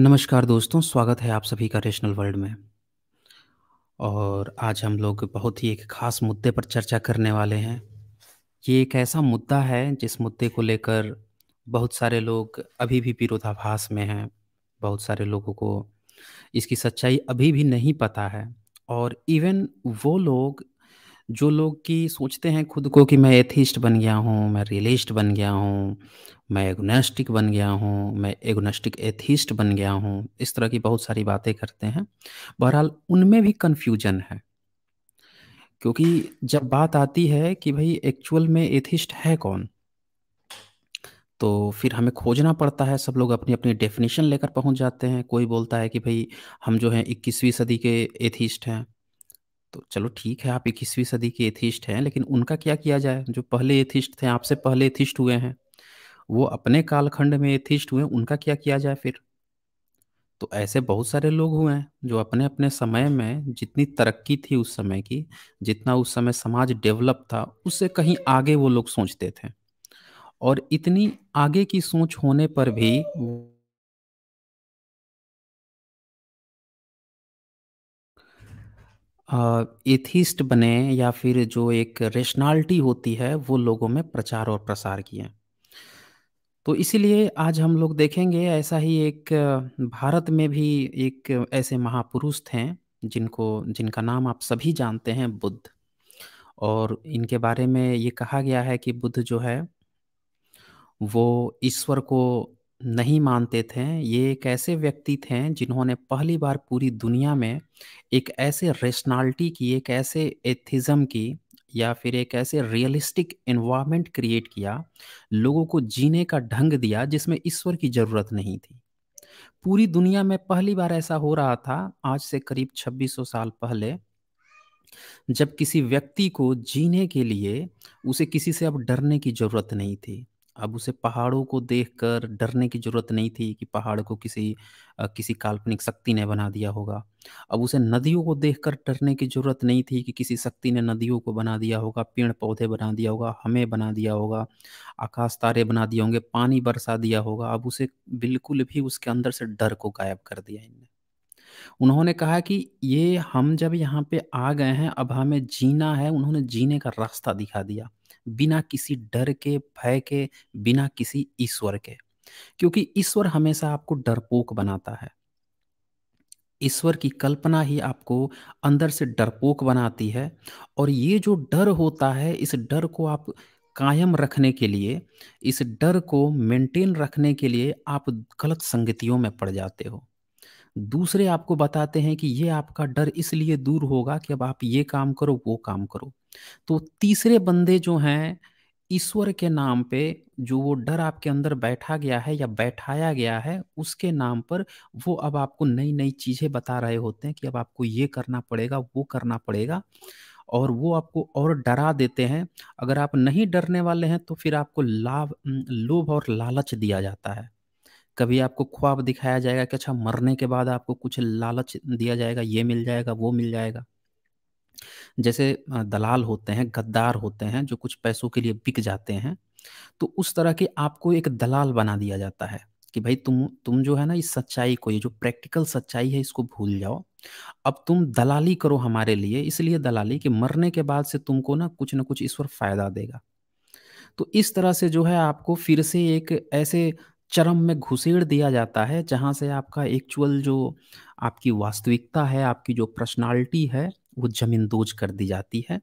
नमस्कार दोस्तों स्वागत है आप सभी का रेशनल वर्ल्ड में और आज हम लोग बहुत ही एक ख़ास मुद्दे पर चर्चा करने वाले हैं ये एक ऐसा मुद्दा है जिस मुद्दे को लेकर बहुत सारे लोग अभी भी विरोधाभास में हैं बहुत सारे लोगों को इसकी सच्चाई अभी भी नहीं पता है और इवन वो लोग जो लोग कि सोचते हैं खुद को कि मैं एथिस्ट बन गया हूँ मैं रियलिस्ट बन गया हूँ मैं एग्नेस्टिक बन गया हूँ मैं एग्नोस्टिक एथिस्ट बन गया हूँ इस तरह की बहुत सारी बातें करते हैं बहरहाल उनमें भी कन्फ्यूजन है क्योंकि जब बात आती है कि भाई एक्चुअल में एथिस्ट है कौन तो फिर हमें खोजना पड़ता है सब लोग अपनी अपनी डेफिनेशन लेकर पहुंच जाते हैं कोई बोलता है कि भाई हम जो हैं इक्कीसवीं सदी के एथिस्ट हैं तो चलो ठीक है आप इक्कीसवीं सदी के एथिस्ट हैं लेकिन उनका क्या किया जाए जो पहले एथिस्ट थे आपसे पहले एथिस्ट हुए हैं वो अपने कालखंड में एथिस्ट हुए उनका क्या किया जाए फिर तो ऐसे बहुत सारे लोग हुए हैं जो अपने अपने समय में जितनी तरक्की थी उस समय की जितना उस समय समाज डेवलप था उससे कहीं आगे वो लोग सोचते थे और इतनी आगे की सोच होने पर भी एथिस्ट बने या फिर जो एक रेशनाल्टी होती है वो लोगों में प्रचार और प्रसार किए तो इसीलिए आज हम लोग देखेंगे ऐसा ही एक भारत में भी एक ऐसे महापुरुष थे जिनको जिनका नाम आप सभी जानते हैं बुद्ध और इनके बारे में ये कहा गया है कि बुद्ध जो है वो ईश्वर को नहीं मानते थे ये एक ऐसे व्यक्ति थे जिन्होंने पहली बार पूरी दुनिया में एक ऐसे रेशनाल्टी की एक ऐसे एथिज्म की या फिर एक ऐसे रियलिस्टिक इन्वायरमेंट क्रिएट किया लोगों को जीने का ढंग दिया जिसमें ईश्वर की ज़रूरत नहीं थी पूरी दुनिया में पहली बार ऐसा हो रहा था आज से करीब 2600 साल पहले जब किसी व्यक्ति को जीने के लिए उसे किसी से अब डरने की ज़रूरत नहीं थी अब उसे पहाड़ों को देखकर डरने की जरूरत नहीं थी कि पहाड़ को किसी आ, किसी काल्पनिक शक्ति ने बना दिया होगा अब उसे नदियों को देखकर डरने की जरूरत नहीं थी कि किसी शक्ति ने नदियों को बना दिया होगा पेड़ पौधे बना दिया होगा हमें बना दिया होगा आकाश तारे बना दिए होंगे पानी बरसा दिया होगा अब उसे बिल्कुल भी उसके अंदर से डर को गायब कर दिया इनने उन्होंने कहा कि ये हम जब यहाँ पे आ गए हैं अब हमें जीना है उन्होंने जीने का रास्ता दिखा दिया बिना किसी डर के भय के बिना किसी ईश्वर के क्योंकि ईश्वर हमेशा आपको डरपोक बनाता है ईश्वर की कल्पना ही आपको अंदर से डरपोक बनाती है और ये जो डर होता है इस डर को आप कायम रखने के लिए इस डर को मेंटेन रखने के लिए आप गलत संगतियों में पड़ जाते हो दूसरे आपको बताते हैं कि ये आपका डर इसलिए दूर होगा कि अब आप ये काम करो वो काम करो तो तीसरे बंदे जो हैं ईश्वर के नाम पे जो वो डर आपके अंदर बैठा गया है या बैठाया गया है उसके नाम पर वो अब आपको नई नई चीज़ें बता रहे होते हैं कि अब आपको ये करना पड़ेगा वो करना पड़ेगा और वो आपको और डरा देते हैं अगर आप नहीं डरने वाले हैं तो फिर आपको लाभ लोभ और लालच दिया जाता है कभी आपको ख्वाब दिखाया जाएगा कि अच्छा मरने के बाद आपको कुछ लालच दिया जाएगा ये मिल जाएगा वो मिल जाएगा जैसे दलाल होते हैं गद्दार होते हैं जो कुछ पैसों के लिए बिक जाते हैं तो उस तरह के आपको एक दलाल बना दिया जाता है कि भाई तुम तुम जो है ना इस सच्चाई को ये जो प्रैक्टिकल सच्चाई है इसको भूल जाओ अब तुम दलाली करो हमारे लिए इसलिए दलाली कि मरने के बाद से तुमको ना कुछ ना कुछ ईश्वर फायदा देगा तो इस तरह से जो है आपको फिर से एक ऐसे चरम में घुसेड़ दिया जाता है जहाँ से आपका एक्चुअल जो आपकी वास्तविकता है आपकी जो पर्सनालिटी है वो जमींदोज कर दी जाती है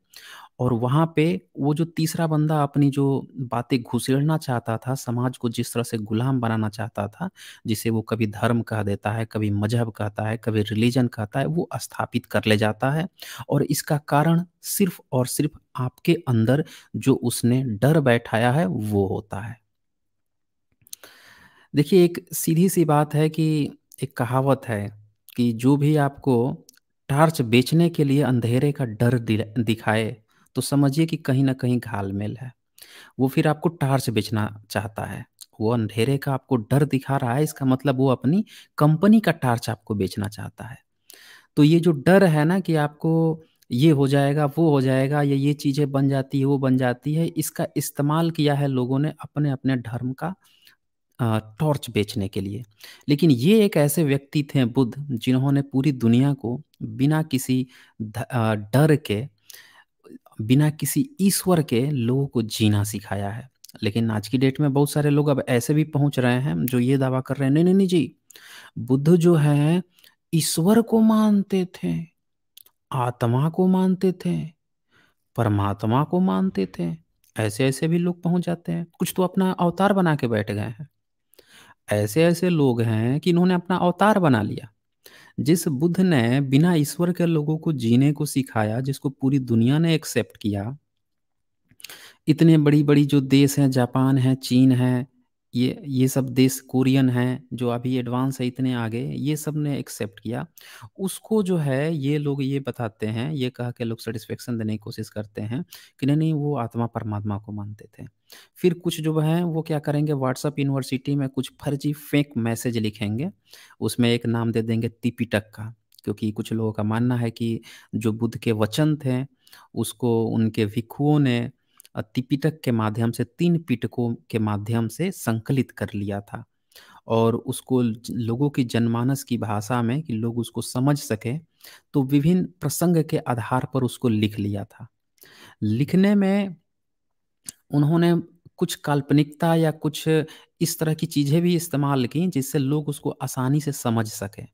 और वहाँ पे वो जो तीसरा बंदा अपनी जो बातें घुसेड़ना चाहता था समाज को जिस तरह से गुलाम बनाना चाहता था जिसे वो कभी धर्म कह देता है कभी मजहब कहता है कभी रिलीजन कहता है वो स्थापित कर ले जाता है और इसका कारण सिर्फ और सिर्फ आपके अंदर जो उसने डर बैठाया है वो होता है देखिए एक सीधी सी बात है कि एक कहावत है कि जो भी आपको टार्च बेचने के लिए अंधेरे का डर दिखाए तो समझिए कि कहीं ना कहीं घालमेल है वो फिर आपको टार्च बेचना चाहता है वो अंधेरे का आपको डर दिखा रहा है इसका मतलब वो अपनी कंपनी का टार्च आपको बेचना चाहता है तो ये जो डर है ना कि आपको ये हो जाएगा वो हो जाएगा या ये चीज़ें बन जाती है वो बन जाती है इसका इस्तेमाल किया है लोगों ने अपने अपने धर्म का टॉर्च बेचने के लिए लेकिन ये एक ऐसे व्यक्ति थे बुद्ध जिन्होंने पूरी दुनिया को बिना किसी डर के बिना किसी ईश्वर के लोगों को जीना सिखाया है लेकिन आज की डेट में बहुत सारे लोग अब ऐसे भी पहुंच रहे हैं जो ये दावा कर रहे हैं नहीं नहीं जी बुद्ध जो है ईश्वर को मानते थे आत्मा को मानते थे परमात्मा को मानते थे ऐसे ऐसे भी लोग पहुंच जाते हैं कुछ तो अपना अवतार बना के बैठ गए हैं ऐसे ऐसे लोग हैं कि इन्होंने अपना अवतार बना लिया जिस बुद्ध ने बिना ईश्वर के लोगों को जीने को सिखाया जिसको पूरी दुनिया ने एक्सेप्ट किया इतने बड़ी बड़ी जो देश हैं जापान है चीन है ये ये सब देश कोरियन हैं जो अभी एडवांस है इतने आगे ये सब ने एक्सेप्ट किया उसको जो है ये लोग ये बताते हैं ये कह के लोग सेटिस्फेक्शन देने की कोशिश करते हैं कि नहीं नहीं वो आत्मा परमात्मा को मानते थे फिर कुछ जो हैं वो क्या करेंगे व्हाट्सअप यूनिवर्सिटी में कुछ फर्जी फेक मैसेज लिखेंगे उसमें एक नाम दे देंगे तिपिटक का क्योंकि कुछ लोगों का मानना है कि जो बुद्ध के वचन थे उसको उनके भिक्खुओं ने तिपिटक के माध्यम से तीन पिटकों के माध्यम से संकलित कर लिया था और उसको लोगों की जनमानस की भाषा में कि लोग उसको समझ सकें तो विभिन्न प्रसंग के आधार पर उसको लिख लिया था लिखने में उन्होंने कुछ काल्पनिकता या कुछ इस तरह की चीज़ें भी इस्तेमाल की जिससे लोग उसको आसानी से समझ सकें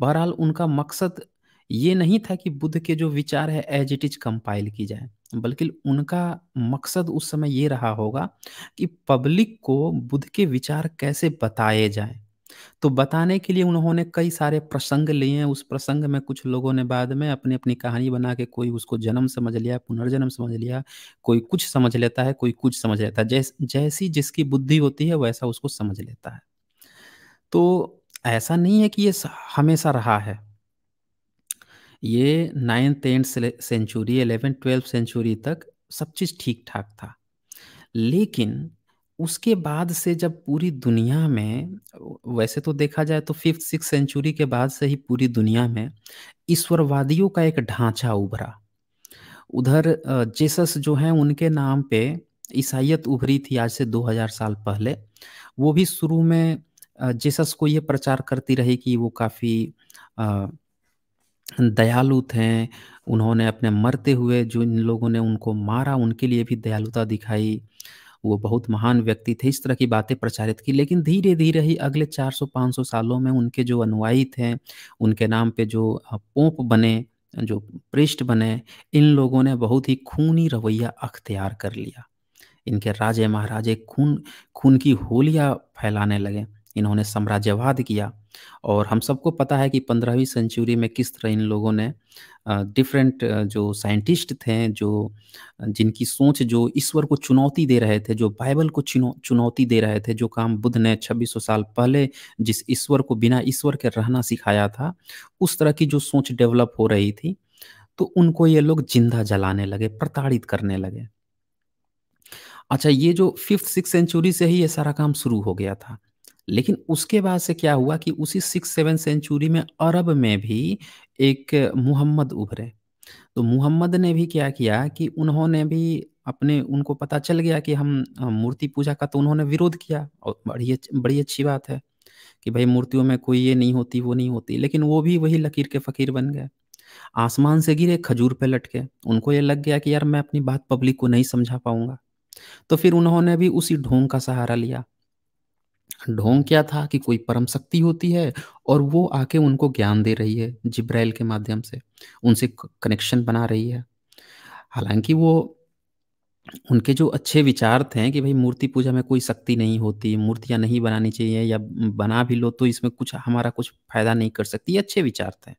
बहरहाल उनका मकसद ये नहीं था कि बुद्ध के जो विचार है एज इट इज कंपाइल की जाए बल्कि उनका मकसद उस समय ये रहा होगा कि पब्लिक को बुद्ध के विचार कैसे बताए जाएं तो बताने के लिए उन्होंने कई सारे प्रसंग लिए हैं उस प्रसंग में कुछ लोगों ने बाद में अपनी अपनी कहानी बना के कोई उसको जन्म समझ लिया पुनर्जन्म समझ लिया कोई कुछ समझ लेता है कोई कुछ समझ लेता है जैस जैसी जिसकी बुद्धि होती है वैसा उसको समझ लेता है तो ऐसा नहीं है कि ये हमेशा रहा है ये ninth tenth century eleventh twelfth century तक सब चीज़ ठीक ठाक था लेकिन उसके बाद से जब पूरी दुनिया में वैसे तो देखा जाए तो फिफ्थ सिक्स सेंचुरी के बाद से ही पूरी दुनिया में ईश्वरवादियों का एक ढांचा उभरा उधर जेसस जो हैं उनके नाम पे ईसाइत उभरी थी आज से 2000 साल पहले वो भी शुरू में जेसस को ये प्रचार करती रही कि वो काफ़ी दयालु थे उन्होंने अपने मरते हुए जो इन लोगों ने उनको मारा उनके लिए भी दयालुता दिखाई वो बहुत महान व्यक्ति थे इस तरह की बातें प्रचारित की लेकिन धीरे धीरे ही अगले 400-500 सालों में उनके जो अनुयायी थे उनके नाम पे जो पोप बने जो पृष्ठ बने इन लोगों ने बहुत ही खूनी रवैया अख्तियार कर लिया इनके राजे महाराजे खून खून की होलियाँ फैलाने लगे इन्होंने साम्राज्यवाद किया और हम सबको पता है कि पंद्रहवीं सेंचुरी में किस तरह इन लोगों ने डिफरेंट जो साइंटिस्ट थे जो जिनकी सोच जो ईश्वर को चुनौती दे रहे थे जो बाइबल को चुनौती दे रहे थे जो काम बुद्ध ने 2600 साल पहले जिस ईश्वर को बिना ईश्वर के रहना सिखाया था उस तरह की जो सोच डेवलप हो रही थी तो उनको ये लोग जिंदा जलाने लगे प्रताड़ित करने लगे अच्छा ये जो फिफ्थ सिक्स सेंचुरी से ही ये सारा काम शुरू हो गया था लेकिन उसके बाद से क्या हुआ कि उसी सिक्स सेवन सेंचुरी में अरब में भी एक मुहम्मद उभरे तो मुहम्मद ने भी क्या किया कि उन्होंने भी अपने उनको पता चल गया कि हम मूर्ति पूजा का तो उन्होंने विरोध किया और बड़ी बड़ी अच्छी बात है कि भाई मूर्तियों में कोई ये नहीं होती वो नहीं होती लेकिन वो भी वही लकीर के फकीर बन गए आसमान से गिरे खजूर पे लटके उनको ये लग गया कि यार मैं अपनी बात पब्लिक को नहीं समझा पाऊंगा तो फिर उन्होंने भी उसी ढोंग का सहारा लिया ढोंग क्या था कि कोई परम शक्ति होती है और वो आके उनको ज्ञान दे रही है जिब्राइल के माध्यम से उनसे कनेक्शन बना रही है हालांकि वो उनके जो अच्छे विचार थे कि भाई मूर्ति पूजा में कोई शक्ति नहीं होती मूर्तियाँ नहीं बनानी चाहिए या बना भी लो तो इसमें कुछ हमारा कुछ फायदा नहीं कर सकती अच्छे विचार थे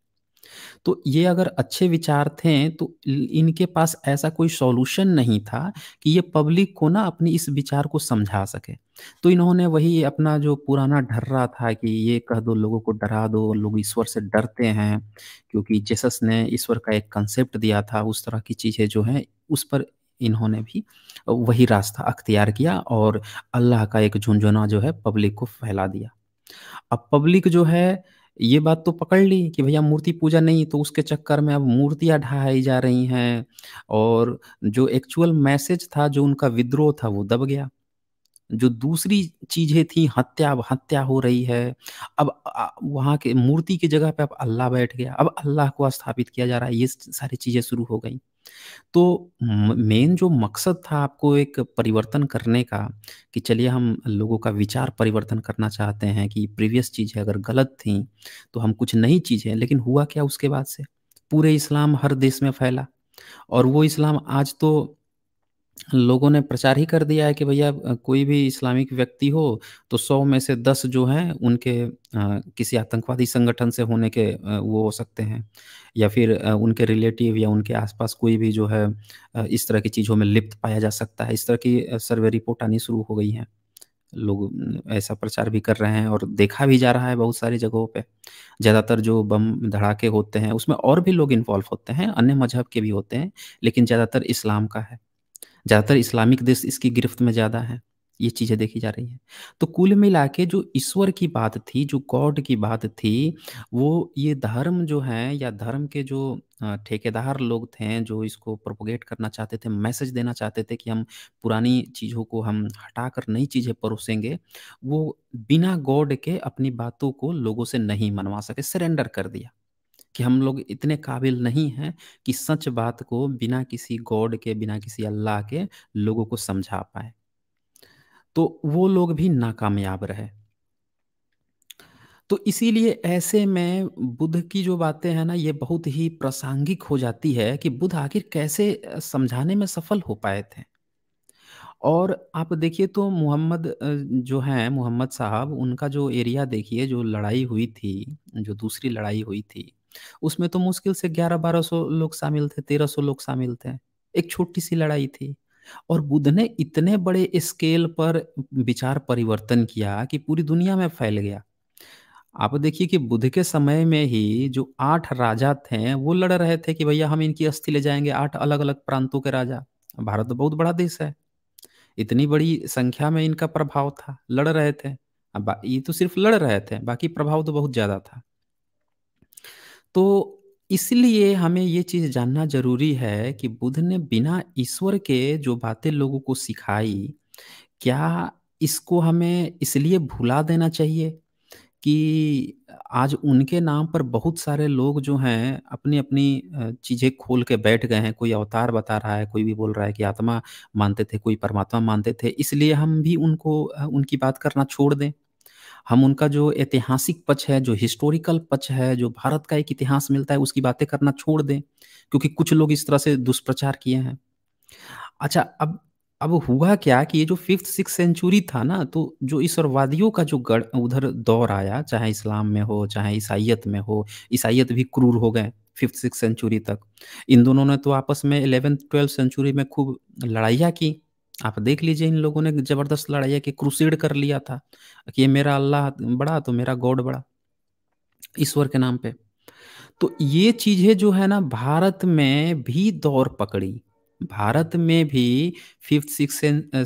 तो ये अगर अच्छे विचार थे तो इनके पास ऐसा कोई सॉल्यूशन नहीं था कि ये पब्लिक को ना अपनी इस विचार को समझा सके तो इन्होंने वही अपना जो पुराना ढर्रा था कि ये कह दो लोगों को डरा दो लोग ईश्वर से डरते हैं क्योंकि जेसस ने ईश्वर का एक कंसेप्ट दिया था उस तरह की चीज़ें जो हैं उस पर इन्होंने भी वही रास्ता अख्तियार किया और अल्लाह का एक झुंझुना जो है पब्लिक को फैला दिया अब पब्लिक जो है ये बात तो पकड़ ली कि भैया मूर्ति पूजा नहीं तो उसके चक्कर में अब मूर्तियां ढहाई जा रही हैं और जो एक्चुअल मैसेज था जो उनका विद्रोह था वो दब गया जो दूसरी चीजें थी हत्या अब हत्या हो रही है अब वहां के मूर्ति की जगह पे अब अल्लाह बैठ गया अब अल्लाह को स्थापित किया जा रहा है ये सारी चीजें शुरू हो गई तो मेन जो मकसद था आपको एक परिवर्तन करने का कि चलिए हम लोगों का विचार परिवर्तन करना चाहते हैं कि प्रीवियस चीज़ें अगर गलत थी तो हम कुछ नई चीज़ें लेकिन हुआ क्या उसके बाद से पूरे इस्लाम हर देश में फैला और वो इस्लाम आज तो लोगों ने प्रचार ही कर दिया है कि भैया कोई भी इस्लामिक व्यक्ति हो तो सौ में से दस जो हैं उनके किसी आतंकवादी संगठन से होने के वो हो सकते हैं या फिर उनके रिलेटिव या उनके आसपास कोई भी जो है इस तरह की चीज़ों में लिप्त पाया जा सकता है इस तरह की सर्वे रिपोर्ट आनी शुरू हो गई है लोग ऐसा प्रचार भी कर रहे हैं और देखा भी जा रहा है बहुत सारी जगहों पे ज़्यादातर जो बम धड़ाके होते हैं उसमें और भी लोग इन्वॉल्व होते हैं अन्य मजहब के भी होते हैं लेकिन ज़्यादातर इस्लाम का है ज़्यादातर इस्लामिक देश इसकी गिरफ्त में ज़्यादा है ये चीज़ें देखी जा रही हैं तो कुल मिला के जो ईश्वर की बात थी जो गॉड की बात थी वो ये धर्म जो है या धर्म के जो ठेकेदार लोग थे जो इसको प्रोपोगेट करना चाहते थे मैसेज देना चाहते थे कि हम पुरानी चीज़ों को हम हटा कर नई चीज़ें परोसेंगे वो बिना गॉड के अपनी बातों को लोगों से नहीं मनवा सके सरेंडर कर दिया कि हम लोग इतने काबिल नहीं हैं कि सच बात को बिना किसी गॉड के बिना किसी अल्लाह के लोगों को समझा पाए तो वो लोग भी नाकामयाब रहे तो इसीलिए ऐसे में बुद्ध की जो बातें हैं ना ये बहुत ही प्रासंगिक हो जाती है कि बुद्ध आखिर कैसे समझाने में सफल हो पाए थे और आप देखिए तो मोहम्मद जो हैं मोहम्मद साहब उनका जो एरिया देखिए जो लड़ाई हुई थी जो दूसरी लड़ाई हुई थी उसमें तो मुश्किल से ग्यारह बारह सौ लोग शामिल थे तेरह सौ लोग शामिल थे एक छोटी सी लड़ाई थी और बुद्ध ने इतने बड़े स्केल पर विचार परिवर्तन किया कि पूरी दुनिया में फैल गया आप देखिए कि बुद्ध के समय में ही जो आठ राजा थे वो लड़ रहे थे कि भैया हम इनकी अस्थि ले जाएंगे आठ अलग अलग प्रांतों के राजा भारत तो बहुत बड़ा देश है इतनी बड़ी संख्या में इनका प्रभाव था लड़ रहे थे अब ये तो सिर्फ लड़ रहे थे बाकी प्रभाव तो बहुत ज्यादा था तो इसलिए हमें ये चीज़ जानना ज़रूरी है कि बुद्ध ने बिना ईश्वर के जो बातें लोगों को सिखाई क्या इसको हमें इसलिए भुला देना चाहिए कि आज उनके नाम पर बहुत सारे लोग जो हैं अपनी अपनी चीज़ें खोल के बैठ गए हैं कोई अवतार बता रहा है कोई भी बोल रहा है कि आत्मा मानते थे कोई परमात्मा मानते थे इसलिए हम भी उनको उनकी बात करना छोड़ दें हम उनका जो ऐतिहासिक पक्ष है जो हिस्टोरिकल पक्ष है जो भारत का एक इतिहास मिलता है उसकी बातें करना छोड़ दें क्योंकि कुछ लोग इस तरह से दुष्प्रचार किए हैं अच्छा अब अब हुआ क्या कि ये जो फिफ्थ सिक्स सेंचुरी था ना तो जो ईश्वरवादियों का जो गढ़ उधर दौर आया चाहे इस्लाम में हो चाहे ईसाइत में हो ईसाइत भी क्रूर हो गए फिफ्थ सिक्स सेंचुरी तक इन दोनों ने तो आपस में इलेवेंथ ट्वेल्थ सेंचुरी में खूब लड़ाइयाँ की आप देख लीजिए इन लोगों ने जबरदस्त लड़ाई कि क्रूसीड कर लिया था कि ये मेरा अल्लाह बड़ा तो मेरा गॉड बड़ा ईश्वर के नाम पे तो ये चीजें जो है ना भारत में भी दौर पकड़ी भारत में भी fifth six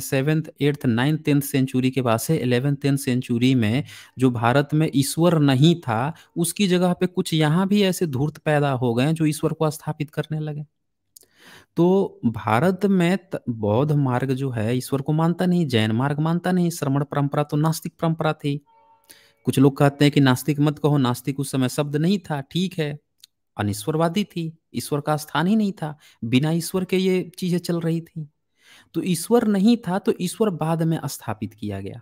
seventh eighth ninth tenth century के बाद से एलेवेंथ टेंथ सेंचुरी में जो भारत में ईश्वर नहीं था उसकी जगह पे कुछ यहाँ भी ऐसे धूर्त पैदा हो गए जो ईश्वर को स्थापित करने लगे तो भारत में बौद्ध मार्ग जो है ईश्वर को मानता नहीं जैन मार्ग मानता नहीं श्रमण परंपरा तो नास्तिक परंपरा थी कुछ लोग कहते हैं कि नास्तिक मत कहो नास्तिक उस समय शब्द नहीं था ठीक है अनिश्वरवादी थी ईश्वर का स्थान ही नहीं था बिना ईश्वर के ये चीजें चल रही थी तो ईश्वर नहीं था तो ईश्वर बाद में स्थापित किया गया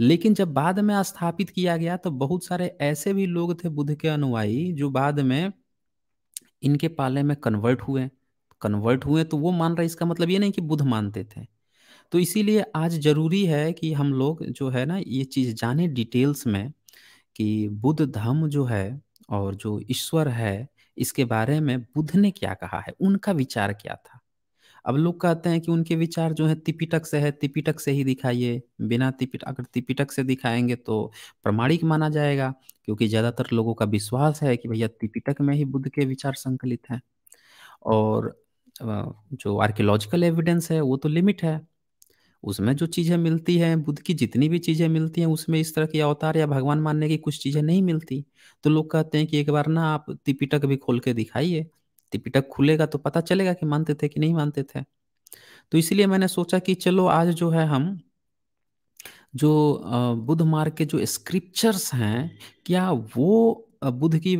लेकिन जब बाद में स्थापित किया गया तो बहुत सारे ऐसे भी लोग थे बुद्ध के अनुयायी जो बाद में इनके पाले में कन्वर्ट हुए कन्वर्ट हुए तो वो मान रहे इसका मतलब ये नहीं कि बुद्ध मानते थे तो इसीलिए आज जरूरी है कि हम लोग जो है ना ये चीज़ जाने डिटेल्स में कि बुद्ध धर्म जो है और जो ईश्वर है इसके बारे में बुद्ध ने क्या कहा है उनका विचार क्या था अब लोग कहते हैं कि उनके विचार जो है तिपिटक से है तिपिटक से ही दिखाइए बिना तिपिट अगर तिपिटक से दिखाएंगे तो प्रमाणिक माना जाएगा क्योंकि ज़्यादातर लोगों का विश्वास है कि भैया तिपिटक में ही बुद्ध के विचार संकलित हैं और जो आर्कियोलॉजिकल एविडेंस है वो तो लिमिट है उसमें जो चीज़ें मिलती हैं बुद्ध की जितनी भी चीज़ें मिलती हैं उसमें इस तरह के अवतार या भगवान मानने की कुछ चीज़ें नहीं मिलती तो लोग कहते हैं कि एक बार ना आप तिपिटक भी खोल के दिखाइए तिपिटक खुलेगा तो पता चलेगा कि मानते थे कि नहीं मानते थे तो इसलिए मैंने सोचा कि चलो आज जो है हम जो बुद्ध मार्ग के जो स्क्रिप्चर्स हैं क्या वो बुद्ध की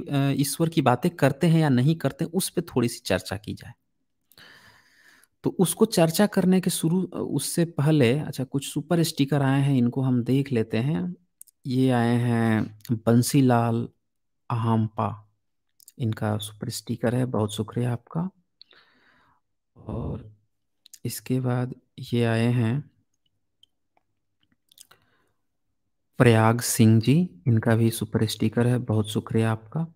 ईश्वर की बातें करते हैं या नहीं करते उस पर थोड़ी सी चर्चा की जाए तो उसको चर्चा करने के शुरू उससे पहले अच्छा कुछ सुपर स्टिकर आए हैं इनको हम देख लेते हैं ये आए हैं बंसीलाल अहम्पा इनका सुपर स्टिकर है बहुत शुक्रिया आपका और इसके बाद ये आए हैं प्रयाग सिंह जी इनका भी सुपर स्टिकर है बहुत शुक्रिया आपका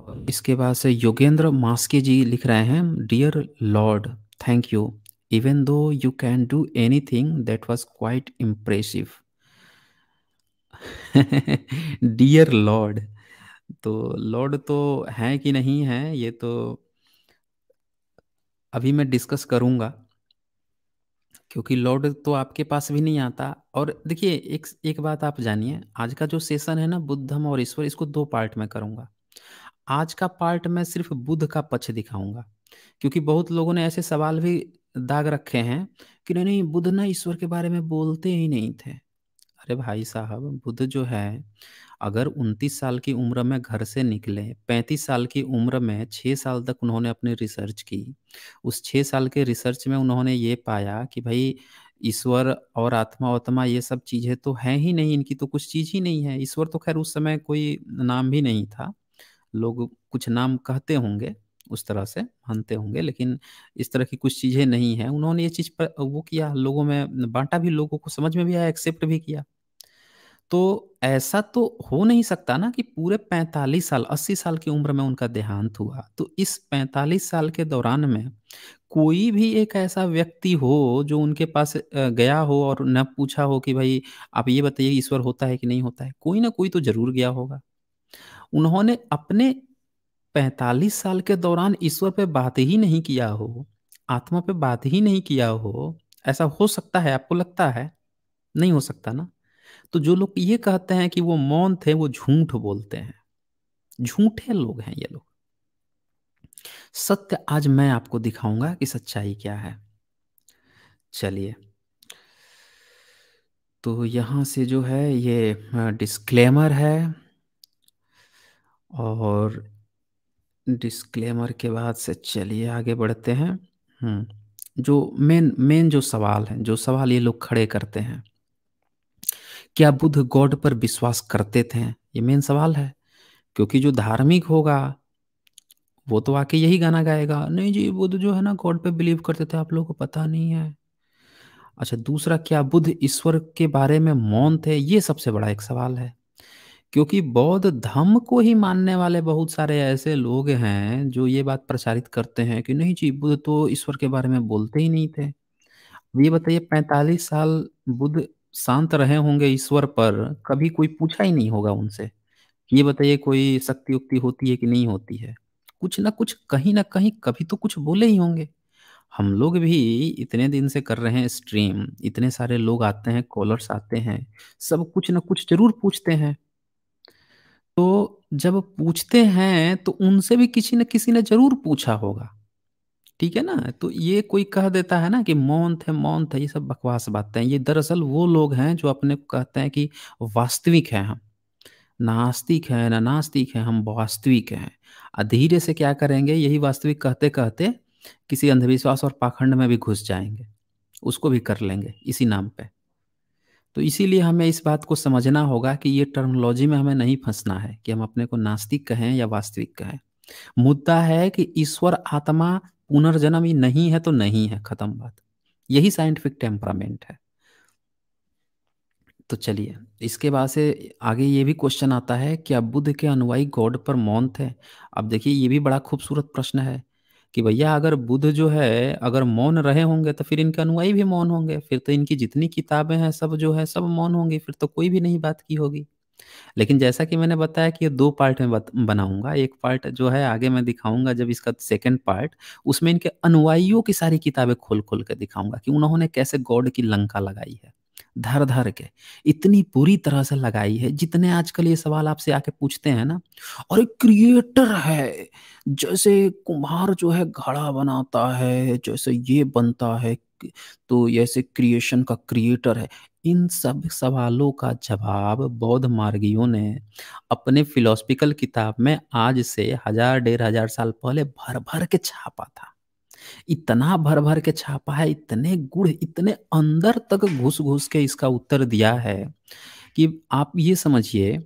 और इसके बाद से योगेंद्र मास्के जी लिख रहे हैं dear Lord thank you even though you can do anything that was quite impressive dear Lord तो लॉर्ड तो है कि नहीं है ये तो अभी मैं डिस्कस करूंगा क्योंकि लॉर्ड तो आपके पास भी नहीं आता और देखिए एक एक बात आप जानिए आज का जो सेशन है ना बुद्धम और ईश्वर इसको दो पार्ट में करूंगा आज का पार्ट मैं सिर्फ बुद्ध का पक्ष दिखाऊंगा क्योंकि बहुत लोगों ने ऐसे सवाल भी दाग रखे हैं कि नहीं नहीं बुद्ध ना ईश्वर के बारे में बोलते ही नहीं थे अरे भाई साहब बुद्ध जो है अगर 29 साल की उम्र में घर से निकले 35 साल की उम्र में 6 साल तक उन्होंने अपनी रिसर्च की उस 6 साल के रिसर्च में उन्होंने ये पाया कि भाई ईश्वर और आत्मा आत्मा ये सब चीज़ें तो हैं ही नहीं इनकी तो कुछ चीज़ ही नहीं है ईश्वर तो खैर उस समय कोई नाम भी नहीं था लोग कुछ नाम कहते होंगे उस तरह से मानते होंगे लेकिन इस तरह की कुछ चीज़ें नहीं है उन्होंने ये चीज़ पर वो किया लोगों में बांटा भी लोगों को समझ में भी आया एक्सेप्ट भी किया तो ऐसा तो हो नहीं सकता ना कि पूरे 45 साल 80 साल की उम्र में उनका देहांत हुआ तो इस 45 साल के दौरान में कोई भी एक ऐसा व्यक्ति हो जो उनके पास गया हो और न पूछा हो कि भाई आप ये बताइए ईश्वर होता है कि नहीं होता है कोई ना कोई तो जरूर गया होगा उन्होंने अपने पैंतालीस साल के दौरान ईश्वर पे बात ही नहीं किया हो आत्मा पे बात ही नहीं किया हो ऐसा हो सकता है आपको लगता है नहीं हो सकता ना तो जो लोग ये कहते हैं कि वो मौन थे वो झूठ बोलते हैं झूठे लोग हैं ये लोग सत्य आज मैं आपको दिखाऊंगा कि सच्चाई क्या है चलिए तो यहां से जो है ये डिस्क्लेमर है और डिस्क्लेमर के बाद से चलिए आगे बढ़ते हैं हम्म, जो मेन मेन जो सवाल है जो सवाल ये लोग खड़े करते हैं क्या बुद्ध गॉड पर विश्वास करते थे ये मेन सवाल है क्योंकि जो धार्मिक होगा वो तो आके यही गाना गाएगा नहीं जी बुद्ध जो है ना गॉड पे बिलीव करते थे आप लोगों को पता नहीं है अच्छा दूसरा क्या बुद्ध ईश्वर के बारे में मौन थे ये सबसे बड़ा एक सवाल है क्योंकि बौद्ध धर्म को ही मानने वाले बहुत सारे ऐसे लोग हैं जो ये बात प्रचारित करते हैं कि नहीं जी बुद्ध तो ईश्वर के बारे में बोलते ही नहीं थे ये बताइए पैंतालीस साल बुद्ध शांत रहे होंगे ईश्वर पर कभी कोई पूछा ही नहीं होगा उनसे ये बताइए कोई शक्ति उक्ति होती है कि नहीं होती है कुछ ना कुछ कहीं ना कहीं कभी तो कुछ बोले ही होंगे हम लोग भी इतने दिन से कर रहे हैं स्ट्रीम इतने सारे लोग आते हैं कॉलर्स आते हैं सब कुछ ना कुछ जरूर पूछते हैं तो जब पूछते हैं तो उनसे भी किसी न किसी ने जरूर पूछा होगा ठीक है ना तो ये कोई कह देता है ना कि मौन थे मौन थे ये सब बकवास बातें हैं ये दरअसल वो लोग हैं जो अपने को कहते हैं कि वास्तविक हैं हम नास्तिक है ना नास्तिक है हम वास्तविक हैं धीरे से क्या करेंगे यही वास्तविक कहते कहते किसी अंधविश्वास और पाखंड में भी घुस जाएंगे उसको भी कर लेंगे इसी नाम पर तो इसीलिए हमें इस बात को समझना होगा कि ये टर्मोलॉजी में हमें नहीं फंसना है कि हम अपने को नास्तिक कहें या वास्तविक कहें मुद्दा है कि ईश्वर आत्मा पुनर्जन्म ही नहीं है तो नहीं है खत्म बात यही साइंटिफिक टेम्परामेंट है तो चलिए इसके बाद से आगे ये भी क्वेश्चन आता है क्या बुद्ध के अनुयायी गॉड पर मौन थे अब देखिए ये भी बड़ा खूबसूरत प्रश्न है कि भैया अगर बुद्ध जो है अगर मौन रहे होंगे तो फिर इनके अनुयायी भी मौन होंगे फिर तो इनकी जितनी किताबें हैं सब जो है सब मौन होंगी फिर तो कोई भी नहीं बात की होगी लेकिन जैसा कि मैंने बताया कि ये दो पार्ट में बनाऊंगा एक पार्ट जो है आगे मैं दिखाऊंगा जब इसका सेकंड पार्ट उसमें इनके अनुयायियों की सारी किताबें खोल खोल के दिखाऊंगा कि उन्होंने कैसे गॉड की लंका लगाई है धर धर के इतनी पूरी तरह से लगाई है जितने आजकल ये सवाल आपसे आके पूछते हैं ना और एक क्रिएटर है जैसे कुम्हार जो है घड़ा बनाता है जैसे ये बनता है तो जैसे क्रिएशन का क्रिएटर है इन सब सवालों का जवाब बौद्ध मार्गियों ने अपने फिलोसफिकल किताब में आज से हजार डेढ़ हजार साल पहले भर भर के छापा था इतना भर भर के छापा है इतने गुड़ इतने अंदर तक घुस घुस के इसका उत्तर दिया है कि आप ये समझिए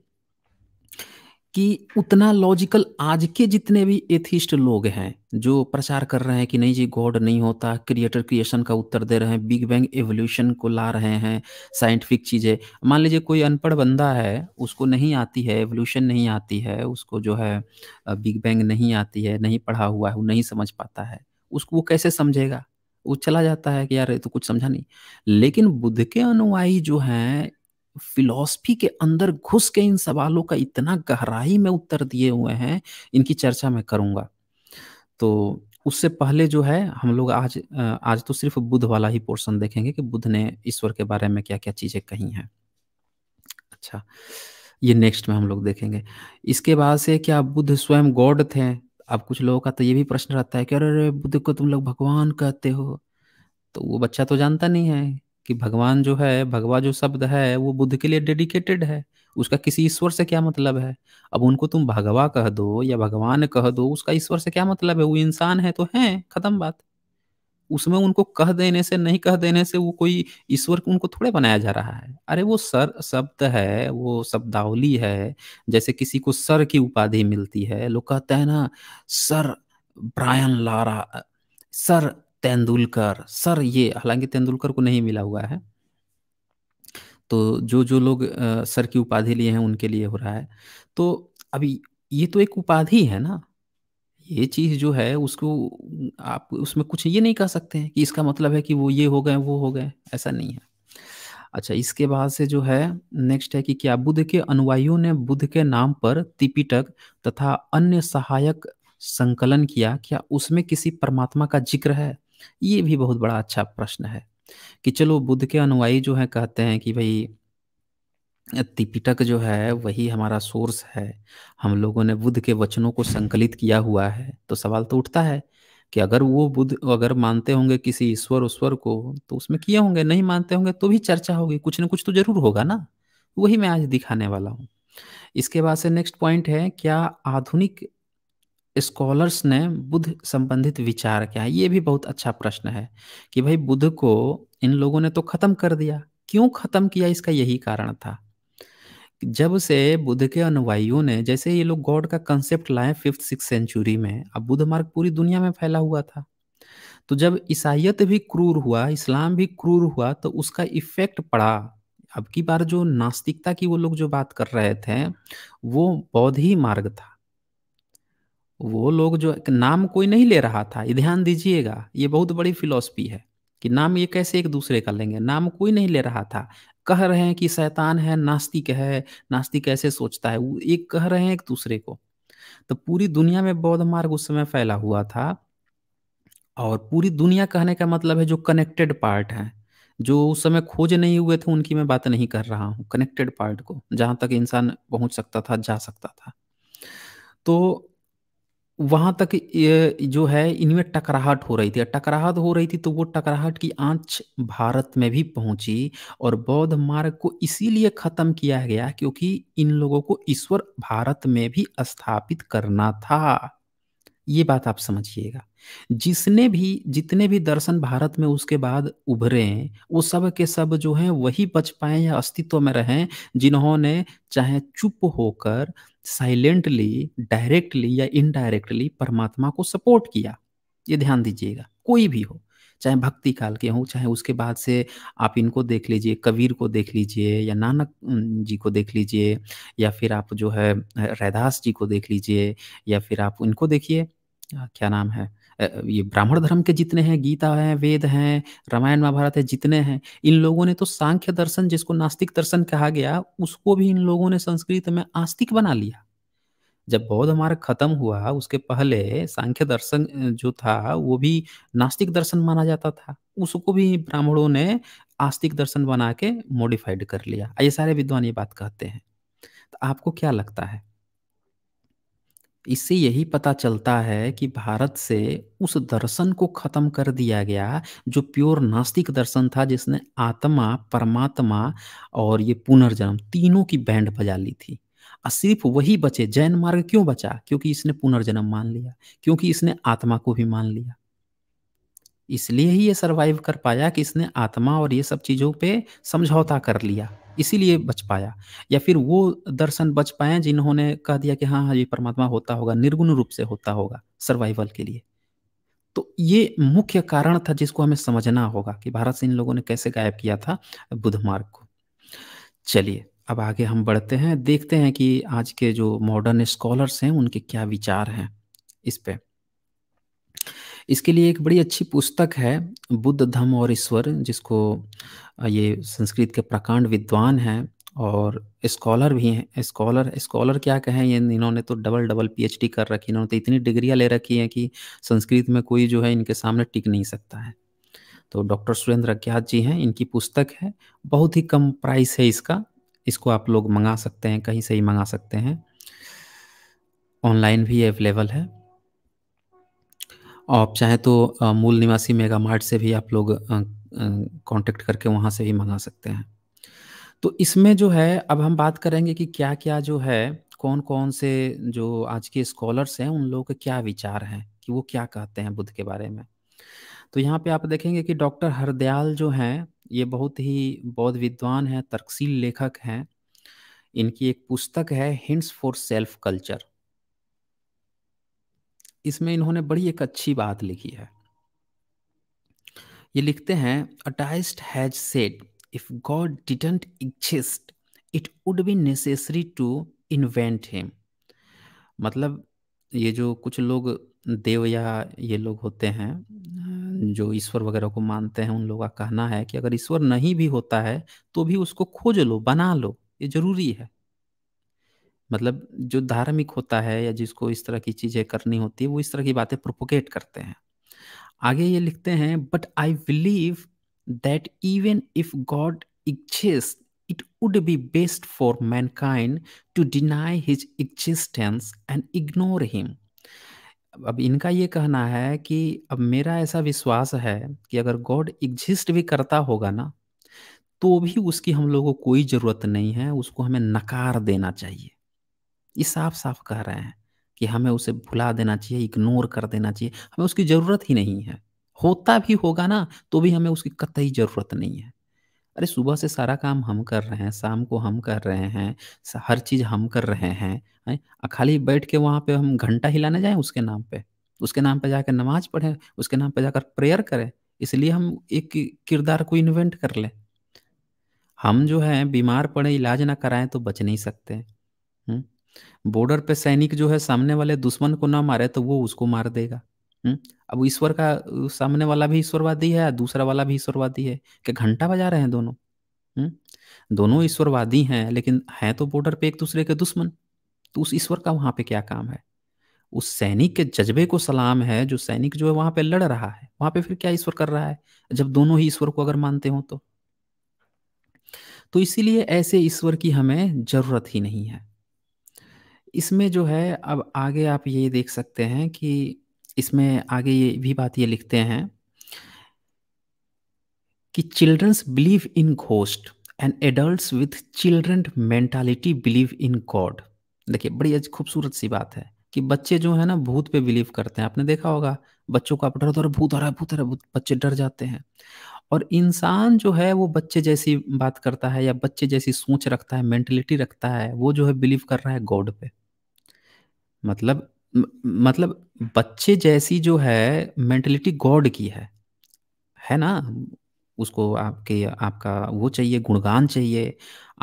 कि उतना लॉजिकल आज के जितने भी एथिस्ट लोग हैं जो प्रचार कर रहे हैं कि नहीं जी गॉड नहीं होता क्रिएटर क्रिएशन का उत्तर दे रहे हैं बिग बैंग एवोल्यूशन को ला रहे हैं साइंटिफिक चीज़ें मान लीजिए कोई अनपढ़ बंदा है उसको नहीं आती है एवोल्यूशन नहीं आती है उसको जो है बिग बैंग नहीं आती है नहीं पढ़ा हुआ है वो नहीं समझ पाता है उसको वो कैसे समझेगा वो चला जाता है कि यार तो कुछ समझा नहीं लेकिन बुद्ध के अनुयायी जो हैं फिलॉसफी के अंदर घुस के इन सवालों का इतना गहराई में उत्तर दिए हुए हैं इनकी चर्चा मैं करूँगा तो उससे पहले जो है हम लोग आज आज तो सिर्फ बुद्ध वाला ही पोर्शन देखेंगे कि बुद्ध ने ईश्वर के बारे में क्या क्या चीज़ें कही हैं अच्छा ये नेक्स्ट में हम लोग देखेंगे इसके बाद से क्या बुद्ध स्वयं गॉड थे अब कुछ लोगों का तो ये भी प्रश्न रहता है कि अरे बुद्ध को तुम लोग भगवान कहते हो तो वो बच्चा तो जानता नहीं है कि भगवान जो है भगवा जो शब्द है वो बुद्ध के लिए डेडिकेटेड है उसका किसी ईश्वर से क्या मतलब है अब उनको तुम भगवा कह दो या भगवान कह दो उसका ईश्वर से क्या मतलब है वो इंसान है तो है खत्म बात उसमें उनको कह देने से नहीं कह देने से वो कोई ईश्वर को उनको थोड़े बनाया जा रहा है अरे वो सर शब्द है वो शब्दावली है जैसे किसी को सर की उपाधि मिलती है लोग कहते हैं ना sir Brian Lara sir Tendulkar sir ये हालांकि तेंदुलकर को नहीं मिला हुआ है तो जो जो लोग सर की उपाधि लिए हैं उनके लिए हो रहा है तो अभी ये तो एक उपाधि है ना ये चीज़ जो है उसको आप उसमें कुछ ये नहीं कह सकते हैं कि इसका मतलब है कि वो ये हो गए वो हो गए ऐसा नहीं है अच्छा इसके बाद से जो है नेक्स्ट है कि क्या बुद्ध के अनुयायियों ने बुद्ध के नाम पर तिपिटक तथा अन्य सहायक संकलन किया क्या उसमें किसी परमात्मा का जिक्र है ये भी बहुत बड़ा अच्छा प्रश्न है कि चलो बुद्ध के अनुयायी जो है कहते हैं कि भाई त्रिपिटक जो है वही हमारा सोर्स है हम लोगों ने बुद्ध के वचनों को संकलित किया हुआ है तो सवाल तो उठता है कि अगर वो बुद्ध अगर मानते होंगे किसी ईश्वर उश्वर को तो उसमें किए होंगे नहीं मानते होंगे तो भी चर्चा होगी कुछ ना कुछ तो जरूर होगा ना वही मैं आज दिखाने वाला हूँ इसके बाद से नेक्स्ट पॉइंट है क्या आधुनिक स्कॉलर्स ने बुद्ध संबंधित विचार क्या है ये भी बहुत अच्छा प्रश्न है कि भाई बुद्ध को इन लोगों ने तो खत्म कर दिया क्यों खत्म किया इसका यही कारण था जब से बुद्ध के अनुवायियों ने जैसे ये लोग गॉड का कंसेप्ट लाए फिफ्थ सिक्स सेंचुरी में अब बुद्ध मार्ग पूरी दुनिया में फैला हुआ था तो जब ईसाइत भी क्रूर हुआ इस्लाम भी क्रूर हुआ तो उसका इफेक्ट पड़ा अब की बार जो नास्तिकता की वो लोग जो बात कर रहे थे वो बौद्ध ही मार्ग था वो लोग जो नाम कोई नहीं ले रहा था ये ध्यान दीजिएगा ये बहुत बड़ी फिलोसफी है कि नाम ये कैसे एक दूसरे का लेंगे नाम कोई नहीं ले रहा था कह रहे हैं कि शैतान है नास्तिक है नास्तिक ऐसे सोचता है वो एक कह रहे हैं एक दूसरे को तो पूरी दुनिया में बौद्ध मार्ग उस समय फैला हुआ था और पूरी दुनिया कहने का मतलब है जो कनेक्टेड पार्ट है जो उस समय खोज नहीं हुए थे उनकी मैं बात नहीं कर रहा हूँ कनेक्टेड पार्ट को जहाँ तक इंसान पहुँच सकता था जा सकता था तो वहाँ तक ये जो है इनमें टकराहट हो रही थी टकराहट हो रही थी तो वो टकराहट की आंच भारत में भी पहुंची और बौद्ध मार्ग को इसीलिए ख़त्म किया गया क्योंकि इन लोगों को ईश्वर भारत में भी स्थापित करना था ये बात आप समझिएगा जिसने भी जितने भी दर्शन भारत में उसके बाद उभरे हैं वो सब के सब जो हैं वही बच पाए या अस्तित्व में रहें जिन्होंने चाहे चुप होकर साइलेंटली डायरेक्टली या इनडायरेक्टली परमात्मा को सपोर्ट किया ये ध्यान दीजिएगा कोई भी हो चाहे भक्ति काल के हों चाहे उसके बाद से आप इनको देख लीजिए कबीर को देख लीजिए या नानक जी को देख लीजिए या फिर आप जो है रैदास जी को देख लीजिए या फिर आप इनको देखिए क्या नाम है ये ब्राह्मण धर्म के जितने हैं गीता है वेद हैं रामायण महाभारत है जितने हैं इन लोगों ने तो सांख्य दर्शन जिसको नास्तिक दर्शन कहा गया उसको भी इन लोगों ने संस्कृत में आस्तिक बना लिया जब बौद्ध मार्ग खत्म हुआ उसके पहले सांख्य दर्शन जो था वो भी नास्तिक दर्शन माना जाता था उसको भी ब्राह्मणों ने आस्तिक दर्शन बना के मॉडिफाइड कर लिया ये सारे विद्वान ये बात कहते हैं तो आपको क्या लगता है इससे यही पता चलता है कि भारत से उस दर्शन को खत्म कर दिया गया जो प्योर नास्तिक दर्शन था जिसने आत्मा परमात्मा और ये पुनर्जन्म तीनों की बैंड बजा ली थी और सिर्फ वही बचे जैन मार्ग क्यों बचा क्योंकि इसने पुनर्जन्म मान लिया क्योंकि इसने आत्मा को भी मान लिया इसलिए ही ये सरवाइव कर पाया कि इसने आत्मा और ये सब चीज़ों पे समझौता कर लिया इसीलिए बच पाया या फिर वो दर्शन बच पाए जिन्होंने कह दिया कि हाँ हाँ ये परमात्मा होता होगा निर्गुण रूप से होता होगा सर्वाइवल के लिए तो ये मुख्य कारण था जिसको हमें समझना होगा कि भारत से इन लोगों ने कैसे गायब किया था बुध मार्ग को चलिए अब आगे हम बढ़ते हैं देखते हैं कि आज के जो मॉडर्न स्कॉलर्स हैं उनके क्या विचार हैं इस पर इसके लिए एक बड़ी अच्छी पुस्तक है बुद्ध धम और ईश्वर जिसको ये संस्कृत के प्रकांड विद्वान हैं और स्कॉलर भी हैं स्कॉलर स्कॉलर क्या कहें ये इन्होंने तो डबल डबल पीएचडी कर रखी इन्होंने तो इतनी डिग्रियां ले रखी हैं कि संस्कृत में कोई जो है इनके सामने टिक नहीं सकता है तो डॉक्टर सुरेंद्र अज्ञात जी हैं इनकी पुस्तक है बहुत ही कम प्राइस है इसका इसको आप लोग मंगा सकते हैं कहीं से ही मंगा सकते हैं ऑनलाइन भी अवेलेबल है आप चाहें तो मूल निवासी मेगा मार्ट से भी आप लोग कांटेक्ट करके वहाँ से भी मंगा सकते हैं तो इसमें जो है अब हम बात करेंगे कि क्या क्या जो है कौन कौन से जो आज के स्कॉलर्स हैं उन लोगों के क्या विचार हैं कि वो क्या कहते हैं बुद्ध के बारे में तो यहाँ पे आप देखेंगे कि डॉक्टर हरदयाल जो हैं ये बहुत ही बौद्ध विद्वान हैं तर्कशील लेखक हैं इनकी एक पुस्तक है हिंट्स फॉर सेल्फ कल्चर इसमें इन्होंने बड़ी एक अच्छी बात लिखी है ये लिखते हैं atheist has said if God didn't exist it would be necessary to invent him मतलब ये जो कुछ लोग देव या ये लोग होते हैं जो ईश्वर वगैरह को मानते हैं उन लोगों का कहना है कि अगर ईश्वर नहीं भी होता है तो भी उसको खोज लो बना लो ये जरूरी है मतलब जो धार्मिक होता है या जिसको इस तरह की चीज़ें करनी होती है वो इस तरह की बातें प्रोपोगेट करते हैं आगे ये लिखते हैं but I believe that even if God exist it be best for mankind to deny his existence and ignore him अब इनका ये कहना है कि अब मेरा ऐसा विश्वास है कि अगर गॉड एग्जिस्ट भी करता होगा ना तो भी उसकी हम लोगों को कोई ज़रूरत नहीं है उसको हमें नकार देना चाहिए ये साफ साफ कह रहे हैं कि हमें उसे भुला देना चाहिए इग्नोर कर देना चाहिए हमें उसकी ज़रूरत ही नहीं है होता भी होगा ना तो भी हमें उसकी कतई ज़रूरत नहीं है अरे सुबह से सारा काम हम कर रहे हैं शाम को हम कर रहे हैं हर चीज़ हम कर रहे हैं है? खाली बैठ के वहाँ पे हम घंटा हिलाने जाएं उसके नाम पे उसके नाम पे जाकर नमाज पढ़ें उसके नाम पे जाकर प्रेयर करें इसलिए हम एक किरदार को इन्वेंट कर लें हम जो है बीमार पड़े इलाज ना कराएं तो बच नहीं सकते हुँ? बॉर्डर पे सैनिक जो है सामने वाले दुश्मन को ना मारे तो वो उसको मार देगा हुँ? हम्म, अब ईश्वर का सामने वाला भी ईश्वरवादी है दूसरा वाला भी ईश्वरवादी है कि घंटा बजा रहे हैं दोनों हुँ? हम्म, दोनों ईश्वरवादी हैं लेकिन हैं तो बॉर्डर पे एक दूसरे के दुश्मन तो उस ईश्वर का वहां पे क्या काम है उस सैनिक के जज्बे को सलाम है जो सैनिक जो है वहां पे लड़ रहा है वहां पे फिर क्या ईश्वर कर रहा है जब दोनों ही ईश्वर को अगर मानते हो तो तो इसीलिए ऐसे ईश्वर की हमें जरूरत ही नहीं है इसमें जो है अब आगे आप ये देख सकते हैं कि इसमें आगे ये भी बात ये लिखते हैं कि childrens believe in ghost and adult with children mentality believe in God देखिए बड़ी अच्छी खूबसूरत सी बात है कि बच्चे जो है ना भूत पे बिलीव करते हैं आपने देखा होगा बच्चों को आप डर डर भूत आ भूत आ भूत बच्चे डर जाते हैं और इंसान जो है वो बच्चे जैसी बात करता है या बच्चे जैसी सोच रखता है मेंटेलिटी रखता है वो जो है बिलीव कर रहा है गॉड पे मतलब मतलब बच्चे जैसी जो है मेंटलिटी गॉड की है है ना उसको आपके आपका वो चाहिए गुणगान चाहिए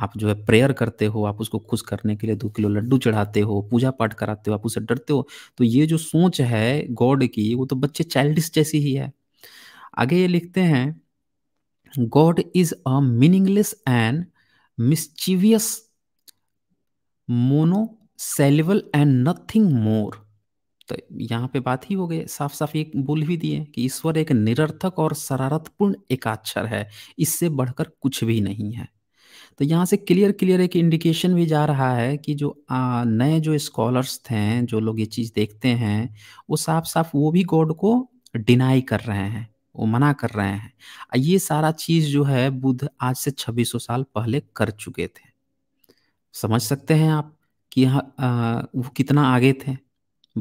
आप जो है प्रेयर करते हो आप उसको खुश करने के लिए दो किलो लड्डू चढ़ाते हो पूजा पाठ कराते हो आप उसे डरते हो तो ये जो सोच है गॉड की वो तो बच्चे चाइल्डिस जैसी ही है आगे ये लिखते हैं God is a meaningless and mischievous monosyllable and nothing more तो यहाँ पे बात ही हो गई साफ साफ ये बोल भी दिए कि ईश्वर एक निरर्थक और शरारतपूर्ण एकाक्षर है इससे बढ़कर कुछ भी नहीं है तो यहाँ से क्लियर क्लियर एक इंडिकेशन भी जा रहा है कि जो नए जो स्कॉलर्स थे जो लोग ये चीज़ देखते हैं वो साफ साफ वो भी गॉड को डिनाई कर रहे हैं वो मना कर रहे हैं ये सारा चीज़ जो है बुद्ध आज से 2600 साल पहले कर चुके थे समझ सकते हैं आप कि हाँ वो कितना आगे थे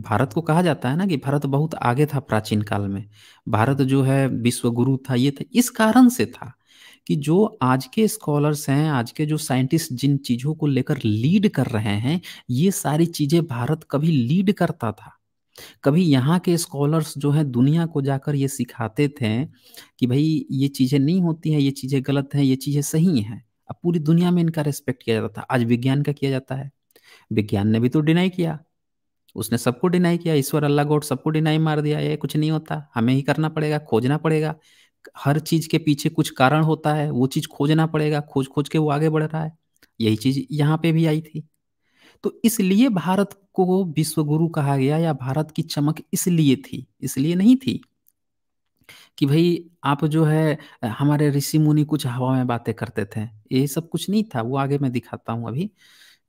भारत को कहा जाता है ना कि भारत बहुत आगे था प्राचीन काल में भारत जो है विश्व गुरु था ये था इस कारण से था कि जो आज के स्कॉलर्स हैं आज के जो साइंटिस्ट जिन चीज़ों को लेकर लीड कर रहे हैं ये सारी चीज़ें भारत कभी लीड करता था कभी यहाँ के स्कॉलर्स जो हैं दुनिया को जाकर ये सिखाते थे कि भाई ये चीज़ें नहीं होती हैं ये चीज़ें गलत हैं ये चीज़ें सही हैं अब पूरी दुनिया में इनका रेस्पेक्ट किया जाता था आज विज्ञान का किया जाता है विज्ञान ने भी तो डिनाई किया उसने सबको डिनाई किया ईश्वर अल्लाह गॉड सबको डिनाई मार दिया ये कुछ नहीं होता हमें ही करना पड़ेगा खोजना पड़ेगा हर चीज के पीछे कुछ कारण होता है वो चीज खोजना पड़ेगा खोज खोज के वो आगे बढ़ रहा है यही चीज यहाँ पे भी आई थी तो इसलिए भारत को विश्व गुरु कहा गया या भारत की चमक इसलिए थी इसलिए नहीं थी कि भाई आप जो है हमारे ऋषि मुनि कुछ हवा में बातें करते थे ये सब कुछ नहीं था वो आगे मैं दिखाता हूँ अभी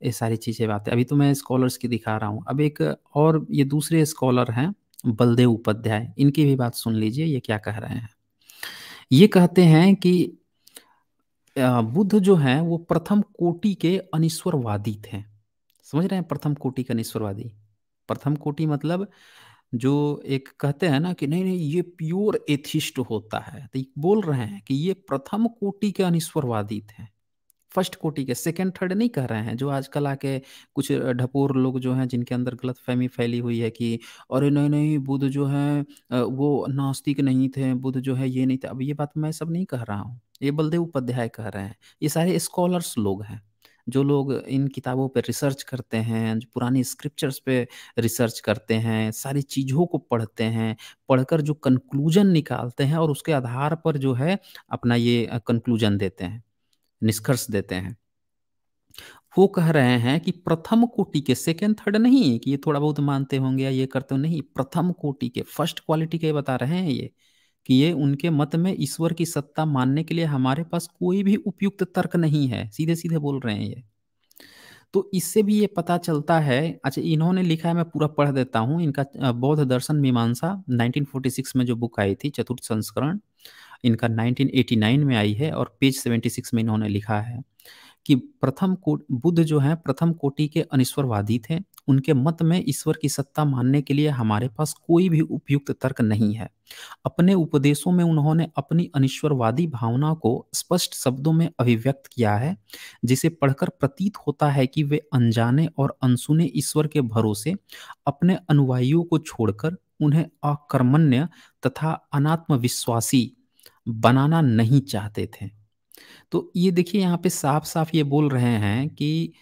ये सारी चीज़ें बातें अभी तो मैं स्कॉलर्स की दिखा रहा हूँ अब एक और ये दूसरे स्कॉलर हैं बलदेव उपाध्याय इनकी भी बात सुन लीजिए ये क्या कह रहे हैं ये कहते हैं कि बुद्ध जो हैं वो प्रथम कोटि के अनिश्वरवादी थे समझ रहे हैं प्रथम कोटि के अनिश्वरवादी प्रथम कोटि मतलब जो एक कहते हैं ना कि नहीं नहीं ये प्योर एथिस्ट होता है तो बोल रहे हैं कि ये प्रथम कोटि के अनिश्वरवादी थे फर्स्ट कोटी के सेकंड थर्ड नहीं कह रहे हैं जो आजकल आके कुछ ढपोर लोग जो हैं जिनके अंदर गलत फहमी फैली हुई है कि अरे नहीं नहीं बुद्ध जो है वो नास्तिक नहीं थे बुद्ध जो है ये नहीं थे अब ये बात मैं सब नहीं कह रहा हूँ ये बलदेव उपाध्याय कह रहे हैं ये सारे स्कॉलर्स लोग हैं जो लोग इन किताबों पर रिसर्च करते हैं जो पुरानी स्क्रिप्चर्स पे रिसर्च करते हैं सारी चीज़ों को पढ़ते हैं पढ़कर जो कंक्लूजन निकालते हैं और उसके आधार पर जो है अपना ये कंक्लूजन देते हैं निष्कर्ष देते हैं वो कह रहे हैं कि प्रथम कोटि के सेकेंड थर्ड नहीं कि ये थोड़ा बहुत मानते होंगे या ये करते हो नहीं प्रथम कोटि के फर्स्ट क्वालिटी के बता रहे हैं ये कि ये उनके मत में ईश्वर की सत्ता मानने के लिए हमारे पास कोई भी उपयुक्त तर्क नहीं है सीधे सीधे बोल रहे हैं ये तो इससे भी ये पता चलता है अच्छा इन्होंने लिखा है मैं पूरा पढ़ देता हूँ इनका बौद्ध दर्शन मीमांसा 1946 में जो बुक आई थी चतुर्थ संस्करण इनका 1989 में आई है और पेज 76 में इन्होंने लिखा है कि प्रथम को बुद्ध जो है प्रथम कोटि के अनिश्वरवादी थे उनके मत में ईश्वर की सत्ता मानने के लिए हमारे पास कोई भी उपयुक्त तर्क नहीं है अपने उपदेशों में उन्होंने अपनी अनिश्वरवादी भावना को स्पष्ट शब्दों में अभिव्यक्त किया है जिसे पढ़कर प्रतीत होता है कि वे अनजाने और अनसुने ईश्वर के भरोसे अपने अनुवायियों को छोड़कर उन्हें अकर्मण्य तथा अनात्मविश्वासी बनाना नहीं चाहते थे तो ये देखिए यहाँ पे साफ साफ ये बोल रहे हैं कि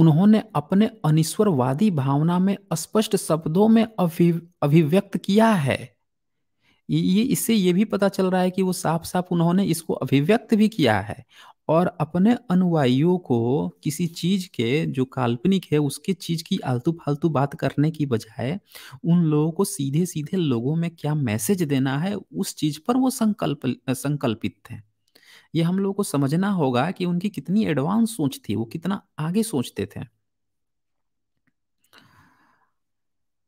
उन्होंने अपने अनिश्वरवादी भावना में स्पष्ट शब्दों में अभि अभिव्यक्त किया है ये इससे ये भी पता चल रहा है कि वो साफ साफ उन्होंने इसको अभिव्यक्त भी किया है और अपने अनुयायियों को किसी चीज़ के जो काल्पनिक है उसके चीज़ की आलतू फालतू बात करने की बजाय उन लोगों को सीधे सीधे लोगों में क्या मैसेज देना है उस चीज़ पर वो संकल्प संकल्पित थे ये हम लोगों को समझना होगा कि उनकी कितनी एडवांस सोच थी वो कितना आगे सोचते थे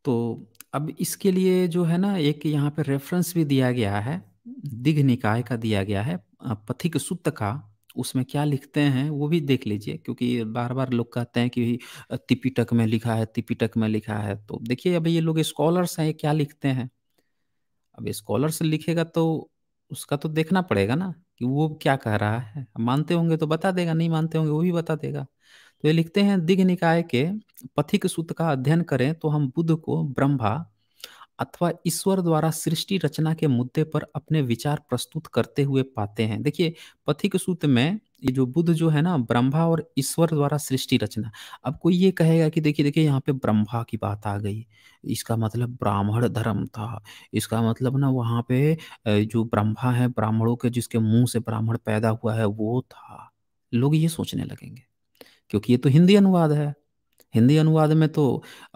तो अब इसके लिए जो है ना एक यहाँ पे रेफरेंस भी दिया गया है दिघ निकाय का दिया गया है पथिक सूत्र का उसमें क्या लिखते हैं वो भी देख लीजिए क्योंकि बार बार लोग कहते हैं कि तिपिटक में लिखा है तिपिटक में लिखा है तो देखिए अभी ये लोग स्कॉलर्स हैं ये क्या लिखते हैं अब स्कॉलर्स लिखेगा तो उसका तो देखना पड़ेगा ना कि वो क्या कह रहा है मानते होंगे तो बता देगा नहीं मानते होंगे वो भी बता देगा तो ये लिखते हैं दिग्ध निकाय के पथिक सूत्र का अध्ययन करें तो हम बुद्ध को ब्रह्मा अथवा ईश्वर द्वारा सृष्टि रचना के मुद्दे पर अपने विचार प्रस्तुत करते हुए पाते हैं देखिए पथिक सूत्र में ये जो बुद्ध जो है ना ब्रह्मा और ईश्वर द्वारा सृष्टि रचना अब कोई ये कहेगा कि देखिए देखिए यहाँ पे ब्रह्मा की बात आ गई इसका मतलब ब्राह्मण धर्म था इसका मतलब ना वहाँ पे जो ब्रह्मा है ब्राह्मणों के जिसके मुंह से ब्राह्मण पैदा हुआ है वो था लोग ये सोचने लगेंगे क्योंकि ये तो हिंदी अनुवाद है हिंदी अनुवाद में तो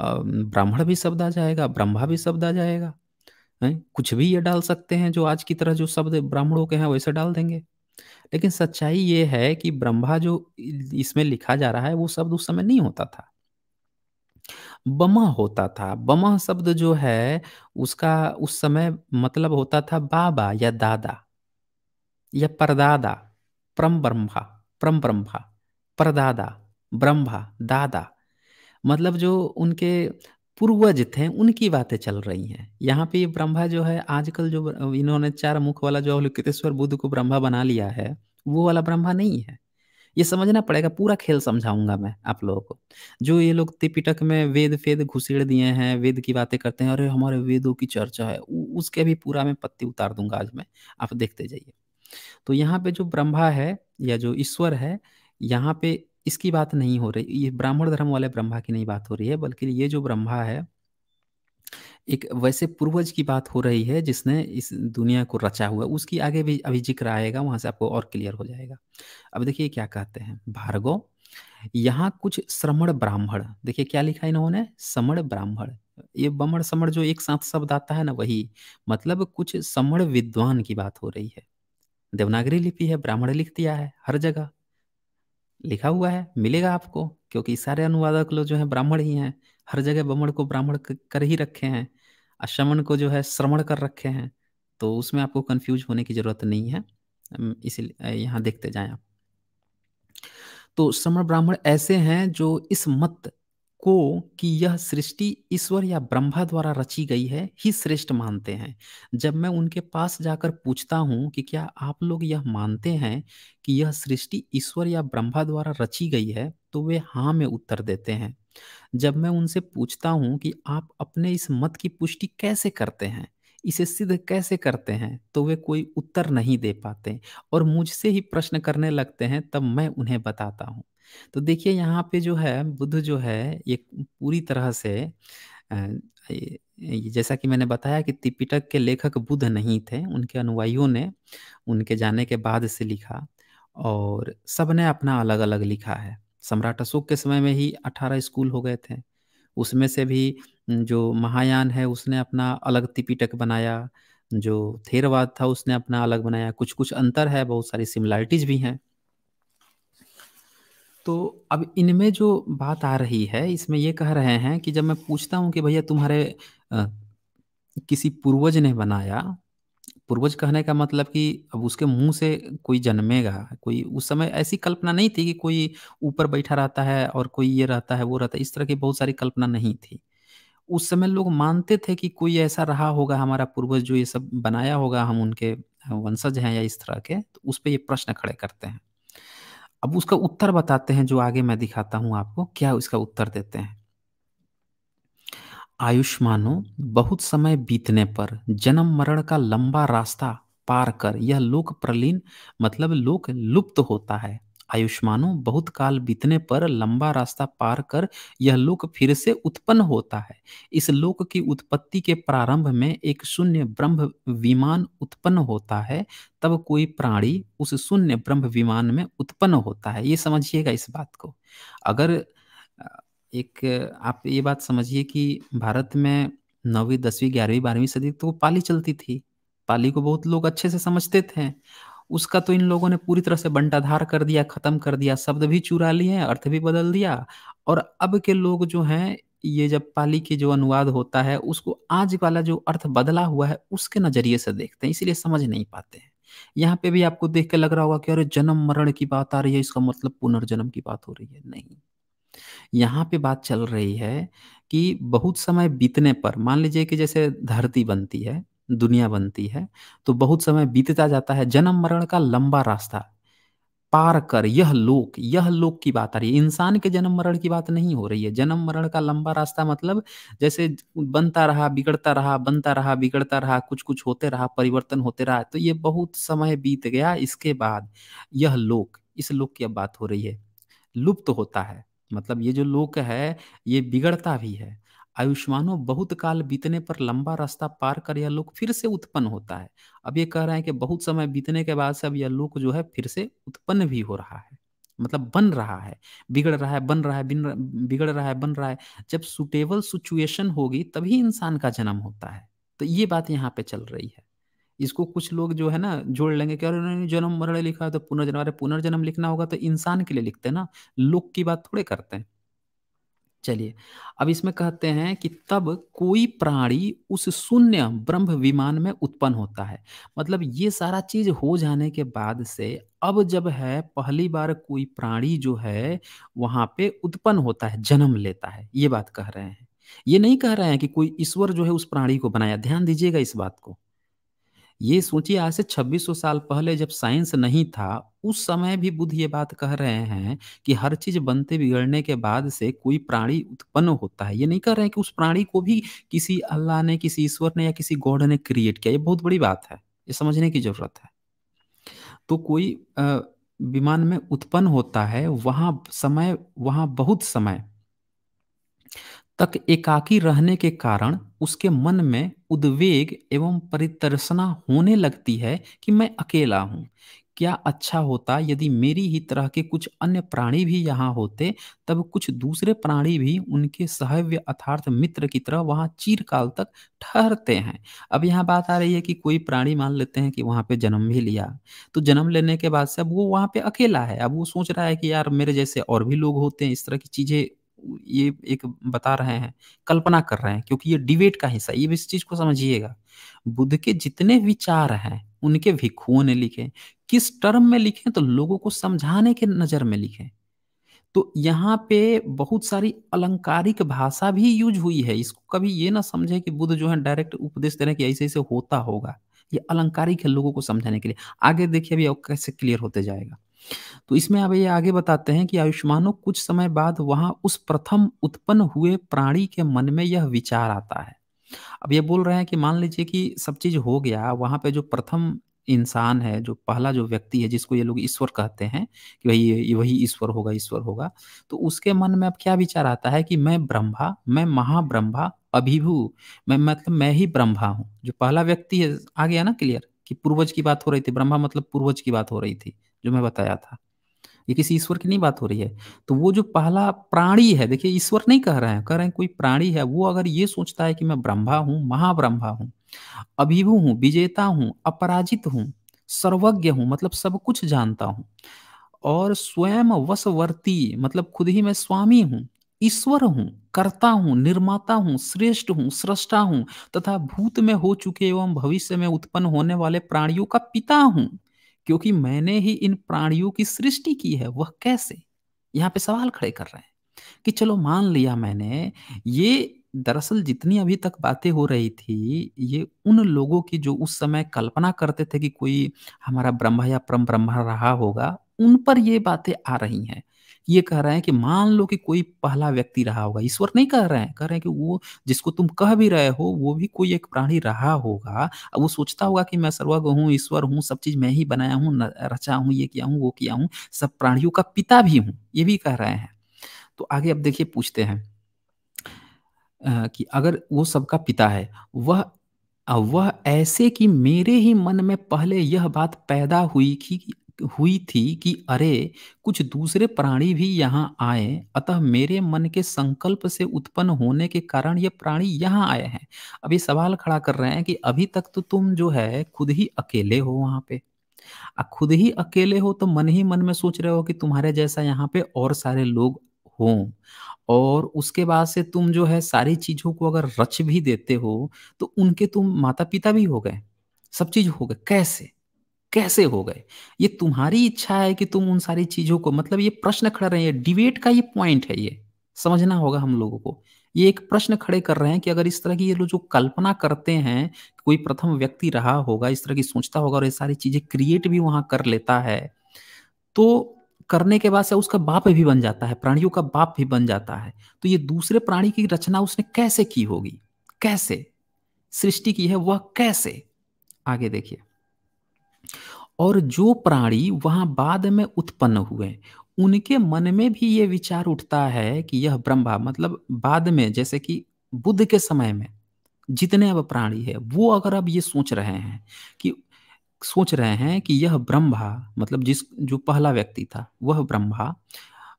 ब्राह्मण भी शब्द आ जाएगा ब्रह्मा भी शब्द आ जाएगा है कुछ भी ये डाल सकते हैं जो आज की तरह जो शब्द ब्राह्मणों के हैं वैसे डाल देंगे लेकिन सच्चाई ये है कि ब्रह्मा जो इसमें लिखा जा रहा है वो शब्द उस समय नहीं होता था बमा होता था बमा शब्द जो है उसका उस समय मतलब होता था बाबा या दादा या परदादा परम ब्रह्मा परम ब्रह्मा परदादा ब्रह्मा दादा मतलब जो उनके पूर्वज थे उनकी बातें चल रही हैं यहाँ पे ये ब्रह्मा जो है आजकल जो इन्होंने चार मुख वाला जो अवलोकितेश्वर बुद्ध को ब्रह्मा बना लिया है वो वाला ब्रह्मा नहीं है ये समझना पड़ेगा पूरा खेल समझाऊंगा मैं आप लोगों को जो ये लोग त्रिपिटक में वेद फेद घुसेड़ दिए हैं वेद की बातें करते हैं अरे हमारे वेदों की चर्चा है उसके भी पूरा मैं पत्ती उतार दूंगा आज मैं आप देखते जाइए तो यहाँ पे जो ब्रह्मा है या जो ईश्वर है यहाँ पे इसकी बात नहीं हो रही ये ब्राह्मण धर्म वाले ब्रह्मा की नहीं बात हो रही है बल्कि ये जो ब्रह्मा है एक वैसे पूर्वज की बात हो रही है जिसने इस दुनिया को रचा हुआ उसकी आगे भी अभी जिक्र आएगा वहां से आपको और क्लियर हो जाएगा अब देखिए क्या कहते हैं भार्गव यहाँ कुछ श्रमण ब्राह्मण देखिए क्या लिखा है इन्होंने समण ब्राह्मण ये बमण समण जो एक साथ शब्द आता है ना वही मतलब कुछ समण विद्वान की बात हो रही है देवनागरी लिपि है ब्राह्मण लिख दिया है हर जगह लिखा हुआ है मिलेगा आपको क्योंकि सारे अनुवादक लोग जो है ब्राह्मण ही हैं हर जगह बमण को ब्राह्मण कर ही रखे हैं अश्रमण को जो है श्रवण कर रखे हैं तो उसमें आपको कंफ्यूज होने की जरूरत नहीं है इसीलिए यहाँ देखते जाए आप तो श्रमण ब्राह्मण ऐसे हैं जो इस मत को कि यह सृष्टि ईश्वर या ब्रह्मा द्वारा रची गई है ही श्रेष्ठ मानते हैं जब मैं उनके पास जाकर पूछता हूँ कि क्या आप लोग यह मानते हैं कि यह सृष्टि ईश्वर या ब्रह्मा द्वारा रची गई है तो वे हाँ में उत्तर देते हैं जब मैं उनसे पूछता हूँ कि आप अपने इस मत की पुष्टि कैसे करते हैं इसे सिद्ध कैसे करते हैं तो वे कोई उत्तर नहीं दे पाते और मुझसे ही प्रश्न करने लगते हैं तब मैं उन्हें बताता हूँ तो देखिए यहाँ पे जो है बुद्ध जो है ये पूरी तरह से जैसा कि मैंने बताया कि त्रिपिटक के लेखक बुद्ध नहीं थे उनके अनुयायियों ने उनके जाने के बाद से लिखा और सबने अपना अलग अलग लिखा है सम्राट अशोक के समय में ही अठारह स्कूल हो गए थे उसमें से भी जो महायान है उसने अपना अलग त्रिपिटक बनाया जो थेरवाद था उसने अपना अलग बनाया कुछ कुछ अंतर है बहुत सारी सिमिलैरिटीज भी हैं तो अब इनमें जो बात आ रही है इसमें ये कह रहे हैं कि जब मैं पूछता हूँ कि भैया तुम्हारे आ, किसी पूर्वज ने बनाया पूर्वज कहने का मतलब कि अब उसके मुंह से कोई जन्मेगा कोई उस समय ऐसी कल्पना नहीं थी कि कोई ऊपर बैठा रहता है और कोई ये रहता है वो रहता है इस तरह की बहुत सारी कल्पना नहीं थी उस समय लोग मानते थे कि कोई ऐसा रहा होगा हमारा पूर्वज जो ये सब बनाया होगा हम उनके वंशज हैं या इस तरह के तो उस पर ये प्रश्न खड़े करते हैं अब उसका उत्तर बताते हैं जो आगे मैं दिखाता हूं आपको क्या उसका उत्तर देते हैं आयुष्मानो बहुत समय बीतने पर जन्म मरण का लंबा रास्ता पार कर यह लोक प्रलीन मतलब लोक लुप्त होता है आयुष्मानो बहुत काल बीतने पर लंबा रास्ता पार कर यह लोक फिर से उत्पन्न होता है इस लोक की उत्पत्ति के प्रारंभ में एक शून्य ब्रह्म विमान उत्पन्न होता है तब कोई प्राणी उस शून्य ब्रह्म विमान में उत्पन्न होता है ये समझिएगा इस बात को अगर एक आप ये बात समझिए कि भारत में नौवीं दसवीं ग्यारहवीं बारहवीं सदी तो पाली चलती थी पाली को बहुत लोग अच्छे से समझते थे उसका तो इन लोगों ने पूरी तरह से बंटाधार कर दिया खत्म कर दिया शब्द भी चुरा लिए अर्थ भी बदल दिया और अब के लोग जो हैं ये जब पाली के जो अनुवाद होता है उसको आज वाला जो अर्थ बदला हुआ है उसके नज़रिए से देखते हैं इसीलिए समझ नहीं पाते हैं यहाँ पे भी आपको देख के लग रहा होगा कि अरे जन्म मरण की बात आ रही है इसका मतलब पुनर्जन्म की बात हो रही है नहीं यहाँ पे बात चल रही है कि बहुत समय बीतने पर मान लीजिए कि जैसे धरती बनती है दुनिया बनती है तो बहुत समय बीतता जाता है जन्म मरण का लंबा रास्ता पार कर यह लोक यह लोक की बात आ रही है इंसान के जन्म मरण की बात नहीं हो रही है जन्म मरण का लंबा रास्ता मतलब जैसे बनता रहा बिगड़ता रहा बनता रहा बिगड़ता रहा कुछ कुछ होते रहा परिवर्तन होते रहा तो ये बहुत समय बीत गया इसके बाद यह लोक इस लोक की अब बात हो रही है लुप्त तो होता है मतलब ये जो लोक है ये बिगड़ता भी है आयुष्मानों बहुत काल बीतने पर लंबा रास्ता पार कर यह लोक फिर से उत्पन्न होता है अब ये कह रहे हैं कि बहुत समय बीतने के बाद से अब यह लोक जो है फिर से उत्पन्न भी हो रहा है मतलब बन रहा है बिगड़ रहा है बन रहा है बिगड़ रहा है बन रहा है जब सुटेबल सिचुएशन होगी तभी इंसान का जन्म होता है तो ये बात यहाँ पे चल रही है इसको कुछ लोग जो है ना जोड़ लेंगे कि अरे जन्म मरण लिखा है तो पुनर्जन्म अरे पुनर्जन्म लिखना होगा तो इंसान के लिए लिखते हैं ना लोक की बात थोड़े करते हैं चलिए अब इसमें कहते हैं कि तब कोई प्राणी उस शून्य ब्रह्म विमान में उत्पन्न होता है मतलब ये सारा चीज हो जाने के बाद से अब जब है पहली बार कोई प्राणी जो है वहां पे उत्पन्न होता है जन्म लेता है ये बात कह रहे हैं ये नहीं कह रहे हैं कि कोई ईश्वर जो है उस प्राणी को बनाया ध्यान दीजिएगा इस बात को ये सोचिए आज से 2600 साल पहले जब साइंस नहीं था उस समय भी बुद्ध ये बात कह रहे हैं कि हर चीज बनते बिगड़ने के बाद से कोई प्राणी उत्पन्न होता है ये नहीं कह रहे हैं कि उस प्राणी को भी किसी अल्लाह ने किसी ईश्वर ने या किसी गॉड ने क्रिएट किया ये बहुत बड़ी बात है ये समझने की जरूरत है तो कोई विमान में उत्पन्न होता है वहां समय वहां बहुत समय तक एकाकी रहने के कारण उसके मन में उद्वेग एवं परितरसना होने लगती है कि मैं अकेला हूँ क्या अच्छा होता यदि मेरी ही तरह के कुछ अन्य प्राणी भी यहाँ होते तब कुछ दूसरे प्राणी भी उनके सहव्य अर्थार्थ मित्र की तरह वहाँ चीरकाल तक ठहरते हैं अब यहाँ बात आ रही है कि कोई प्राणी मान लेते हैं कि वहाँ पे जन्म भी लिया तो जन्म लेने के बाद से अब वो वहाँ पे अकेला है अब वो सोच रहा है कि यार मेरे जैसे और भी लोग होते हैं इस तरह की चीज़ें ये एक बता रहे हैं कल्पना कर रहे हैं क्योंकि ये डिबेट का हिस्सा ये इस चीज को समझिएगा बुद्ध के जितने विचार हैं उनके भिक्षुओं ने लिखे किस टर्म में लिखे तो लोगों को समझाने के नजर में लिखे तो यहाँ पे बहुत सारी अलंकारिक भाषा भी यूज हुई है इसको कभी ये ना समझे कि बुद्ध जो है डायरेक्ट उपदेश दे रहे हैं कि ऐसे ऐसे होता होगा ये अलंकारिक है लोगों को समझाने के लिए आगे देखिए अभी कैसे क्लियर होते जाएगा तो इसमें अब ये आगे बताते हैं कि आयुष्मानों कुछ समय बाद वहां उस प्रथम उत्पन्न हुए प्राणी के मन में यह विचार आता है अब ये बोल रहे हैं कि मान लीजिए कि सब चीज हो गया वहां पे जो प्रथम इंसान है जो पहला जो व्यक्ति है जिसको ये लोग ईश्वर कहते हैं कि भाई ये वही ईश्वर होगा ईश्वर होगा तो उसके मन में अब क्या विचार आता है कि मैं ब्रह्मा मैं महाब्रह्मा अभिभू मैं मतलब मैं ही ब्रह्मा हूँ जो पहला व्यक्ति है आ गया ना क्लियर कि पूर्वज की बात हो रही थी ब्रह्मा मतलब पूर्वज की बात हो रही थी जो मैं बताया था ये किसी ईश्वर की नहीं बात हो रही है तो वो जो पहला प्राणी है देखिए ईश्वर नहीं कह रहे हैं कह रहे हैं कोई प्राणी है वो अगर ये सोचता है कि मैं ब्रह्मा हूँ महाब्रह्मा हूँ अभिभु हूँ विजेता हूँ अपराजित हूँ सर्वज्ञ हूँ मतलब सब कुछ जानता हूँ और स्वयं वशवर्ती मतलब खुद ही मैं स्वामी हूँ ईश्वर हूँ करता हूँ निर्माता हूँ श्रेष्ठ हूँ सृष्टा हूँ तथा भूत में हो चुके एवं भविष्य में उत्पन्न होने वाले प्राणियों का पिता हूँ क्योंकि मैंने ही इन प्राणियों की सृष्टि की है वह कैसे यहाँ पे सवाल खड़े कर रहे हैं कि चलो मान लिया मैंने ये दरअसल जितनी अभी तक बातें हो रही थी ये उन लोगों की जो उस समय कल्पना करते थे कि कोई हमारा ब्रह्मा या परम ब्रह्मा रहा होगा उन पर ये बातें आ रही हैं ये कह रहे हैं कि मान लो कि कोई पहला व्यक्ति रहा होगा ईश्वर नहीं कह रहे हैं कह रहे हैं कि वो जिसको तुम कह भी रहे हो वो भी कोई एक प्राणी रहा होगा वो सोचता होगा कि मैं सर्वज्ञ हूँ ईश्वर हूँ सब चीज़ मैं ही बनाया हूँ रचा हूँ ये किया हूँ वो किया हूँ सब प्राणियों का पिता भी हूँ ये भी कह रहे हैं तो आगे अब देखिए पूछते हैं कि अगर वो सबका पिता है वह वह ऐसे कि मेरे ही मन में पहले यह बात पैदा हुई थी कि हुई थी कि अरे कुछ दूसरे प्राणी भी यहाँ आए अतः मेरे मन के संकल्प से उत्पन्न होने के कारण ये प्राणी यहाँ आए हैं अब ये सवाल खड़ा कर रहे हैं कि अभी तक तो तुम जो है खुद ही अकेले हो वहाँ पे आ खुद ही अकेले हो तो मन ही मन में सोच रहे हो कि तुम्हारे जैसा यहाँ पे और सारे लोग हों और उसके बाद से तुम जो है सारी चीजों को अगर रच भी देते हो तो उनके तुम माता पिता भी हो गए सब चीज हो गए कैसे कैसे हो गए ये तुम्हारी इच्छा है कि तुम उन सारी चीजों को मतलब ये प्रश्न खड़ा रहे डिबेट का ये पॉइंट है ये समझना होगा हम लोगों को ये एक प्रश्न खड़े कर रहे हैं कि अगर इस तरह की ये लोग जो कल्पना करते हैं कोई प्रथम व्यक्ति रहा होगा इस तरह की सोचता होगा और ये सारी चीजें क्रिएट भी वहां कर लेता है तो करने के बाद से उसका बाप भी बन जाता है प्राणियों का बाप भी बन जाता है तो ये दूसरे प्राणी की रचना उसने कैसे की होगी कैसे सृष्टि की है वह कैसे आगे देखिए और जो प्राणी वहाँ बाद में उत्पन्न हुए उनके मन में भी ये विचार उठता है कि यह ब्रह्मा मतलब बाद में जैसे कि बुद्ध के समय में जितने अब प्राणी है वो अगर अब ये सोच रहे हैं कि सोच रहे हैं कि यह ब्रह्मा मतलब जिस जो पहला व्यक्ति था वह ब्रह्मा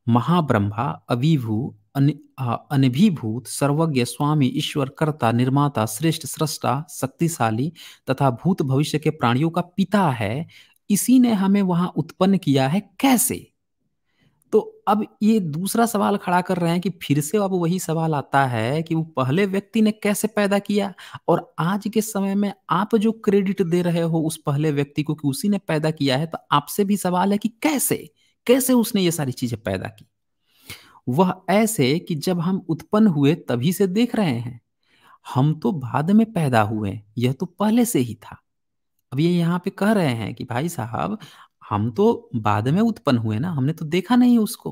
महाब्रह्मा अविभू अनभिभूत सर्वज्ञ स्वामी ईश्वर कर्ता निर्माता श्रेष्ठ सृष्टा शक्तिशाली तथा भूत भविष्य के प्राणियों का पिता है इसी ने हमें वहां उत्पन्न किया है कैसे तो अब ये दूसरा सवाल खड़ा कर रहे हैं कि फिर से अब वही सवाल आता है कि वो पहले व्यक्ति ने कैसे पैदा किया और आज के समय में आप जो क्रेडिट दे रहे हो उस पहले व्यक्ति को कि उसी ने पैदा किया है तो आपसे भी सवाल है कि कैसे कैसे उसने ये सारी चीजें पैदा की वह ऐसे कि जब हम उत्पन्न हुए तभी से देख रहे हैं हम तो बाद में पैदा हुए यह तो पहले से ही था अब ये यहाँ पे कह रहे हैं कि भाई साहब हम तो बाद में उत्पन्न हुए ना हमने तो देखा नहीं उसको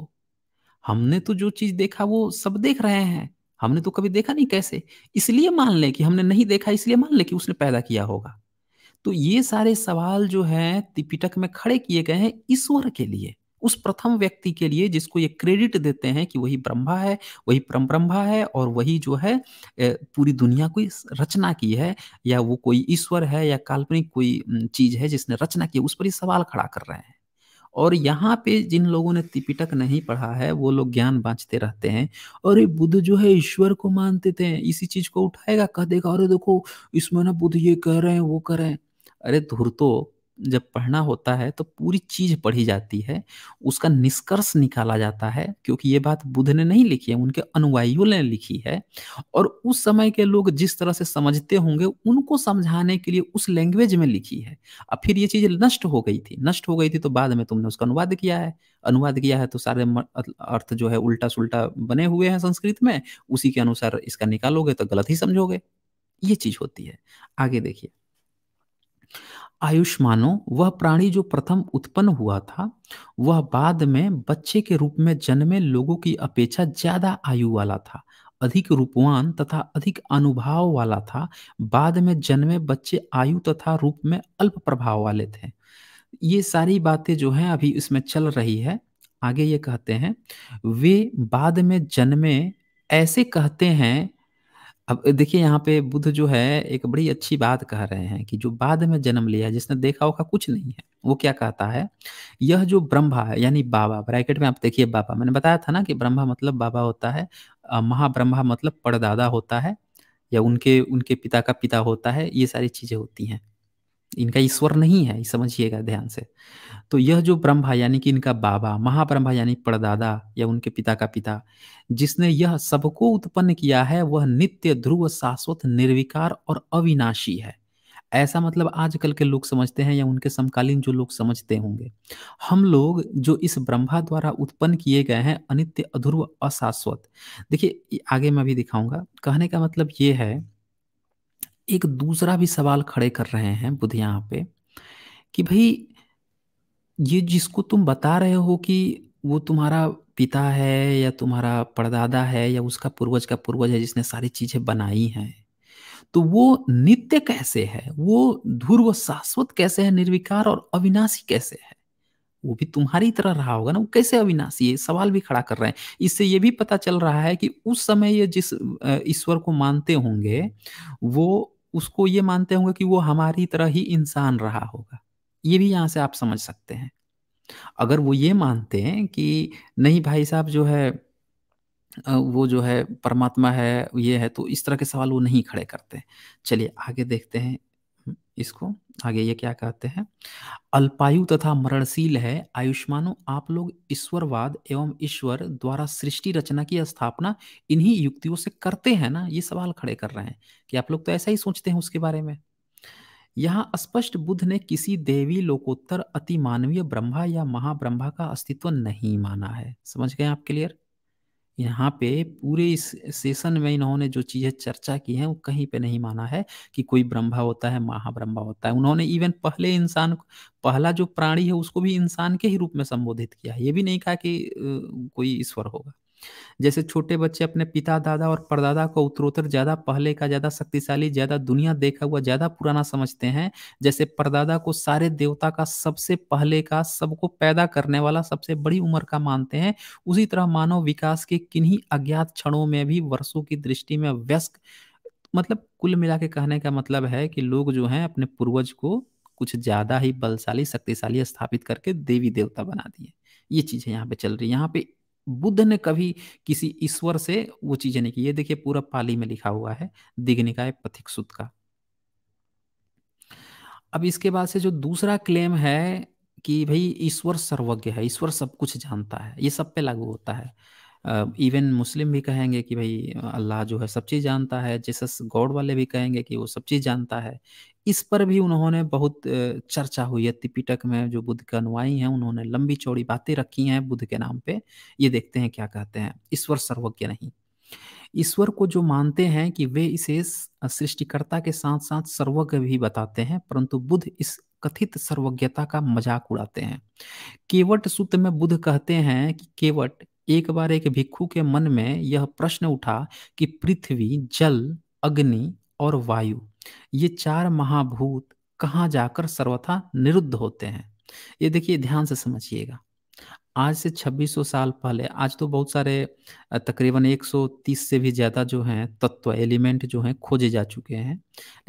हमने तो जो चीज देखा वो सब देख रहे हैं हमने तो कभी देखा नहीं कैसे इसलिए मान ले कि हमने नहीं देखा इसलिए मान ले कि उसने पैदा किया होगा तो ये सारे सवाल जो है तिपिटक में खड़े किए गए हैं ईश्वर के लिए उस प्रथम व्यक्ति के लिए जिसको ये क्रेडिट देते हैं कि वही ब्रह्मा है वही परम ब्रह्मा है और वही जो है पूरी दुनिया को रचना की है या वो कोई ईश्वर है या काल्पनिक कोई चीज है जिसने रचना की उस पर ही सवाल खड़ा कर रहे हैं और यहाँ पे जिन लोगों ने त्रिपिटक नहीं पढ़ा है वो लोग ज्ञान बांचते रहते हैं और ये बुद्ध जो है ईश्वर को मानते थे इसी चीज को उठाएगा कह देगा अरे देखो इसमें ना बुद्ध ये कह रहे हैं वो कह रहे हैं अरे धुर तो जब पढ़ना होता है तो पूरी चीज पढ़ी जाती है उसका निष्कर्ष निकाला जाता है क्योंकि ये बात बुद्ध ने नहीं लिखी है उनके अनुयायियों ने लिखी है और उस समय के लोग जिस तरह से समझते होंगे उनको समझाने के लिए उस लैंग्वेज में लिखी है अब फिर ये चीज नष्ट हो गई थी नष्ट हो गई थी तो बाद में तुमने उसका अनुवाद किया है अनुवाद किया है तो सारे अर्थ जो है उल्टा सुल्टा बने हुए हैं संस्कृत में उसी के अनुसार इसका निकालोगे तो गलत ही समझोगे ये चीज होती है आगे देखिए आयुष्मानो वह प्राणी जो प्रथम उत्पन्न हुआ था वह बाद में बच्चे के रूप में जन्मे लोगों की अपेक्षा ज्यादा आयु वाला था अधिक रूपवान तथा अधिक अनुभाव वाला था बाद में जन्मे बच्चे आयु तथा रूप में अल्प प्रभाव वाले थे ये सारी बातें जो है अभी इसमें चल रही है आगे ये कहते हैं वे बाद में जन्मे ऐसे कहते हैं अब देखिए यहाँ पे बुद्ध जो है एक बड़ी अच्छी बात कह रहे हैं कि जो बाद में जन्म लिया जिसने देखा होगा कुछ नहीं है वो क्या कहता है यह जो ब्रह्मा है यानी बाबा ब्रैकेट में आप देखिए बाबा मैंने बताया था ना कि ब्रह्मा मतलब बाबा होता है महाब्रह्मा मतलब परदादा होता है या उनके उनके पिता का पिता होता है ये सारी चीज़ें होती हैं इनका ईश्वर नहीं है समझिएगा ध्यान से तो यह जो ब्रह्मा यानी कि इनका बाबा महाब्रह्मा यानी परदादा या उनके पिता का पिता जिसने यह सबको उत्पन्न किया है वह नित्य ध्रुव शाश्वत निर्विकार और अविनाशी है ऐसा मतलब आजकल के लोग समझते हैं या उनके समकालीन जो लोग समझते होंगे हम लोग जो इस ब्रह्मा द्वारा उत्पन्न किए गए हैं अनित्य अध्रुव अशाश्वत देखिए आगे मैं भी दिखाऊंगा कहने का मतलब ये है एक दूसरा भी सवाल खड़े कर रहे हैं बुद्ध यहाँ पे कि भाई ये जिसको तुम बता रहे हो कि वो तुम्हारा पिता है या तुम्हारा परदादा है या उसका पूर्वज का पूर्वज है जिसने सारी चीज़ें बनाई हैं तो वो नित्य कैसे है वो ध्रुव शाश्वत कैसे है निर्विकार और अविनाशी कैसे है वो भी तुम्हारी तरह रहा होगा ना वो कैसे अविनाशी है सवाल भी खड़ा कर रहे हैं इससे ये भी पता चल रहा है कि उस समय ये जिस ईश्वर को मानते होंगे वो उसको ये मानते होंगे कि वो हमारी तरह ही इंसान रहा होगा ये भी यहाँ से आप समझ सकते हैं अगर वो ये मानते हैं कि नहीं भाई साहब जो है वो जो है परमात्मा है ये है तो इस तरह के सवाल वो नहीं खड़े करते चलिए आगे देखते हैं इसको आगे ये क्या कहते हैं अल्पायु तथा मरणशील है आयुष्मानो आप लोग ईश्वरवाद एवं ईश्वर द्वारा सृष्टि रचना की स्थापना इन्हीं युक्तियों से करते हैं ना ये सवाल खड़े कर रहे हैं कि आप लोग तो ऐसा ही सोचते हैं उसके बारे में यहाँ स्पष्ट बुद्ध ने किसी देवी लोकोत्तर अति मानवीय ब्रह्मा या महाब्रह्मा का अस्तित्व नहीं माना है समझ गए आप क्लियर यहाँ पे पूरे इस सेशन में इन्होंने जो चीज़ें चर्चा की हैं वो कहीं पे नहीं माना है कि कोई ब्रह्मा होता है महाब्रह्मा होता है उन्होंने इवन पहले इंसान पहला जो प्राणी है उसको भी इंसान के ही रूप में संबोधित किया है ये भी नहीं कहा कि कोई ईश्वर होगा जैसे छोटे बच्चे अपने पिता दादा और परदादा को उत्तरोत्तर ज्यादा पहले का ज्यादा शक्तिशाली ज्यादा दुनिया देखा हुआ ज्यादा पुराना समझते हैं जैसे परदादा को सारे देवता का सबसे पहले का सबको पैदा करने वाला सबसे बड़ी उम्र का मानते हैं उसी तरह मानव विकास के किन्हीं अज्ञात क्षणों में भी वर्षों की दृष्टि में व्यस्क मतलब कुल मिला के कहने का मतलब है कि लोग जो हैं अपने पूर्वज को कुछ ज्यादा ही बलशाली शक्तिशाली स्थापित करके देवी देवता बना दिए ये चीजें यहाँ पे चल रही है यहाँ पे बुद्ध ने कभी किसी ईश्वर से वो चीजें नहीं की ये देखिए पूरा पाली में लिखा हुआ है दिग्निकाय पथिक सुत का अब इसके बाद से जो दूसरा क्लेम है कि भाई ईश्वर सर्वज्ञ है ईश्वर सब कुछ जानता है ये सब पे लागू होता है इवन मुस्लिम भी कहेंगे कि भाई अल्लाह जो है सब चीज़ जानता है जिसस गॉड वाले भी कहेंगे कि वो सब चीज़ जानता है इस पर भी उन्होंने बहुत चर्चा हुई है तिपिटक में जो बुद्ध के अनुयायी हैं उन्होंने लंबी चौड़ी बातें रखी हैं बुद्ध के नाम पे ये देखते हैं क्या कहते हैं ईश्वर सर्वज्ञ नहीं ईश्वर को जो मानते हैं कि वे इसे सृष्टिकर्ता के साथ साथ सर्वज्ञ भी बताते हैं परंतु बुद्ध इस कथित सर्वज्ञता का मजाक उड़ाते हैं केवट सूत्र में बुद्ध कहते हैं कि केवट एक बार एक भिक्षु के मन में यह प्रश्न उठा कि पृथ्वी जल अग्नि और वायु ये चार महाभूत कहाँ जाकर सर्वथा निरुद्ध होते हैं ये देखिए ध्यान से समझिएगा आज से 2600 साल पहले आज तो बहुत सारे तकरीबन 130 से भी ज़्यादा जो हैं तत्व एलिमेंट जो हैं खोजे जा चुके हैं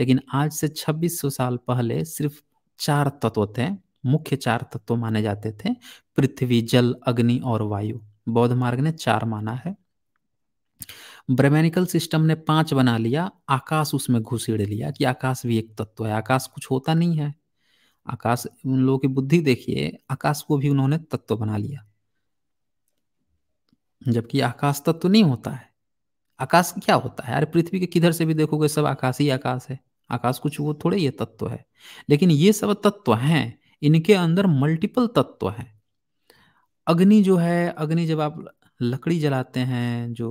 लेकिन आज से 2600 साल पहले सिर्फ चार तत्व थे मुख्य चार तत्व माने जाते थे पृथ्वी जल अग्नि और वायु बौद्ध मार्ग ने चार माना है ब्रमेनिकल सिस्टम ने पांच बना लिया आकाश उसमें घुसेड़ लिया कि आकाश भी एक तत्व है आकाश कुछ होता नहीं है आकाश उन लोगों की बुद्धि देखिए आकाश को भी उन्होंने तत्व बना लिया जबकि आकाश तत्व नहीं होता है आकाश क्या होता है अरे पृथ्वी के किधर से भी देखोगे सब आकाश ही आकाश है आकाश कुछ वो थोड़े ये तत्व है लेकिन ये सब तत्व हैं इनके अंदर मल्टीपल तत्व हैं अग्नि जो है अग्नि जब आप लकड़ी जलाते हैं जो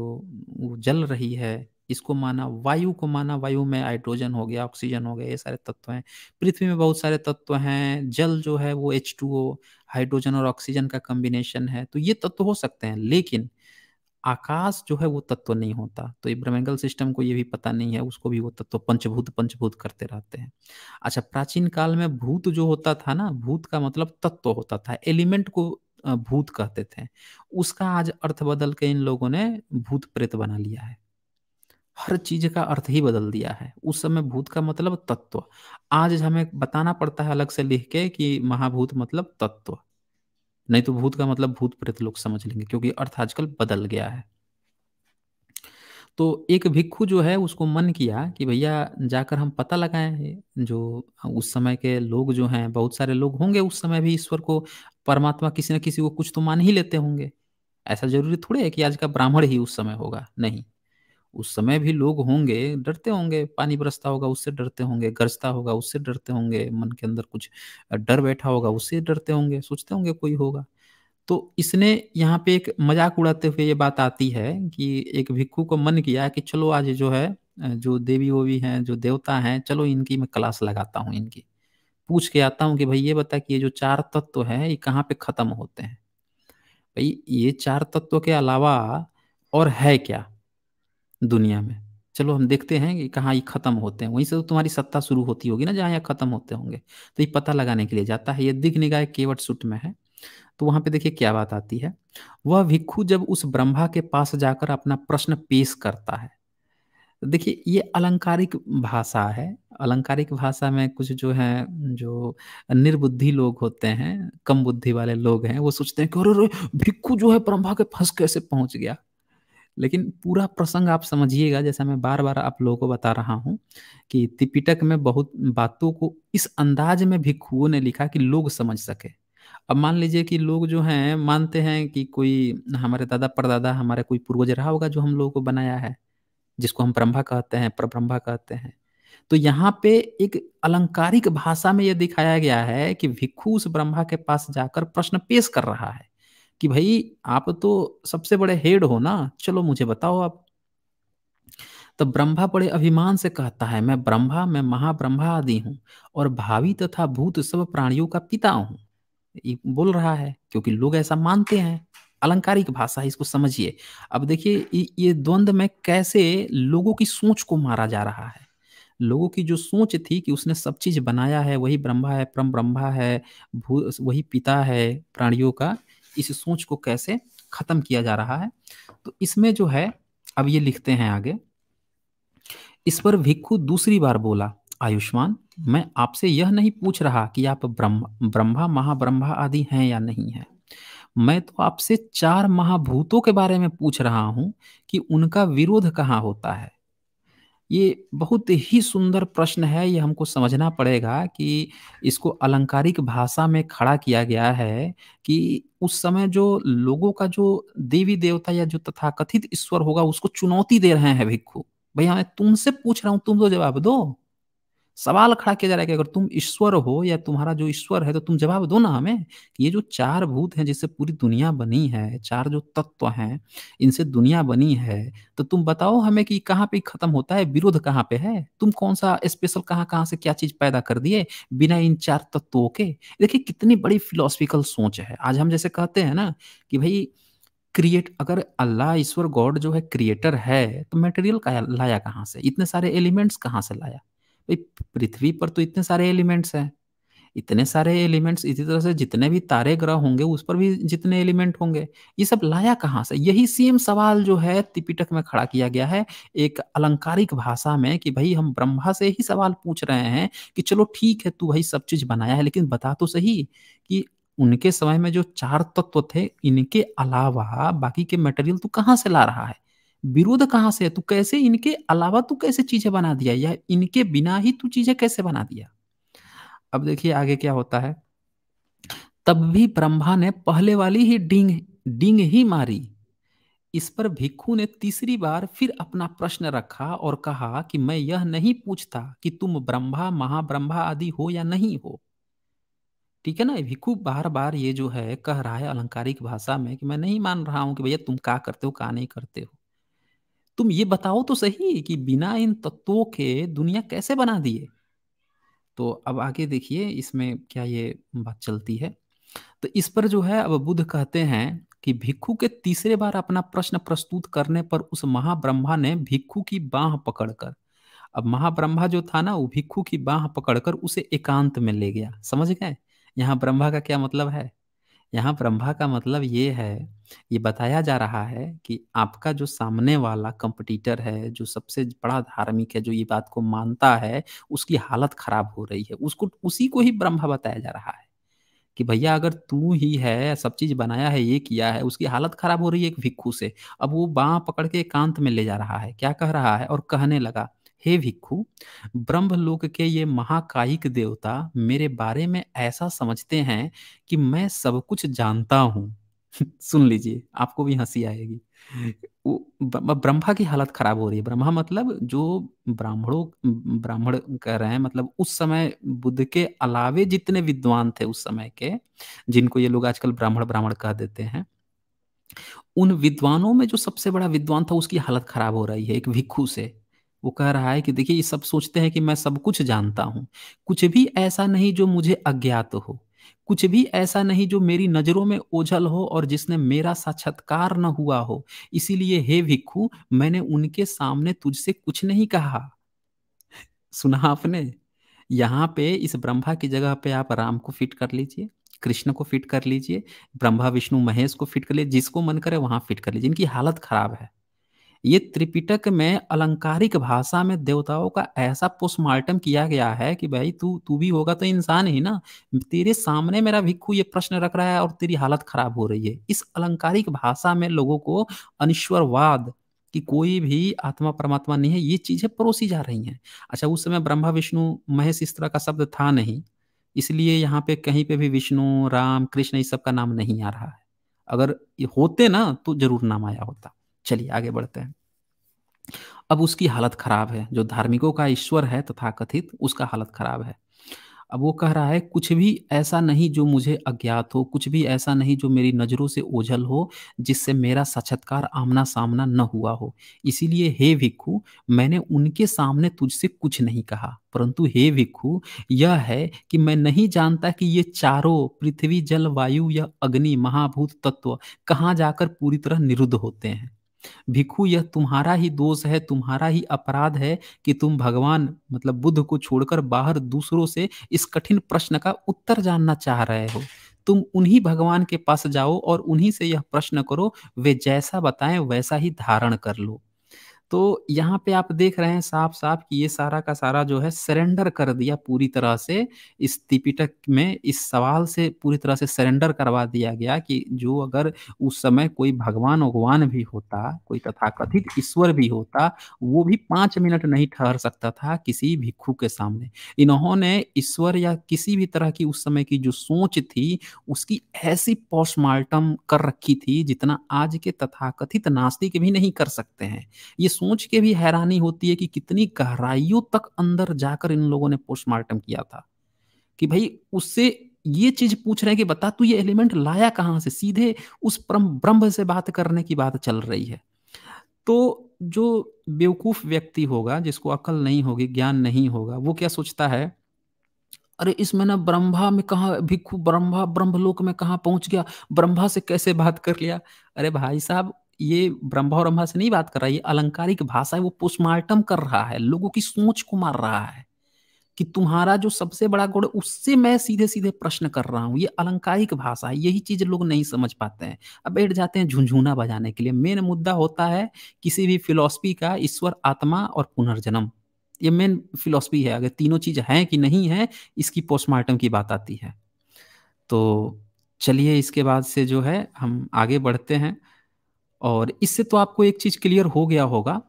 वो जल रही है इसको माना वायु को माना वायु में हाइड्रोजन हो गया ऑक्सीजन हो गया ये सारे तत्व हैं पृथ्वी में बहुत सारे तत्व हैं जल जो है वो एच टू ओ हाइड्रोजन और ऑक्सीजन का कॉम्बिनेशन है तो ये तत्व हो सकते हैं लेकिन आकाश जो है वो तत्व नहीं होता तो इब्रामेंगल सिस्टम को ये भी पता नहीं है उसको भी वो तत्व पंचभूत पंचभूत करते रहते हैं अच्छा प्राचीन काल में भूत जो होता था ना भूत का मतलब तत्व होता था एलिमेंट को भूत कहते थे उसका आज अर्थ बदल के इन लोगों ने भूत प्रेत बना लिया है हर चीज का अर्थ ही बदल दिया है उस समय भूत का मतलब तत्व आज हमें बताना पड़ता है अलग से लिख के कि महाभूत मतलब तत्व नहीं तो भूत का मतलब भूत प्रेत लोग समझ लेंगे क्योंकि अर्थ आजकल बदल गया है तो एक भिक्खु जो है उसको मन किया कि भैया जाकर हम पता लगाएं जो उस समय के लोग जो हैं बहुत सारे लोग होंगे उस समय भी ईश्वर को परमात्मा किसी न किसी को कुछ तो मान ही लेते होंगे ऐसा जरूरी थोड़े है कि आज का ब्राह्मण ही उस समय होगा नहीं उस समय भी लोग होंगे डरते होंगे पानी बरसता होगा उससे डरते होंगे गरजता होगा उससे डरते होंगे मन के अंदर कुछ डर बैठा होगा उससे डरते होंगे सोचते होंगे कोई होगा तो इसने यहाँ पे एक मजाक उड़ाते हुए ये बात आती है कि एक भिक्खु को मन किया कि चलो आज जो है जो देवी भी हैं जो देवता हैं चलो इनकी मैं क्लास लगाता हूँ इनकी पूछ के आता हूँ कि भाई ये बता कि ये जो चार तत्व है ये कहाँ पे ख़त्म होते हैं भाई ये चार तत्व के अलावा और है क्या दुनिया में चलो हम देखते हैं कि कहाँ ये ख़त्म होते हैं वहीं से तो तुम्हारी सत्ता शुरू होती होगी ना जहाँ यहाँ ख़त्म होते होंगे तो ये पता लगाने के लिए जाता है ये दिग्ग निगाह केवट सुट में है तो वहाँ पे देखिए क्या बात आती है वह भिक्खु जब उस ब्रह्मा के पास जाकर अपना प्रश्न पेश करता है देखिए ये अलंकारिक भाषा है अलंकारिक भाषा में कुछ जो है जो निर्बुद्धि लोग होते हैं कम बुद्धि वाले लोग हैं वो सोचते हैं कि अरे भिक्खू जो है परम्भा के फंस कैसे पहुंच गया लेकिन पूरा प्रसंग आप समझिएगा जैसा मैं बार बार आप लोगों को बता रहा हूँ कि त्रिपिटक में बहुत बातों को इस अंदाज में भिक्खुओं ने लिखा कि लोग समझ सके अब मान लीजिए कि लोग जो हैं मानते हैं कि कोई हमारे दादा परदादा हमारे कोई पूर्वज रहा होगा जो हम लोगों को बनाया है जिसको हम ब्रह्मा कहते हैं परब्रह्मा कहते हैं तो यहाँ पे एक अलंकारिक भाषा में यह दिखाया गया है कि भिक्खु उस ब्रह्मा के पास जाकर प्रश्न पेश कर रहा है कि भाई आप तो सबसे बड़े हेड हो ना चलो मुझे बताओ आप तो ब्रह्मा बड़े अभिमान से कहता है मैं ब्रह्मा मैं महाब्रह्मा आदि हूँ और भावी तथा भूत सब प्राणियों का पिता हूँ बोल रहा है क्योंकि लोग ऐसा मानते हैं अलंकारिक भाषा है इसको समझिए अब देखिए ये द्वंद्व में कैसे लोगों की सोच को मारा जा रहा है लोगों की जो सोच थी कि उसने सब चीज बनाया है वही ब्रह्मा है परम ब्रह्मा है भू वही पिता है प्राणियों का इस सोच को कैसे खत्म किया जा रहा है तो इसमें जो है अब ये लिखते हैं आगे इस पर भिक्खु दूसरी बार बोला आयुष्मान मैं आपसे यह नहीं पूछ रहा कि आप ब्रह्म ब्रह्मा महाब्रह्मा आदि हैं या नहीं हैं मैं तो आपसे चार महाभूतों के बारे में पूछ रहा हूं कि उनका विरोध कहाँ होता है ये बहुत ही सुंदर प्रश्न है ये हमको समझना पड़ेगा कि इसको अलंकारिक भाषा में खड़ा किया गया है कि उस समय जो लोगों का जो देवी देवता या जो तथाकथित ईश्वर होगा उसको चुनौती दे रहे हैं भिक्खु भैया मैं तुमसे पूछ रहा हूँ तुम तो जवाब दो सवाल खड़ा किया जा रहा है कि अगर तुम ईश्वर हो या तुम्हारा जो ईश्वर है तो तुम जवाब दो ना हमें ये जो चार भूत हैं जिससे पूरी दुनिया बनी है चार जो तत्व हैं इनसे दुनिया बनी है तो तुम बताओ हमें कि कहाँ पे खत्म होता है विरोध कहाँ पे है तुम कौन सा स्पेशल कहाँ कहाँ से क्या चीज पैदा कर दिए बिना इन चार तत्वों के देखिए कितनी बड़ी फिलोसफिकल सोच है आज हम जैसे कहते हैं ना कि भाई क्रिएट अगर अल्लाह ईश्वर गॉड जो है क्रिएटर है तो मेटेरियल लाया कहाँ से इतने सारे एलिमेंट्स कहाँ से लाया भाई पृथ्वी पर तो इतने सारे एलिमेंट्स हैं इतने सारे एलिमेंट्स इसी तरह से जितने भी तारे ग्रह होंगे उस पर भी जितने एलिमेंट होंगे ये सब लाया कहाँ से यही सेम सवाल जो है तिपिटक में खड़ा किया गया है एक अलंकारिक भाषा में कि भाई हम ब्रह्मा से ही सवाल पूछ रहे हैं कि चलो ठीक है तू भाई सब चीज बनाया है लेकिन बता तो सही कि उनके समय में जो चार तत्व थे इनके अलावा बाकी के मटेरियल तू कहाँ से ला रहा है विरोध कहाँ से है तू कैसे इनके अलावा तू कैसे चीजें बना दिया या इनके बिना ही तू चीजें कैसे बना दिया अब देखिए आगे क्या होता है तब भी ब्रह्मा ने पहले वाली ही डिंग डिंग ही मारी इस पर भिक्खु ने तीसरी बार फिर अपना प्रश्न रखा और कहा कि मैं यह नहीं पूछता कि तुम ब्रह्मा महाब्रह्मा आदि हो या नहीं हो ठीक है ना भिक्खु बार बार ये जो है कह रहा है अलंकारिक भाषा में कि मैं नहीं मान रहा हूं कि भैया तुम क्या करते हो क्या नहीं करते हो तुम ये बताओ तो सही कि बिना इन तत्वों के दुनिया कैसे बना दिए तो अब आगे देखिए इसमें क्या ये बात चलती है तो इस पर जो है अब बुद्ध कहते हैं कि भिक्खु के तीसरे बार अपना प्रश्न प्रस्तुत करने पर उस महाब्रह्मा ने भिक्खु की बाह पकड़कर अब महाब्रह्मा जो था ना वो भिक्खु की बाह पकड़कर उसे एकांत में ले गया समझ गए यहाँ ब्रह्मा का क्या मतलब है यहाँ ब्रह्मा का मतलब ये है ये बताया जा रहा है कि आपका जो सामने वाला कंपटीटर है जो सबसे बड़ा धार्मिक है जो ये बात को मानता है उसकी हालत खराब हो रही है उसको उसी को ही ब्रह्मा बताया जा रहा है कि भैया अगर तू ही है सब चीज बनाया है ये किया है उसकी हालत खराब हो रही है एक भिक्खू से अब वो बाँ पकड़ के एकांत में ले जा रहा है क्या कह रहा है और कहने लगा हे भिक्खु ब्रह्मलोक के ये महाकायिक देवता मेरे बारे में ऐसा समझते हैं कि मैं सब कुछ जानता हूं सुन लीजिए आपको भी हंसी आएगी वो ब्रह्मा की हालत खराब हो रही है ब्रह्मा मतलब जो ब्राह्मणों ब्राह्मण कह रहे हैं मतलब उस समय बुद्ध के अलावे जितने विद्वान थे उस समय के जिनको ये लोग आजकल ब्राह्मण ब्राह्मण कह देते हैं उन विद्वानों में जो सबसे बड़ा विद्वान था उसकी हालत खराब हो रही है एक भिक्खु से वो कह रहा है कि देखिए ये सब सोचते हैं कि मैं सब कुछ जानता हूँ कुछ भी ऐसा नहीं जो मुझे अज्ञात हो कुछ भी ऐसा नहीं जो मेरी नजरों में ओझल हो और जिसने मेरा साक्षात्कार न हुआ हो इसीलिए हे भिक्खु मैंने उनके सामने तुझसे कुछ नहीं कहा सुना आपने यहाँ पे इस ब्रह्मा की जगह पे आप राम को फिट कर लीजिए कृष्ण को फिट कर लीजिए ब्रह्मा विष्णु महेश को फिट कर लीजिए जिसको मन करे वहां फिट कर लीजिए इनकी हालत खराब है ये त्रिपिटक में अलंकारिक भाषा में देवताओं का ऐसा पोस्टमार्टम किया गया है कि भाई तू तू भी होगा तो इंसान ही ना तेरे सामने मेरा भिक्खू ये प्रश्न रख रहा है और तेरी हालत खराब हो रही है इस अलंकारिक भाषा में लोगों को अनिश्वरवाद कि कोई भी आत्मा परमात्मा नहीं है ये चीजें परोसी जा रही हैं अच्छा उस समय ब्रह्मा विष्णु महेश इस तरह का शब्द था नहीं इसलिए यहाँ पे कहीं पे भी विष्णु राम कृष्ण इस सब का नाम नहीं आ रहा है अगर होते ना तो जरूर नाम आया होता चलिए आगे बढ़ते हैं अब उसकी हालत खराब है जो धार्मिकों का ईश्वर है तथा तो कथित उसका हालत खराब है अब वो कह रहा है कुछ भी ऐसा नहीं जो मुझे अज्ञात हो कुछ भी ऐसा नहीं जो मेरी नज़रों से ओझल हो जिससे मेरा साक्षात्कार आमना सामना न हुआ हो इसीलिए हे भिक्खु मैंने उनके सामने तुझसे कुछ नहीं कहा परंतु हे भिक्खु यह है कि मैं नहीं जानता कि ये चारों पृथ्वी जल वायु या अग्नि महाभूत तत्व कहाँ जाकर पूरी तरह निरुद्ध होते हैं भिक्खु यह तुम्हारा ही दोष है तुम्हारा ही अपराध है कि तुम भगवान मतलब बुद्ध को छोड़कर बाहर दूसरों से इस कठिन प्रश्न का उत्तर जानना चाह रहे हो तुम उन्हीं भगवान के पास जाओ और उन्हीं से यह प्रश्न करो वे जैसा बताएं वैसा ही धारण कर लो तो यहाँ पे आप देख रहे हैं साफ साफ कि ये सारा का सारा जो है सरेंडर कर दिया पूरी तरह से इस तिपिटक में इस सवाल से पूरी तरह से सरेंडर करवा दिया गया कि जो अगर उस समय कोई भगवान भगवान भी होता कोई तथाकथित ईश्वर भी होता वो भी पाँच मिनट नहीं ठहर सकता था किसी भिक्खु के सामने इन्होंने ईश्वर या किसी भी तरह की उस समय की जो सोच थी उसकी ऐसी पोस्टमार्टम कर रखी थी जितना आज के तथाकथित नास्तिक भी नहीं कर सकते हैं ये सोच के भी हैरानी होती है कि कितनी गहराइयों तक अंदर जाकर इन लोगों ने पोस्टमार्टम किया था कि भाई उससे ये चीज पूछ रहे हैं कि बता तू ये एलिमेंट लाया कहाँ से सीधे उस परम ब्रह्म से बात करने की बात चल रही है तो जो बेवकूफ व्यक्ति होगा जिसको अकल नहीं होगी ज्ञान नहीं होगा वो क्या सोचता है अरे इसमें ना ब्रह्मा में कहा भिक्खु ब्रह्मा ब्रह्मलोक में कहा पहुंच गया ब्रह्मा से कैसे बात कर लिया अरे भाई साहब ये ब्रह्मा और ब्रह्मा से नहीं बात कर रहा है ये अलंकारिक भाषा है वो पोस्टमार्टम कर रहा है लोगों की सोच को मार रहा है कि तुम्हारा जो सबसे बड़ा गुण उससे मैं सीधे सीधे प्रश्न कर रहा हूँ ये अलंकारिक भाषा है यही चीज लोग नहीं समझ पाते हैं अब बैठ जाते हैं झुंझुना बजाने के लिए मेन मुद्दा होता है किसी भी फिलोसफी का ईश्वर आत्मा और पुनर्जन्म ये मेन फिलोसफी है अगर तीनों चीज है कि नहीं है इसकी पोस्टमार्टम की बात आती है तो चलिए इसके बाद से जो है हम आगे बढ़ते हैं और इससे तो आपको एक चीज़ क्लियर हो गया होगा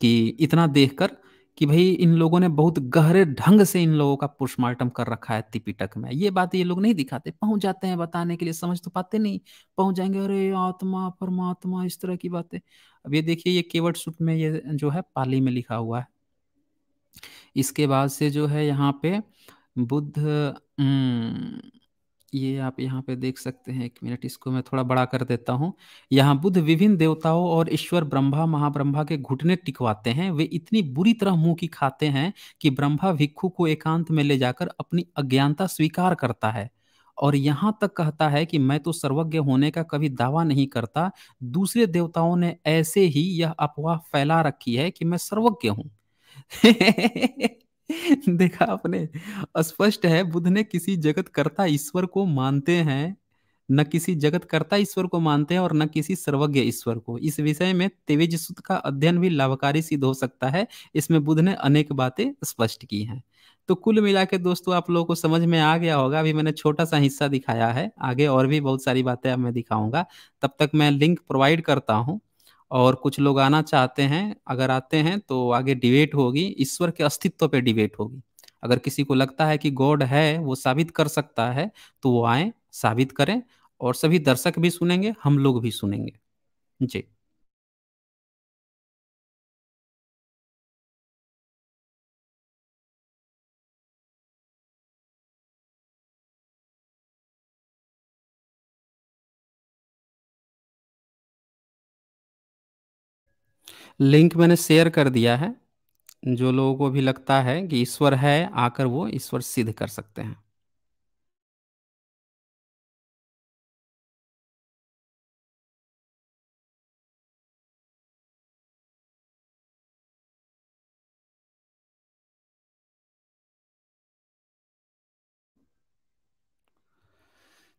कि इतना देखकर कि भाई इन लोगों ने बहुत गहरे ढंग से इन लोगों का पोस्टमार्टम कर रखा है तिपिटक में ये बात ये लोग नहीं दिखाते पहुंच जाते हैं बताने के लिए समझ तो पाते नहीं पहुंच जाएंगे अरे आत्मा परमात्मा इस तरह की बातें अब ये देखिए ये केवट सूट में ये जो है पाली में लिखा हुआ है इसके बाद से जो है यहाँ पे बुद्ध ये आप यहाँ पे देख सकते हैं एक मिनट इसको मैं थोड़ा बड़ा कर देता हूँ यहाँ बुद्ध विभिन्न देवताओं और ईश्वर ब्रह्मा महाब्रह्मा के घुटने टिकवाते हैं वे इतनी बुरी तरह मुंह की खाते हैं कि ब्रह्मा भिक्खु को एकांत में ले जाकर अपनी अज्ञानता स्वीकार करता है और यहाँ तक कहता है कि मैं तो सर्वज्ञ होने का कभी दावा नहीं करता दूसरे देवताओं ने ऐसे ही यह अफवाह फैला रखी है कि मैं सर्वज्ञ हूँ देखा आपने स्पष्ट है बुद्ध ने किसी जगत ईश्वर को मानते हैं न किसी जगत ईश्वर को मानते हैं और न किसी सर्वज्ञ ईश्वर को इस विषय में तेवेज सूत्र का अध्ययन भी लाभकारी सिद्ध हो सकता है इसमें बुद्ध ने अनेक बातें स्पष्ट की हैं तो कुल मिला के दोस्तों आप लोगों को समझ में आ गया होगा अभी मैंने छोटा सा हिस्सा दिखाया है आगे और भी बहुत सारी बातें मैं दिखाऊंगा तब तक मैं लिंक प्रोवाइड करता हूँ और कुछ लोग आना चाहते हैं अगर आते हैं तो आगे डिबेट होगी ईश्वर के अस्तित्व पे डिबेट होगी अगर किसी को लगता है कि गॉड है वो साबित कर सकता है तो वो आए साबित करें और सभी दर्शक भी सुनेंगे हम लोग भी सुनेंगे जी लिंक मैंने शेयर कर दिया है जो लोगों को भी लगता है कि ईश्वर है आकर वो ईश्वर सिद्ध कर सकते हैं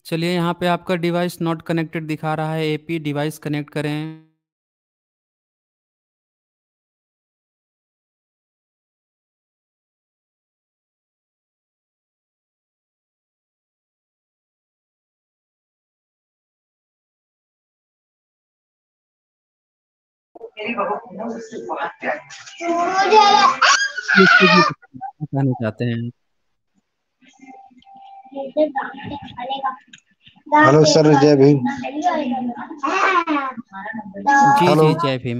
चलिए यहाँ पे आपका डिवाइस नॉट कनेक्टेड दिखा रहा है एपी डिवाइस कनेक्ट करें कहना चाहते हैं हेलो सर जय भीम जी जी जय भीम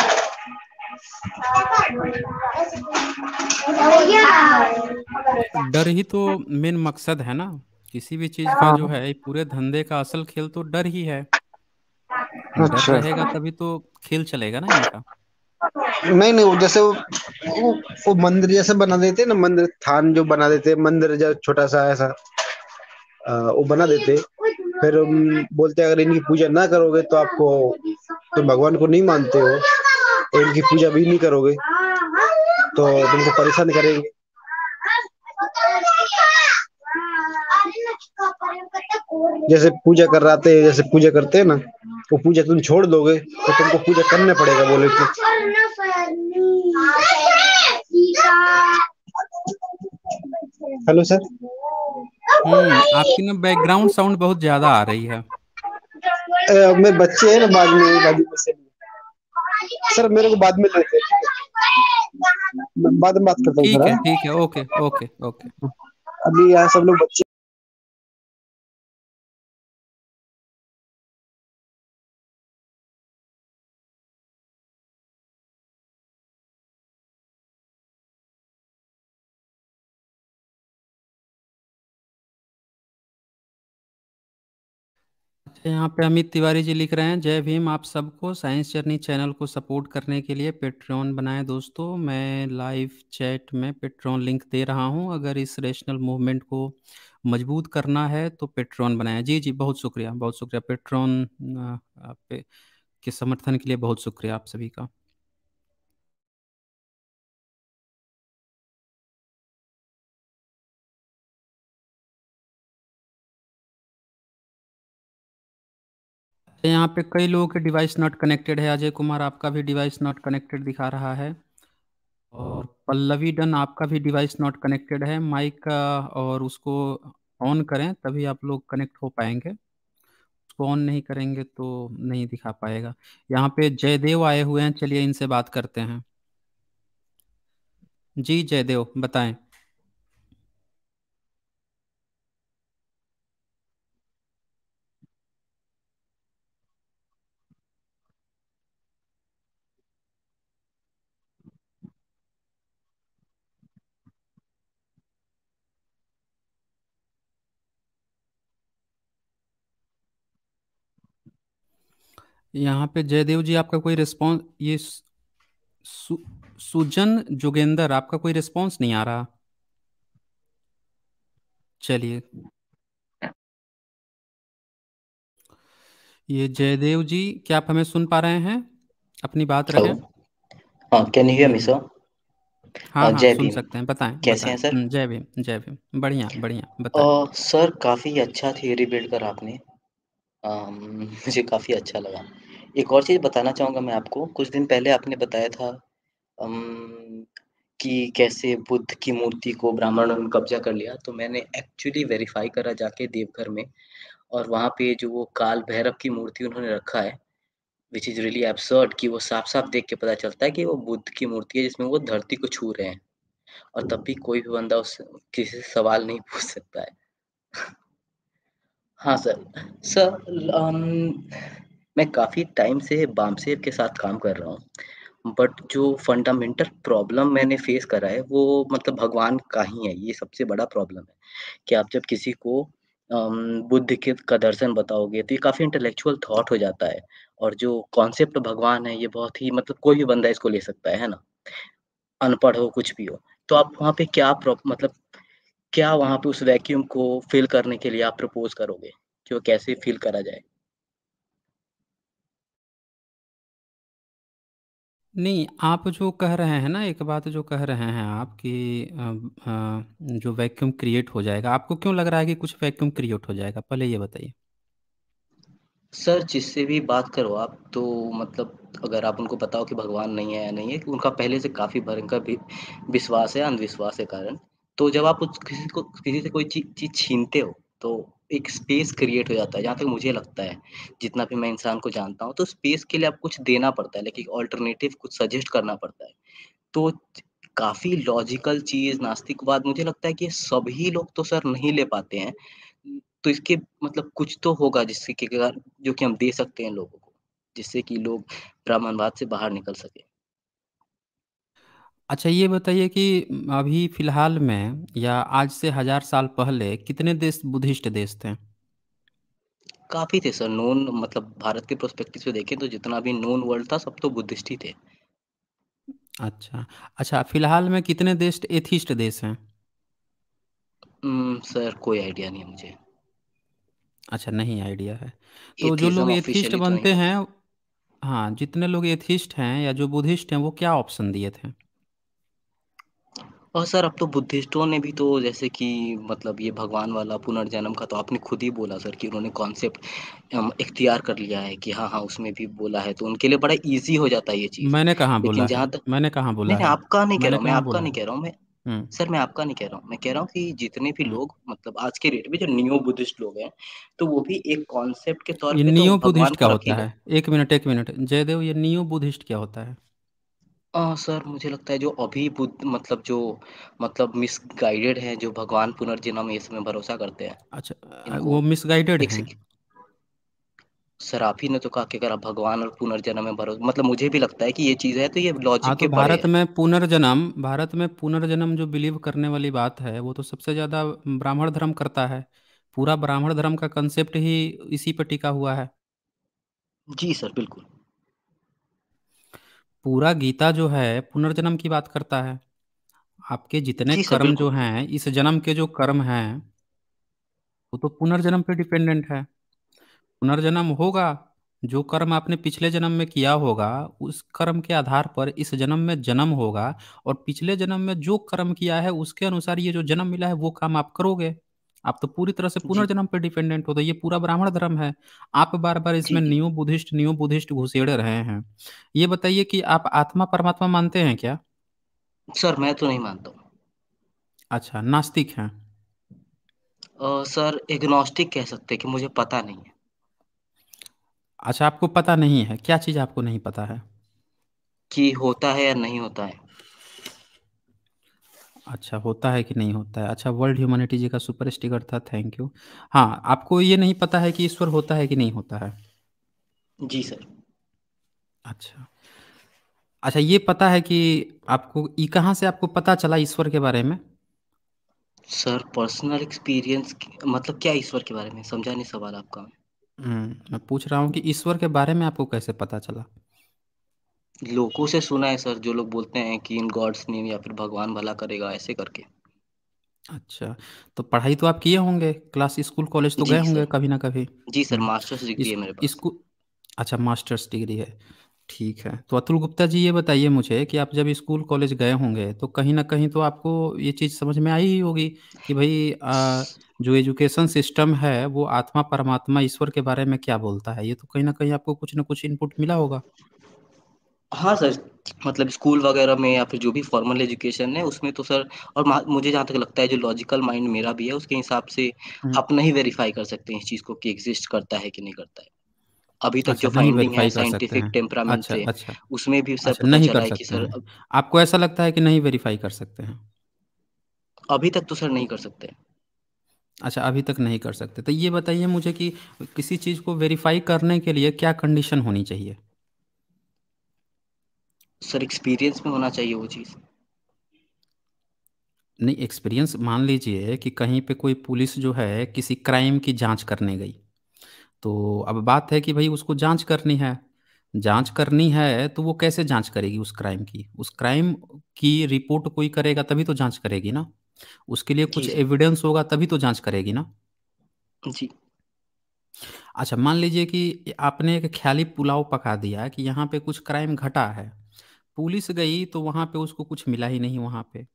डर ही तो मेन मकसद है ना किसी भी चीज का जो है पूरे धंधे का असल खेल तो डर ही है डर अच्छा। रहेगा तभी तो खेल चलेगा ना इनका नहीं नहीं वो जैसे वो वो, मंदिर जैसे बना देते ना मंदिर थान जो बना देते मंदिर जो छोटा सा ऐसा वो बना देते फिर बोलते अगर इनकी पूजा ना करोगे तो आपको तो भगवान को नहीं मानते हो और इनकी पूजा भी नहीं करोगे तो तुमको परेशान करेंगे जैसे पूजा कर रहा हैं जैसे पूजा करते हैं ना वो पूजा तुम छोड़ दोगे तो तुमको पूजा करना पड़ेगा बोले तो हेलो सर हम्म आपकी ना बैकग्राउंड साउंड बहुत ज्यादा आ रही है मेरे बच्चे हैं ना बाद में बाद में सर मेरे को बाद में लेते बाद में बात करता हूँ ठीक है ठीक है ओके ओके ओके अभी यहाँ सब लोग बच्चे यहाँ पे अमित तिवारी जी लिख रहे हैं जय भीम आप सबको साइंस जर्नी चैनल को सपोर्ट करने के लिए पेट्रॉन बनाए दोस्तों मैं लाइव चैट में पेट्रॉन लिंक दे रहा हूँ अगर इस रेशनल मूवमेंट को मजबूत करना है तो पेट्रॉन बनाए जी जी बहुत शुक्रिया बहुत शुक्रिया पेट्रॉन पे के समर्थन के लिए बहुत शुक्रिया आप सभी का तो यहाँ पे कई लोगों के डिवाइस नॉट कनेक्टेड है अजय कुमार आपका भी डिवाइस नॉट कनेक्टेड दिखा रहा है और पल्लवी डन आपका भी डिवाइस नॉट कनेक्टेड है माइक और उसको ऑन करें तभी आप लोग कनेक्ट हो पाएंगे उसको ऑन नहीं करेंगे तो नहीं दिखा पाएगा यहाँ पे जयदेव आए हुए हैं चलिए इनसे बात करते हैं जी जयदेव बताएं यहाँ पे जयदेव जी आपका कोई रिस्पॉन्स ये सु, सुजन जोगेंद्र आपका कोई रिस्पॉन्स नहीं आ रहा चलिए ये जयदेव जी क्या आप हमें सुन पा रहे हैं अपनी बात रखें हाँ can you hear me sir हाँ uh, हाँ सुन भीम। सकते हैं बताएं कैसे बताएं। हैं हम्म, सर जय भीम जय भीम बढ़िया बढ़िया बताएं सर uh, काफी अच्छा थियरी बिल्ड कर आपने मुझे काफ़ी अच्छा लगा एक और चीज़ बताना चाहूँगा मैं आपको कुछ दिन पहले आपने बताया था कि कैसे बुद्ध की मूर्ति को ब्राह्मणों ने कब्जा कर लिया तो मैंने एक्चुअली वेरीफाई करा जाके देवघर में और वहाँ पे जो वो काल भैरव की मूर्ति उन्होंने रखा है विच इज़ रियली एब्सर्ड कि वो साफ साफ देख के पता चलता है कि वो बुद्ध की मूर्ति है जिसमें वो धरती को छू रहे हैं और तब भी कोई भी बंदा उस किसी से सवाल नहीं पूछ सकता है हाँ सर सर मैं काफ़ी टाइम से बामसेर के साथ काम कर रहा हूँ बट जो फंडामेंटल प्रॉब्लम मैंने फेस करा है वो मतलब भगवान का ही है ये सबसे बड़ा प्रॉब्लम है कि आप जब किसी को बुद्ध के का दर्शन बताओगे तो ये काफ़ी इंटेलेक्चुअल थॉट हो जाता है और जो कॉन्सेप्ट भगवान है ये बहुत ही मतलब कोई भी बंदा इसको ले सकता है है ना अनपढ़ हो कुछ भी हो तो आप वहाँ पे क्या मतलब क्या वहां पे उस वैक्यूम को फिल करने के लिए आप प्रपोज करोगे कि वो कैसे फिल करा जाए नहीं आप जो कह रहे हैं ना एक बात जो कह रहे हैं आप कि जो वैक्यूम क्रिएट हो जाएगा आपको क्यों लग रहा है कि कुछ वैक्यूम क्रिएट हो जाएगा पहले ये बताइए सर जिससे भी बात करो आप तो मतलब अगर आप उनको बताओ कि भगवान नहीं है या नहीं है कि उनका पहले से काफी भयंकर भी- विश्वास है अंधविश्वास के कारण तो जब आप उस किसी को किसी से कोई चीज छीनते हो तो एक स्पेस क्रिएट हो जाता है जहाँ तक मुझे लगता है जितना भी मैं इंसान को जानता हूँ तो स्पेस के लिए आप कुछ देना पड़ता है लेकिन ऑल्टरनेटिव कुछ सजेस्ट करना पड़ता है तो काफ़ी लॉजिकल चीज़ नास्तिकवाद मुझे लगता है कि सभी लोग तो सर नहीं ले पाते हैं तो इसके मतलब कुछ तो होगा जिसके जो कि हम दे सकते हैं लोगों को जिससे कि लोग ब्राह्मणवाद से बाहर निकल सके अच्छा ये बताइए कि अभी फिलहाल में या आज से हज़ार साल पहले कितने देश बुद्धिस्ट देश थे? काफ़ी थे सर, नोन मतलब भारत के प्रोस्पेक्टिव से देखें तो जितना भी नोन वर्ल्ड था सब तो बुद्धिस्ट ही थे। अच्छा। अच्छा फिलहाल में कितने देश एथिस्ट देश हैं? उम, सर कोई आइडिया नहीं है मुझे। अच्छा नहीं आइडिया है। तो जो लोग एथिस्ट ऑफ़िशियली तो नहीं बनते हैं हाँ, जितने लोग एथिस्ट हैं या जो बुद्धिस्ट हैं वो क्या ऑप्शन दिए थे? और सर अब तो बुद्धिस्टों ने भी तो जैसे कि मतलब ये भगवान वाला पुनर्जन्म का तो आपने खुद ही बोला सर कि उन्होंने कॉन्सेप्ट इख्तियार कर लिया है कि हाँ हाँ उसमें भी बोला है तो उनके लिए बड़ा इजी हो जाता है ये चीज मैंने कहा बोला जहाँ तक मैंने कहा बोला नहीं, आपका नहीं कह रहा हूँ मैं आपका नहीं कह रहा हूँ मैं सर मैं आपका नहीं कह रहा हूँ मैं कह रहा हूँ कि जितने भी हम्म। लोग मतलब आज के डेट में जो नियो बुद्धिस्ट लोग हैं तो वो भी एक कॉन्सेप्ट के तौर पर नियो बुद्धिस्ट क्या होता है एक मिनट एक मिनट जयदेव ये नियो बुद्धिस्ट क्या होता है आ, सर मुझे लगता है जो अभी बुद्ध मतलब जो मतलब मिसगाइडेड हैं जो भगवान पुनर्जन्म ये समय भरोसा करते हैं अच्छा इनको वो मिसगाइडेड एक हैं सर आप ही ने तो कहा कि अगर आप भगवान और पुनर्जन्म में भरोसा मतलब मुझे भी लगता है कि ये चीज है तो ये हाँ लॉजिक तो के परे भारत है में पुनर्जन्म भारत में पुनर्जन्म जो बिलीव करने वाली बात है वो तो सबसे ज्यादा ब्राह्मण धर्म करता है पूरा ब्राह्मण धर्म का कंसेप्ट ही इसी पर टिका हुआ है जी सर बिल्कुल पूरा गीता जो है पुनर्जन्म की बात करता है आपके जितने कर्म जो हैं इस जन्म के जो कर्म हैं वो तो पुनर्जन्म पे डिपेंडेंट है पुनर्जन्म होगा जो कर्म आपने पिछले जन्म में किया होगा उस कर्म के आधार पर इस जन्म में जन्म होगा और पिछले जन्म में जो कर्म किया है उसके अनुसार ये जो जन्म मिला है वो काम आप करोगे आप तो पूरी तरह से पुनर्जन्म पे डिपेंडेंट हो तो ये पूरा ब्राह्मण धर्म है आप बार बार इसमें न्यू बुद्धिस्ट न्यू बुद्धिस्ट घुसेड़ रहे हैं ये बताइए कि आप आत्मा परमात्मा मानते हैं क्या सर मैं तो नहीं मानता अच्छा नास्तिक है सर एग्नोस्टिक कह सकते कि मुझे पता नहीं है अच्छा आपको पता नहीं है क्या चीज आपको नहीं पता है कि होता है या नहीं होता है अच्छा होता है कि नहीं होता है अच्छा वर्ल्ड ह्यूमैनिटी जी का सुपर स्टिकर था थैंक यू हाँ आपको ये नहीं पता है कि ईश्वर होता है कि नहीं होता है जी सर अच्छा अच्छा ये पता है कि आपको ये कहाँ से आपको पता चला ईश्वर के बारे में सर पर्सनल एक्सपीरियंस मतलब क्या ईश्वर के बारे में समझा नहीं सवाल आपका हम्म, मैं पूछ रहा हूँ कि ईश्वर के बारे में आपको कैसे पता चला लोगों से सुना है सर जो लोग बोलते हैं कि इन गॉड्स नेम या फिर भगवान भला करेगा ऐसे करके अच्छा तो पढ़ाई तो आप किए होंगे क्लास स्कूल कॉलेज तो गए होंगे कभी ना कभी जी सर मास्टर्स डिग्री है मेरे पास इसको अच्छा मास्टर्स डिग्री है ठीक है तो अतुल गुप्ता जी ये बताइए मुझे कि आप जब स्कूल कॉलेज गए होंगे तो कहीं ना कहीं तो आपको ये चीज़ समझ में आई ही होगी कि भाई आ, जो एजुकेशन सिस्टम है वो आत्मा परमात्मा ईश्वर के बारे में क्या बोलता है ये तो कहीं ना कहीं आपको कुछ ना कुछ इनपुट मिला होगा हाँ सर मतलब स्कूल वगैरह में या फिर जो भी फॉर्मल एजुकेशन है उसमें तो सर और मुझे जहाँ तक लगता है जो लॉजिकल माइंड मेरा भी है उसके हिसाब से हम्म, अपना ही वेरीफाई कर सकते हैं इस चीज को कि एग्जिस्ट करता है कि नहीं करता है अभी तक अच्छा जो नहीं फाइंडिंग है कर सकते साइंटिफिक हैं टेम्परामेंट अच्छा से अच्छा उसमें भी सर अच्छा पता नहीं कर चला है कि सकते सर हैं अब- आपको ऐसा लगता है कि नहीं वेरीफाई कर सकते हैं अभी तक तो सर नहीं कर सकते अच्छा अभी तक नहीं कर सकते तो ये बताइए मुझे कि किसी चीज़ को वेरीफाई करने के लिए क्या कंडीशन होनी चाहिए सर एक्सपीरियंस में होना चाहिए वो चीज़ नहीं एक्सपीरियंस मान लीजिए कि कहीं पे कोई पुलिस जो है किसी क्राइम की जांच करने गई तो अब बात है कि भाई उसको जांच करनी है जांच करनी है तो वो कैसे जांच करेगी उस क्राइम की उस क्राइम की रिपोर्ट कोई करेगा तभी तो जांच करेगी ना उसके लिए कुछ एविडेंस होगा तभी तो जांच करेगी ना जी अच्छा मान लीजिए कि आपने एक ख्याली पुलाव पका दिया कि यहाँ पे कुछ क्राइम घटा है पुलिस गई तो वहां पे उसको कुछ मिला ही नहीं वहां पे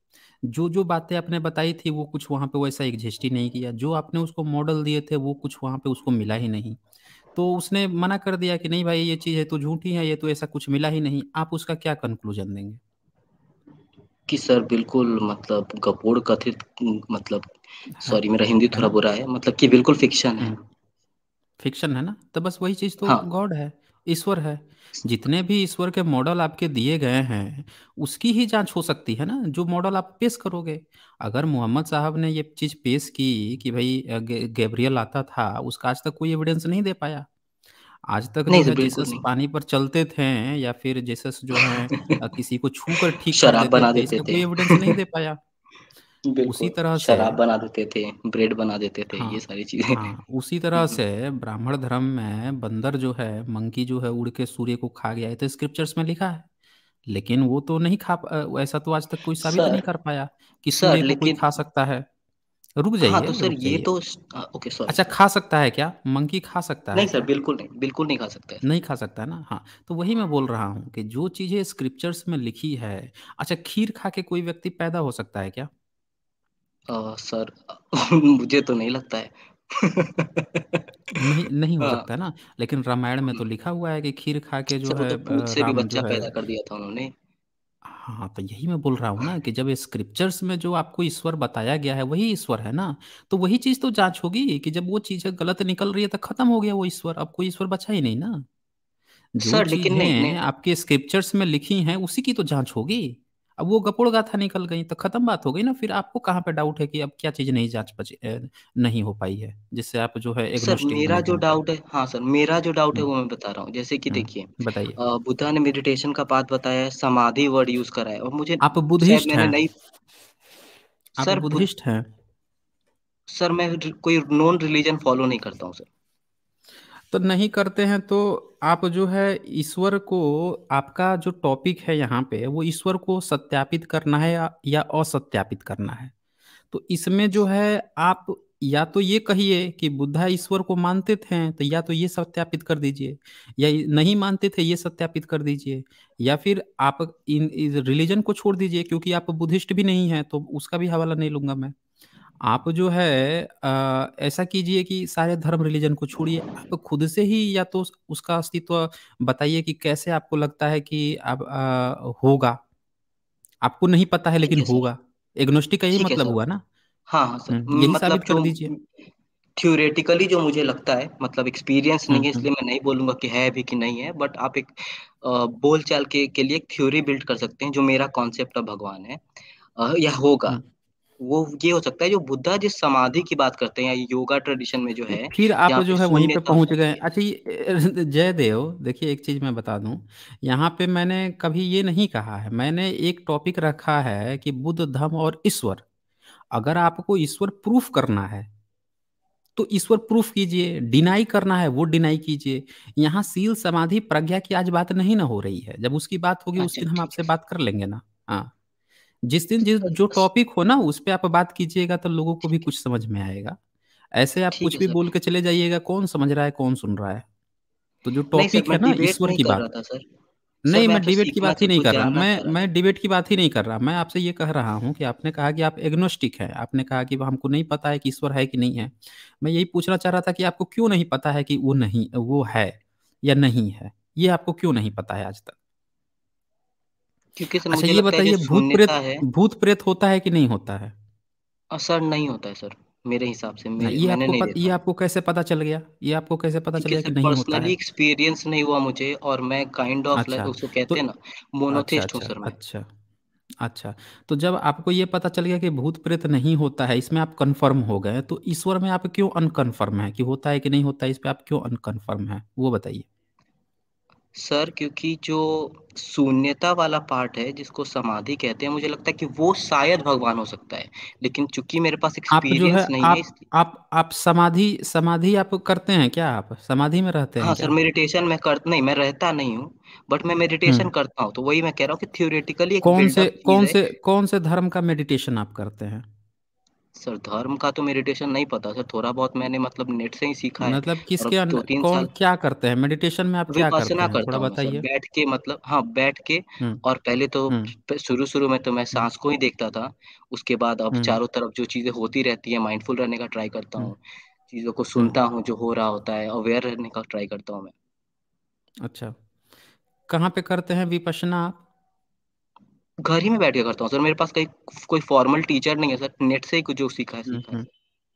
जो जो बातें आपने बताई थी वो कुछ वहां पे वैसा एग्जिस्ट ही नहीं किया जो आपने उसको मॉडल दिए थे वो कुछ वहां पे उसको मिला ही नहीं तो उसने मना कर दिया कि नहीं भाई ये चीज है तो झूठी है ये तो ऐसा कुछ मिला ही नहीं आप उसका क्या कंक्लूजन देंगे कि सर बिल्कुल मतलब गपोड़ कथित मतलब हाँ। सॉरी मेरा हिंदी थोड़ा बुरा है मतलब कि बिल्कुल फिक्शन है फिक्शन हम्म। है ना तो बस वही चीज तो हाँ, गॉड है ईश्वर है जितने भी ईश्वर के मॉडल आपके दिए गए हैं उसकी ही जांच हो सकती है ना जो मॉडल आप पेश करोगे अगर मोहम्मद साहब ने ये चीज पेश की कि भाई गे, गैब्रियल आता था उसका आज तक कोई एविडेंस नहीं दे पाया आज तक नहीं, जीसस पानी पर चलते थे या फिर जीसस जो है किसी को छू कर ठीक शराब बना देते थे कोई एविडेंस नहीं दे पाया उसी तरह से शराब बना देते थे ब्रेड बना देते थे हाँ, ये सारी चीजें हाँ, उसी तरह से ब्राह्मण धर्म में बंदर जो है मंकी जो है उड़ के सूर्य को खा गया है तो स्क्रिप्चर्स में लिखा है लेकिन वो तो नहीं खा ऐसा तो आज तक कोई साबित नहीं कर पाया कि सर, सूर्य को कोई खा सकता है रुक हाँ, जाइए हाँ, तो सर ये तो हाँ, ओके सॉरी अच्छा खा सकता है क्या मंकी खा सकता है नहीं सर बिल्कुल नहीं बिल्कुल नहीं खा सकता है नहीं खा सकता है ना हाँ तो वही मैं बोल रहा हूँ कि जो चीजें स्क्रिप्चर्स में लिखी है अच्छा खीर खा के कोई व्यक्ति पैदा हो सकता है क्या आ, सर मुझे तो नहीं लगता है नहीं नहीं हो सकता ना लेकिन रामायण में तो लिखा हुआ है कि खीर खा के जो अच्छा, है तो से भी बच्चा पैदा कर दिया था उन्होंने हाँ तो यही मैं बोल रहा हूँ ना कि जब स्क्रिप्चर्स में जो आपको ईश्वर बताया गया है वही ईश्वर है ना तो वही चीज तो जांच होगी कि जब वो चीज गलत निकल रही है तो खत्म हो गया वो ईश्वर अब कोई ईश्वर बचा ही नहीं ना जो सर लेकिन नहीं, नहीं आपके स्क्रिप्चर्स में लिखी हैं उसी की तो जांच होगी अब वो गपोड़ गाथा निकल गई तो खत्म बात हो गई ना फिर आपको कहाँ पे डाउट है कि अब क्या चीज नहीं जांच नहीं हो पाई है जिससे आप जो है सर मेरा जो डाउट है हाँ सर मेरा जो डाउट है हम्म। वो मैं बता रहा हूँ जैसे कि हाँ, देखिए बताइए बुद्धा ने मेडिटेशन का बात बताया है समाधि वर्ड यूज करा है और मुझे आप बुद्धिस्ट हैं सर बुद्धिस्ट हैं सर मैं कोई नॉन रिलीजन फॉलो नहीं करता हूँ सर तो नहीं करते हैं तो आप जो है ईश्वर को आपका जो टॉपिक है यहाँ पे वो ईश्वर को सत्यापित करना है या, असत्यापित करना है तो इसमें जो है आप या तो ये कहिए कि बुद्धा ईश्वर को मानते थे तो या तो ये सत्यापित कर दीजिए या नहीं मानते थे ये सत्यापित कर दीजिए या फिर आप इन रिलीजन को छोड़ दीजिए क्योंकि आप बुद्धिस्ट भी नहीं हैं तो उसका भी हवाला नहीं लूंगा मैं आप जो है आ, ऐसा कीजिए कि सारे धर्म रिलीजन को छोड़िए आप खुद से ही या तो उसका अस्तित्व बताइए कि कैसे आपको लगता है कि आप आ, होगा। आपको नहीं पता है लेकिन होगा। एग्नोस्टिक का यही मतलब हुआ ना? हाँ, हाँ सर। हम्म, यही मतलब साबित कर दीजिए। थ्योरेटिकली जो मुझे लगता है मतलब एक्सपीरियंस नहीं है हम्म, इसलिए हम्म। मैं नहीं बोलूंगा कि है भी कि नहीं है बट आप एक बोल बोलचाल के के लिए एक थ्योरी बिल्ड कर सकते हैं जो मेरा कॉन्सेप्ट भगवान है। या होगा। वो ये हो सकता है जो बुद्धा जिस समाधि की बात करते हैं योगा ट्रेडिशन में जो है फिर आप जो है वहीं पे पहुंच गए अच्छा जयदेव देखिए एक चीज मैं बता दूं यहाँ पे मैंने कभी ये नहीं कहा है मैंने एक टॉपिक रखा है कि बुद्ध धर्म और ईश्वर अगर आपको ईश्वर प्रूफ करना है तो ईश्वर प्रूफ कीजिए डिनाई करना है वो डिनाई कीजिए यहाँ सील समाधि प्रज्ञा की आज बात नहीं ना हो रही है जब उसकी बात होगी अच्छा, उस दिन हम आपसे बात कर लेंगे ना हाँ जिस दिन जिस जो टॉपिक अच्छा। हो ना उस पर आप बात कीजिएगा तो लोगों को भी कुछ समझ में आएगा ऐसे आप कुछ भी बोल के चले जाइएगा कौन समझ रहा है कौन सुन रहा है तो जो टॉपिक है ना ईश्वर की बात नहीं मैं डिबेट तो की बात ही तो नहीं कर रहा मैं मैं डिबेट की बात ही नहीं कर रहा मैं आपसे ये कह रहा हूँ कि आपने कहा कि आप एग्नोस्टिक हैं आपने कहा कि हमको नहीं पता है कि ईश्वर है कि नहीं है मैं यही पूछना चाह रहा था कि आपको क्यों नहीं पता है कि वो नहीं वो है या नहीं है ये आपको क्यों नहीं पता है आज तक क्योंकि सर तो अच्छा ये बताइए भूत प्रेत है भूत प्रेत होता है कि नहीं होता है सर नहीं होता है सर मेरे हिसाब से अच्छा, मैं, ये मैंने आपको नहीं ये आपको कैसे पता चल गया ये आपको कैसे पता चल गया कि नहीं होता है एक्सपीरियंस नहीं हुआ मुझे और मैं काइंड ऑफ लाइक उसको कहते हैं ना मोनोथिस्ट अच्छा, हूं अच्छा, सर मैं अच्छा अच्छा तो जब आपको ये पता चल गया कि भूत प्रेत नहीं होता है इसमें आप कंफर्म हो गए तो ईश्वर में आप क्यों अनकन्फर्म है कि होता है कि नहीं होता है इस पर आप क्यों अनकन्फर्म है वो बताइए सर क्योंकि जो शून्यता वाला पार्ट है जिसको समाधि कहते हैं मुझे लगता है कि वो शायद भगवान हो सकता है लेकिन चूंकि मेरे पास एक्सपीरियंस नहीं आप, है आप आप समाधि समाधि आप करते हैं क्या आप समाधि में रहते हैं हाँ सर मेडिटेशन में कर नहीं मैं रहता नहीं हूँ बट मैं मेडिटेशन हम्म। करता हूँ तो वही मैं कह रहा हूँ कि थियोरेटिकली कौन से कौन से कौन से धर्म का मेडिटेशन आप करते हैं सर धर्म का तो मेडिटेशन नहीं पता सर थोड़ा बहुत मैंने मतलब नेट से ही सीखा मतलब है किसके दो तीन कौन साल क्या करते हैं मेडिटेशन में आप क्या करते हैं थोड़ा बताइए बैठ के मतलब हाँ बैठ के हम्म। और पहले तो हम्म। शुरू शुरू में तो मैं हम्म। सांस को ही देखता था उसके बाद अब चारों तरफ जो चीजें होती रहती है माइंडफुल रहने का ट्राई करता हूँ चीजों को सुनता हूँ जो हो रहा होता है अवेयर रहने का ट्राई करता हूँ मैं अच्छा कहाँ पे करते हैं विपश्यना आप घर ही में बैठ के करता हूँ सर मेरे पास कहीं कोई फॉर्मल टीचर नहीं है सर नेट से ही कुछ जो सीखा है सीखा है हम्म,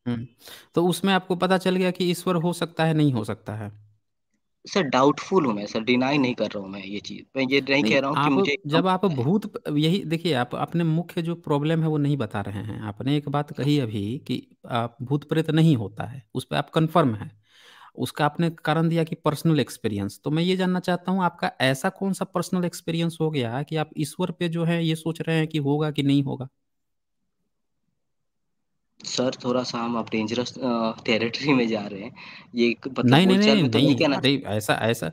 हम्म, हम्म। तो उसमें आपको पता चल गया कि ईश्वर हो सकता है नहीं हो सकता है सर डाउटफुल हूँ मैं सर डिनाई नहीं कर रहा हूँ मैं ये चीज मैं ये नहीं, नहीं कह रहा हूँ कि मुझे जब आप भूत यही देखिए आप अपने मुख्य जो प्रॉब्लम है वो नहीं बता रहे हैं आपने एक बात कही अभी कि आप भूत प्रेत नहीं होता है उस पर आप कंफर्म है उसका आपने कारण दिया कि पर्सनल एक्सपीरियंस तो मैं ये जानना चाहता हूँ आपका ऐसा कौन सा पर्सनल एक्सपीरियंस हो गया है कि आप ईश्वर पे जो है ये सोच रहे हैं कि होगा कि नहीं होगा सर थोड़ा सा हम आप डेंजरस टेरिटरी में जा रहे हैं ये मतलब नहीं नहीं नहीं तो नहीं, नहीं, नहीं, नहीं ऐसा ऐसा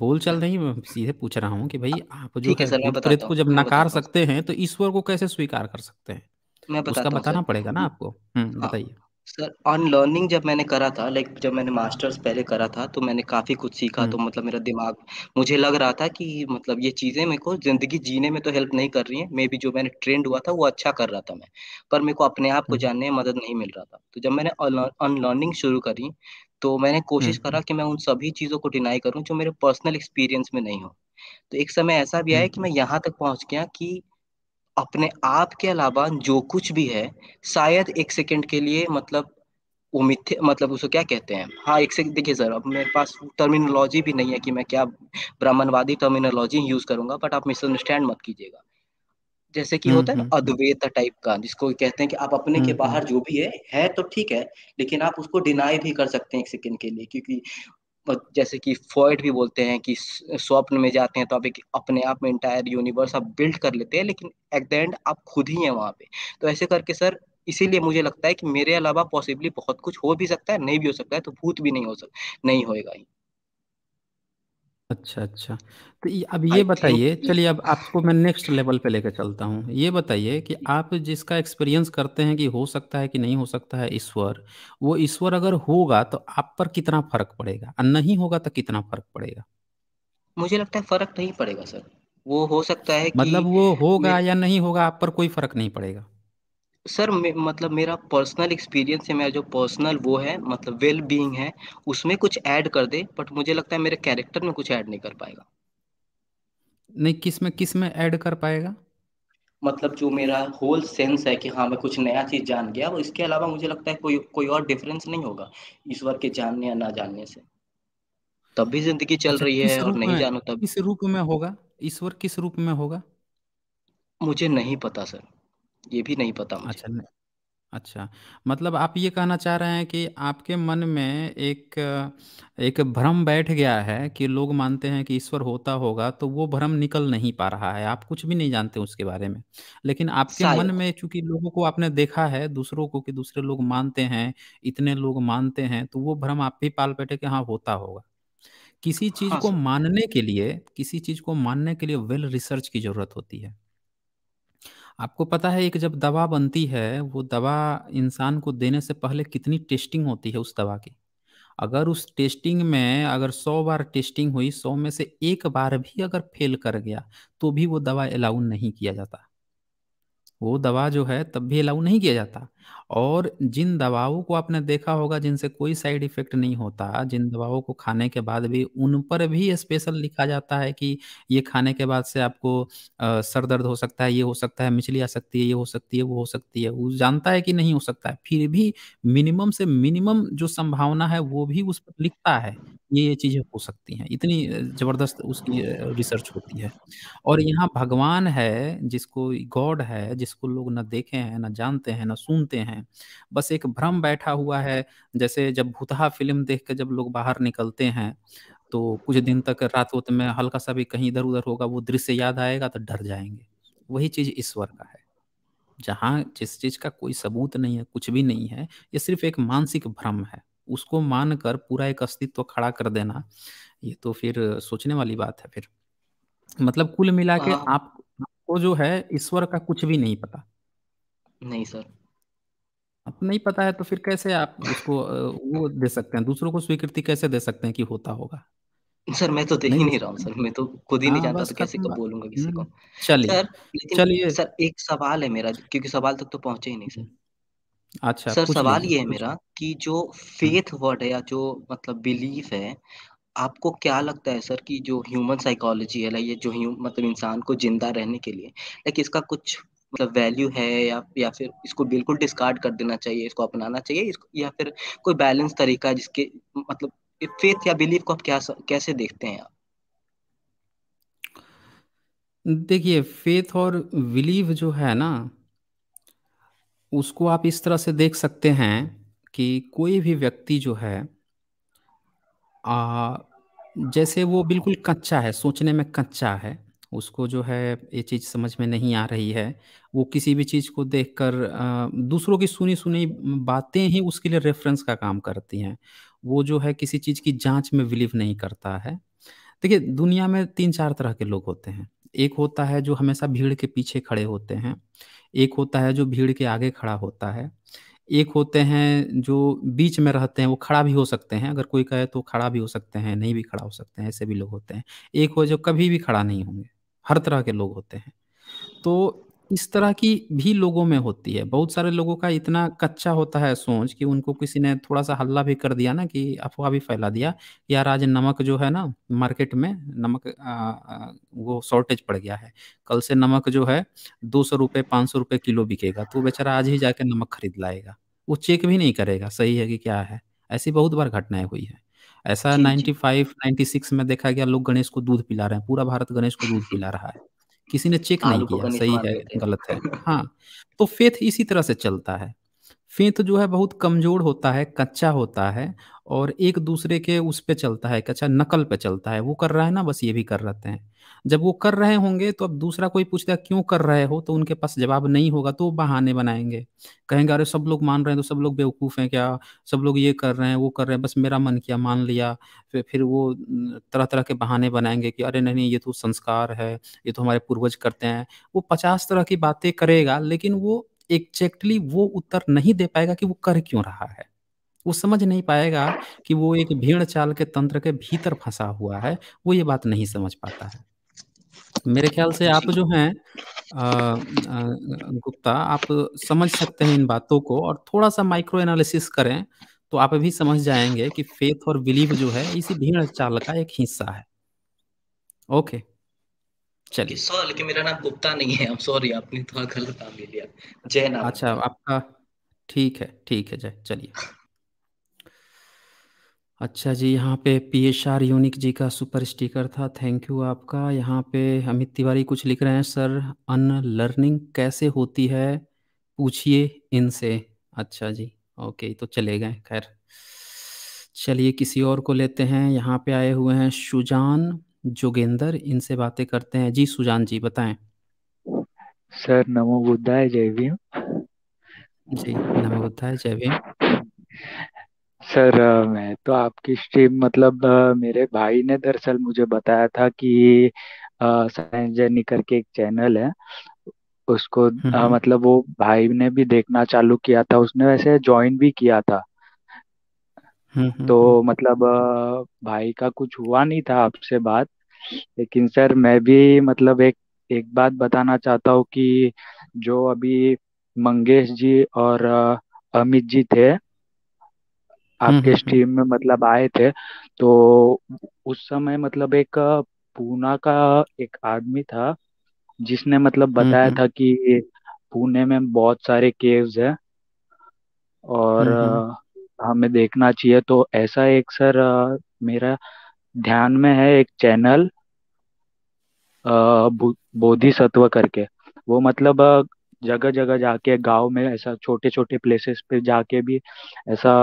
बोल चल नहीं सीधे पूछ रहा हूँ कि भाई आप जो प्रेत को जब नकार सकते हैं तो ईश्वर को कैसे स्वीकार कर सकते हैं मैं उसका बताना पड़ेगा ना हम्म। आपको हम्म, हाँ। बताइए सर अनलर्निंग जब मैंने करा था लाइक जब मैंने मास्टर्स पहले करा था तो मैंने काफ़ी कुछ सीखा हम्म। तो मतलब मेरा दिमाग मुझे लग रहा था कि मतलब ये चीज़ें मेरे को ज़िंदगी जीने में तो हेल्प नहीं कर रही हैं मे भी जो मैंने ट्रेंड हुआ था वो अच्छा कर रहा था मैं पर मेरे को अपने आप को हम्म। जानने में मदद नहीं मिल रहा था तो जब मैंने अनलर्निंग शुरू करी तो मैंने कोशिश हम्म, करा कि मैं उन सभी चीज़ों को डिनाई करूँ जो मेरे पर्सनल एक्सपीरियंस में नहीं हो तो एक समय ऐसा भी आया कि मैं यहाँ तक पहुँच गया कि अपने आप के अलावा जो कुछ भी है शायद एक सेकंड के लिए मतलब वो मिथ्य मतलब उसको क्या कहते हैं हाँ एक सेकंड देखिए सर अब मेरे पास टर्मिनोलॉजी भी नहीं है कि मैं क्या ब्राह्मणवादी टर्मिनोलॉजी यूज करूंगा बट आप मिसअंडरस्टैंड मत कीजिएगा जैसे कि होता है ना हम्म, हम्म। अद्वैत टाइप का जिसको कहते हैं कि आप अपने के हम्म, बाहर जो भी है है तो ठीक है लेकिन आप उसको डिनाई भी कर सकते हैं एक सेकंड के लिए क्योंकि जैसे कि फॉयड भी बोलते हैं कि स्वप्न में जाते हैं तो आप एक अपने आप में इंटायर यूनिवर्स आप बिल्ड कर लेते हैं लेकिन एट द एंड आप खुद ही हैं वहाँ पे तो ऐसे करके सर इसीलिए मुझे लगता है कि मेरे अलावा पॉसिबली बहुत कुछ हो भी सकता है नहीं भी हो सकता है तो भूत भी नहीं हो सकता नहीं होएगा ही अच्छा, अच्छा। तो अब ये बताइए चलिए अब आपको मैं नेक्स्ट लेवल पे लेकर चलता हूँ। ये बताइए कि आप जिसका एक्सपीरियंस करते हैं कि हो सकता है कि नहीं हो सकता है ईश्वर, वो ईश्वर अगर होगा तो आप पर कितना फ़र्क पड़ेगा? और नहीं होगा तो कितना फ़र्क पड़ेगा? मुझे लगता है फ़र्क नहीं पड़ेगा सर। वो हो सकता है मतलब वो होगा या नहीं होगा आप पर कोई फ़र्क नहीं पड़ेगा? सर मे, मतलब मेरा पर्सनल एक्सपीरियंस है मेरा जो पर्सनल वो है मतलब वेल बीइंग है उसमें कुछ ऐड कर दे बट मुझे लगता है मेरे कैरेक्टर में कुछ ऐड नहीं कर पाएगा नहीं किस में किस में ऐड कर पाएगा मतलब जो मेरा होल सेंस है कि हाँ मैं कुछ नया चीज जान गया वो इसके अलावा मुझे लगता है कोई कोई और डिफरेंस नहीं होगा ईश्वर के जानने या ना जानने से तब भी जिंदगी चल अच्छा, रही है और नहीं जानो तब किस रूप में होगा ईश्वर किस रूप में होगा मुझे नहीं पता सर ये भी नहीं पता मुझे अच्छा अच्छा मतलब आप ये कहना चाह रहे हैं कि आपके मन में एक एक भ्रम बैठ गया है कि लोग मानते हैं कि ईश्वर होता होगा तो वो भ्रम निकल नहीं पा रहा है आप कुछ भी नहीं जानते उसके बारे में लेकिन आपके मन शायद में चूंकि लोगों को आपने देखा है दूसरों को कि दूसरे लोग मानते हैं इतने लोग मानते हैं तो वो भ्रम आप भी पाल बैठे कि हाँ होता होगा किसी चीज हाँ को मानने के लिए किसी चीज को मानने के लिए वेल रिसर्च की जरूरत होती है आपको पता है एक जब दवा बनती है, वो दवा इंसान को देने से पहले कितनी टेस्टिंग होती है उस दवा की। अगर उस टेस्टिंग में अगर सौ बार टेस्टिंग हुई, सौ में से एक बार भी अगर फेल कर गया, तो भी वो दवा अलाउ नहीं किया जाता। वो दवा जो है तब भी अलाउ नहीं किया जाता। और जिन दवाओं को आपने देखा होगा जिनसे कोई साइड इफ़ेक्ट नहीं होता, जिन दवाओं को खाने के बाद भी उन पर भी स्पेशल लिखा जाता है कि ये खाने के बाद से आपको सर दर्द हो सकता है, ये हो सकता है, मिचली आ सकती है, ये हो सकती है, वो हो सकती है। वो जानता है कि नहीं हो सकता है, फिर भी मिनिमम से मिनिमम जो संभावना है वो भी उस पर लिखता है, ये, ये चीज़ें हो सकती हैं। इतनी ज़बरदस्त उसकी रिसर्च होती है। और यहाँ भगवान है जिसको गॉड है जिसको लोग ना देखे हैं, ना जानते हैं, ना सुनते जानते हैं बस एक भ्रम बैठा हुआ है जैसे जब भूतहा फिल्म देख के जब लोग बाहर निकलते हैं तो कुछ दिन तक रात वत में हल्का सा भी कहीं इधर उधर होगा वो दृश्य याद आएगा तो डर जाएंगे वही चीज ईश्वर का है जहाँ जिस चीज का कोई सबूत नहीं है कुछ भी नहीं है ये सिर्फ एक मानसिक भ्रम है उसको मानकर पूरा एक अस्तित्व खड़ा कर देना ये तो फिर सोचने वाली बात है फिर मतलब कुल मिला के हाँ। आप, आपको जो है ईश्वर का कुछ भी नहीं पता नहीं सर तो नहीं पता है तो फिर कैसे आप उसको वो दे सकते हैं दूसरों को स्वीकृति कैसे दे सकते हैं कि होता होगा सर मैं तो दे ही नहीं रहा हूँ सर मैं तो खुद ही नहीं हाँ, जानता तो कैसे कब बोलूंगा किसी को हम्म, चलिए सर चलिए सर एक सवाल है मेरा क्योंकि सवाल तक तो पहुंचे ही नहीं सर हम्म, अच्छा सर सवाल ये है मेरा कि जो फेथ हम्म। वर्ड है या जो मतलब बिलीफ है आपको क्या लगता है सर कि जो ह्यूमन साइकोलॉजी है ये जो ह्यूम मतलब इंसान को जिंदा रहने के लिए लाइक इसका कुछ मतलब वैल्यू है या या फिर इसको बिल्कुल डिस्कार्ड कर देना चाहिए इसको अपनाना चाहिए इसको या फिर कोई बैलेंस तरीका जिसके मतलब फेथ या बिलीफ को आप क्या कैसे देखते हैं आप देखिए फेथ और बिलीव जो है ना उसको आप इस तरह से देख सकते हैं कि कोई भी व्यक्ति जो है आ, जैसे वो बिल्कुल कच्चा है सोचने में कच्चा है उसको जो है ये चीज़ समझ में नहीं आ रही है वो किसी भी चीज़ को देखकर दूसरों की सुनी सुनी बातें ही उसके लिए रेफरेंस का काम करती हैं। वो जो है किसी चीज़ की जाँच में बिलीव नहीं करता है। देखिए, दुनिया में तीन चार तरह के लोग होते हैं। एक होता है जो हमेशा भीड़ के पीछे खड़े होते हैं, एक होता है जो भीड़ के आगे खड़ा होता है, एक होते हैं जो बीच में रहते हैं, वो खड़ा भी हो सकते हैं, अगर कोई कहे तो खड़ा भी हो सकते हैं, नहीं भी खड़ा हो सकते हैं, ऐसे भी लोग होते हैं। एक हो जो कभी भी खड़ा नहीं होंगे। हर तरह के लोग होते हैं तो इस तरह की भी लोगों में होती है बहुत सारे लोगों का इतना कच्चा होता है सोच कि उनको किसी ने थोड़ा सा हल्ला भी कर दिया ना कि अफवाह भी फैला दिया यार आज नमक जो है ना मार्केट में नमक आ, आ, वो शॉर्टेज पड़ गया है कल से नमक जो है दो सौ रुपये पाँच सौ रुपये किलो बिकेगा तो बेचारा आज ही जाकर नमक खरीद लाएगा वो चेक भी नहीं करेगा सही है कि क्या है ऐसी बहुत बार घटनाएं हुई है ऐसा नाइन्टी फाइव नाइन्टी सिक्स में देखा गया लोग गणेश को दूध पिला रहे हैं पूरा भारत गणेश को दूध पिला रहा है किसी ने चेक नहीं किया सही है गलत है हाँ तो फेथ इसी तरह से चलता है फेथ जो है बहुत कमजोर होता है कच्चा होता है और एक दूसरे के उस पे चलता है कच्चा नकल पे चलता है वो कर रहा है ना बस ये भी कर रहते हैं जब वो कर रहे होंगे तो अब दूसरा कोई पूछता क्यों कर रहे हो तो उनके पास जवाब नहीं होगा तो बहाने बनाएंगे कहेंगे अरे सब लोग मान रहे हैं तो सब लोग बेवकूफ़ हैं क्या सब लोग ये कर रहे हैं वो कर रहे हैं बस मेरा मन किया मान लिया फिर फिर वो तरह तरह के बहाने बनाएंगे कि अरे नहीं नहीं ये तो संस्कार है ये तो हमारे पूर्वज करते हैं वो पचास तरह की बातें करेगा लेकिन वो एग्जैक्टली वो उत्तर नहीं दे पाएगा कि वो कर क्यों रहा है वो समझ नहीं पाएगा कि वो एक भीड़ चाल के तंत्र के भीतर फंसा हुआ है वो ये बात नहीं समझ पाता है मेरे ख्याल से आप जो हैं गुप्ता आप समझ सकते हैं इन बातों को और थोड़ा सा माइक्रो एनालिसिस करें तो आप भी समझ जाएंगे कि फेथ और बिलीव जो है इसी भीड़ चाल का एक हिस्सा है ओके चलिए सॉरी मेरा नाम गुप्ता नहीं है सॉरी आपने थोड़ा गलत नाम ले लिया जय नाम अच्छा आपका ठीक है ठीक है जय चलिए अच्छा जी, यहाँ पे पी आर यूनिक जी का सुपर स्टिकर था, थैंक यू आपका। यहाँ पे अमित तिवारी कुछ लिख रहे हैं, सर अनलर्निंग कैसे होती है, पूछिए इनसे। अच्छा जी, ओके तो चले गए, खैर। चलिए किसी और को लेते हैं, यहाँ पे आए हुए हैं सुजान जोगेंदर, इनसे बातें करते हैं। जी सुजान जी, बताएं सर नमो बुद्धाय, जय भीम। जी, नमो बुद्धाय, जय भीम। सर मैं तो आपकी स्ट्रीम मतलब मेरे भाई ने दरअसल मुझे बताया था कि साइंस जर्नी करके एक चैनल है उसको आ, हम्म, हम्म मतलब वो भाई ने भी देखना चालू किया था उसने वैसे ज्वाइन भी किया था हम्म, हम्म तो हम्म। मतलब भाई का कुछ हुआ नहीं था आपसे बात लेकिन सर मैं भी मतलब एक एक बात बताना चाहता हूँ कि जो अभी मंगेश जी और अमित जी थे आपके स्ट्रीम हम्म, हम्म, हम्म। में मतलब आए थे तो उस समय मतलब एक पूना का एक आदमी था जिसने मतलब बताया था कि पुणे में बहुत सारे केव्स है और हमें देखना चाहिए तो ऐसा एक सर मेरा ध्यान में है एक चैनल बोधि सत्व करके वो मतलब जगह जगह जाके गांव में ऐसा छोटे छोटे प्लेसेस पे जाके भी ऐसा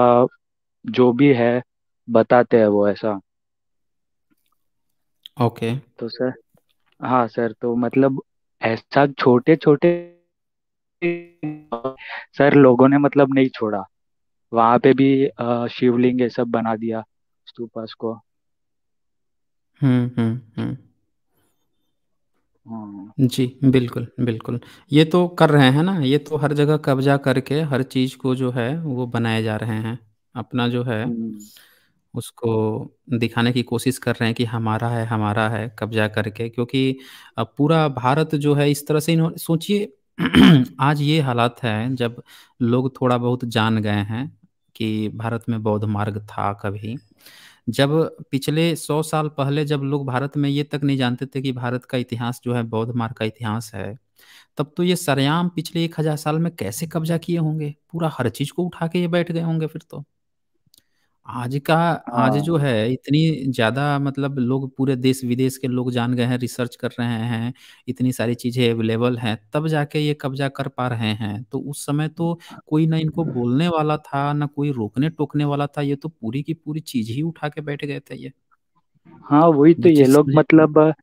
जो भी है बताते हैं वो ऐसा ओके तो सर हाँ सर तो मतलब ऐसा छोटे छोटे सर लोगों ने मतलब नहीं छोड़ा वहां पे भी शिवलिंग ये सब बना दिया स्तूपस को हम्म हम्म हम्म हाँ। जी बिल्कुल बिल्कुल ये तो कर रहे हैं ना ये तो हर जगह कब्जा करके हर चीज को जो है वो बनाए जा रहे हैं अपना जो है हम्म। उसको दिखाने की कोशिश कर रहे हैं कि हमारा है हमारा है कब्जा करके क्योंकि पूरा भारत जो है इस तरह से इन्होंने सोचिए आज ये हालात है जब लोग थोड़ा बहुत जान गए हैं कि भारत में बौद्ध मार्ग था कभी जब पिछले सौ साल पहले जब लोग भारत में ये तक नहीं जानते थे कि भारत का इतिहास जो है बौद्ध मार्ग का इतिहास है तब तो ये सरयाम पिछले एक हजार साल में कैसे कब्जा किए होंगे पूरा हर चीज को उठा के ये बैठ गए होंगे फिर तो आज का आज जो हाँ। है इतनी ज़्यादा मतलब लोग पूरे देश-विदेश के लोग जान गए हैं, रिसर्च कर रहे हैं, इतनी सारी चीज़ें अवेलेबल हैं, तब जाके ये कब्ज़ा कर पा रहे हैं। तो उस समय तो हाँ। कोई ना इनको बोलने वाला था, ना कोई रोकने-टोकने वाला था, ये तो पूरी की पूरी चीज़ ही उठा के बैठ गए थे ये। हाँ, वही तो ये लोग मतलब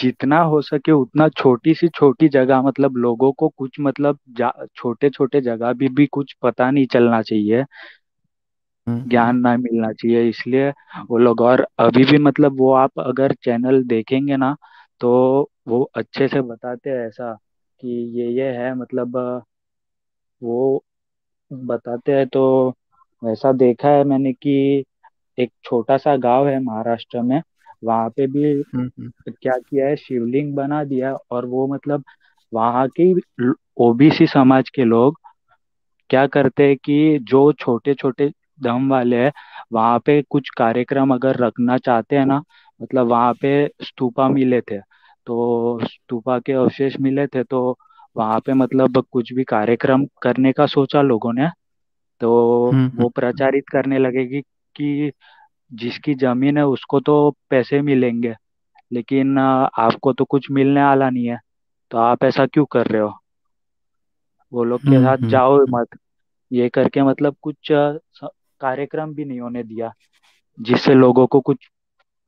जितना हो सके उतना छोटी सी छोटी जगह मतलब लोगों को कुछ मतलब छोटे-छोटे जगह भी भी कुछ पता नहीं चलना चाहिए। हम्म, हम्म। ज्ञान ना मिलना चाहिए इसलिए वो लोग और अभी भी मतलब वो आप अगर चैनल देखेंगे ना तो वो अच्छे से बताते हैं ऐसा कि ये ये है मतलब वो बताते हैं तो वैसा देखा है मैंने कि एक छोटा सा गांव है महाराष्ट्र में वहां पे भी हम्म, क्या किया है शिवलिंग बना दिया है और वो मतलब वहां के ओबीसी समाज के लोग क्या करते हैं कि जो छोटे छोटे दम वाले है वहां पे कुछ कार्यक्रम अगर रखना चाहते हैं ना मतलब वहां पे स्तूपा मिले थे तो स्तूपा के अवशेष मिले थे तो वहां पे मतलब कुछ भी कार्यक्रम करने का सोचा लोगों ने तो हम्म, वो हम्म। प्रचारित करने लगेगी कि जिसकी जमीन है उसको तो पैसे मिलेंगे लेकिन आपको तो कुछ मिलने वाला नहीं है तो आप ऐसा क्यों कर रहे हो वो लोग के हम्म, साथ जाओ मत ये करके मतलब कुछ कार्यक्रम भी नहीं होने दिया जिससे लोगों को कुछ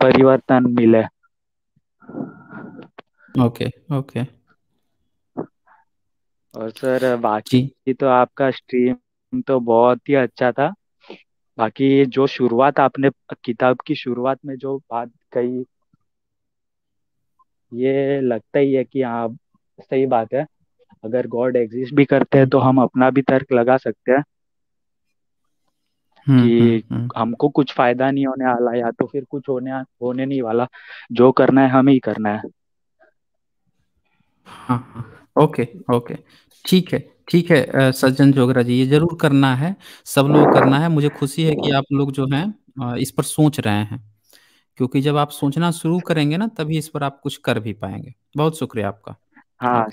परिवर्तन मिले ओके ओके और सर बाकी तो आपका स्ट्रीम तो बहुत ही अच्छा था बाकी ये जो शुरुआत आपने किताब की शुरुआत में जो बात कही ये लगता ही है कि हाँ सही बात है अगर गॉड एग्जिस्ट भी करते हैं तो हम अपना भी तर्क लगा सकते हैं हम्म, कि हम्म, हम्म। हमको कुछ फायदा नहीं होने वाला या तो फिर कुछ होने होने नहीं वाला जो करना है हम ही करना है हाँ, ओके ओके ठीक है ठीक है सज्जन जोगरा जी ये जरूर करना है सब लोग करना है मुझे खुशी है कि आप लोग जो हैं इस पर सोच रहे हैं क्योंकि जब आप सोचना शुरू करेंगे ना तभी इस पर आप कुछ कर भी पाएंगे बहुत शुक्रिया आपका हाँ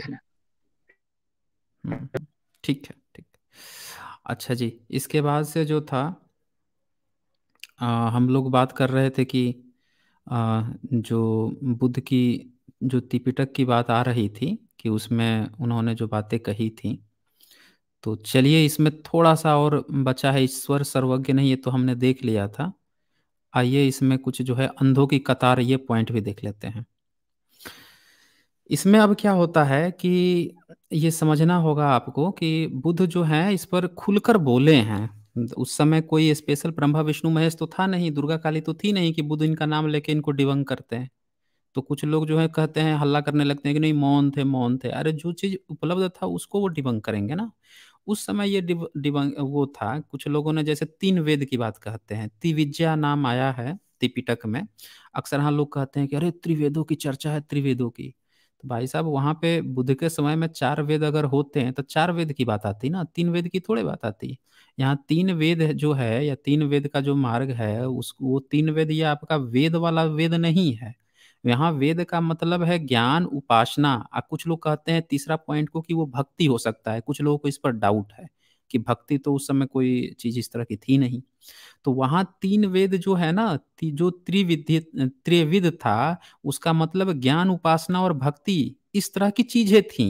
ठीक है ठीक अच्छा जी इसके बाद से जो था आ, हम लोग बात कर रहे थे कि आ, जो बुद्ध की जो त्रिपिटक की बात आ रही थी कि उसमें उन्होंने जो बातें कही थी तो चलिए इसमें थोड़ा सा और बचा है ईश्वर सर्वज्ञ नहीं ये तो हमने देख लिया था आइए इसमें कुछ जो है अंधों की कतार ये पॉइंट भी देख लेते हैं इसमें अब क्या होता है कि ये समझना होगा आपको कि बुद्ध जो है इस पर खुलकर बोले हैं उस समय कोई स्पेशल ब्रह्मा विष्णु महेश तो था नहीं दुर्गा काली तो थी नहीं कि बुद्ध इनका नाम लेके इनको डिवंग करते हैं तो कुछ लोग जो है कहते हैं हल्ला करने लगते हैं कि नहीं मौन थे मौन थे अरे जो चीज उपलब्ध था उसको वो डिबंग करेंगे ना उस समय ये डिबंग वो था कुछ लोगों ने जैसे तीन वेद की बात कहते हैं त्रिविज्या नाम आया है त्रिपिटक में अक्सर हाँ लोग कहते हैं कि अरे त्रिवेदों की चर्चा है त्रिवेदों की तो भाई साहब वहाँ पे बुद्ध के समय में चार वेद अगर होते हैं तो चार वेद की बात आती ना तीन वेद की थोड़ी बात आती यहाँ तीन वेद जो है या तीन वेद का जो मार्ग है उस वो तीन वेद या आपका वेद वाला वेद नहीं है यहाँ वेद का मतलब है ज्ञान उपासना कुछ लोग कहते हैं तीसरा पॉइंट को कि वो भक्ति हो सकता है कुछ लोगों को इस पर डाउट है कि भक्ति तो उस समय कोई चीज इस तरह की थी नहीं तो वहां तीन वेद जो है ना जो त्रिविधि त्रिविध था उसका मतलब ज्ञान उपासना और भक्ति इस तरह की चीजें थी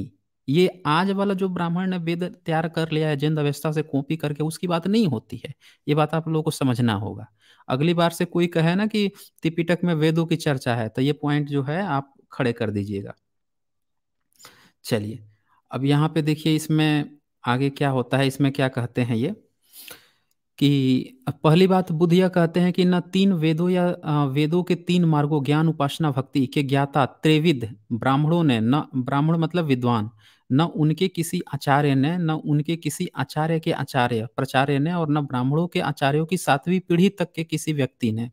ये आज वाला जो ब्राह्मण ने वेद तैयार कर लिया है जैन अवस्था से कॉपी करके उसकी बात नहीं होती है ये बात आप लोगों को समझना होगा अगली बार से कोई कहे ना कि त्रिपिटक में वेदों की चर्चा है तो ये पॉइंट जो है आप खड़े कर दीजिएगा चलिए अब यहाँ पे देखिए इसमें आगे क्या होता है इसमें क्या कहते हैं ये कि पहली बात बुद्ध यह कहते हैं कि न तीन वेदों या वेदों के तीन मार्गों ज्ञान उपासना भक्ति के ज्ञाता त्रिविद ब्राह्मणों ने न ब्राह्मण मतलब विद्वान न उनके किसी आचार्य ने न उनके किसी आचार्य के आचार्य प्राचार्य ने और न ब्राह्मणों के आचार्यों की सातवीं पीढ़ी तक के किसी व्यक्ति ने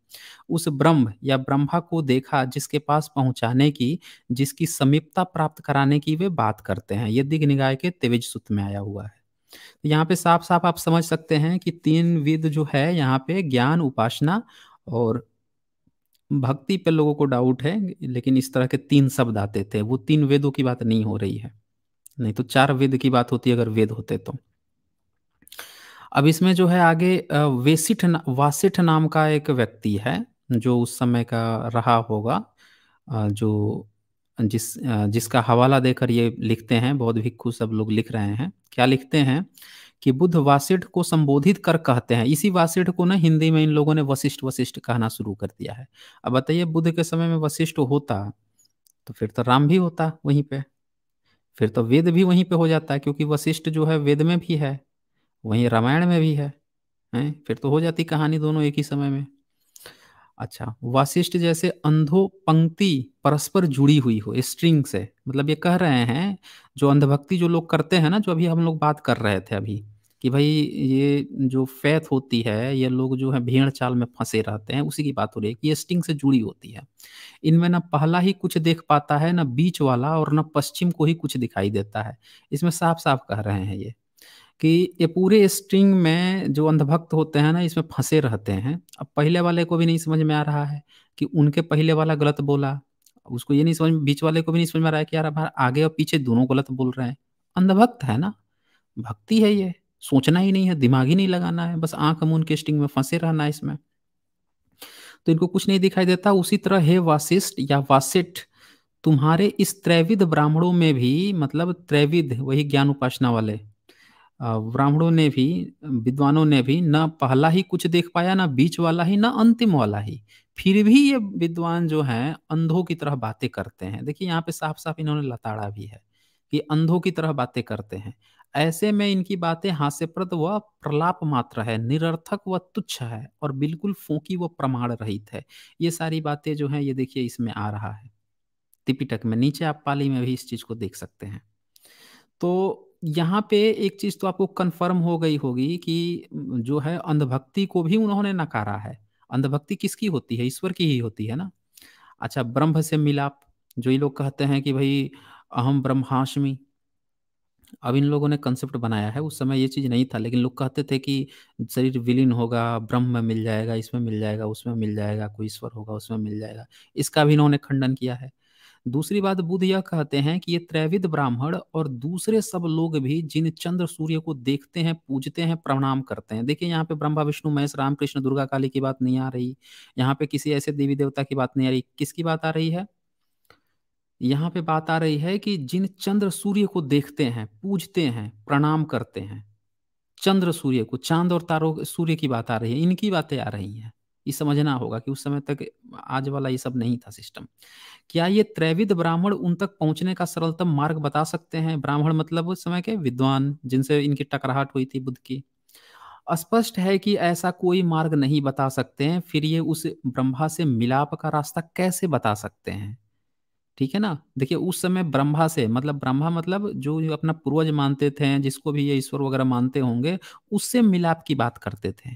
उस ब्रह्म या ब्रह्मा को देखा जिसके पास पहुंचाने की जिसकी समीपता प्राप्त कराने की वे बात करते हैं ये निगाह के तेविज सूत्र में आया हुआ है तो यहाँ पे साफ साफ आप समझ सकते हैं कि तीन विध जो है यहाँ पे ज्ञान उपासना और भक्ति पे लोगों को डाउट है लेकिन इस तरह के तीन शब्द आते थे वो तीन वेदों की बात नहीं हो रही है नहीं तो चार वेद की बात होती है अगर वेद होते तो अब इसमें जो है आगे वेसिठ वासिठ नाम का एक व्यक्ति है जो उस समय का रहा होगा जो जिस जिसका हवाला देकर ये लिखते हैं बहुत भिक्खु सब लोग लिख रहे हैं क्या लिखते हैं कि बुद्ध वासिठ को संबोधित कर कहते हैं इसी वासिठ को ना हिंदी में इन लोगों ने वशिष्ठ वशिष्ठ कहना शुरू कर दिया है अब बताइए बुद्ध के समय में वशिष्ठ होता तो फिर तो राम भी होता वहीं पे फिर तो वेद भी वहीं पे हो जाता है क्योंकि वशिष्ठ जो है वेद में भी है वहीं रामायण में भी है हैं फिर तो हो जाती कहानी दोनों एक ही समय में अच्छा वशिष्ठ जैसे अंधो पंक्ति परस्पर जुड़ी हुई हो स्ट्रिंग से मतलब ये कह रहे हैं जो अंधभक्ति जो लोग करते हैं ना जो अभी हम लोग बात कर रहे थे अभी कि भाई ये जो फैथ होती है ये लोग जो है भेड़ चाल में फंसे रहते हैं उसी की बात हो रही है कि ये स्टिंग से जुड़ी होती है इनमें ना पहला ही कुछ देख पाता है ना बीच वाला और ना पश्चिम को ही कुछ दिखाई देता है इसमें साफ साफ कह रहे हैं ये कि ये पूरे स्ट्रिंग में जो अंधभक्त होते हैं ना इसमें फंसे रहते हैं अब पहले वाले को भी नहीं समझ में आ रहा है कि उनके पहले वाला गलत बोला उसको ये नहीं समझ बीच वाले को भी नहीं समझ में आ रहा है कि यार आगे और पीछे दोनों गलत बोल रहे हैं अंधभक्त है ना भक्ति है ये सोचना ही नहीं है दिमाग ही नहीं लगाना है बस आंख के स्टिंग में फंसे रहना है इसमें तो इनको कुछ नहीं दिखाई देता उसी तरह हे वासिष्ठ या वासिठ तुम्हारे इस त्रैविध ब्राह्मणों में भी मतलब त्रैविध वही ज्ञान उपासना वाले ब्राह्मणों ने भी विद्वानों ने भी न पहला ही कुछ देख पाया ना बीच वाला ही ना अंतिम वाला ही फिर भी ये विद्वान जो हैं अंधों की तरह बातें करते हैं देखिए यहाँ पे साफ साफ इन्होंने लताड़ा भी है कि अंधों की तरह बातें करते हैं ऐसे में इनकी बातें हास्यप्रद व प्रलाप मात्र है निरर्थक व तुच्छ है और बिल्कुल फोकी व प्रमाण रहित है ये सारी बातें जो है ये देखिए इसमें आ रहा है त्रिपिटक में नीचे आप पाली में भी इस चीज को देख सकते हैं तो यहाँ पे एक चीज तो आपको कन्फर्म हो गई होगी कि जो है अंधभक्ति को भी उन्होंने नकारा है अंधभक्ति किसकी होती है ईश्वर की ही होती है ना अच्छा ब्रह्म से मिलाप जो ये लोग कहते हैं कि भाई अहम ब्रह्माष्टमी अब इन लोगों ने कंसेप्ट बनाया है उस समय ये चीज़ नहीं था लेकिन लोग कहते थे कि शरीर विलीन होगा ब्रह्म में मिल जाएगा इसमें मिल जाएगा उसमें मिल जाएगा कोई ईश्वर होगा उसमें मिल जाएगा इसका भी इन्होंने खंडन किया है दूसरी बात बुद्ध यह कहते हैं कि ये त्रैविद ब्राह्मण और दूसरे सब लोग भी जिन चंद्र सूर्य को देखते हैं पूजते हैं प्रणाम करते हैं देखिए यहाँ पे ब्रह्मा विष्णु महेश रामकृष्ण दुर्गा काली की बात नहीं आ रही यहाँ पे किसी ऐसे देवी देवता की बात नहीं आ रही किसकी बात आ रही है यहाँ पे बात आ रही है कि जिन चंद्र सूर्य को देखते हैं पूजते हैं प्रणाम करते हैं चंद्र सूर्य को चांद और तारों सूर्य की बात आ रही है इनकी बातें आ रही हैं ये समझना होगा कि उस समय तक आज वाला ये सब नहीं था सिस्टम क्या ये त्रैविद ब्राह्मण उन तक पहुंचने का सरलतम मार्ग बता सकते हैं ब्राह्मण मतलब उस समय के विद्वान जिनसे इनकी टकराहट हुई थी बुद्ध की स्पष्ट है कि ऐसा कोई मार्ग नहीं बता सकते हैं फिर ये उस ब्रह्मा से मिलाप का रास्ता कैसे बता सकते हैं ठीक है ना देखिए उस समय ब्रह्मा से मतलब ब्रह्मा मतलब जो अपना पूर्वज मानते थे जिसको भी ये ईश्वर वगैरह मानते होंगे उससे मिलाप की बात करते थे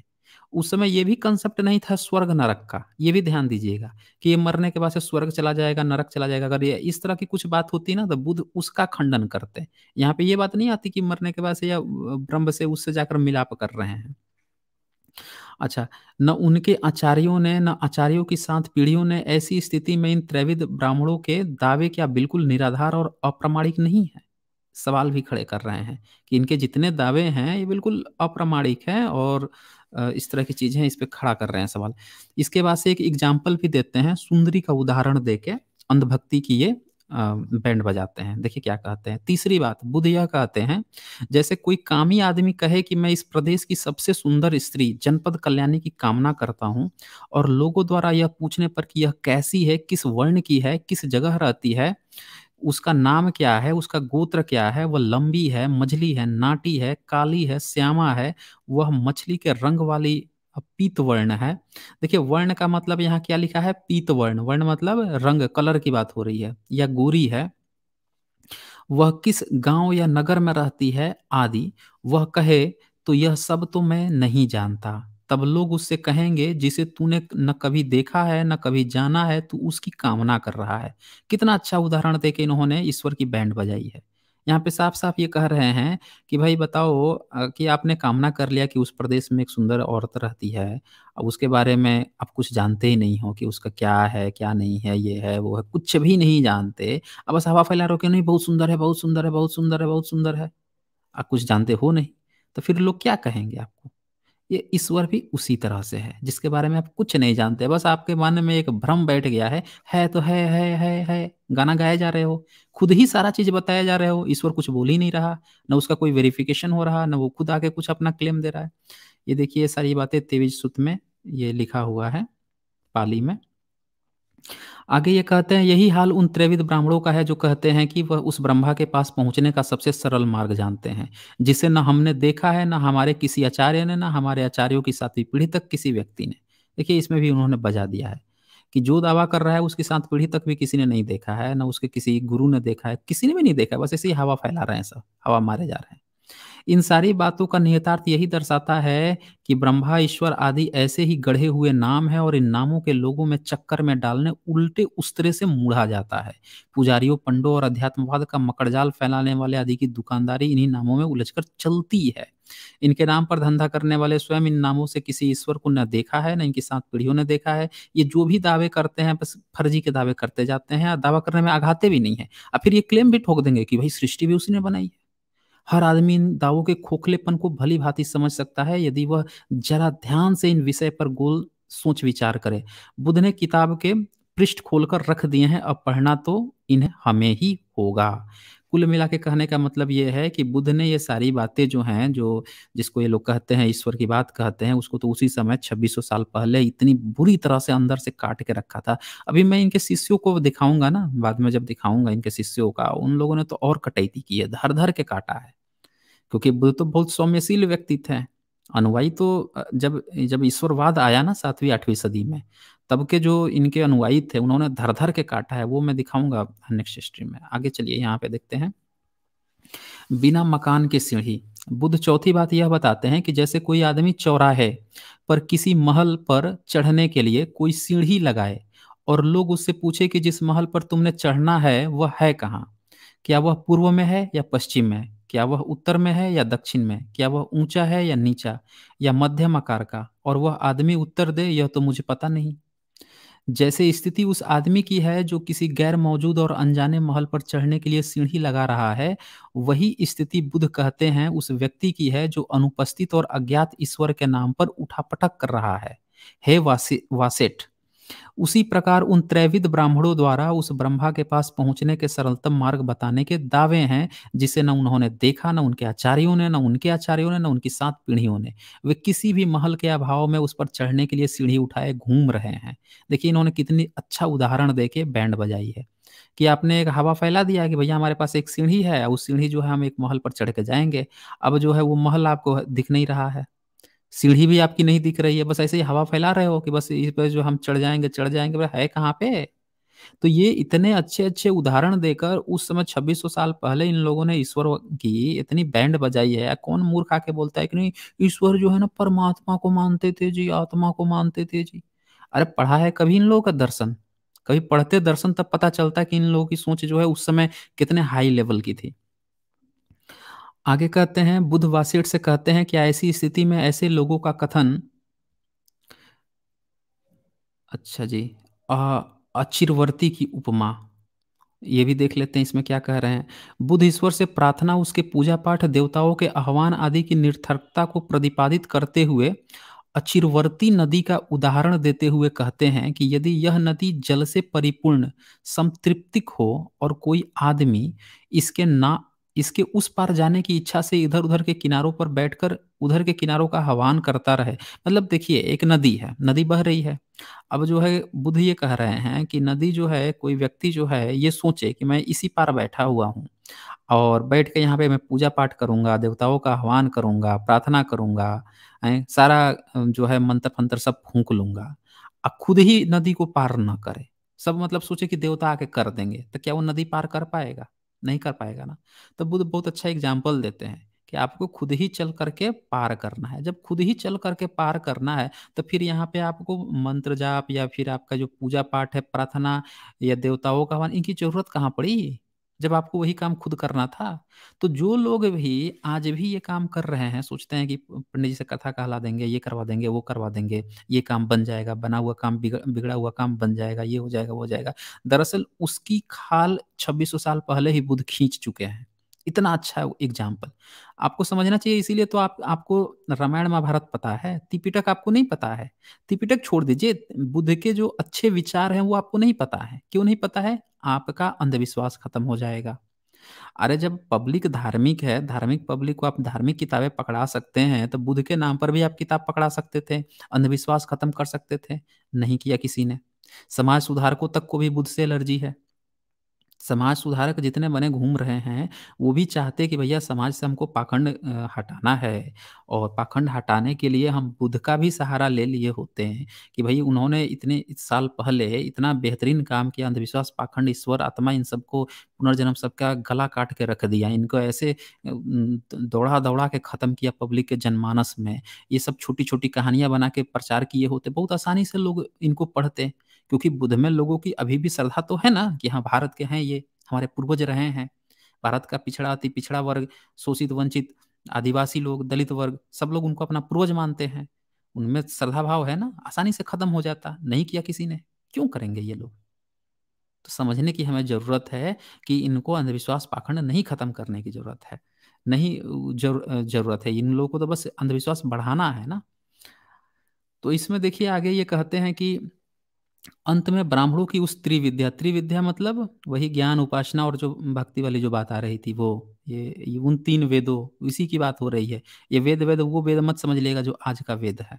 उस समय ये भी कंसेप्ट नहीं था स्वर्ग नरक का ये भी ध्यान दीजिएगा कि ये मरने के बाद से स्वर्ग चला जाएगा नरक चला जाएगा अगर ये इस तरह की कुछ बात होती ना तो बुद्ध उसका खंडन करते यहाँ पे ये बात नहीं आती कि मरने के बाद से या ब्रह्म से उससे जाकर मिलाप कर रहे हैं अच्छा न उनके आचार्यों ने न आचार्यों की सात पीढ़ियों ने ऐसी स्थिति में इन त्रैविद ब्राह्मणों के दावे क्या बिल्कुल निराधार और अप्रमाणिक नहीं है सवाल भी खड़े कर रहे हैं कि इनके जितने दावे हैं ये बिल्कुल अप्रमाणिक है और इस तरह की चीजें इस पर खड़ा कर रहे हैं सवाल इसके बाद से एक एग्जाम्पल भी देते हैं सुंदरी का उदाहरण देके अंधभक्ति की ये बैंड बजाते हैं देखिए क्या कहते हैं तीसरी बात बुद्ध यह कहते हैं जैसे कोई कामी आदमी कहे कि मैं इस प्रदेश की सबसे सुंदर स्त्री जनपद कल्याणी की कामना करता हूँ और लोगों द्वारा यह पूछने पर कि यह कैसी है किस वर्ण की है किस जगह रहती है उसका नाम क्या है उसका गोत्र क्या है वह लंबी है मझली है नाटी है काली है श्यामा है वह मछली के रंग वाली अब पीत वर्ण है देखिए वर्ण का मतलब यहाँ क्या लिखा है पीत वर्ण वर्ण मतलब रंग कलर की बात हो रही है या गोरी है वह किस गांव या नगर में रहती है आदि वह कहे तो यह सब तो मैं नहीं जानता तब लोग उससे कहेंगे जिसे तूने न कभी देखा है न कभी जाना है तू उसकी कामना कर रहा है कितना अच्छा उदाहरण दे के इन्होंने ईश्वर की बैंड बजाई है यहाँ पे साफ साफ ये कह रहे हैं कि भाई बताओ कि आपने कामना कर लिया कि उस प्रदेश में एक सुंदर औरत रहती है अब उसके बारे में आप कुछ जानते ही नहीं हो कि उसका क्या है क्या नहीं है ये है वो है कुछ भी नहीं जानते अब बस हवा फैला रहे हो कि नहीं बहुत सुंदर है बहुत सुंदर है बहुत सुंदर है बहुत सुंदर है आप कुछ जानते हो नहीं तो फिर लोग क्या कहेंगे आपको ये ईश्वर भी उसी तरह से है जिसके बारे में आप कुछ नहीं जानते बस आपके मन में एक भ्रम बैठ गया है है तो है है है है गाना गाए जा रहे हो खुद ही सारा चीज बताया जा रहे हो ईश्वर कुछ बोल ही नहीं रहा ना उसका कोई वेरिफिकेशन हो रहा ना वो खुद आके कुछ अपना क्लेम दे रहा है ये देखिए सारी बातें तेवीज सूत्र में ये लिखा हुआ है पाली में आगे ये कहते हैं यही हाल उन त्रैविद ब्राह्मणों का है जो कहते हैं कि वह उस ब्रह्मा के पास पहुंचने का सबसे सरल मार्ग जानते हैं जिसे न हमने देखा है न हमारे किसी आचार्य ने न हमारे आचार्यों की सातवीं पीढ़ी तक किसी व्यक्ति ने देखिए इसमें भी उन्होंने बजा दिया है कि जो दावा कर रहा है उसकी सात पीढ़ी तक भी किसी ने नहीं देखा है ना उसके किसी गुरु ने देखा है किसी ने भी नहीं देखा है बस ऐसे ही हवा फैला रहे हैं सब हवा मारे जा रहे हैं इन सारी बातों का निहितार्थ यही दर्शाता है कि ब्रह्मा ईश्वर आदि ऐसे ही गढ़े हुए नाम है और इन नामों के लोगों में चक्कर में डालने उल्टे उस तरह से मुढ़ा जाता है पुजारियों पंडो और अध्यात्मवाद का मकड़जाल फैलाने वाले आदि की दुकानदारी इन्हीं नामों में उलझकर चलती है इनके नाम पर धंधा करने वाले स्वयं इन नामों से किसी ईश्वर को न देखा है न इनकी साथ पीढ़ियों ने देखा है ये जो भी दावे करते हैं बस फर्जी के दावे करते जाते हैं दावा करने में आघाते भी नहीं है और फिर ये क्लेम भी ठोक देंगे कि भाई सृष्टि भी उसी ने बनाई है हर आदमी इन दावों के खोखलेपन को भली भांति समझ सकता है यदि वह जरा ध्यान से इन विषय पर गोल सोच विचार करे बुद्ध ने किताब के पृष्ठ खोलकर रख दिए हैं अब पढ़ना तो इन्हें हमें ही होगा कुल मिला के कहने का मतलब ये है कि बुद्ध ने ये सारी बातें जो हैं जो जिसको ये लोग कहते हैं ईश्वर की बात कहते हैं उसको तो उसी समय 2600 साल पहले इतनी बुरी तरह से अंदर से काट के रखा था अभी मैं इनके शिष्यों को दिखाऊंगा ना बाद में जब दिखाऊंगा इनके शिष्यों का उन लोगों ने तो और कटैती की है धर धर के काटा है क्योंकि बुद्ध तो बहुत सौम्यशील व्यक्ति थे अनुवाई तो जब जब ईश्वरवाद आया ना सातवीं आठवीं सदी में तब के जो इनके अनुयायी थे उन्होंने धर धर के काटा है वो मैं दिखाऊंगा नेक्स्ट हिस्ट्री में आगे चलिए यहाँ पे देखते हैं बिना मकान के सीढ़ी बुद्ध चौथी बात यह बताते हैं कि जैसे कोई आदमी चौराहे पर किसी महल पर चढ़ने के लिए कोई सीढ़ी लगाए और लोग उससे पूछे कि जिस महल पर तुमने चढ़ना है वह है कहाँ क्या वह पूर्व में है या पश्चिम में क्या वह उत्तर में है या दक्षिण में क्या वह ऊंचा है या नीचा या मध्यम आकार का और वह आदमी उत्तर दे यह तो मुझे पता नहीं जैसे स्थिति उस आदमी की है जो किसी गैर मौजूद और अनजाने महल पर चढ़ने के लिए सीढ़ी लगा रहा है वही स्थिति बुद्ध कहते हैं उस व्यक्ति की है जो अनुपस्थित और अज्ञात ईश्वर के नाम पर उठापटक कर रहा है हे वासे, वासेट उसी प्रकार उन त्रैविद ब्राह्मणों द्वारा उस ब्रह्मा के पास पहुंचने के सरलतम मार्ग बताने के दावे हैं जिसे न उन्होंने देखा न उनके आचार्यों ने न उनके आचार्यों ने न उनकी सात पीढ़ियों ने वे किसी भी महल के अभाव में उस पर चढ़ने के लिए सीढ़ी उठाए घूम रहे हैं देखिए इन्होंने कितनी अच्छा उदाहरण दे के बैंड बजाई है कि आपने एक हवा फैला दिया कि भैया हमारे पास एक सीढ़ी है उस सीढ़ी जो है हम एक महल पर चढ़ के जाएंगे अब जो है वो महल आपको दिख नहीं रहा है सीढ़ी भी आपकी नहीं दिख रही है बस ऐसे ही हवा फैला रहे हो कि बस इस पर जो हम चढ़ जाएंगे चढ़ जाएंगे है कहाँ पे तो ये इतने अच्छे अच्छे उदाहरण देकर उस समय 2600 साल पहले इन लोगों ने ईश्वर की इतनी बैंड बजाई है कौन मूर्ख आके बोलता है कि नहीं ईश्वर जो है ना परमात्मा को मानते थे जी आत्मा को मानते थे जी अरे पढ़ा है कभी इन लोगों का दर्शन कभी पढ़ते दर्शन तब पता चलता है कि इन लोगों की सोच जो है उस समय कितने हाई लेवल की थी आगे कहते हैं बुद्ध वासियट से कहते हैं कि ऐसी स्थिति में ऐसे लोगों का कथन अच्छा जी अचिरवर्ती की उपमा ये भी देख लेते हैं इसमें क्या कह रहे हैं बुद्ध ईश्वर से प्रार्थना उसके पूजा पाठ देवताओं के आह्वान आदि की निर्थकता को प्रतिपादित करते हुए अचिरवर्ती नदी का उदाहरण देते हुए कहते हैं कि यदि यह नदी जल से परिपूर्ण संतृप्तिक हो और कोई आदमी इसके ना इसके उस पार जाने की इच्छा से इधर उधर के किनारों पर बैठकर उधर के किनारों का आह्वान करता रहे मतलब देखिए एक नदी है नदी बह रही है अब जो है बुद्ध ये कह रहे हैं कि नदी जो है कोई व्यक्ति जो है ये सोचे कि मैं इसी पार बैठा हुआ हूँ और बैठ के यहाँ पे मैं पूजा पाठ करूंगा देवताओं का आह्वान करूंगा प्रार्थना करूंगा सारा जो है मंत्र फंतर सब फूंक लूंगा अब खुद ही नदी को पार ना करे सब मतलब सोचे कि देवता आके कर देंगे तो क्या वो नदी पार कर पाएगा नहीं कर पाएगा ना तो बुद्ध बहुत अच्छा एग्जाम्पल देते हैं कि आपको खुद ही चल करके पार करना है जब खुद ही चल करके पार करना है तो फिर यहाँ पे आपको मंत्र जाप या फिर आपका जो पूजा पाठ है प्रार्थना या देवताओं का हवन इनकी जरूरत कहाँ पड़ी जब आपको वही काम खुद करना था तो जो लोग भी आज भी ये काम कर रहे हैं सोचते हैं कि पंडित जी से कथा कहला देंगे ये करवा देंगे वो करवा देंगे ये काम बन जाएगा बना हुआ काम बिगड़ बिगड़ा हुआ काम बन जाएगा ये हो जाएगा वो हो जाएगा दरअसल उसकी खाल 2600 साल पहले ही बुद्ध खींच चुके हैं इतना अच्छा है एग्जाम्पल आपको समझना चाहिए इसीलिए तो आप आपको रामायण महाभारत पता है तिपिटक आपको नहीं पता है तिपिटक छोड़ दीजिए बुद्ध के जो अच्छे विचार हैं वो आपको नहीं पता है क्यों नहीं पता है आपका अंधविश्वास खत्म हो जाएगा अरे जब पब्लिक धार्मिक है धार्मिक पब्लिक को आप धार्मिक किताबें पकड़ा सकते हैं तो बुद्ध के नाम पर भी आप किताब पकड़ा सकते थे अंधविश्वास खत्म कर सकते थे नहीं किया किसी ने समाज सुधारकों तक को भी बुद्ध से एलर्जी है समाज सुधारक जितने बने घूम रहे हैं वो भी चाहते कि भैया समाज से हमको पाखंड हटाना है और पाखंड हटाने के लिए हम बुद्ध का भी सहारा ले लिए होते हैं कि भाई उन्होंने इतने इस साल पहले इतना बेहतरीन काम किया अंधविश्वास पाखंड ईश्वर आत्मा इन सबको पुनर्जन्म सबका गला काट के रख दिया इनको ऐसे दौड़ा दौड़ा के ख़त्म किया पब्लिक के जनमानस में ये सब छोटी छोटी कहानियाँ बना के प्रचार किए होते बहुत आसानी से लोग इनको पढ़ते हैं क्योंकि बुद्ध में लोगों की अभी भी श्रद्धा तो है ना कि हाँ भारत के हैं ये हमारे पूर्वज रहे हैं भारत का पिछड़ा अति पिछड़ा वर्ग शोषित वंचित आदिवासी लोग दलित वर्ग सब लोग उनको अपना पूर्वज मानते हैं उनमें श्रद्धा भाव है ना आसानी से खत्म हो जाता नहीं किया किसी ने क्यों करेंगे ये लोग तो समझने की हमें जरूरत है कि इनको अंधविश्वास पाखंड नहीं खत्म करने की जरूरत है नहीं जर, जरूरत है इन लोगों को तो बस अंधविश्वास बढ़ाना है ना तो इसमें देखिए आगे ये कहते हैं कि अंत में ब्राह्मणों की उस त्रिविद्या त्रिविद्या मतलब वही ज्ञान उपासना और जो भक्ति वाली जो बात आ रही थी वो ये, ये उन तीन वेदों इसी की बात हो रही है ये वेद वेद वो वेद मत समझ लेगा जो आज का वेद है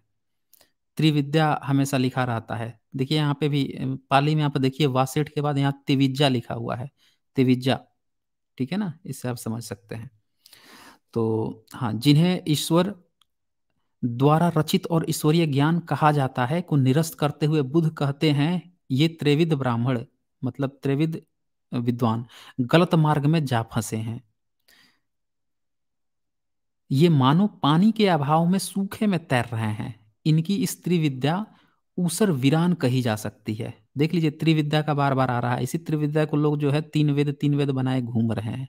त्रिविद्या हमेशा लिखा रहता है देखिए यहाँ पे भी पाली में आप देखिए वासेठ के बाद यहाँ तिविज्जा लिखा हुआ है तिविज्जा ठीक है ना इससे आप समझ सकते हैं तो हाँ जिन्हें ईश्वर द्वारा रचित और ईश्वरीय ज्ञान कहा जाता है को निरस्त करते हुए बुद्ध कहते हैं ये त्रिविद ब्राह्मण मतलब त्रिविद विद्वान गलत मार्ग में जा फंसे हैं ये मानो पानी के अभाव में सूखे में तैर रहे हैं इनकी स्त्री विद्या ऊसर वीरान कही जा सकती है देख लीजिए त्रिविद्या का बार बार आ रहा है इसी त्रिविद्या को लोग जो है तीन वेद तीन वेद बनाए घूम रहे हैं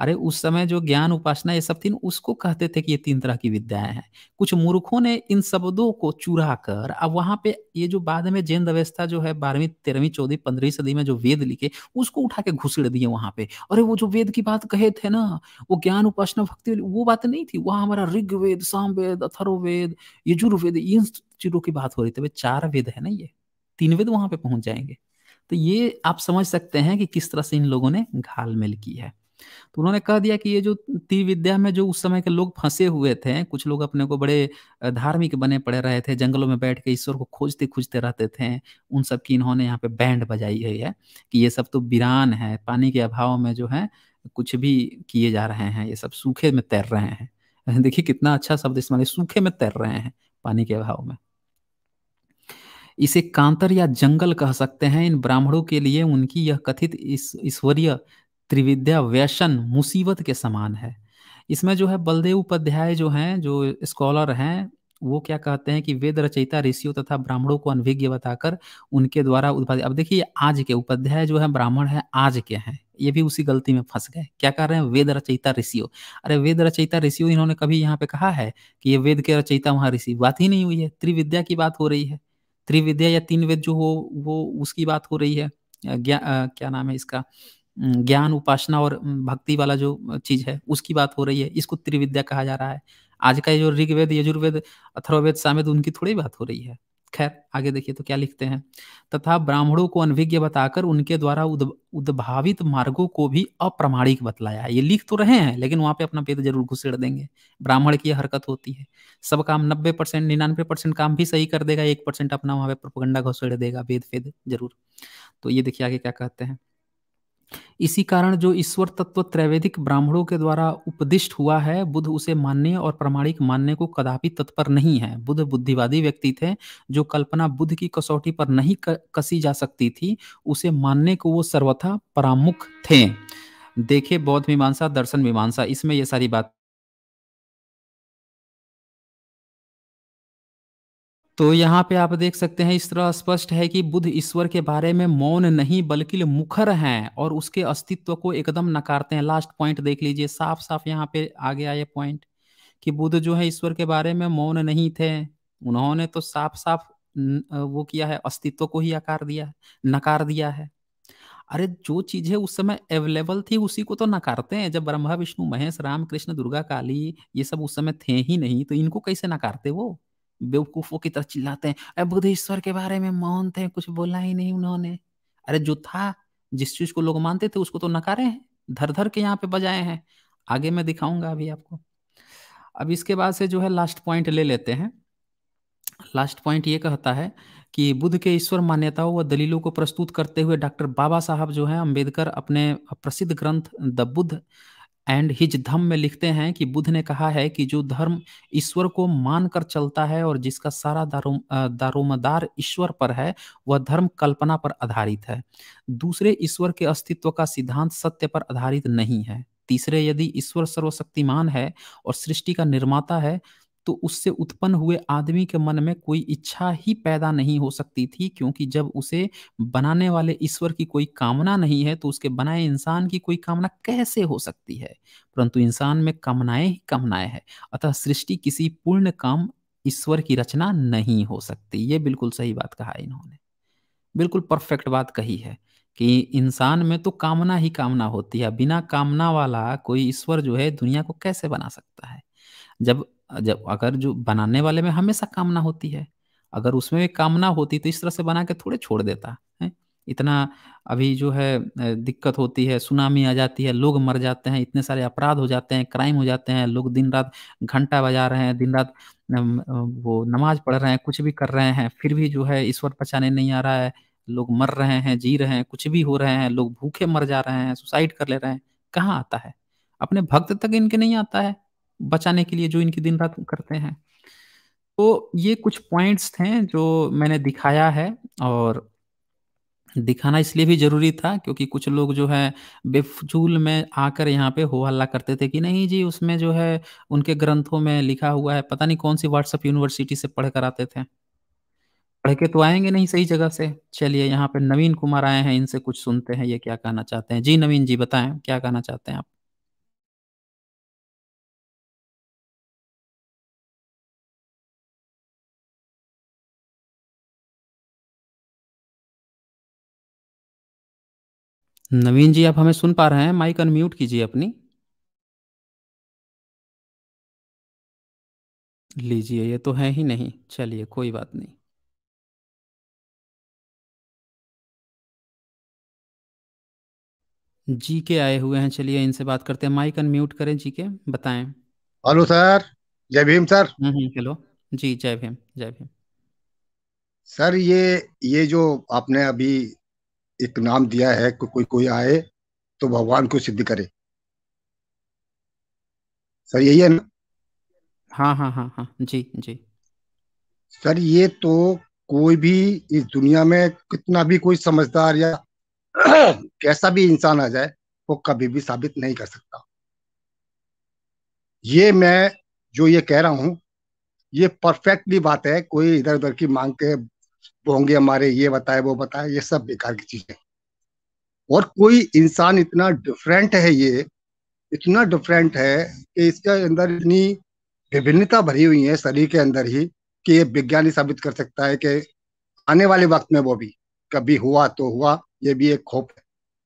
अरे उस समय जो ज्ञान उपासना ये सब थी उसको कहते थे कि ये तीन तरह की विद्याएं हैं कुछ मूर्खों ने इन शब्दों को चुरा कर अब वहां पे ये जो बाद में जैन व्यवस्था जो है बारहवीं तेरहवीं चौदहवीं पंद्रहवीं सदी में जो वेद लिखे उसको उठा के घुसड़ दिए वहां पे अरे वो जो वेद की बात कहे थे ना वो ज्ञान उपासना भक्ति वो बात नहीं थी वहां हमारा ऋग्वेद सामवेद अथर्वेद यजुर्वेद इन चीजों की बात हो रही थी चार वेद है ना ये तीन वेद वहां पे पहुंच जाएंगे तो ये आप समझ सकते हैं कि किस तरह से इन लोगों ने घाल मेल की है तो उन्होंने कह दिया कि ये जो ती विद्या में जो उस समय के लोग फंसे हुए थे कुछ लोग अपने को बड़े धार्मिक बने पड़े रहे थे जंगलों में बैठ के ईश्वर को खोजते खोजते रहते थे उन सब की इन्होंने यहाँ पे बैंड बजाई हुई है कि ये सब तो वीरान है पानी के अभाव में जो है कुछ भी किए जा रहे हैं ये सब सूखे में तैर रहे हैं देखिए कितना अच्छा शब्द इस्तेमाल सूखे में तैर रहे हैं पानी के अभाव में इसे कांतर या जंगल कह सकते हैं इन ब्राह्मणों के लिए उनकी यह कथित ईश्वरीय इस, त्रिविद्या व्यसन मुसीबत के समान है इसमें जो है बलदेव उपाध्याय जो हैं जो स्कॉलर हैं वो क्या कहते हैं कि वेद रचयिता ऋषियों तथा ब्राह्मणों को अनभिज्ञ बताकर उनके द्वारा उत्पादित अब देखिए आज के उपाध्याय जो है ब्राह्मण है आज के हैं ये भी उसी गलती में फंस गए क्या कह रहे हैं वेद रचयिता ऋषियों अरे वेद रचयिता ऋषियों इन्होंने कभी यहाँ पे कहा है कि ये वेद के रचयिता वहां ऋषि बात ही नहीं हुई है त्रिविद्या की बात हो रही है त्रिविद्या या तीन वेद जो हो वो उसकी बात हो रही है क्या नाम है इसका ज्ञान उपासना और भक्ति वाला जो चीज है उसकी बात हो रही है इसको त्रिविद्या कहा जा रहा है आज का ये जो ऋग्वेद यजुर्वेद अथर्वेद सामेद उनकी थोड़ी बात हो रही है खैर आगे देखिए तो क्या लिखते हैं तथा ब्राह्मणों को अनभिज्ञ बताकर उनके द्वारा उद्भावित मार्गों को भी अप्रमाणिक बतलाया ये लिख तो रहे हैं लेकिन वहां पे अपना पेट जरूर घुसेड़ देंगे ब्राह्मण की हरकत होती है सब काम नब्बे परसेंट निन्यानबे परसेंट काम भी सही कर देगा एक परसेंट अपना वहां पे प्रोपगंडा घुसेड़ देगा वेद फेद जरूर तो ये देखिए आगे क्या कहते हैं इसी कारण जो ईश्वर तत्व त्रैवेदिक ब्राह्मणों के द्वारा उपदिष्ट हुआ है बुद्ध उसे मानने और प्रमाणिक मानने को कदापि तत्पर नहीं है बुद्ध बुद्धिवादी व्यक्ति थे जो कल्पना बुद्ध की कसौटी पर नहीं कसी जा सकती थी उसे मानने को वो सर्वथा परामुख थे देखे बौद्ध मीमांसा दर्शन मीमांसा इसमें ये सारी बात तो यहाँ पे आप देख सकते हैं इस तरह स्पष्ट है कि बुद्ध ईश्वर के बारे में मौन नहीं बल्कि मुखर हैं और उसके अस्तित्व को एकदम नकारते हैं लास्ट पॉइंट देख लीजिए साफ साफ यहाँ पे आ गया ये पॉइंट कि बुद्ध जो है ईश्वर के बारे में मौन नहीं थे उन्होंने तो साफ साफ वो किया है अस्तित्व को ही आकार दिया है नकार दिया है अरे जो चीजें उस समय अवेलेबल थी उसी को तो नकारते हैं जब ब्रह्मा विष्णु महेश राम कृष्ण दुर्गा काली ये सब उस समय थे ही नहीं तो इनको कैसे नकारते वो बेवकूफ़ों की तरह चिल्लाते हैं अरे बुद्धेश्वर के बारे में मौन थे कुछ बोला ही नहीं उन्होंने अरे जो था जिस चीज़ को लोग मानते थे उसको तो नकारे हैं धर धर के यहाँ पे बजाए हैं आगे मैं दिखाऊंगा अभी आपको अब इसके बाद से जो है लास्ट पॉइंट ले लेते हैं लास्ट पॉइंट ये कहता है कि बुद्ध के ईश्वर मान्यताओं व दलीलों को प्रस्तुत करते हुए डॉक्टर बाबा साहब जो है अंबेडकर अपने प्रसिद्ध ग्रंथ द बुद्ध एंड हिज धम में लिखते हैं कि बुद्ध ने कहा है कि जो धर्म ईश्वर को मानकर चलता है और जिसका सारा दारो दारोमदार ईश्वर पर है वह धर्म कल्पना पर आधारित है दूसरे ईश्वर के अस्तित्व का सिद्धांत सत्य पर आधारित नहीं है तीसरे यदि ईश्वर सर्वशक्तिमान है और सृष्टि का निर्माता है तो उससे उत्पन्न हुए आदमी के मन में कोई इच्छा ही पैदा नहीं हो सकती थी क्योंकि जब उसे बनाने वाले ईश्वर की कोई कामना नहीं है तो उसके बनाए इंसान की कोई कामना कैसे हो सकती है परंतु इंसान में कामनाएं ही कामनाएं हैं अतः सृष्टि किसी पूर्ण काम ईश्वर की रचना नहीं हो सकती ये बिल्कुल सही बात कहा इन्होंने बिल्कुल परफेक्ट बात कही है कि इंसान में तो कामना ही कामना होती है बिना कामना वाला कोई ईश्वर जो है दुनिया को कैसे बना सकता है जब जब अगर जो बनाने वाले में हमेशा कामना होती है अगर उसमें भी कामना होती तो इस तरह से बना के थोड़े छोड़ देता है इतना अभी जो है दिक्कत होती है सुनामी आ जाती है लोग मर जाते हैं इतने सारे अपराध हो जाते हैं क्राइम हो जाते हैं लोग दिन रात घंटा बजा रहे हैं दिन रात वो नमाज पढ़ रहे हैं कुछ भी कर रहे हैं फिर भी जो है ईश्वर पहचाने नहीं आ रहा है लोग मर रहे हैं जी रहे हैं कुछ भी हो रहे हैं लोग भूखे मर जा रहे हैं सुसाइड कर ले रहे हैं कहाँ आता है अपने भक्त तक इनके नहीं आता है बचाने के लिए जो इनकी दिन रात करते हैं तो ये कुछ पॉइंट्स थे जो मैंने दिखाया है और दिखाना इसलिए भी जरूरी था क्योंकि कुछ लोग जो है बेफजूल में आकर यहाँ पे हो हल्ला करते थे कि नहीं जी उसमें जो है उनके ग्रंथों में लिखा हुआ है पता नहीं कौन सी व्हाट्सअप यूनिवर्सिटी से पढ़ कर आते थे पढ़ के तो आएंगे नहीं सही जगह से चलिए यहाँ पे नवीन कुमार आए हैं इनसे कुछ सुनते हैं ये क्या कहना चाहते हैं जी नवीन जी बताएं क्या कहना चाहते हैं आप नवीन जी आप हमें सुन पा रहे हैं माइक अनम्यूट कीजिए अपनी लीजिए ये तो है ही नहीं चलिए कोई बात नहीं जी के आए हुए हैं चलिए इनसे बात करते हैं माइक अनम्यूट करें जी के बताएं हेलो सर जय भीम सर हम्म, हम्म, हेलो जी जय भीम जय भीम सर ये ये जो आपने अभी एक नाम दिया है को, कोई कोई आए तो भगवान को सिद्ध करे सर यही है ना हाँ हाँ हाँ हाँ जी जी सर ये तो कोई भी इस दुनिया में कितना भी कोई समझदार या कैसा भी इंसान आ जाए वो कभी भी साबित नहीं कर सकता ये मैं जो ये कह रहा हूं ये परफेक्टली बात है कोई इधर उधर की मांग के होंगे हमारे ये बताए वो बताए ये सब बेकार की चीजें और कोई इंसान इतना डिफरेंट है ये इतना डिफरेंट है कि इसके अंदर इतनी विभिन्नता भरी हुई है शरीर के अंदर ही कि ये विज्ञानी साबित कर सकता है कि आने वाले वक्त में वो भी कभी हुआ तो हुआ ये भी एक खोप है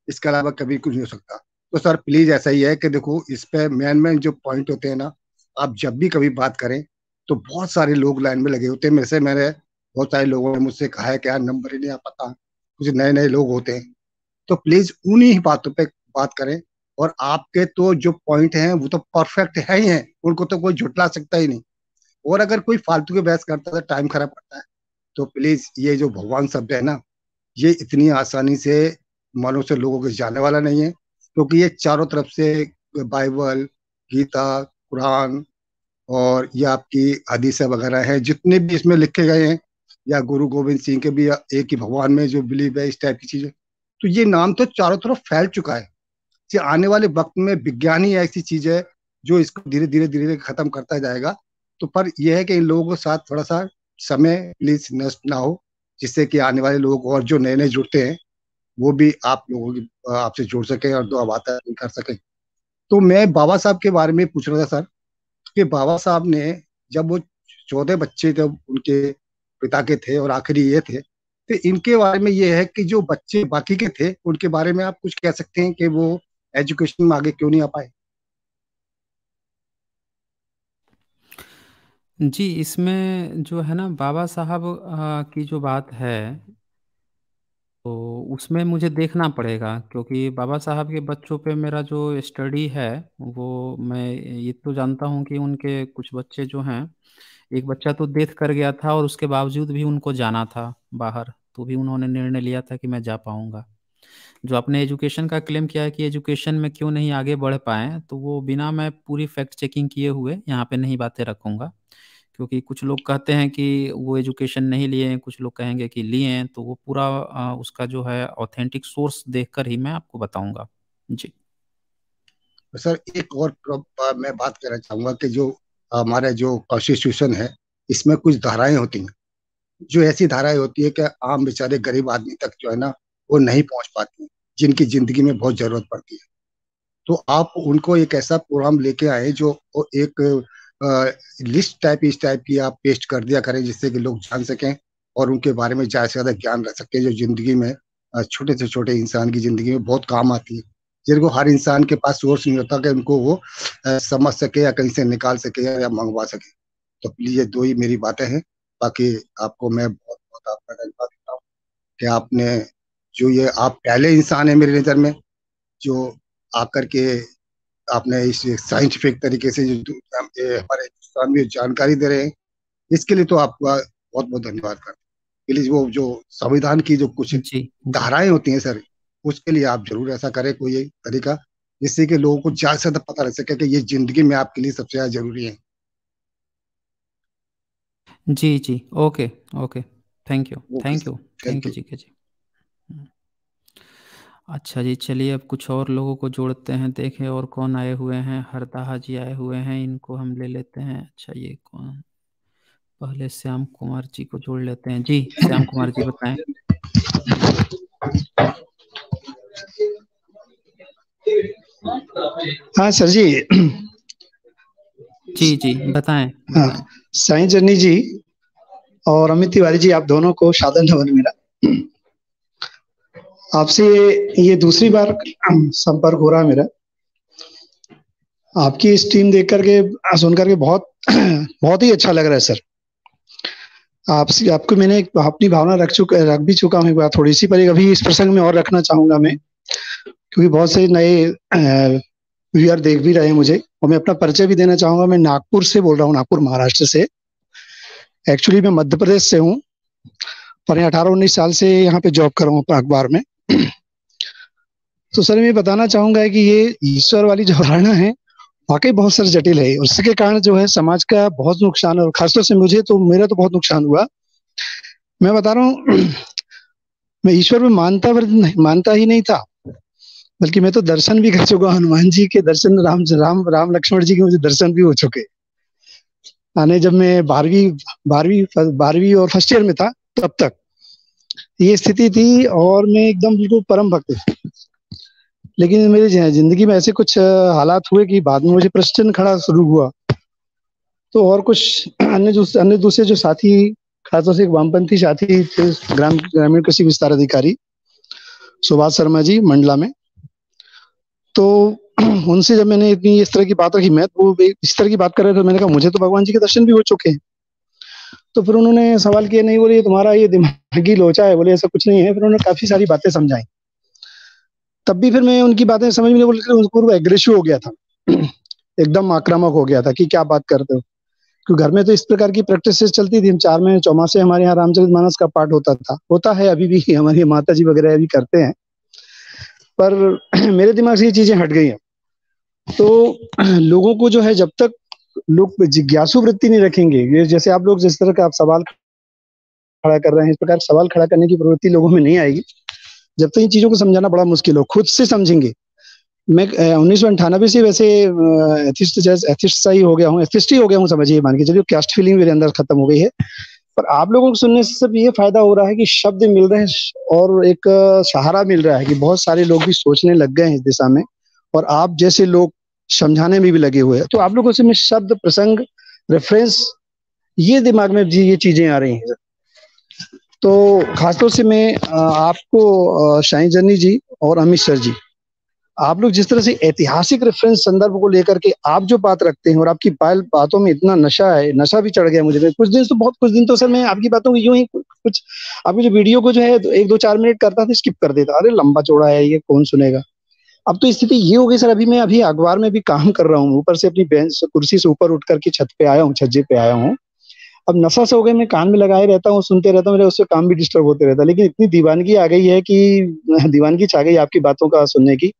इसके अलावा कभी कुछ नहीं हो सकता तो सर प्लीज ऐसा ही है कि देखो इस पे मेन मेन जो पॉइंट होते हैं ना आप जब भी कभी बात करें तो बहुत सारे लोग लाइन में लगे होते हैं मेरे से मेरे बहुत सारे लोगों ने मुझसे कहा है कि यार नंबर ही नहीं आ पता कुछ नए नए लोग होते हैं तो प्लीज उन्हीं बातों पे बात करें और आपके तो जो पॉइंट हैं वो तो परफेक्ट है ही है उनको तो कोई झुटला सकता ही नहीं और अगर कोई फालतू की बहस करता है टाइम तो खराब करता है तो प्लीज ये जो भगवान शब्द है ना ये इतनी आसानी से मानो से लोगों के जाने वाला नहीं है क्योंकि तो ये चारों तरफ से बाइबल गीता कुरान और ये आपकी हदीसें वगैरह हैं जितने भी इसमें लिखे गए हैं या गुरु गोविंद सिंह के भी एक ही भगवान में जो बिलीव है इस टाइप की चीजें तो ये नाम तो चारों तरफ फैल चुका है आने वाले वक्त में विज्ञान ही ऐसी चीज है जो इसको धीरे धीरे धीरे धीरे खत्म करता जाएगा तो पर यह है कि इन लोगों के साथ थोड़ा सा समय प्लीज नष्ट ना हो जिससे कि आने वाले लोग और जो नए नए जुड़ते हैं वो भी आप लोगों की आपसे जुड़ सके और दो बात कर सके तो मैं बाबा साहब के बारे में पूछ रहा था सर कि बाबा साहब ने जब वो चौदह बच्चे जब उनके पिता के थे और आखिरी ये थे तो इनके बारे में ये है कि जो बच्चे बाकी के थे उनके बारे में आप कुछ कह सकते हैं कि वो एजुकेशन में आगे क्यों नहीं आ पाए जी इसमें जो है ना बाबा साहब की जो बात है तो उसमें मुझे देखना पड़ेगा क्योंकि बाबा साहब के बच्चों पे मेरा जो स्टडी है वो मैं ये तो जानता हूँ कि उनके कुछ बच्चे जो हैं एक बच्चा तो डेथ कर गया था और उसके बावजूद भी उनको जाना था बाहर तो भी उन्होंने निर्णय लिया था कि मैं जा पाऊंगा जो आपने एजुकेशन का क्लेम किया है कि एजुकेशन में क्यों नहीं आगे बढ़ पाए तो वो बिना मैं पूरी फैक्ट चेकिंग किए हुए यहाँ पे नहीं बातें रखूंगा क्योंकि कुछ लोग कहते हैं कि वो एजुकेशन नहीं लिए हैं कुछ लोग कहेंगे कि लिए हैं तो वो पूरा उसका जो है ऑथेंटिक सोर्स देखकर ही मैं आपको बताऊंगा जी सर एक और मैं बात करना चाहूंगा कि जो हमारे जो कॉन्स्टिट्यूशन है इसमें कुछ धाराएं होती हैं जो ऐसी धाराएं होती है कि आम बेचारे गरीब आदमी तक जो है ना वो नहीं पहुंच पाती जिनकी जिंदगी में बहुत जरूरत पड़ती है तो आप उनको एक ऐसा प्रोग्राम लेके आए जो एक लिस्ट टाइप इस टाइप की आप पेस्ट कर दिया करें जिससे कि लोग जान सकें और उनके बारे में ज़्यादा से ज़्यादा ज्ञान रख सके जो जिंदगी में छोटे से छोटे इंसान की जिंदगी में बहुत काम आती है जिनको हर इंसान के पास सोर्स नहीं होता कि उनको वो समझ सके या कहीं से निकाल सके या मंगवा सके तो प्लीज ये दो ही मेरी बातें हैं बाकी आपको मैं बहुत बहुत आपका धन्यवाद देता हूँ कि आपने जो ये आप पहले इंसान है मेरी नज़र में जो आकर के आपने इस साइंटिफिक तरीके से जो हमारे हिंदुस्तान में जानकारी दे रहे हैं इसके लिए तो आपका बहुत बहुत धन्यवाद करते प्लीज वो जो संविधान की जो कुछ धाराएं होती हैं सर उसके लिए आप जरूर ऐसा करें कोई तरीका जिससे कि लोगों को ज्यादा से ज्यादा पता लग सके कि ये जिंदगी में आपके लिए सबसे ज्यादा जरूरी है जी जी okay okay thank you thank you thank you जी जी अच्छा जी चलिए अब कुछ और लोगों को जोड़ते हैं देखें और कौन आए हुए हैं हरदाहा जी आए हुए हैं इनको हम ले लेते हैं अच्छा ये कौन पहले श्याम कुमार जी को जोड़ लेते हैं जी श्याम कुमार जी बताएं हाँ सर जी जी जी बताएं हाँ साईं जर्नी जी और अमित तिवारी जी आप दोनों को साधन भवन मेरा आपसे ये दूसरी बार संपर्क हो रहा है मेरा आपकी इस टीम देख करके सुन करके बहुत बहुत ही अच्छा लग रहा है सर आपसे आपको मैंने अपनी भावना रख चुका रख भी चुका हूँ एक बार थोड़ी सी पर अभी इस प्रसंग में और रखना चाहूंगा मैं क्योंकि बहुत से नए व्यूअर देख भी रहे हैं मुझे और मैं अपना परिचय भी देना चाहूंगा मैं नागपुर से बोल रहा हूँ नागपुर महाराष्ट्र से एक्चुअली मैं मध्य प्रदेश से हूँ पर अठारह उन्नीस साल से यहाँ पे जॉब कर रहा हूँ अखबार में तो सर मैं बताना चाहूंगा कि ये ईश्वर वाली जो धारणा है वाकई बहुत सर जटिल है उसके कारण जो है समाज का बहुत नुकसान और खासतौर से मुझे तो मेरा तो बहुत नुकसान हुआ मैं बता रहा हूँ मैं ईश्वर में मानता मानता ही नहीं था बल्कि मैं तो दर्शन भी कर चुका हनुमान जी के दर्शन राम राम राम लक्ष्मण जी के मुझे दर्शन भी हो चुके आने जब मैं बारहवीं बारहवीं बारहवीं और फर्स्ट ईयर में था तब तक ये स्थिति थी और मैं एकदम बिल्कुल परम भक्त लेकिन मेरी जिंदगी में ऐसे कुछ हालात हुए कि बाद में मुझे प्रश्न खड़ा शुरू हुआ तो और कुछ अन्य अन्य दूसरे जो साथी खासतौर से वामपंथी साथी ग्राम ग्रामीण कृषि विस्तार अधिकारी सुभाष शर्मा जी मंडला में तो उनसे जब मैंने इतनी इस तरह की बात रखी मैं तो इस तरह की बात कर रहे थे मैंने कहा मुझे तो भगवान जी के दर्शन भी हो चुके हैं तो फिर उन्होंने सवाल किया नहीं बोले तुम्हारा ये दिमागी लोचा है बोले ऐसा कुछ नहीं है फिर उन्होंने काफी सारी बातें समझाई तब भी फिर मैं उनकी बातें समझ में बोले उनको एग्रेसिव हो गया था एकदम आक्रामक हो गया था कि क्या बात करते हो क्योंकि घर में तो इस प्रकार की प्रैक्टिस चलती थी हम चार महीने चौमासे हमारे यहाँ रामचरित मानस का पाठ होता था होता है अभी भी हमारी माता जी वगैरह अभी करते हैं पर मेरे दिमाग से ये चीजें हट गई हैं तो लोगों को जो है जब तक लोग जिज्ञासु वृत्ति नहीं रखेंगे ये जैसे आप लोग जिस तरह का आप सवाल खड़ा कर रहे हैं इस प्रकार सवाल खड़ा करने की प्रवृत्ति लोगों में नहीं आएगी जब तक तो इन चीजों को समझाना बड़ा मुश्किल हो खुद से समझेंगे मैं उन्नीस सौ अंठानबे से वैसे एथिस्ट एथिस्ट सा ही हो गया हूँ एथिस्ट ही हो गया हूँ समझिए मान के चलिए कैस्ट फीलिंग मेरे अंदर खत्म हो गई है पर आप लोगों को सुनने से सब ये फायदा हो रहा है कि शब्द मिल रहे हैं और एक सहारा मिल रहा है कि बहुत सारे लोग भी सोचने लग गए हैं इस दिशा में और आप जैसे लोग समझाने में भी लगे हुए हैं तो आप लोगों से मैं शब्द प्रसंग रेफरेंस ये दिमाग में जी ये चीजें आ रही हैं तो खासतौर से मैं आपको शाही जनी जी और अमित सर जी आप लोग जिस तरह से ऐतिहासिक रेफरेंस संदर्भ को लेकर के आप जो बात रखते हैं और आपकी पायल बातों में इतना नशा है नशा भी चढ़ गया मुझे कुछ दिन तो बहुत कुछ दिन तो सर मैं आपकी बातों को यूं ही कुछ आपकी जो वीडियो को जो है एक दो चार मिनट करता था स्किप कर देता अरे लंबा चौड़ा है ये कौन सुनेगा अब तो स्थिति ये हो गई सर अभी मैं अभी अखबार में भी काम कर रहा हूँ ऊपर से अपनी बेंच कुर्सी से ऊपर उठ करके छत पे आया हूँ छज्जे पे आया हूँ अब नशा से हो गए मैं कान में लगाए रहता हूँ सुनते रहता हूँ उससे काम भी डिस्टर्ब होते रहता है लेकिन इतनी दीवानगी आ गई है कि दीवानगी छा गई आपकी बातों का सुनने की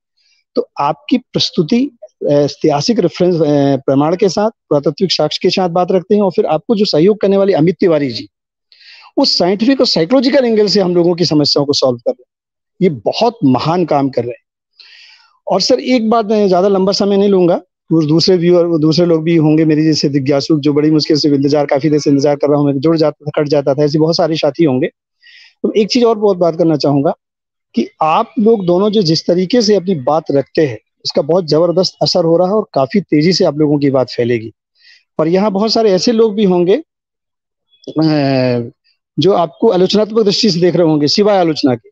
तो आपकी प्रस्तुति ऐतिहासिक रेफरेंस प्रमाण के साथ पुरातत्विक साक्ष के साथ बात रखते हैं और फिर आपको जो सहयोग करने वाली अमित तिवारी जी वो साइंटिफिक और साइकोलॉजिकल एंगल से हम लोगों की समस्याओं को सॉल्व कर रहे हैं ये बहुत महान काम कर रहे हैं और सर एक बात मैं ज्यादा लंबा समय नहीं लूंगा दूसरे व्यूअर दूसरे लोग भी होंगे मेरी जैसे दिग्ञासु जो बड़ी मुश्किल से इंतजार काफी देर से इंतजार कर रहा हूँ जुड़ जाता था कट जाता था ऐसे बहुत सारे साथी होंगे तो एक चीज और बहुत बात करना चाहूंगा कि आप लोग दोनों जो जिस तरीके से अपनी बात रखते हैं उसका बहुत जबरदस्त असर हो रहा है और काफी तेजी से आप लोगों की बात फैलेगी और यहाँ बहुत सारे ऐसे लोग भी होंगे जो आपको आलोचनात्मक दृष्टि से देख रहे होंगे सिवाय आलोचना के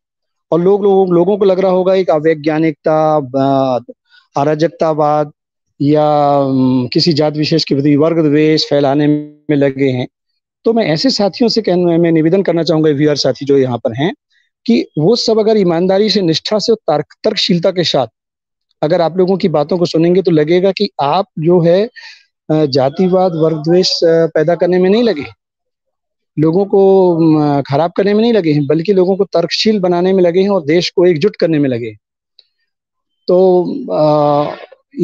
और लोग लोगों लोगों को लग रहा होगा एक अवैज्ञानिकता अराजकतावाद या किसी जात विशेष के प्रति वर्ग द्वेष फैलाने में लगे हैं तो मैं ऐसे साथियों से कहना मैं निवेदन करना चाहूंगा व्यूअर साथी जो यहाँ पर हैं कि वो सब अगर ईमानदारी से निष्ठा से और तर्कशीलता के साथ अगर आप लोगों की बातों को सुनेंगे तो लगेगा कि आप जो है जातिवाद वर्ग द्वेष पैदा करने में नहीं लगे लोगों को खराब करने में नहीं लगे हैं बल्कि लोगों को तर्कशील बनाने में लगे हैं और देश को एकजुट करने में लगे तो आ,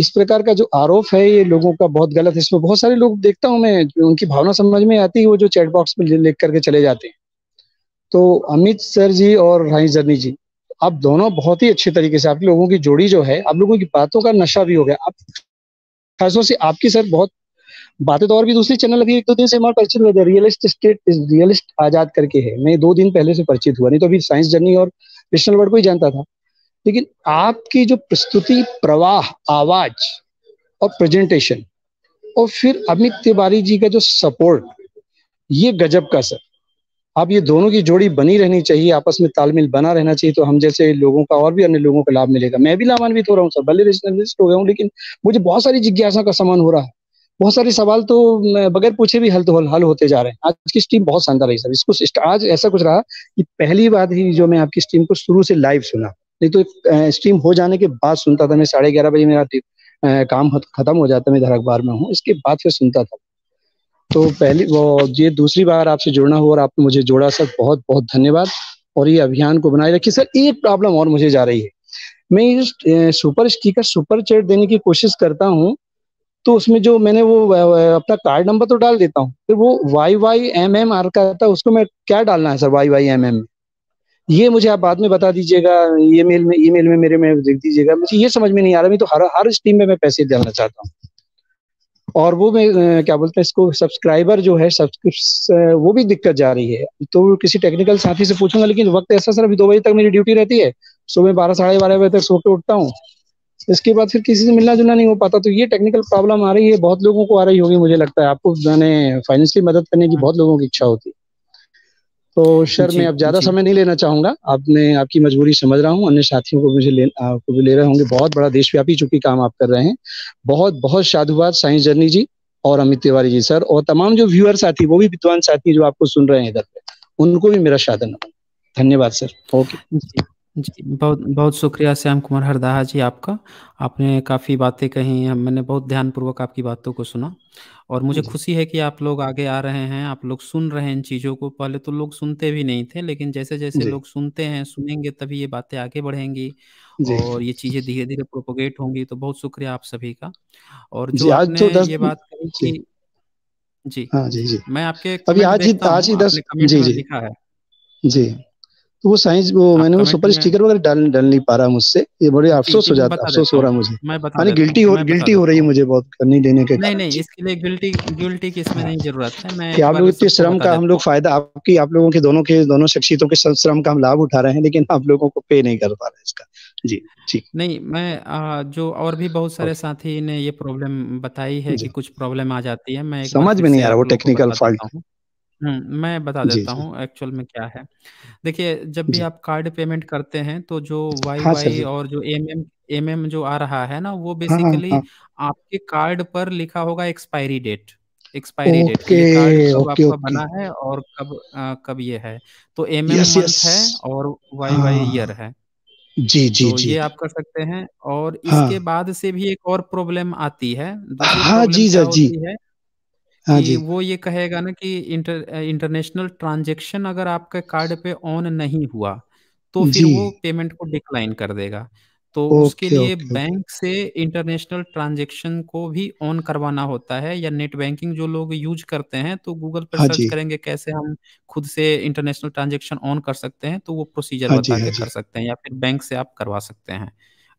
इस प्रकार का जो आरोप है ये लोगों का बहुत गलत है इसमें बहुत सारे लोग देखता हूं मैं उनकी भावना समझ में आती है वो जो चैट बॉक्स में लिख करके चले जाते हैं तो अमित सर जी और राही जर्नी जी आप दोनों बहुत ही अच्छे तरीके से आप लोगों की जोड़ी जो है आप लोगों की बातों का नशा भी हो गया आप खासतौर से आपकी सर बहुत बातें तो और भी दूसरी चैनल अभी एक दो दिन से हमारा परिचित हुआ रियलिस्ट स्टेट रियलिस्ट आजाद करके है मैं दो दिन पहले से परिचित हुआ नहीं तो अभी साइंस जर्नी और नेशनल वर्ड को ही जानता था लेकिन आपकी जो प्रस्तुति प्रवाह आवाज और प्रेजेंटेशन और फिर अमित तिवारी जी का जो सपोर्ट ये गजब का सर आप ये दोनों की जोड़ी बनी रहनी चाहिए आपस में तालमेल बना रहना चाहिए तो हम जैसे लोगों का और भी अन्य लोगों का लाभ मिलेगा मैं भी लाभान्वित हो रहा हूँ सर भले रिजनलिस्ट हो गया हूँ लेकिन मुझे बहुत सारी जिज्ञासा का समान हो रहा है बहुत सारे सवाल तो बगैर पूछे भी हल तो हल, हल होते जा रहे हैं आज की स्ट्रीम बहुत शानदार रही सर इसको आज ऐसा कुछ रहा कि पहली बार ही जो मैं आपकी स्ट्रीम को शुरू से लाइव सुना नहीं तो स्ट्रीम हो जाने के बाद सुनता था मैं साढ़े ग्यारह बजे मेरा काम खत्म हो जाता मैं इधर अखबार में हूँ इसके बाद फिर सुनता था तो पहली वो ये दूसरी बार आपसे जुड़ना हुआ और आपने मुझे जोड़ा सर बहुत बहुत धन्यवाद और ये अभियान को बनाए रखिए सर एक प्रॉब्लम और मुझे जा रही है मैं ये सुपर स्टीकर सुपर चैट देने की कोशिश करता हूँ तो उसमें जो मैंने वो अपना कार्ड नंबर तो डाल देता हूँ फिर वो Y Y M M R का रहता है उसको मैं क्या डालना है sir Y Y M M ये मुझे आप बाद में बता दीजिएगा ई मेल में ई मेल में मेरे में देख दीजिएगा मुझे ये समझ में नहीं आ रहा मैं तो हर हर स्ट्रीम में मैं पैसे डालना चाहता हूँ और वो मैं क्या बोलते हैं इसको सब्सक्राइबर जो है वो भी दिक्कत जा रही है तो किसी टेक्निकल साथी से पूछूंगा लेकिन वक्त ऐसा सर अभी दो बजे तक मेरी ड्यूटी रहती है सुबह बारह साढ़े बारह बजे तक सो के उठता हूँ इसके बाद फिर किसी से मिलना जुलना नहीं हो पाता तो ये टेक्निकल प्रॉब्लम आ रही है बहुत लोगों को आ रही होगी मुझे लगता है आपको मैंने फाइनेंशियली मदद करने की बहुत लोगों की इच्छा होती है तो सर मैं अब ज्यादा समय नहीं लेना चाहूंगा आपने आपकी मजबूरी समझ रहा हूँ अन्य साथियों को मुझे आपको भी ले रहे होंगे बहुत बड़ा देशव्यापी चूंकि काम आप कर रहे हैं बहुत बहुत साधुवाद साइंस जर्नी जी और अमित तिवारी जी सर और तमाम जो व्यूअर साथी वो भी विद्वान साथी जो आपको सुन रहे हैं इधर पे उनको भी मेरा साधन धन्यवाद सर ओके जी, बहुत बहुत शुक्रिया श्याम कुमार हरदाहा जी आपका। आपने काफ़ी बातें कही हैं, मैंने बहुत ध्यानपूर्वक आपकी बातों को सुना और मुझे खुशी है कि आप लोग आगे आ रहे हैं, आप लोग सुन रहे हैं इन चीज़ों को। पहले तो लोग सुनते भी नहीं थे, लेकिन जैसे-जैसे लोग सुनते हैं, सुनेंगे तभी ये बातें आगे बढ़ेंगी और ये चीज़ें धीरे-धीरे प्रोपोगेट होंगी, तो बहुत शुक्रिया आप सभी का। और जो आपने ये बात कही जी। कि जी, हाँ जी, जी। मैं आपके अभी आज ही आज ही दस जी, जी। लिखा है। जी। तो वो साइंस वो मैंने वो सुपर स्टिकर वगैरह डाल डाल नहीं पा रहा मुझसे ये बड़े अफसोस हो जाता है अफसोस हो रहा मुझे मैं गिल्टी हो गिल्टी हो रही है मुझे बहुत नहीं देने के नहीं नहीं इसके लिए गिल्टी गिल्टी की इसमें नहीं जरूरत है मैं कि आप लोग इतने श्रम का हम लोग फायदा आपकी आप लोगों के दोनों के दोनों शख्सियतों के श्रम का हम लाभ उठा रहे हैं लेकिन आप लोगों को पे नहीं कर पा रहे इसका जी ठीक नहीं मैं जो और भी बहुत सारे साथी ने ये प्रॉब्लम बताई है कि कुछ प्रॉब्लम आ जाती है मैं समझ में नहीं आ रहा वो टेक्निकल फॉल्ट हुँ, हम्म, मैं बता जी, देता हूँ एक्चुअल में क्या है। देखिए, जब भी जी। आप कार्ड पेमेंट करते हैं तो जो वाई हाँ, सर, वाईवाई जी। और जो एम एम जो आ रहा है ना, वो हाँ, हाँ, बेसिकली हाँ। आपके कार्ड पर लिखा होगा एक्सपायरी डेट एक्सपायरी डेट कि ओके, कार्ड कब ओके, आपका ओके। बना है और कब आ, कब ये है। तो एम यस, मंथ है और वाई वाई हाँ। ईयर है। जी, जी, तो जी ये जी। आप कर सकते हैं और हाँ। इसके हाँ। बाद से भी एक और प्रॉब्लम आती है। दूसरी हाँ, प्रॉब्लम जी, क्या जी। होती है हाँ कि जी। वो ये कहेगा ना कि इंटर इंटरनेशनल ट्रांजेक्शन अगर आपके कार्ड पे ऑन नहीं हुआ, तो फिर जी। वो पेमेंट को डिक्लाइन कर देगा। तो उसके ओके, लिए ओके, बैंक से इंटरनेशनल ट्रांजेक्शन को भी ऑन करवाना होता है या नेट बैंकिंग जो लोग यूज़ करते हैं, तो गूगल पे हाँ सर्च जी। करेंगे कैसे हम खुद से इंटरनेशनल ट्रांजेक्शन ऑन कर सकते हैं, तो वो प्रोसीजर हाँ जी, बता हाँ के जी। कर सकते हैं या फिर बैंक से आप करवा सकते हैं हाँ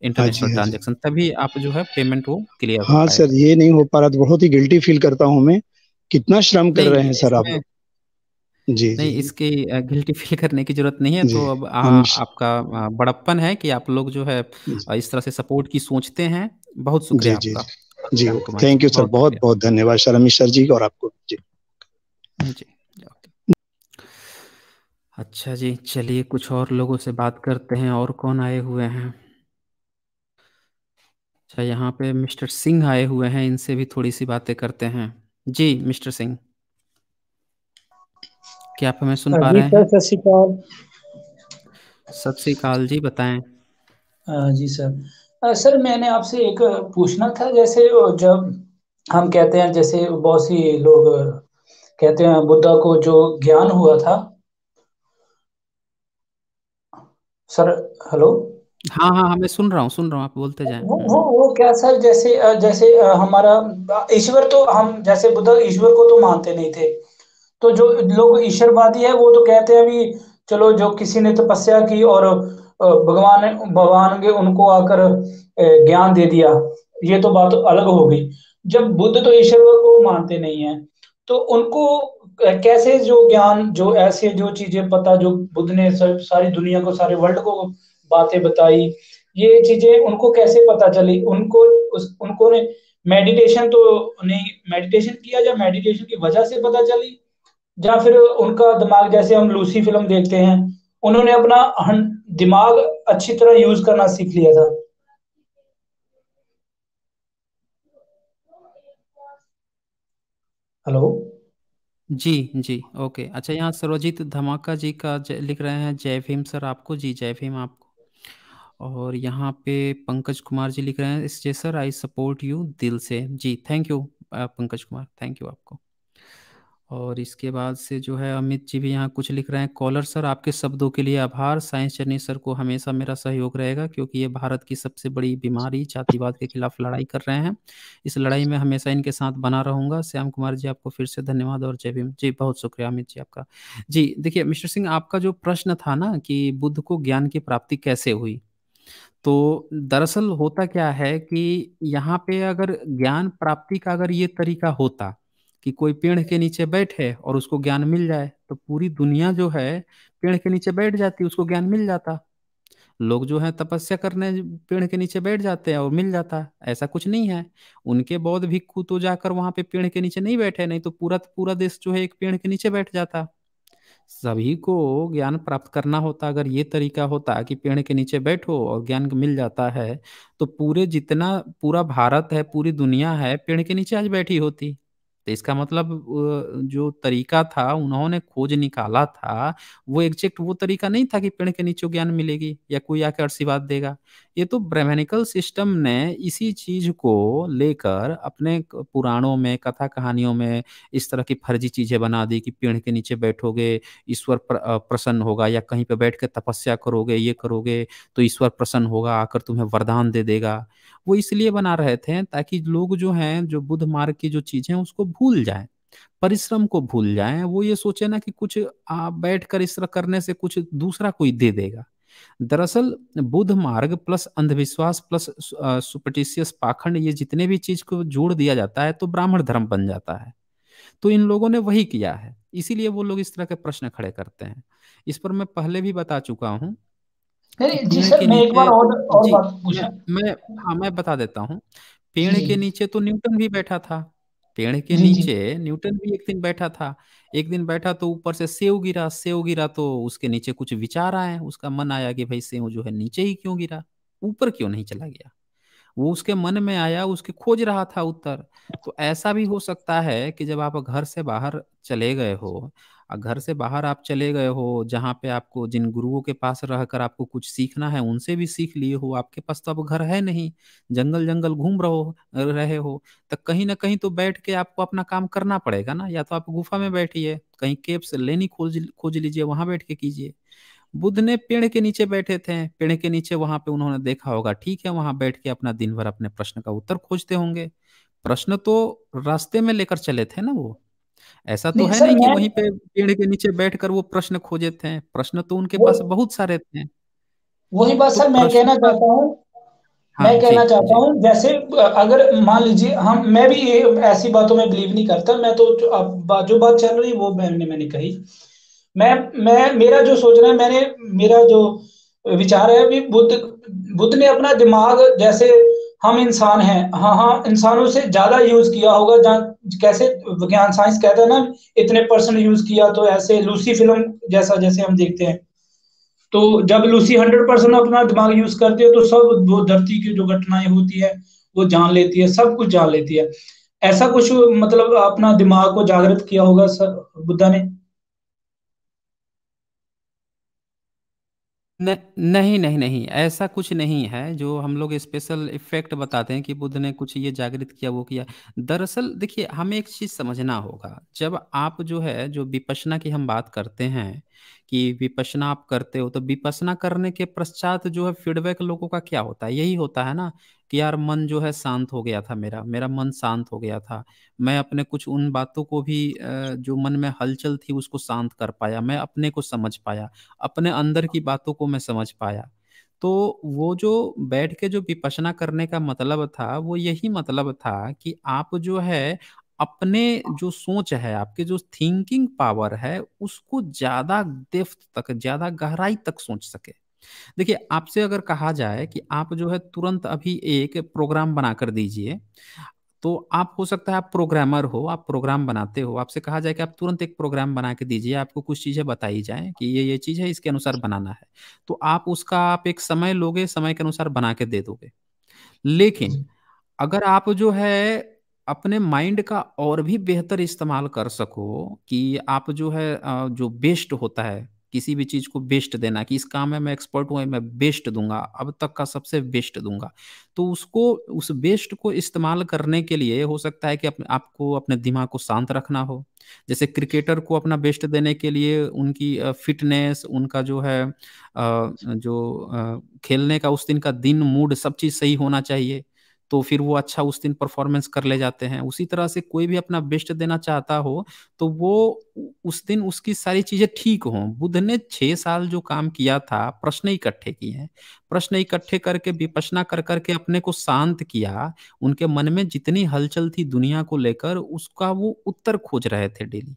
इंटरनेशनल जी, हाँ जी। तभी आप जो है पेमेंट वो क्लियर हो हाँ सर, पाएगा। ये नहीं हो पा रहा तो बहुत ही गिल्टी फ़ील करता हूँ मैं। कितना श्रम कर रहे हैं सर आप जी नहीं इसके इसकी गिल्टी फील करने की जरूरत नहीं है तो अब आ, आपका बड़प्पन है कि आप लोग जो है इस तरह से सपोर्ट की सोचते हैं बहुत शुक्रिया जी आपका जी थैंक यू सर बहुत बहुत धन्यवाद शर्मी सर जी और आपको जी जी अच्छा जी चलिए कुछ और लोगों से बात करते हैं और कौन आए हुए हैं अच्छा यहाँ पे मिस्टर सिंह आए हुए हैं इनसे भी थोड़ी सी बातें करते हैं जी मिस्टर सिंह क्या आप हमें सुन पा रहे हैं सर सत श्रीकाल जी बताएं जी सर सर मैंने आपसे एक पूछना था जैसे जब हम कहते हैं जैसे बहुत सी लोग कहते हैं बुद्धा को जो ज्ञान हुआ था सर हेलो हाँ हाँ हाँ मैं सुन रहा हूँ सुन रहा हूँ आप बोलते जाए वो वो, वो क्या सर जैसे जैसे हमारा ईश्वर तो हम जैसे बुद्ध ईश्वर को तो मानते नहीं थे तो जो लोग ईश्वरवादी है वो तो कहते हैं भी चलो जो किसी ने तपस्या की और भगवान भगवान के उनको आकर ज्ञान दे दिया ये तो बात अलग हो गई जब बुद्ध तो ईश्वर को मानते नहीं है तो उनको कैसे जो ज्ञान जो ऐसे जो चीजें पता जो बुद्ध ने सारी दुनिया को सारे वर्ल्ड को बातें बताई ये चीजें उनको कैसे पता चली उनको उस उनको ने मेडिटेशन तो नहीं मेडिटेशन किया या मेडिटेशन की वजह से पता चली या फिर उनका दिमाग जैसे हम लूसी फिल्म देखते हैं उन्होंने अपना दिमाग अच्छी तरह यूज करना सीख लिया था हेलो जी जी ओके अच्छा यहाँ सरोजित धमाका जी का लिख रहे हैं जय भीम सर आपको जी जय भीम आपको और यहाँ पे पंकज कुमार जी लिख रहे हैं इससे सर आई सपोर्ट यू दिल से जी thank you Pankaj Kumar thank you आपको और इसके बाद से जो है अमित जी भी यहाँ कुछ लिख रहे हैं कॉलर सर आपके शब्दों के लिए आभार साइंस जर्नी सर को हमेशा मेरा सहयोग रहेगा क्योंकि ये भारत की सबसे बड़ी बीमारी जातिवाद के खिलाफ लड़ाई कर रहे हैं इस लड़ाई में हमेशा इनके साथ बना रहूंगा श्याम कुमार जी आपको फिर से धन्यवाद और जय भीम जी बहुत शुक्रिया अमित जी आपका जी देखिए मिस्टर सिंह आपका जो प्रश्न था ना कि बुद्ध को ज्ञान की प्राप्ति कैसे हुई तो दरअसल होता क्या है कि यहाँ पे अगर ज्ञान प्राप्ति का अगर ये तरीका होता कि कोई पेड़ के नीचे बैठे और उसको ज्ञान मिल जाए तो पूरी दुनिया जो है पेड़ के नीचे बैठ जाती उसको ज्ञान मिल जाता लोग जो है तपस्या करने पेड़ के नीचे बैठ जाते हैं और मिल जाता ऐसा कुछ नहीं है उनके बौद्ध भिक्खु तो जाकर वहां पे पेड़ के नीचे नहीं बैठे नहीं तो पूरा पूरा देश जो है एक पेड़ के नीचे बैठ जाता सभी को ज्ञान प्राप्त करना होता अगर ये तरीका होता कि पेड़ के नीचे बैठो और ज्ञान मिल जाता है तो पूरे जितना पूरा भारत है पूरी दुनिया है पेड़ के नीचे आज बैठी होती तो इसका मतलब जो तरीका था उन्होंने खोज निकाला था वो एग्जैक्ट वो तरीका नहीं था कि पेड़ के नीचे ज्ञान मिलेगी या कोई आके आशीर्वाद देगा ये तो ब्रह्मनिकल सिस्टम ने इसी चीज को लेकर अपने पुराणों में कथा कहानियों में इस तरह की फर्जी चीजें बना दी कि पेड़ के नीचे बैठोगे ईश्वर प्रसन्न होगा या कहीं पर बैठ के तपस्या करोगे ये करोगे तो ईश्वर प्रसन्न होगा आकर तुम्हें वरदान दे देगा वो इसलिए बना रहे थे ताकि लोग जो हैं जो बुद्ध मार्ग की जो चीज है उसको भूल जाए परिश्रम को भूल जाए वो ये सोचे ना कि कुछ बैठ कर इस तरह करने से कुछ दूसरा कोई दे देगा दरअसल बुद्ध मार्ग प्लस अंधविश्वास प्लस सुपटिशियस पाखंड ये जितने भी चीज को जोड़ दिया जाता है तो ब्राह्मण धर्म बन जाता है तो इन लोगों ने वही किया है इसीलिए वो लोग इस तरह के प्रश्न खड़े करते हैं इस पर मैं पहले भी बता चुका हूँ जी सर मैं एक बार और तो और बात मैं हाँ मैं बता देता हूँ पेड़ के नीचे तो न्यूटन भी बैठा था पेड़ के नीचे न्यूटन भी एक दिन बैठा था एक दिन बैठा तो ऊपर से सेव गिरा सेव गिरा तो उसके नीचे कुछ विचार आए उसका मन आया कि भाई सेव जो है नीचे ही क्यों गिरा ऊपर क्यों नहीं चला गया वो उसके मन में आया उसके खोज रहा था उत्तर तो ऐसा भी हो सकता है कि जब आप घर से बाहर चले गए हो और घर से बाहर आप चले गए हो जहाँ पे आपको जिन गुरुओं के पास रहकर आपको कुछ सीखना है उनसे भी सीख लिए हो आपके पास तो अब घर है नहीं जंगल जंगल घूम रहो रहे हो तो कहीं ना कहीं तो बैठ के आपको अपना काम करना पड़ेगा ना या तो आप गुफा में बैठिए कहीं केप्स लेनी खोज खोज लीजिए वहां बैठ के कीजिए बुद्ध ने पेड़ के नीचे बैठे थे पेड़ के नीचे वहां पे उन्होंने देखा होगा ठीक है वहां बैठ के अपना दिन भर अपने प्रश्न का उत्तर खोजते होंगे प्रश्न तो रास्ते में लेकर चले थे ना वो ऐसा तो है नहीं कि वहीं पे पेड़ के नीचे बैठकर वो प्रश्न खोजे थे प्रश्न तो उनके पास बहुत सारे थे वही बात तो सर मैं कहना चाहता हूँ हाँ, मैं कहना चाहता हूँ जैसे अगर मान लीजिए हम मैं भी ये ऐसी बातों में बिलीव नहीं करता मैं तो जो, जो बात चल रही वो मैंने मैंने कही मैं मैं मेरा जो सोचना है मैंने मेरा जो विचार है भी बुद्ध बुद्ध ने अपना दिमाग जैसे हम इंसान हैं हाँ हाँ इंसानों से ज्यादा यूज किया होगा जहाँ कैसे विज्ञान साइंस कहता है ना इतने परसेंट यूज किया तो ऐसे लूसी फिल्म जैसा जैसे हम देखते हैं तो जब लूसी हंड्रेड परसेंट अपना दिमाग यूज करती है तो सब वो धरती की जो घटनाएं होती है वो जान लेती है सब कुछ जान लेती है ऐसा कुछ मतलब अपना दिमाग को जागृत किया होगा सर बुद्धा ने नहीं नहीं नहीं ऐसा कुछ नहीं है जो हम लोग स्पेशल इफेक्ट बताते हैं कि बुद्ध ने कुछ ये जागृत किया वो किया दरअसल देखिए हमें एक चीज समझना होगा जब आप जो है जो विपसना की हम बात करते हैं कि विपसना आप करते हो तो विपसना करने के पश्चात जो है फीडबैक लोगों का क्या होता है यही होता है ना कि यार मन जो है शांत हो गया था मेरा मेरा मन शांत हो गया था मैं अपने कुछ उन बातों को भी जो मन में हलचल थी उसको शांत कर पाया मैं अपने को समझ पाया अपने अंदर की बातों को मैं समझ पाया तो वो जो बैठ के जो विपसना करने का मतलब था वो यही मतलब था कि आप जो है अपने जो सोच है आपके जो थिंकिंग पावर है उसको ज्यादा डेफ्थ तक ज्यादा गहराई तक सोच सके देखिए आपसे अगर कहा जाए कि आप जो है तुरंत अभी एक प्रोग्राम बना कर दीजिए तो आप हो सकता है आप प्रोग्रामर हो आप प्रोग्राम बनाते हो आपसे कहा जाए कि आप तुरंत एक प्रोग्राम बना के दीजिए आपको कुछ चीज़ें बताई जाए कि ये ये चीज़ है इसके अनुसार बनाना है तो आप उसका आप एक समय लोगे समय के अनुसार बना के दे दोगे लेकिन अगर आप जो है अपने माइंड का और भी बेहतर इस्तेमाल कर सको कि आप जो है जो बेस्ट होता है किसी भी चीज को बेस्ट देना कि इस काम में मैं एक्सपर्ट हूँ मैं बेस्ट दूंगा अब तक का सबसे बेस्ट दूंगा तो उसको उस बेस्ट को इस्तेमाल करने के लिए हो सकता है कि अपने आपको अपने दिमाग को शांत रखना हो जैसे क्रिकेटर को अपना बेस्ट देने के लिए उनकी फिटनेस उनका जो है जो खेलने का उस दिन का दिन मूड सब चीज सही होना चाहिए तो फिर वो अच्छा उस दिन परफॉर्मेंस कर ले जाते हैं उसी तरह से कोई भी अपना बेस्ट देना चाहता हो तो वो उस दिन उसकी सारी चीजें ठीक हों बुद्ध ने छह साल जो काम किया था प्रश्न इकट्ठे किए हैं प्रश्न इकट्ठे करके विपसना कर करके अपने को शांत किया उनके मन में जितनी हलचल थी दुनिया को लेकर उसका वो उत्तर खोज रहे थे डेली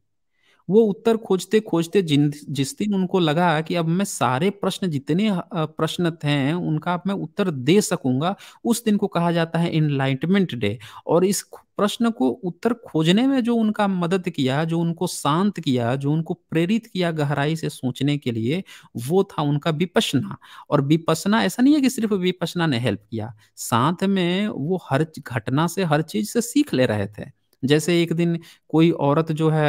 वो उत्तर खोजते खोजते जिन जिस दिन उनको लगा कि अब मैं सारे प्रश्न जितने प्रश्न थे उनका अब मैं उत्तर दे सकूंगा उस दिन को कहा जाता है इनलाइटमेंट डे और इस प्रश्न को उत्तर खोजने में जो उनका मदद किया जो उनको शांत किया जो उनको प्रेरित किया गहराई से सोचने के लिए वो था उनका विपसना और विपसना ऐसा नहीं है कि सिर्फ विपसना ने हेल्प किया साथ में वो हर घटना से हर चीज से सीख ले रहे थे जैसे एक दिन कोई औरत जो है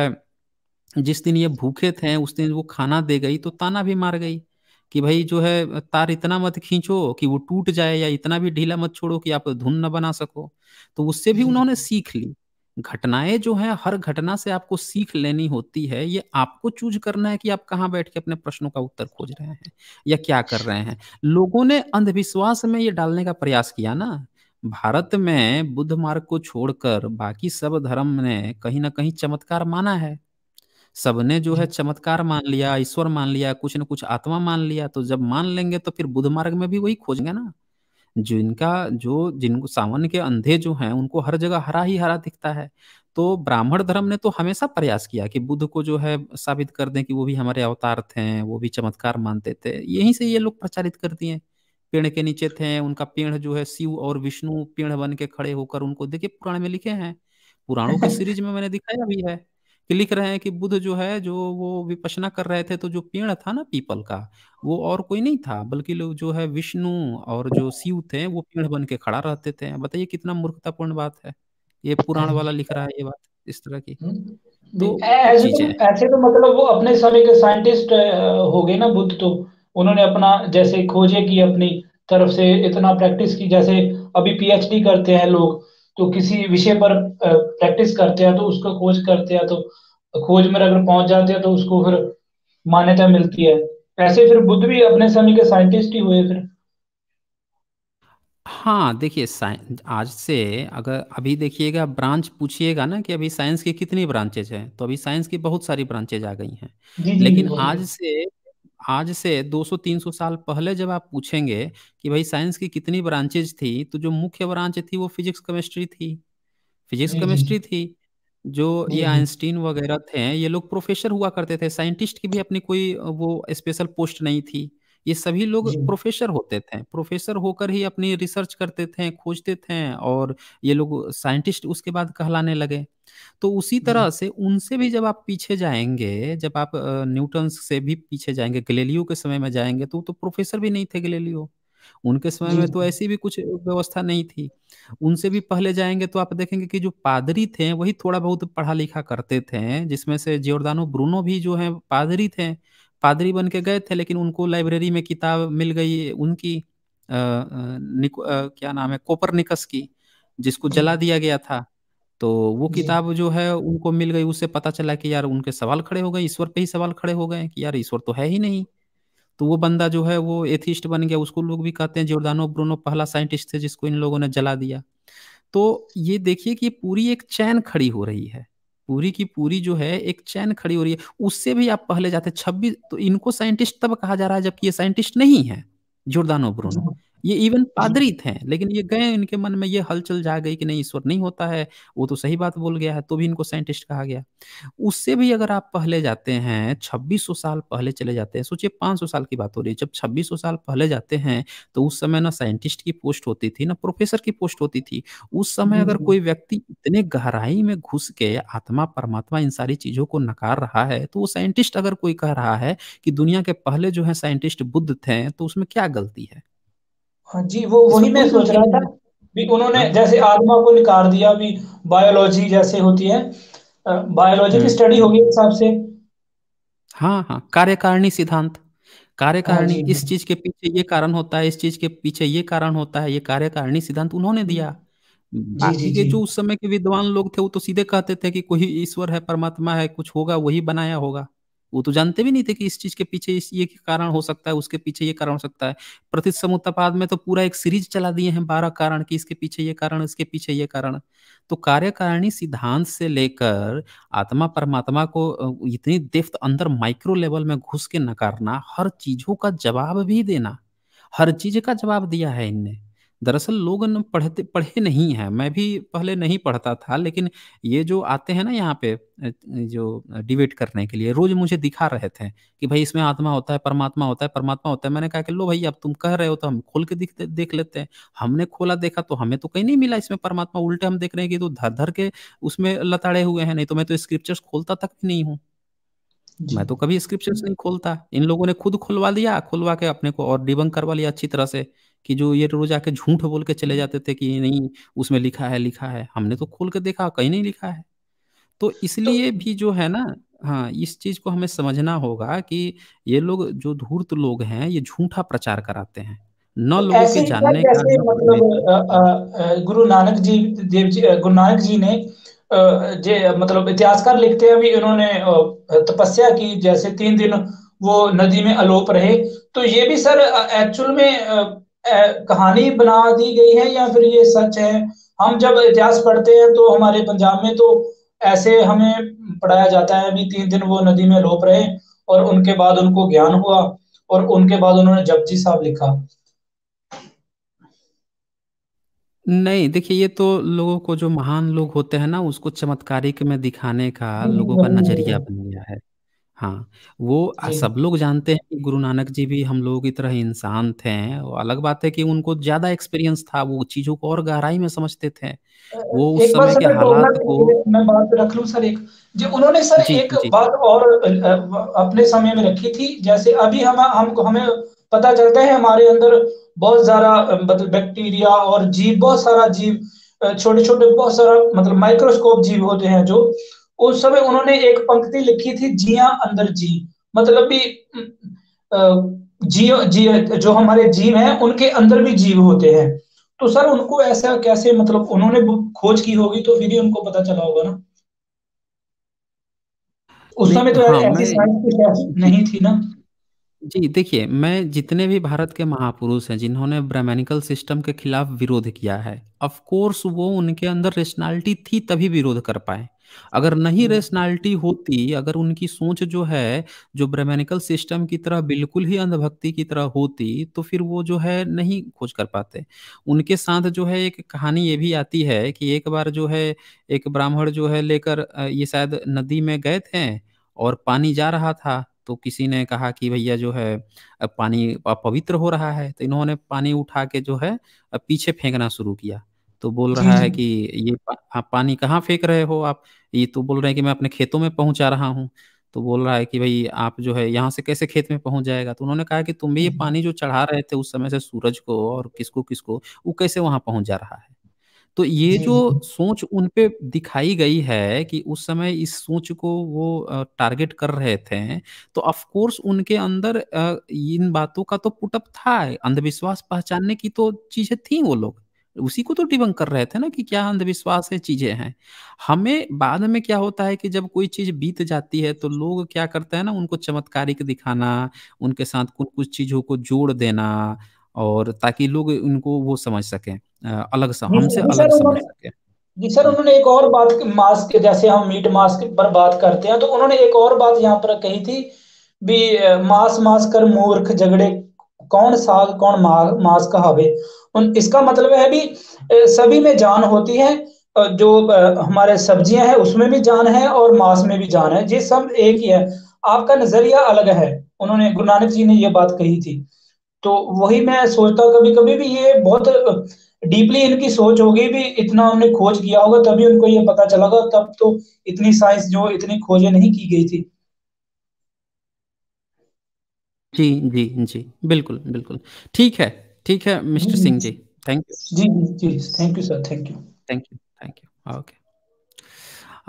जिस दिन ये भूखे थे उस दिन वो खाना दे गई तो ताना भी मार गई कि भाई जो है तार इतना मत खींचो कि वो टूट जाए या इतना भी ढीला मत छोड़ो कि आप धुन न बना सको तो उससे भी उन्होंने सीख ली घटनाएं जो है हर घटना से आपको सीख लेनी होती है ये आपको चूज करना है कि आप कहाँ बैठ के अपने प्रश्नों का उत्तर खोज रहे हैं या क्या कर रहे हैं लोगों ने अंधविश्वास में ये डालने का प्रयास किया ना भारत में बुद्ध मार्ग को छोड़कर बाकी सब धर्म ने कहीं ना कहीं चमत्कार माना है सबने जो है चमत्कार मान लिया ईश्वर मान लिया कुछ न कुछ आत्मा मान लिया तो जब मान लेंगे तो फिर बुद्ध मार्ग में भी वही खोजेंगे ना जिनका जो जिनको सावन के अंधे जो हैं उनको हर जगह हरा ही हरा दिखता है तो ब्राह्मण धर्म ने तो हमेशा प्रयास किया कि बुद्ध को जो है साबित कर दें कि वो भी हमारे अवतार थे वो भी चमत्कार मानते थे यहीं से ये लोग प्रचारित कर दिए पेड़ के नीचे थे उनका पेड़ जो है शिव और विष्णु पेड़ बन के खड़े होकर उनको देखिए पुराण में लिखे हैं पुराणों के सीरीज में मैंने दिखाया भी है कि लिख रहे हैं कि बुद्ध जो है जो वो विपसना कर रहे थे तो जो पेड़ था ना पीपल का वो और कोई नहीं था बल्कि लोग जो है विष्णु और जो शिव थे वो पेड़ बन के खड़ा रहते थे बताइए कितना मूर्खतापूर्ण बात है ये पुराण हाँ। वाला लिख रहा है ये बात इस तरह की हम्म। तो ऐसे तो, ऐसे तो मतलब वो अपने समय के साइंटिस्ट हो गए ना बुद्ध तो उन्होंने अपना जैसे खोजे की अपनी तरफ से इतना प्रैक्टिस की जैसे अभी पीएचडी करते हैं लोग तो किसी विषय पर प्रैक्टिस करते हैं तो उसको खोज करते हैं तो खोज में अगर पहुंच जाते हैं तो उसको फिर मान्यता मिलती है ऐसे फिर बुद्ध भी अपने समय के साइंटिस्ट ही हुए फिर हाँ देखिए आज से अगर अभी देखिएगा ब्रांच पूछिएगा ना कि अभी साइंस की कितनी ब्रांचेज हैं तो अभी साइंस की बहुत सारी ब्रांचेज आ गई हैं लेकिन आज से आज से 200-300 साल पहले जब आप पूछेंगे कि भाई साइंस की कितनी ब्रांचेज थी तो जो मुख्य ब्रांच थी वो फिजिक्स केमिस्ट्री थी फिजिक्स हम्म, केमिस्ट्री हम्म। थी जो हम्म, ये आइंस्टीन वगैरह थे ये लोग प्रोफेसर हुआ करते थे साइंटिस्ट की भी अपनी कोई वो स्पेशल पोस्ट नहीं थी ये सभी लोग प्रोफेसर होते थे प्रोफेसर होकर ही अपनी रिसर्च करते थे खोजते थे और ये लोग साइंटिस्ट उसके बाद कहलाने लगे तो उसी तरह से उनसे भी जब आप पीछे जाएंगे जब आप न्यूटन से भी पीछे जाएंगे गलेलियो के समय में जाएंगे तो तो प्रोफेसर भी नहीं थे गलेलियो उनके समय में तो ऐसी भी कुछ व्यवस्था नहीं थी उनसे भी पहले जाएंगे तो आप देखेंगे कि जो पादरी थे वही थोड़ा बहुत पढ़ा लिखा करते थे जिसमें से जियोर्दानो ब्रूनो भी जो है पादरी थे पादरी बन के गए थे लेकिन उनको लाइब्रेरी में किताब मिल गई उनकी आ, आ, आ, क्या नाम है कोपर निकस की जिसको जला दिया गया था तो वो जी। किताब जो है उनको मिल गई, उससे पता चला कि यार उनके सवाल खड़े हो गए, ईश्वर पे ही सवाल खड़े हो गए कि यार ईश्वर तो है ही नहीं। तो वो बंदा जो है वो एथिस्ट बन गया, उसको लोग भी कहते हैं जोरदानो ब्रोनो पहला साइंटिस्ट थे जिसको इन लोगों ने जला दिया। तो ये देखिए कि पूरी एक चैन खड़ी हो रही है। पूरी की पूरी जो है एक चैन खड़ी हो रही है, उससे भी आप पहले जाते छब्बीस तो इनको साइंटिस्ट तब कहा जा रहा है जबकि ये साइंटिस्ट नहीं है, जोरदानो ब्रोनो हाँ। ये इवन पादरी थे लेकिन ये गए इनके मन में ये हलचल जा गई कि नहीं ईश्वर नहीं होता है वो तो सही बात बोल गया है तो भी इनको साइंटिस्ट कहा गया उससे भी अगर आप पहले जाते हैं सौ साल पहले चले जाते हैं सोचिए सौ साल की बात हो रही है जब सौ साल पहले जाते हैं तो उस समय ना साइंटिस्ट की पोस्ट होती थी ना प्रोफेसर की पोस्ट होती थी उस समय अगर कोई व्यक्ति इतने गहराई में घुस के आत्मा परमात्मा इन सारी चीजों को नकार रहा है तो वो साइंटिस्ट अगर कोई कह रहा है कि दुनिया के पहले जो है साइंटिस्ट बुद्ध थे तो उसमें क्या गलती है हाँ जी वो वही मैं सोच रहा था भी उन्होंने हाँ। जैसे आत्मा को निकाल दिया भी बायोलॉजी जैसे होती है बायोलॉजी की स्टडी हम्म। होगी हिसाब से हाँ हाँ कार्यकारिणी सिद्धांत हाँ कार्यकारिणी हाँ इस चीज के पीछे ये कारण होता है इस चीज के पीछे ये कारण होता है ये कार्यकारिणी सिद्धांत उन्होंने दिया बाकी के जो उस समय के विद्वान लोग थे वो तो सीधे कहते थे कि कोई ईश्वर है परमात्मा है कुछ होगा वही बनाया होगा वो तो जानते भी नहीं थे कि इस चीज के पीछे इस ये कारण हो सकता है उसके पीछे ये कारण हो सकता है प्रति समुत्तपाद में तो पूरा एक सीरीज चला दिए हैं बारह कारण कि इसके पीछे ये कारण इसके पीछे ये कारण तो कार्यकारिणी सिद्धांत से लेकर आत्मा परमात्मा को इतनी दिफ्त अंदर माइक्रो लेवल में घुस के नकारना हर चीजों का जवाब भी देना हर चीज का जवाब दिया है इनने दरअसल लोग न पढ़ते पढ़े नहीं हैं, मैं भी पहले नहीं पढ़ता था, लेकिन ये जो आते हैं ना यहाँ पे जो डिबेट करने के लिए, रोज़ मुझे दिखा रहे थे कि भाई इसमें आत्मा होता है, परमात्मा होता है, परमात्मा होता है। मैंने कहा कि लो भाई अब तुम कह रहे हो तो हम खोल के दिख देख लेते हैं। हमने खोला देखा तो हमें तो कहीं नहीं मिला इसमें परमात्मा, उल्टे हम देख रहे हैं कि तो धर-धर के उसमें लताड़े हुए हैं, नहीं तो मैं तो स्क्रिप्चर्स खोलता तक भी नहीं हूँ। मैं तो कभी स्क्रिप्चर्स नहीं खोलता, इन लोगों ने खुद खुलवा दिया, खुलवा के अपने को और डिबंग करवा लिया अच्छी तरह से। कि जो ये रोज आके झूठ बोल के चले जाते थे कि नहीं उसमें लिखा है लिखा है हमने तो खोल के देखा कहीं नहीं लिखा है तो, तो इसलिए तो... भी जो है ना हाँ इस चीज को हमें समझना होगा कि ये लोग जो धूर्त लोग हैं ये झूठा प्रचार कराते हैं तो लोगों के जानने का मतलब गुरु नानक जी देव जी गुरु नानक जी ने जे मतलब इतिहासकार लिखते हैं भी इन्होंने तपस्या की जैसे तीन दिन वो नदी में अलोप रहे तो ये भी सर एक्चुअल में कहानी बना दी गई है या फिर ये सच है हम जब इतिहास पढ़ते हैं तो हमारे पंजाब में तो ऐसे हमें पढ़ाया जाता है अभी तीन दिन वो नदी में लोप रहे और उनके बाद उनको ज्ञान हुआ और उनके बाद उन्होंने जपजी साहब लिखा नहीं देखिए ये तो लोगों को जो महान लोग होते हैं ना उसको चमत्कारिक में दिखाने का लोगों का नजरिया बन गया है हाँ, वो जी। सब लोग जानते हैं कि गुरु नानक जी भी हम लोगों की तरह इंसान थे। वो अलग बात है कि उनको ज़्यादा एक्सपीरियंस था, वो चीज़ों को और गहराई में समझते थे। वो उस एक बात समय के मैं टोकना हालात को चाहिए, मैं बात रख लू सर एक। जी, उन्होंने सर जी, एक जी। बात और अपने समय में रखी थी, जैसे अभी हम हमको हमें पता चलता है हमारे अंदर बहुत सारा मतलब बैक्टीरिया और जीव बहुत सारा जीव छोटे-छोटे बहुत सारा मतलब माइक्रोस्कोप जीव होते हैं जो उस समय उन्होंने एक पंक्ति लिखी थी जिया अंदर जी मतलब भी जीव जी जो हमारे जीव हैं उनके अंदर भी जीव होते हैं तो सर उनको ऐसा कैसे मतलब उन्होंने खोज की होगी तो फिर ही उनको पता चला होगा ना उस समय तो हाँ, ऐसी नहीं थी ना जी देखिए मैं जितने भी भारत के महापुरुष हैं जिन्होंने ब्रामेनिकल सिस्टम के खिलाफ विरोध किया है ऑफ कोर्स वो उनके अंदर रेशनैलिटी थी तभी विरोध कर पाए अगर नहीं रेशनैलिटी हम्म। होती अगर उनकी सोच जो है जो ब्रह्मेनिकल सिस्टम की तरह बिल्कुल ही अंधभक्ति की तरह होती तो फिर वो जो है नहीं खोज कर पाते उनके साथ जो है एक कहानी ये भी आती है कि एक बार जो है एक ब्राह्मण जो है लेकर ये शायद नदी में गए थे और पानी जा रहा था तो किसी ने कहा कि भैया जो है पानी पवित्र हो रहा है तो इन्होंने पानी उठा के जो है पीछे फेंकना शुरू किया तो बोल रहा है कि ये पा, आप पानी कहाँ फेंक रहे हो आप ये तो बोल रहे हैं कि मैं अपने खेतों में पहुंचा रहा हूँ तो बोल रहा है कि भाई आप जो है यहाँ से कैसे खेत में पहुंच जाएगा तो उन्होंने कहा कि तुम भी ये हम्म। पानी जो चढ़ा रहे थे उस समय से सूरज को और किसको किसको वो कैसे वहां पहुंच जा रहा है तो ये जो सोच उन पे दिखाई गई है कि उस समय इस सोच को वो टारगेट कर रहे थे तो ऑफ कोर्स उनके अंदर इन बातों का तो पुटअप था अंधविश्वास पहचानने की तो चीजें थी वो लोग उसी को तो डिबंक कर रहे थे ना कि क्या अंधविश्वास है चीजें हैं हमें बाद में क्या होता है कि जब कोई चीज बीत जाती है तो लोग क्या करते हैं ना उनको चमत्कारिक दिखाना उनके साथ कुछ कुछ चीजों को जोड़ देना और ताकि लोग उनको वो समझ सकें अलग सा हमसे अलग समझ सके जी सर हम्म। उन्होंने एक और बात मास्क जैसे हम मीट मास्क पर बात करते हैं तो उन्होंने एक और बात यहाँ पर कही थी भी मास मास कर मूर्ख झगड़े कौन साग कौन मांस कहावे उन इसका मतलब है भी सभी में जान होती है जो हमारे सब्जियां हैं उसमें भी जान है और मांस में भी जान है ये सब एक ही है आपका नजरिया अलग है उन्होंने गुरु नानक जी ने ये बात कही थी तो वही मैं सोचता हूँ कभी कभी भी ये बहुत डीपली इनकी सोच होगी भी इतना हमने खोज किया होगा तभी उनको ये पता चला होगा तब तो इतनी साइंस जो इतनी खोजें नहीं की गई थी जी जी जी बिल्कुल बिल्कुल ठीक है ठीक है mister Singh ji thank you जी जी thank you sir thank you thank you thank you okay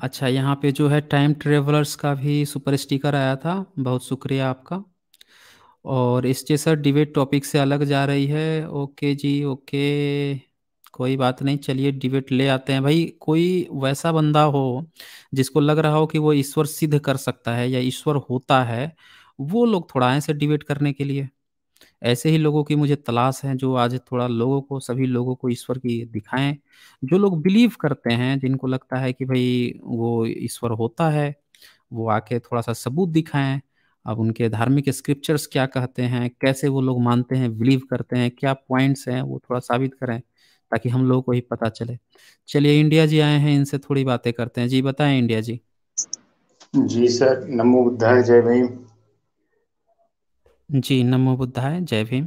अच्छा यहाँ पे जो है टाइम ट्रेवलर्स का भी सुपर स्टिकर आया था बहुत शुक्रिया आपका और इससे सर डिबेट टॉपिक से अलग जा रही है ओके जी ओके कोई बात नहीं चलिए डिबेट ले आते हैं भाई कोई वैसा बंदा हो जिसको लग रहा हो कि वो ईश्वर सिद्ध कर सकता है या ईश्वर होता है वो लोग थोड़ा आए डिबेट करने के लिए ऐसे ही लोगों की मुझे तलाश है जो आज थोड़ा लोगों को सभी लोगों को ईश्वर की दिखाएं जो लोग बिलीव करते हैं जिनको लगता है कि भाई वो ईश्वर होता है वो आके थोड़ा सा सबूत दिखाएं अब उनके धार्मिक स्क्रिप्चर्स क्या कहते हैं कैसे वो लोग मानते हैं बिलीव करते हैं क्या पॉइंट्स हैं वो थोड़ा साबित करें ताकि हम लोगों को ही पता चले चलिए इंडिया जी आए हैं इनसे थोड़ी बातें करते हैं जी बताएं इंडिया जी जी सर नमो बुद्धाय जय भीम जी नमो बुद्धाय जय भीम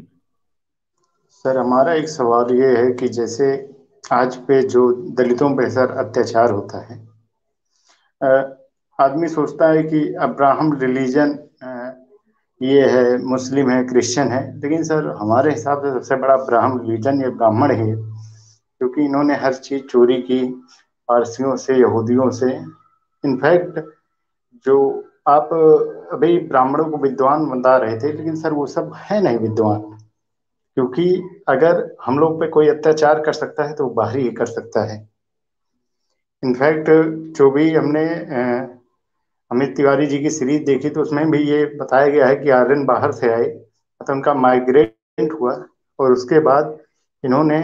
सर हमारा एक सवाल ये है कि जैसे आज पे जो दलितों पे सर अत्याचार होता है आदमी सोचता है कि अब्राहम रिलीजन ये है मुस्लिम है क्रिश्चियन है लेकिन सर हमारे हिसाब से सबसे बड़ा अब्राहम रिलीजन ये ब्राह्मण है क्योंकि इन्होंने हर चीज़ चोरी की पारसियों से यहूदियों से इनफैक्ट जो आप अभी ब्राह्मणों को विद्वान बता रहे थे लेकिन सर वो सब है नहीं विद्वान क्योंकि अगर हम लोग पे कोई अत्याचार कर सकता है तो बाहरी ही कर सकता है इनफैक्ट जो भी हमने अमित तिवारी जी की सीरीज देखी तो उसमें भी ये बताया गया है कि आर्यन बाहर से आए तो उनका माइग्रेट हुआ और उसके बाद इन्होंने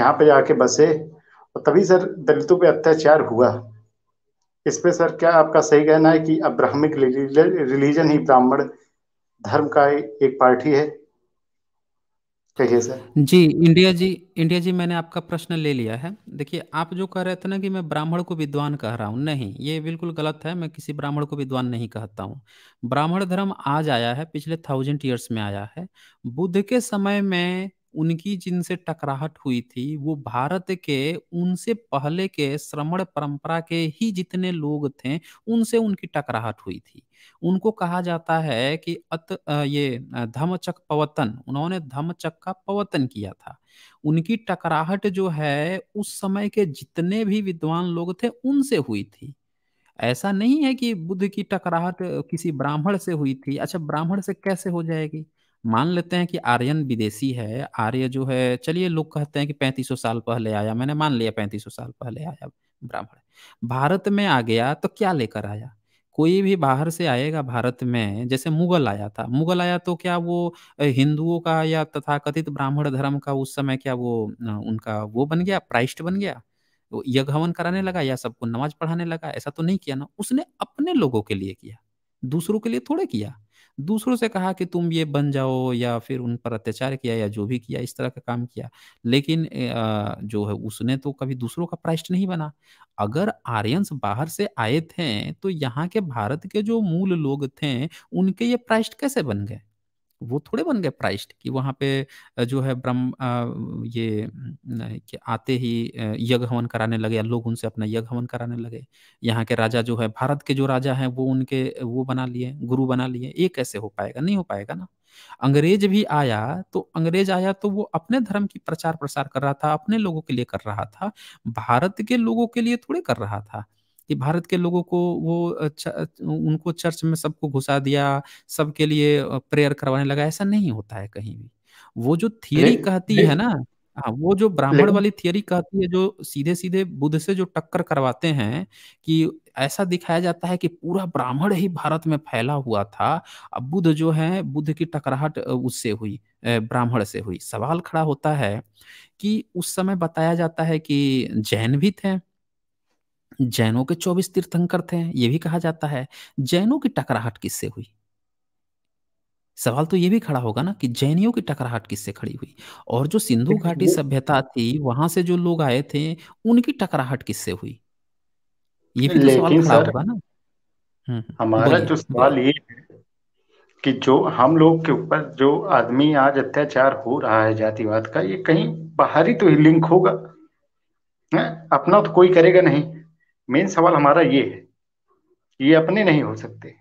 यहाँ पे जाके बसे और तभी सर दलितों पे अत्याचार हुआ इस पे सर क्या आपका सही कहना है कि अब्राहमिक रिलीजन ही ब्राह्मण धर्म का एक पार्टी है कहिए सर जी इंडिया जी इंडिया जी मैंने आपका प्रश्न ले लिया है देखिए आप जो कह रहे थे ना कि मैं ब्राह्मण को विद्वान कह रहा हूँ नहीं ये बिल्कुल गलत है मैं किसी ब्राह्मण को विद्वान नहीं कहता हूँ ब्राह्मण धर्म आज आया है पिछले थाउजेंड ईयर्स में आया है बुद्ध के समय में उनकी जिनसे टकराहट हुई थी वो भारत के उनसे पहले के श्रमण परंपरा के ही जितने लोग थे उनसे उनकी टकराहट हुई थी उनको कहा जाता है कि अत ये धमचक पवतन उन्होंने धमचक का पवतन किया था उनकी टकराहट जो है उस समय के जितने भी विद्वान लोग थे उनसे हुई थी ऐसा नहीं है कि बुद्ध की टकराहट किसी ब्राह्मण से हुई थी अच्छा ब्राह्मण से कैसे हो जाएगी मान लेते हैं कि आर्यन विदेशी है आर्य जो है चलिए लोग कहते हैं कि पैंतीसो साल पहले आया मैंने मान लिया पैंतीसो साल पहले आया ब्राह्मण भारत में आ गया तो क्या लेकर आया कोई भी बाहर से आएगा भारत में जैसे मुगल आया था मुगल आया तो क्या वो हिंदुओं का या तथाकथित ब्राह्मण धर्म का उस समय क्या वो उनका वो बन गया प्राइस्ट बन गया यज्ञ हवन कराने लगा या सबको नमाज पढ़ाने लगा ऐसा तो नहीं किया ना उसने अपने लोगों के लिए किया दूसरों के लिए थोड़े किया दूसरों से कहा कि तुम ये बन जाओ या फिर उन पर अत्याचार किया या जो भी किया इस तरह का काम किया लेकिन जो है उसने तो कभी दूसरों का प्राइस्ट नहीं बना अगर आर्यंस बाहर से आए थे तो यहाँ के भारत के जो मूल लोग थे उनके ये प्राइस्ट कैसे बन गए वो थोड़े बन गए प्राइस्ट कि वहाँ पे जो है ब्रह्म ये कि आते ही यज्ञ हवन कराने लगे या लोग उनसे अपना यज्ञ हवन कराने लगे यहाँ के राजा जो है भारत के जो राजा हैं वो उनके वो बना लिए गुरु बना लिए ये कैसे हो पाएगा नहीं हो पाएगा ना अंग्रेज भी आया तो अंग्रेज आया तो वो अपने धर्म की प्रचार प्रसार कर रहा था अपने लोगों के लिए कर रहा था भारत के लोगों के लिए थोड़े कर रहा था कि भारत के लोगों को वो उनको चर्च में सबको घुसा दिया सबके लिए प्रेयर करवाने लगा ऐसा नहीं होता है कहीं भी वो जो थियरी कहती है ना हाँ वो जो ब्राह्मण वाली थियरी कहती है जो सीधे सीधे बुद्ध से जो टक्कर करवाते हैं कि ऐसा दिखाया जाता है कि पूरा ब्राह्मण ही भारत में फैला हुआ था अब बुद्ध जो है बुद्ध की टकराहट उससे हुई ब्राह्मण से हुई सवाल खड़ा होता है कि उस समय बताया जाता है कि जैन भी थे जैनों के चौबीस तीर्थंकर थे ये भी कहा जाता है जैनों की टकराहट किससे हुई सवाल तो ये भी खड़ा होगा ना कि जैनियों की टकराहट किससे खड़ी हुई और जो सिंधु घाटी सभ्यता थी वहां से जो लोग आए थे उनकी टकराहट किससे हुई ये भी तो सवाल खड़ा होगा ना हम्म, हमारा जो सवाल ये है कि जो हम लोग के ऊपर जो आदमी आज अत्याचार हो रहा है जातिवाद का ये कहीं बाहरी तो ही लिंक होगा अपना तो कोई करेगा नहीं मेन सवाल हमारा ये है ये अपने नहीं हो सकते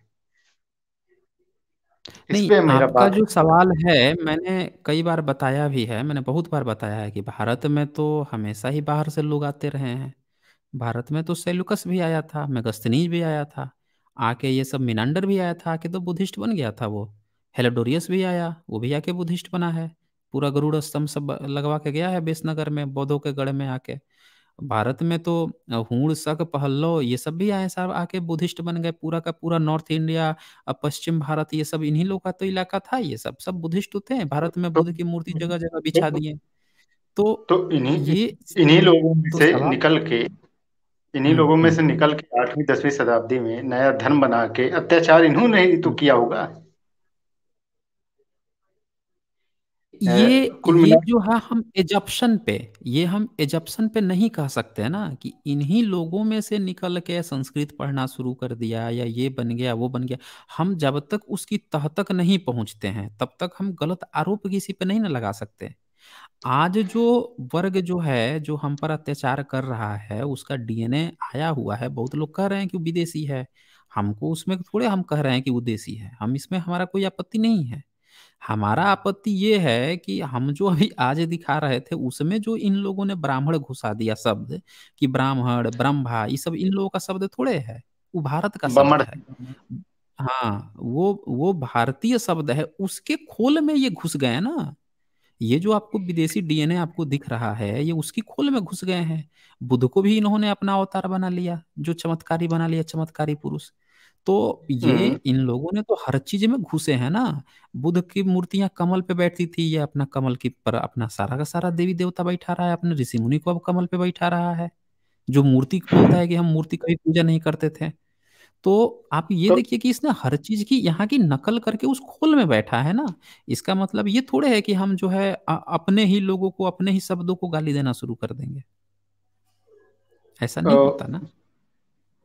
नहीं आपका जो सवाल है मैंने कई बार बताया भी है मैंने बहुत बार बताया है कि भारत में तो हमेशा ही बाहर से लोग आते रहे हैं भारत में तो सेलुकस भी आया था मेगस्तनीज भी आया था आके ये सब मिनांडर भी आया था आके तो बुद्धिस्ट बन गया था वो हेलाडोरियस भी आया वो भी आके बुद्धिस्ट बना है पूरा गरुड़ स्तंभ सब लगवा के गया है बेसनगर में बौद्धों के गढ़ में आके भारत में तो हूण, सक पहल्लव ये सब भी आए साहब आके बुद्धिस्ट बन गए। पूरा का पूरा नॉर्थ इंडिया पश्चिम भारत ये सब इन्हीं लोग का तो इलाका था ये सब। सब बुद्धिस्ट होते तो थे। भारत में तो बुद्ध की मूर्ति जगह-जगह हम्म। बिछा दिए। तो तो इन्हीं ये इन्हीं लोगों में तो से सवाल निकल के इन्हीं हम्म, लोगों में हम्म। से निकल के आठवीं दसवीं शताब्दी में नया धर्म बना के अत्याचार इन्होंने ही तो किया होगा। ये ये जो है हम एजप्शन पे ये हम एजप्शन पे नहीं कह सकते हैं ना कि इन्हीं लोगों में से निकल के संस्कृत पढ़ना शुरू कर दिया या ये बन गया वो बन गया हम जब तक उसकी तह तक नहीं पहुंचते हैं तब तक हम गलत आरोप किसी पे नहीं ना लगा सकते आज जो वर्ग जो है जो हम पर अत्याचार कर रहा है उसका डीएनए आया हुआ है बहुत लोग कह रहे हैं कि विदेशी है हमको उसमें थोड़े हम कह रहे हैं कि वो देसी है हम इसमें हमारा कोई आपत्ति नहीं है हमारा आपत्ति ये है कि हम जो अभी आज दिखा रहे थे उसमें जो इन लोगों ने ब्राह्मण घुसा दिया शब्द कि ब्राह्मण ब्रह्मा ये सब इन लोगों का शब्द थोड़े है वो भारत का शब्द है हाँ वो वो भारतीय शब्द है उसके खोल में ये घुस गए ना ये जो आपको विदेशी डीएनए आपको दिख रहा है ये उसकी खोल में घुस गए हैं बुद्ध को भी इन्होंने अपना अवतार बना लिया जो चमत्कारी बना लिया चमत्कारी पुरुष तो ये हम्म। इन लोगों ने तो हर चीज में घुसे हैं ना बुद्ध की मूर्तियां कमल पे बैठती थी ये अपना कमल की पर अपना सारा का सारा देवी देवता बैठा रहा है अपने ऋषि मुनि को अब कमल पे बैठा रहा है जो मूर्ति बोलता है कि हम मूर्ति कभी पूजा नहीं करते थे तो आप ये तो, देखिए कि इसने हर चीज की यहाँ की नकल करके उस खोल में बैठा है ना इसका मतलब ये थोड़े है कि हम जो है अपने ही लोगों को अपने ही शब्दों को गाली देना शुरू कर देंगे ऐसा नहीं होता ना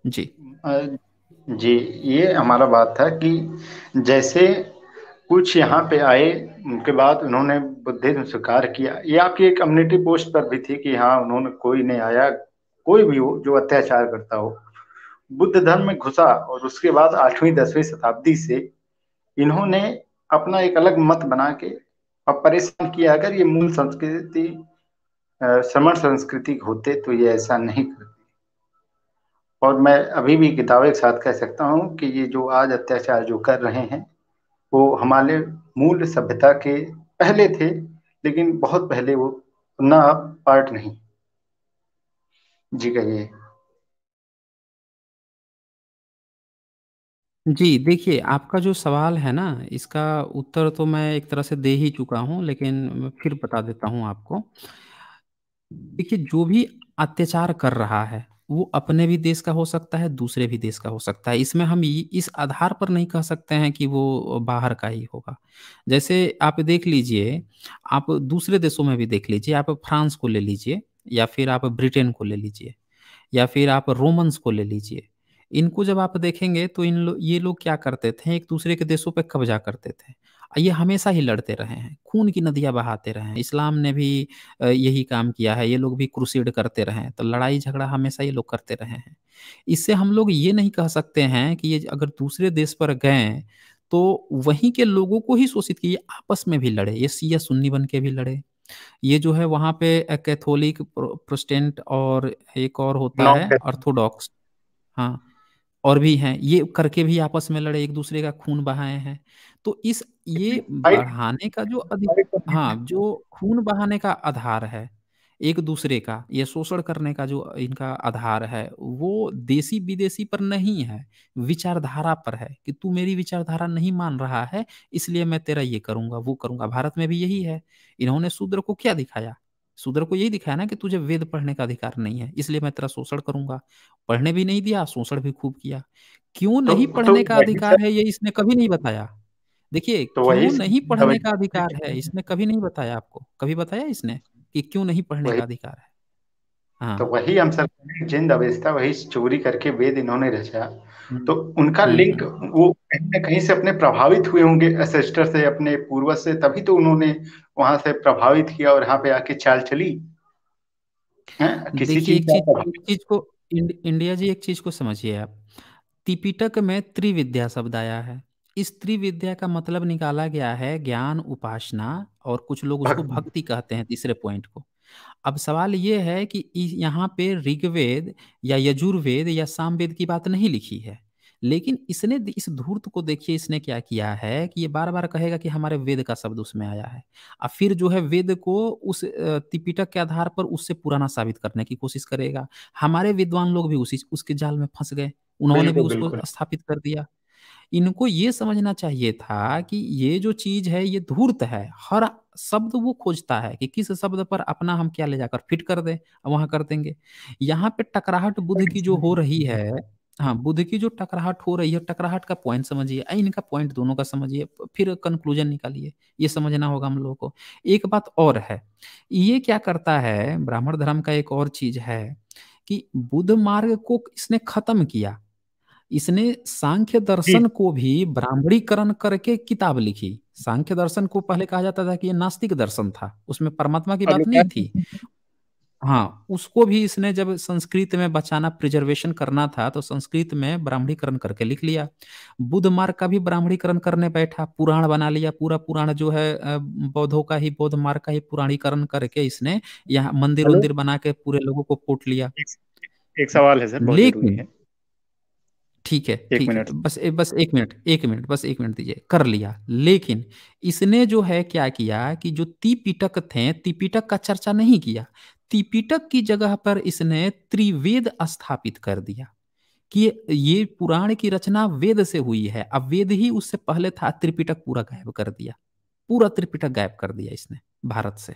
जी जी ये हमारा बात था कि जैसे कुछ यहाँ पे आए उनके बाद उन्होंने बुद्धिज्म स्वीकार किया ये आपकी एक कम्युनिटी पोस्ट पर भी थी कि हाँ उन्होंने कोई नहीं आया कोई भी हो जो अत्याचार करता हो बुद्ध धर्म में घुसा और उसके बाद आठवीं दसवीं शताब्दी से इन्होंने अपना एक अलग मत बना के अब परेशान किया अगर ये मूल संस्कृति श्रमण संस्कृति होते तो ये ऐसा नहीं करते और मैं अभी भी किताबे के साथ कह सकता हूँ कि ये जो आज अत्याचार जो कर रहे हैं वो हमारे मूल सभ्यता के पहले थे लेकिन बहुत पहले वो ना पार्ट नहीं जी कहिए जी देखिए आपका जो सवाल है ना इसका उत्तर तो मैं एक तरह से दे ही चुका हूँ लेकिन मैं फिर बता देता हूँ आपको देखिए जो भी अत्याचार कर रहा है वो अपने भी देश का हो सकता है दूसरे भी देश का हो सकता है इसमें हम इस आधार पर नहीं कह सकते हैं कि वो बाहर का ही होगा जैसे आप देख लीजिए आप दूसरे देशों में भी देख लीजिए आप फ्रांस को ले लीजिए या फिर आप ब्रिटेन को ले लीजिए या फिर आप रोमन्स को ले लीजिए इनको जब आप देखेंगे तो इन लो, ये लोग क्या करते थे एक दूसरे के देशों पर कब्जा करते थे ये हमेशा ही लड़ते रहे हैं खून की नदियां बहाते रहे हैं इस्लाम ने भी यही काम किया है ये लोग भी क्रूसीड करते रहे हैं तो लड़ाई झगड़ा हमेशा ये लोग करते रहे हैं इससे हम लोग ये नहीं कह सकते हैं कि ये अगर दूसरे देश पर गए तो वहीं के लोगों को ही शोषित किए आपस में भी लड़े ये सिया सुन्नी बन के भी लड़े ये जो है वहाँ पे कैथोलिक प्रोस्टेंट और एक और होता है ऑर्थोडॉक्स हाँ और भी हैं ये करके भी आपस में लड़े एक दूसरे का खून बहाए हैं तो इस ये बढ़ाने का जो अधिक हाँ जो खून बहाने का आधार है एक दूसरे का ये शोषण करने का जो इनका आधार है वो देसी विदेशी पर नहीं है विचारधारा पर है कि तू मेरी विचारधारा नहीं मान रहा है इसलिए मैं तेरा ये करूंगा वो करूंगा भारत में भी यही है इन्होंने शूद्र को क्या दिखाया सुदर को यही दिखाया ना कि तुझे वेद पढ़ने का अधिकार नहीं है इसलिए मैं तेरा शोषण करूंगा पढ़ने भी नहीं दिया शोषण भी खूब किया क्यों तो, नहीं तो पढ़ने तो, का अधिकार है ये इसने कभी नहीं बताया देखिए तो क्यों नहीं तो पढ़ने का अधिकार है इसने कभी नहीं बताया आपको कभी बताया इसने कि क्यों नहीं पढ़ने का अधिकार है हाँ तो वही हम सब जिंद अवेस्ता वही चोरी करके वेद इन्होंने रचा तो उनका लिंक हम्म, हम्म, हम्म। वो कहीं ना कहीं से अपने प्रभावित हुए होंगे एसेस्टर से अपने पूर्वज से तभी तो उन्होंने वहां से प्रभावित किया और यहाँ पे आके चाल चली किसी चीज चीज को इंडिया जी एक चीज को समझिए आप तिपिटक में त्रिविद्या शब्द आया है इस त्रिविद्या का मतलब निकाला गया है ज्ञान उपासना और कुछ लोग उसको भक्ति कहते हैं तीसरे पॉइंट को अब सवाल ये है कि यहाँ पे ऋग्वेद या यजुर्वेद या सामवेद की बात नहीं लिखी है लेकिन इसने इस धूर्त को देखिए इसने क्या किया है कि ये बार बार कहेगा कि हमारे वेद का शब्द उसमें आया है और फिर जो है वेद को उस तिपिटक के आधार पर उससे पुराना साबित करने की कोशिश करेगा हमारे विद्वान लोग भी उसी उसके जाल में फंस गए उन्होंने भी उसको स्थापित कर दिया इनको ये समझना चाहिए था कि ये जो चीज है ये धूर्त है हर शब्द वो खोजता है कि किस शब्द पर अपना हम क्या ले जाकर फिट कर दे वहां कर देंगे यहाँ पे टकराहट बुद्ध की जो हो रही है हाँ बुध की जो टकराहट हो रही है टकराहट का पॉइंट समझिए इनका पॉइंट दोनों का समझिए फिर कंक्लूजन निकालिए ये समझना होगा हम लोगों को एक बात और है ये क्या करता है ब्राह्मण धर्म का एक और चीज है कि बुध मार्ग को इसने खत्म किया इसने सांख्य दर्शन को भी ब्राह्मणीकरण करके किताब लिखी सांख्य दर्शन को पहले कहा जाता था कि ये नास्तिक दर्शन था उसमें परमात्मा की बात नहीं थी हाँ उसको भी इसने जब संस्कृत में बचाना प्रिजर्वेशन करना था तो संस्कृत में ब्राह्मणीकरण करके लिख लिया बुद्ध मार्ग का भी ब्राह्मणीकरण करने बैठा पुराण बना लिया पूरा पुराण जो है बौद्धों का ही बौद्ध मार्ग का ही पुराणीकरण करके इसने यहाँ मंदिर उंदिर बना के पूरे लोगों को पोट लिया एक, एक सवाल है सर लेकिन ठीक है एक मिनट तो बस ए, बस एक मिनट एक मिनट बस एक मिनट दीजिए कर लिया लेकिन इसने जो है क्या किया कि जो तिपिटक थे तिपिटक का चर्चा नहीं किया त्रिपिटक की जगह पर इसने त्रिवेद स्थापित कर दिया कि ये पुराण की रचना वेद से हुई है अब वेद ही उससे पहले था त्रिपिटक पूरा गायब कर दिया पूरा त्रिपिटक गायब कर दिया इसने भारत से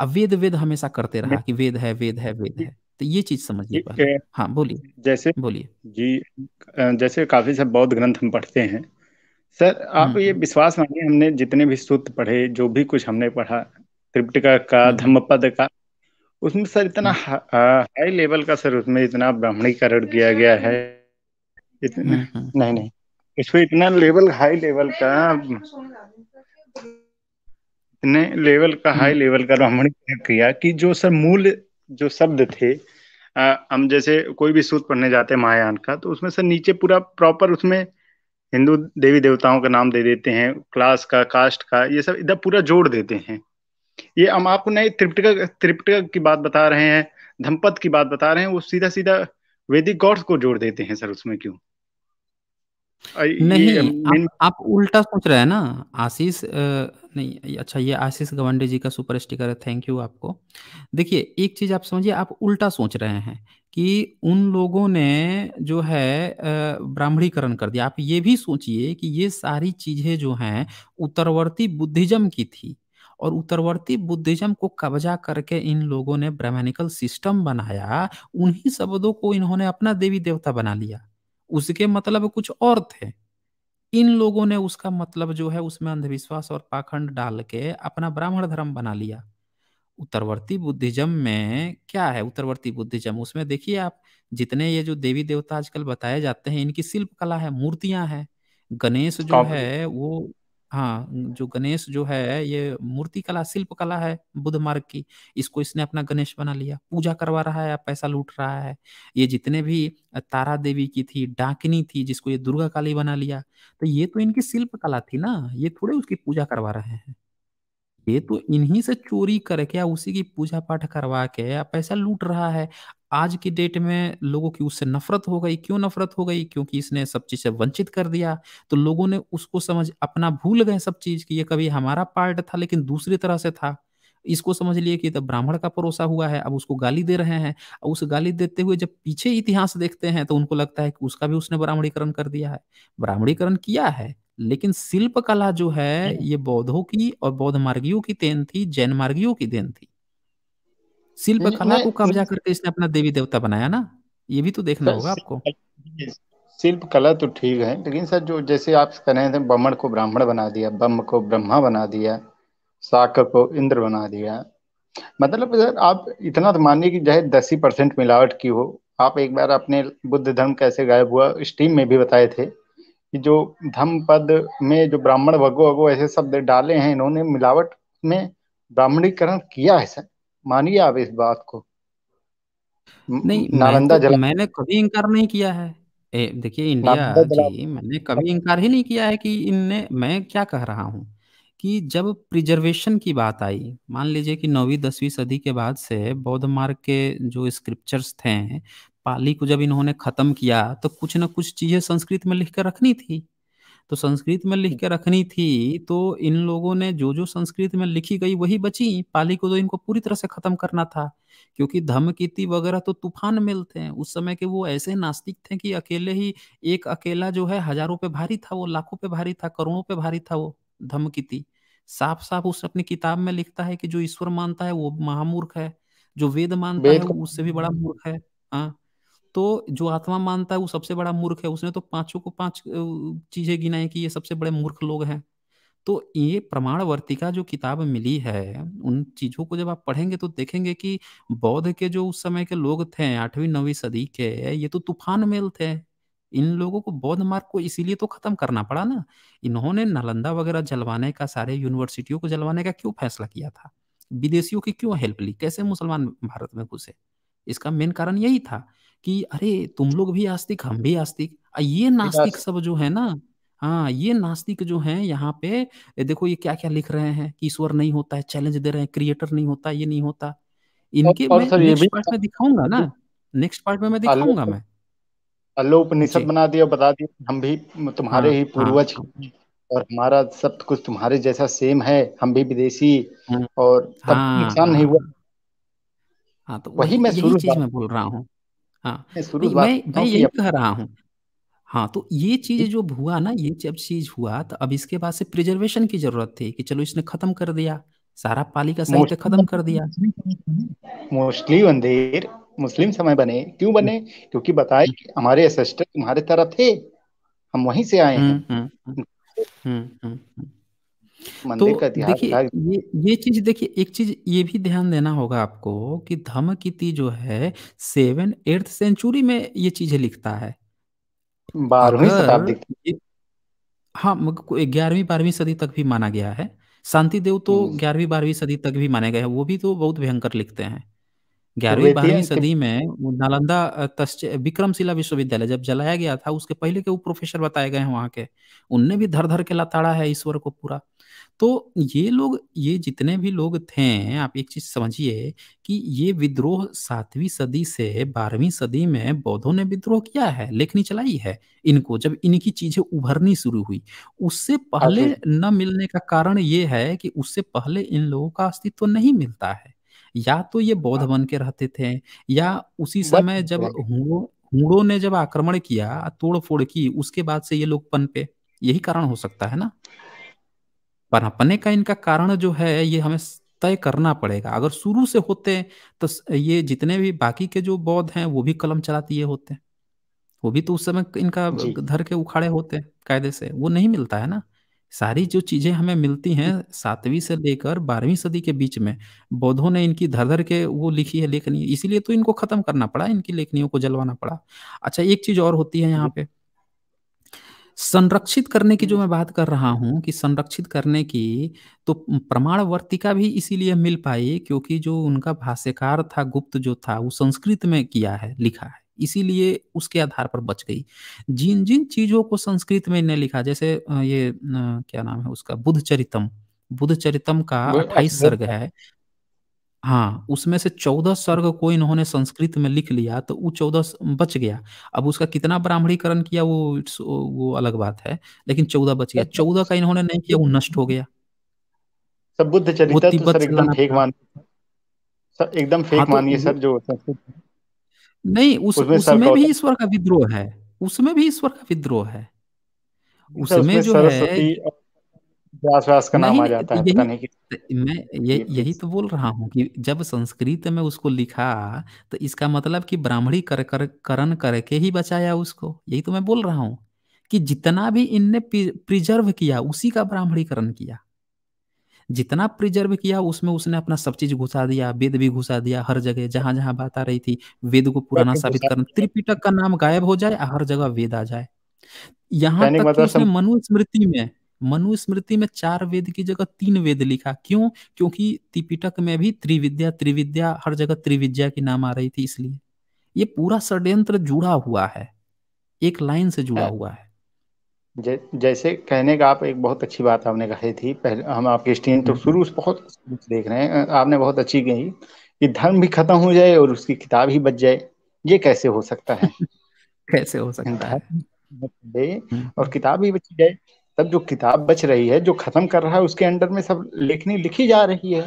अब वेद वेद हमेशा करते रहा कि वेद है वेद है वेद है तो ये चीज समझिए हाँ बोलिए जैसे बोलिए जी जैसे काफी सब बौद्ध ग्रंथ हम पढ़ते हैं सर आप हम्म, ये हम्म। विश्वास मानिए हमने जितने भी सूत्र पढ़े जो भी कुछ हमने पढ़ा त्रिपिटका का हम्म, धम्मपद का उसमें सर इतना हम्म। हाई लेवल का सर उसमें इतना ब्राह्मणीकरण किया गया है इतना हम्म, हम्म। नहीं नहीं इसमें इतना लेवल हाई लेवल का इतने लेवल का हाई लेवल का ब्राह्मणीकरण किया कि जो सर मूल जो शब्द थे आ, हम जैसे कोई भी सूत्र पढ़ने जाते हैं महायान का तो उसमें सर नीचे पूरा प्रॉपर उसमें हिंदू देवी देवताओं का नाम दे देते हैं क्लास का कास्ट का ये सब इधर पूरा जोड़ देते हैं ये हम आपको नए त्रिपिटक त्रिपिटक की बात बता रहे हैं धमपत की बात बता रहे हैं वो सीधा सीधा वैदिक गॉड्स को जोड़ देते हैं सर उसमें क्यों नहीं आ, आप उल्टा सोच रहे हैं ना आशीष नहीं अच्छा ये आशीष गवंडे जी का सुपर स्टिकर है थैंक यू आपको देखिए एक चीज आप समझिए आप उल्टा सोच रहे हैं कि उन लोगों ने जो है ब्राह्मणीकरण कर दिया आप ये भी सोचिए कि ये सारी चीजें जो हैं उत्तरवर्ती बुद्धिज्म की थी और उत्तरवर्ती बुद्धिज्म को कब्जा करके इन लोगों ने ब्राह्मणिकल सिस्टम बनाया उन्हीं शब्दों को इन्होंने अपना देवी देवता बना लिया उसके मतलब कुछ और थे इन लोगों ने उसका मतलब जो है उसमें अंधविश्वास और पाखंड डाल के अपना ब्राह्मण धर्म बना लिया उत्तरवर्ती बुद्धिज्म में क्या है उत्तरवर्ती बुद्धिज्म उसमें देखिए आप जितने ये जो देवी देवता आजकल बताए जाते हैं इनकी शिल्प कला है मूर्तियां हैं गणेश जो है वो हाँ जो गणेश जो है ये मूर्ति कला शिल्प कला है बुद्ध मार्ग की इसको इसने अपना गणेश बना लिया पूजा करवा रहा है पैसा लूट रहा है ये जितने भी तारा देवी की थी डाकिनी थी जिसको ये दुर्गा काली बना लिया तो ये तो इनकी शिल्प कला थी ना ये थोड़े उसकी पूजा करवा रहे हैं ये तो इन्हीं से चोरी करके या उसी की पूजा पाठ करवा के या पैसा लूट रहा है आज की डेट में लोगों की उससे नफरत हो गई क्यों नफरत हो गई क्योंकि इसने सब चीज से वंचित कर दिया तो लोगों ने उसको समझ अपना भूल गए सब चीज कि ये कभी हमारा पार्ट था लेकिन दूसरी तरह से था इसको समझ लिए कि तो ब्राह्मण का परोसा हुआ है अब उसको गाली दे रहे हैं और उस गाली देते हुए जब पीछे इतिहास देखते हैं तो उनको लगता है कि उसका भी उसने ब्राह्मणीकरण कर दिया है ब्राह्मणीकरण किया है लेकिन शिल्प कला जो है ये बौद्धों की और बौद्ध मार्गियों की देन थी जैन मार्गियों की देन थी शिल्प कला को कब्जा करके इसने अपना देवी देवता बनाया ना ये भी तो देखना होगा आपको शिल्प कला तो ठीक है लेकिन सर जो जैसे आप कह रहे थे ब्राह्मण को ब्राह्मण बना दिया ब्रह्म को ब्रह्मा बना दिया साक को इंद्र बना दिया मतलब सर आप इतना तो मानिए कि चाहे दस ही परसेंट मिलावट की हो आप एक बार अपने बुद्ध धर्म कैसे गायब हुआ स्टीम में भी बताए थे कि जो धम पद में जो ब्राह्मण भगो भगो ऐसे शब्द डाले हैं इन्होंने मिलावट में ब्राह्मणीकरण किया है सर मानिए आप इस बात को नहीं नालंदा तो जला मैंने कभी इंकार नहीं किया है देखिए इंडिया जी मैंने कभी इंकार ही नहीं किया है कि इनने मैं क्या कह रहा हूँ कि जब प्रिजर्वेशन की बात आई मान लीजिए कि नौवीं दसवीं सदी के बाद से बौद्ध मार्ग के जो स्क्रिप्चर्स थे पाली को जब इन्होंने खत्म किया तो कुछ ना कुछ चीजें संस्कृत में लिख कर रखनी थी तो संस्कृत में लिख के रखनी थी तो इन लोगों ने जो जो संस्कृत में लिखी गई वही बची पाली को तो इनको पूरी तरह से खत्म करना था क्योंकि धमकीति वगैरह तो तूफान मिलते हैं उस समय के वो ऐसे नास्तिक थे कि अकेले ही एक अकेला जो है हजारों पे भारी था वो लाखों पे भारी था करोड़ों पे भारी था वो धमकीति साफ साफ उस अपनी किताब में लिखता है कि जो ईश्वर मानता है वो महामूर्ख है जो वेद मानता है उससे भी बड़ा मूर्ख है हाँ तो जो आत्मा मानता है वो सबसे बड़ा मूर्ख है उसने तो पांचों को पांच चीजें गिनाई कि ये सबसे बड़े मूर्ख लोग हैं तो ये प्रमाणवर्तिका जो किताब मिली है उन चीजों को जब आप पढ़ेंगे तो देखेंगे कि बौद्ध के जो उस समय के लोग थे आठवीं नवी सदी के ये तो तूफान मेल थे इन लोगों को बौद्ध मार्ग को इसीलिए तो खत्म करना पड़ा ना इन्होंने नालंदा वगैरह जलवाने का सारे यूनिवर्सिटियों को जलवाने का क्यों फैसला किया था विदेशियों की क्यों हेल्प ली कैसे मुसलमान भारत में घुसे इसका मेन कारण यही था कि अरे तुम लोग भी आस्तिक हम भी आस्तिक ये नास्तिक सब जो है ना हाँ ये नास्तिक जो है यहाँ पे देखो ये क्या क्या लिख रहे हैं कि ईश्वर नहीं होता है चैलेंज दे रहे हैं क्रिएटर नहीं होता ये नहीं होता इनके और, और मैं नेक्स्ट पार्ट में दिखाऊंगा ना नेक्स्ट पार्ट में मैं दिखाऊंगा मैं अल्लो उपनिषद बना दिया बता दिया हम भी तुम्हारे हाँ, ही हाँ। पूर्वज हाँ, और हमारा सब कुछ तुम्हारे जैसा सेम है हम भी विदेशी हाँ। और तब हाँ, नुकसान नहीं हुआ हाँ तो वही मैं शुरू चीज में बोल रहा हूँ हाँ नहीं, मैं मैं यही कह रहा हूँ हाँ तो ये चीज जो हुआ ना ये जब चीज हुआ तो अब इसके बाद से प्रिजर्वेशन की जरूरत थी कि चलो इसने खत्म कर दिया सारा पाली का साहित्य खत्म कर दिया मोस्टली मंदिर मुस्लिम समय बने क्यों बने क्योंकि बताए कि हमारे तुम्हारे तरफ थे हम वहीं से आए हैं हम्म, हम्म, हम्म, तो देखिए ये ये चीज देखिए एक चीज ये भी ध्यान देना होगा आपको कि धम्मकीति जो है सेवन एर्थ सेंचुरी में ये चीजें लिखता है बारहवीं हाँ ग्यारहवीं बारहवीं सदी तक भी माना गया है देव तो हम्म। ग्यारहवीं बारहवीं सदी तक भी माने गए हैं वो भी तो बहुत भयंकर लिखते हैं ग्यारहवीं तो बारहवीं सदी में नालंदा तश्च विक्रमशिला विश्वविद्यालय जब जलाया गया था उसके पहले के वो प्रोफेसर बताए गए हैं वहाँ के उनने भी धर धर के लताड़ा है ईश्वर को पूरा तो ये लोग ये जितने भी लोग थे आप एक चीज समझिए कि ये विद्रोह सातवीं सदी से बारहवीं सदी में बौद्धों ने विद्रोह किया है लेखनी चलाई है इनको जब इनकी चीजें उभरनी शुरू हुई उससे पहले न मिलने का कारण ये है कि उससे पहले इन लोगों का अस्तित्व तो नहीं मिलता है या तो ये बौद्ध हाँ। बन के रहते थे या उसी समय जब हुड़ो हाँ। हुड़ो ने जब आक्रमण किया तोड़ फोड़ की उसके बाद से ये लोग पनपे यही कारण हो सकता है ना पनपने का इनका कारण जो है ये हमें तय करना पड़ेगा अगर शुरू से होते तो ये जितने भी बाकी के जो बौद्ध हैं वो भी कलम चलाती ये होते वो भी तो उस समय इनका धर के उखाड़े होते कायदे से वो नहीं मिलता है ना सारी जो चीजें हमें मिलती हैं सातवीं से लेकर बारहवीं सदी के बीच में बौद्धों ने इनकी धर धर के वो लिखी है लेखनी इसीलिए तो इनको खत्म करना पड़ा इनकी लेखनियों को जलवाना पड़ा अच्छा एक चीज और होती है यहाँ पे संरक्षित करने की जो मैं बात कर रहा हूँ कि संरक्षित करने की तो प्रमाण वर्तिका भी इसीलिए मिल पाई क्योंकि जो उनका भाष्यकार था गुप्त जो था वो संस्कृत में किया है लिखा है इसीलिए उसके आधार पर बच गई जिन जिन चीजों को संस्कृत में नहीं लिखा जैसे ये क्या नाम है उसका बुद्ध चरितम बुद्ध चरितम का अट्ठाईस सर्ग है हाँ उसमें से चौदह सर्ग को इन्होंने संस्कृत में लिख लिया तो वो चौदह बच गया अब उसका कितना ब्राह्मणीकरण किया वो वो अलग बात है लेकिन चौदह बच गया चौदह का इन्होंने नहीं किया वो नष्ट हो गया सब बुद्ध चरित्र तो सर एकदम फेक मान सर एकदम हाँ, फेक तो मानिए वो- सर जो संस्कृत नहीं उस उसमें उसमें भी ईश्वर का विद्रोह है उसमें भी ईश्वर का विद्रोह है उसमें जो है व्यास का नाम आ जाता है पता नहीं कि मैं ये यही तो बोल रहा हूँ कि जब संस्कृत में उसको लिखा तो इसका मतलब कि ब्राह्मणी कर, कर करण करके ही बचाया उसको यही तो मैं बोल रहा हूँ कि जितना भी इनने प्रिजर्व किया उसी का ब्राह्मणीकरण किया जितना प्रिजर्व किया उसमें उसने अपना सब चीज घुसा दिया वेद भी घुसा दिया हर जगह जहां जहां बात आ रही थी वेद को पुराना साबित करना त्रिपिटक का नाम गायब हो जाए हर जगह वेद आ जाए यहाँ तक मतलब उसने मनुस्मृति में मनुस्मृति में चार वेद की जगह तीन वेद लिखा क्यों क्योंकि त्रिपिटक में भी त्रिविद्या त्रिविद्या हर जगह त्रिविद्या की नाम आ रही थी इसलिए ये पूरा षड्यंत्र जुड़ा हुआ है एक लाइन से जुड़ा हाँ। हुआ है जै, जैसे कहने का आप एक बहुत अच्छी बात आपने कही थी पहले हम आपके स्ट्रीम तो हम्म। शुरू से बहुत देख रहे हैं आपने बहुत अच्छी कही कि धर्म भी खत्म हो जाए और उसकी किताब ही बच जाए ये कैसे हो सकता है कैसे हो सकता है हम्म। और किताब ही बच जाए तब जो किताब बच रही है जो खत्म कर रहा है उसके अंडर में सब लेखनी लिखी जा रही है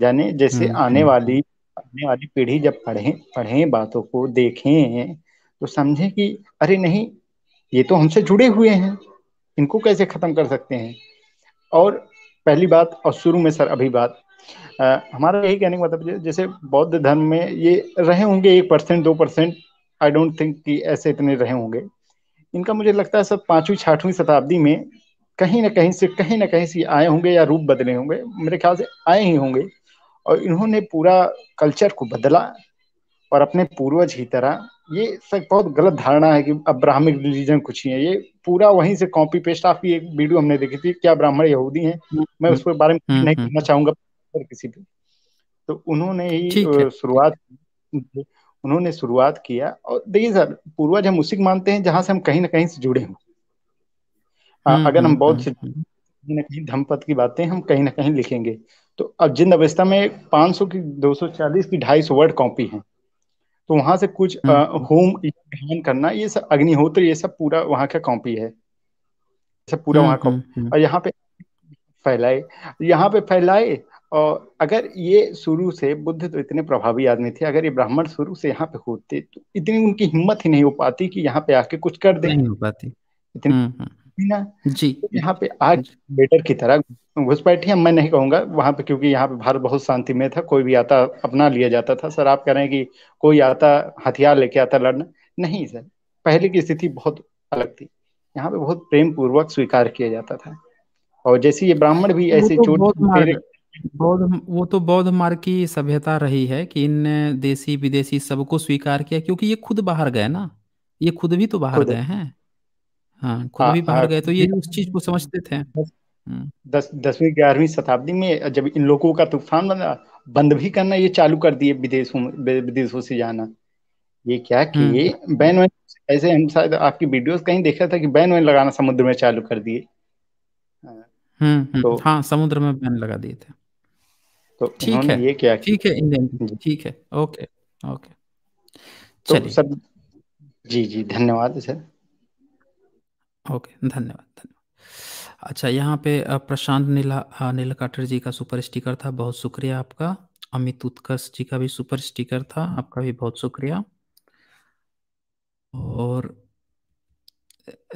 जाने जैसे हम्म, आने हम्म। वाली आने वाली पीढ़ी जब पढ़े पढ़े बातों को देखें तो समझे कि अरे नहीं ये तो हमसे जुड़े हुए हैं इनको कैसे खत्म कर सकते हैं और पहली बात और शुरू में सर अभी बात आ, हमारा यही कहने का मतलब जैसे बौद्ध धर्म में ये रहे होंगे एक परसेंट दो परसेंट आई डोंट थिंक कि ऐसे इतने रहे होंगे इनका मुझे लगता है सब पांचवी छठवीं शताब्दी में कहीं ना कहीं से कहीं ना कहीं से आए होंगे या रूप बदले होंगे मेरे ख्याल से आए ही होंगे और इन्होंने पूरा कल्चर को बदला और अपने पूर्वज की तरह ये सब बहुत गलत धारणा है कि अब ब्राह्मिक रिलीजन कुछ ही है ये पूरा वहीं से कॉपी पेस्ट आपकी एक वीडियो हमने देखी थी क्या ब्राह्मण यहूदी हैं मैं हम्म। उसके बारे में हम्म, नहीं हम्म। कहना चाहूंगा किसी भी तो उन्होंने ही शुरुआत उन्होंने शुरुआत किया और देखिए सर पूर्वज हम उसी को मानते हैं जहां से हम कहीं ना कहीं से जुड़े हों हाँ, हम्म, अगर हम हम्म, बौद्ध से हम्म, कहीं ना कहीं धमपत की बातें हम कहीं ना कहीं लिखेंगे तो अब जिन अवस्था में 500 की 240 की ढाई सौ वर्ड कॉपी है तो वहां से कुछ होम करना ये सब अग्निहोत्र ये सब पूरा वहाँ का कॉपी है सब पूरा वहाँ का और यहाँ पे फैलाए यहाँ पे फैलाए और अगर ये शुरू से बुद्ध तो इतने प्रभावी आदमी थे अगर ये ब्राह्मण शुरू से यहाँ पे होते तो इतनी उनकी हिम्मत ही नहीं हो पाती कि यहाँ पे आके कुछ कर दे नहीं हो पाती हम्म, हम्म। ना जी तो यहाँ पे आज बेटर की तरह घुसपैठिया मैं नहीं कहूंगा वहां पे क्योंकि यहाँ पे भारत बहुत शांति में था कोई भी आता अपना लिया जाता था सर आप कह रहे हैं कि कोई आता हथियार लेके आता लड़ना नहीं सर पहले की स्थिति बहुत अलग थी यहाँ पे बहुत प्रेम पूर्वक स्वीकार किया जाता था और जैसे ये ब्राह्मण भी ऐसे तो चोट बौद्ध वो तो बौद्ध मार्ग की सभ्यता रही है कि इन देशी विदेशी सबको स्वीकार किया क्योंकि ये खुद बाहर गए ना ये खुद भी तो बाहर गए हैं हाँ खुद हाँ, भी बाहर हाँ, गए तो ये उस चीज को समझते थे दस, हम्म। दस दसवीं ग्यारहवीं शताब्दी में जब इन लोगों का तूफान बना बंद भी करना ये चालू कर दिए विदेशों विदेशों से जाना ये क्या हम्म। ये बैन वैन ऐसे हम शायद आपकी वीडियोस कहीं देखा था कि बैन वैन लगाना समुद्र में चालू कर दिए हम्म, तो हाँ समुद्र में बैन लगा दिए थे तो ठीक है ये क्या ठीक है इंडियन ठीक है ओके ओके तो सर जी जी धन्यवाद सर ओके धन्यवाद धन्यवाद अच्छा यहाँ पे प्रशांत नीला नीलकाटर जी का सुपर स्टिकर था बहुत शुक्रिया आपका अमित उत्कर्ष जी का भी सुपर स्टिकर था आपका भी बहुत शुक्रिया और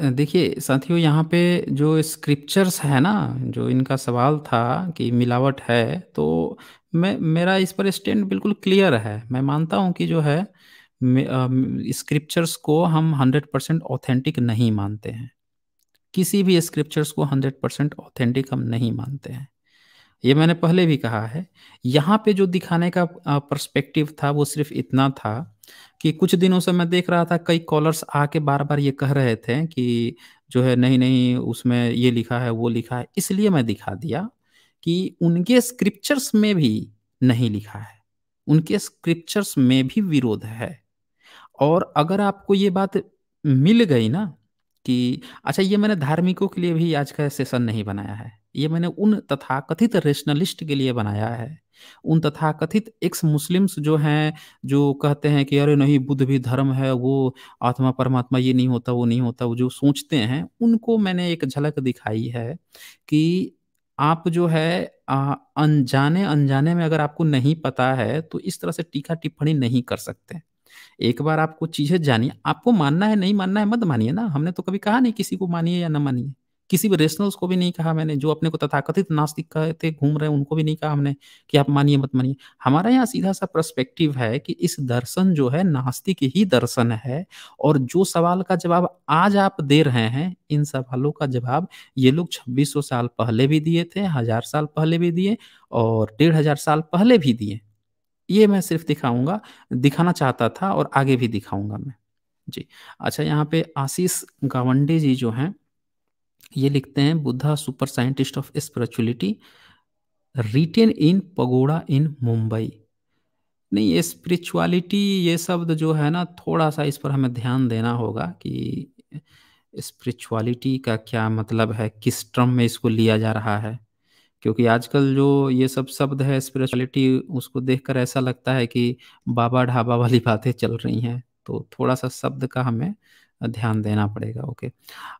देखिए साथियों यहाँ पे जो स्क्रिप्चर्स है ना जो इनका सवाल था कि मिलावट है तो मैं मेरा इस पर स्टैंड बिल्कुल क्लियर है मैं मानता हूँ कि जो है स्क्रिप्चर्स को हम हंड्रेड परसेंट ऑथेंटिक नहीं मानते हैं किसी भी स्क्रिप्चर्स को हंड्रेड परसेंट ऑथेंटिक हम नहीं मानते हैं ये मैंने पहले भी कहा है यहाँ पे जो दिखाने का पर्सपेक्टिव था वो सिर्फ इतना था कि कुछ दिनों से मैं देख रहा था कई कॉलर्स आके बार बार ये कह रहे थे कि जो है नहीं नहीं उसमें ये लिखा है वो लिखा है इसलिए मैं दिखा दिया कि उनके स्क्रिप्चर्स में भी नहीं लिखा है उनके स्क्रिप्चर्स में भी विरोध है और अगर आपको ये बात मिल गई ना कि अच्छा ये मैंने धार्मिकों के लिए भी आज का सेशन नहीं बनाया है ये मैंने उन तथाकथित रेशनलिस्ट के लिए बनाया है उन तथा कथित एक्स मुस्लिम्स जो हैं जो कहते हैं कि अरे नहीं बुद्ध भी धर्म है वो आत्मा परमात्मा ये नहीं होता वो नहीं होता वो जो सोचते हैं उनको मैंने एक झलक दिखाई है कि आप जो है अनजाने अनजाने में अगर आपको नहीं पता है तो इस तरह से टीका टिप्पणी नहीं कर सकते एक बार आपको चीजें जानिए आपको मानना है नहीं मानना है मत मानिए ना हमने तो कभी कहा नहीं किसी को मानिए या ना मानिए किसी भी रेशनल्स को भी नहीं कहा मैंने जो अपने को तथाकथित नास्तिक कहते घूम रहे उनको भी नहीं कहा हमने कि आप मानिए मत मानिए हमारा यहाँ सीधा सा प्रस्पेक्टिव है कि इस दर्शन जो है नास्तिक ही दर्शन है और जो सवाल का जवाब आज आप दे रहे हैं इन सवालों का जवाब ये लोग छब्बीस साल पहले भी दिए थे हजार साल पहले भी दिए और डेढ़ हजार साल पहले भी दिए ये मैं सिर्फ दिखाऊंगा दिखाना चाहता था और आगे भी दिखाऊंगा मैं जी अच्छा यहाँ पे आशीष गावंडे जी जो हैं ये लिखते हैं Buddha super scientist of spirituality written in pagoda in Mumbai नहीं ये स्पिरिचुअलिटी ये शब्द जो है ना थोड़ा सा इस पर हमें ध्यान देना होगा कि स्पिरिचुअलिटी का क्या मतलब है किस टर्म में इसको लिया जा रहा है क्योंकि आजकल जो ये सब शब्द है स्पिरिचुअलिटी उसको देखकर ऐसा लगता है कि बाबा ढाबा वाली बातें चल रही हैं तो थोड़ा सा शब्द का हमें ध्यान देना पड़ेगा ओके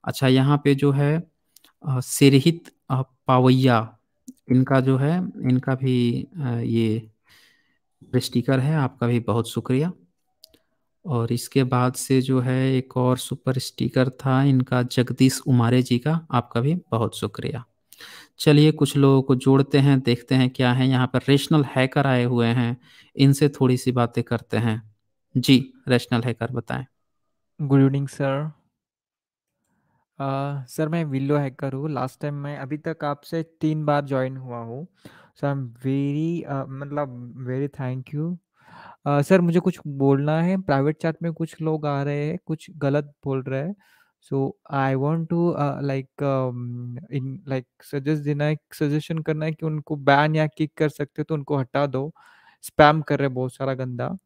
अच्छा यहाँ पे जो है सिरहित पावैया इनका जो है इनका भी ये स्टिकर है आपका भी बहुत शुक्रिया और इसके बाद से जो है एक और सुपर स्टिकर था इनका जगदीश उमारे जी का आपका भी बहुत शुक्रिया चलिए कुछ लोगों को जोड़ते हैं देखते हैं क्या है यहाँ पर रेशनल हैकर आए हुए हैं इनसे थोड़ी सी बातें करते हैं जी रेशनल हैकर बताएं गुड इवनिंग सर सर मैं विलो हैकर हूँ। लास्ट टाइम मैं अभी तक आपसे तीन बार ज्वाइन हुआ हूँ। सो आई एम वेरी मतलब वेरी थैंक यू। सर मुझे कुछ बोलना है, प्राइवेट चैट में कुछ लोग आ रहे हैं, कुछ गलत बोल रहे हैं। So I want to like in like suggest देना है सजेशन करना है कि उनको बैन या किक कर सकते हो तो उनको हटा दो। स्पैम कर रहे हैं बहुत सारा गंदा।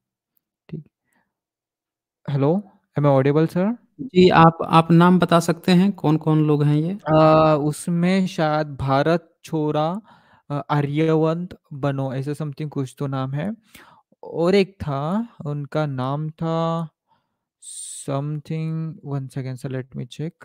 ठीक। हेलो? एम ऑडिबल सर जी आप आप नाम बता सकते हैं कौन कौन लोग हैं ये आ, उसमें शायद भारत छोरा आर्यवंत बनो ऐसा समथिंग कुछ तो नाम है और एक था उनका नाम था something one second sir let me check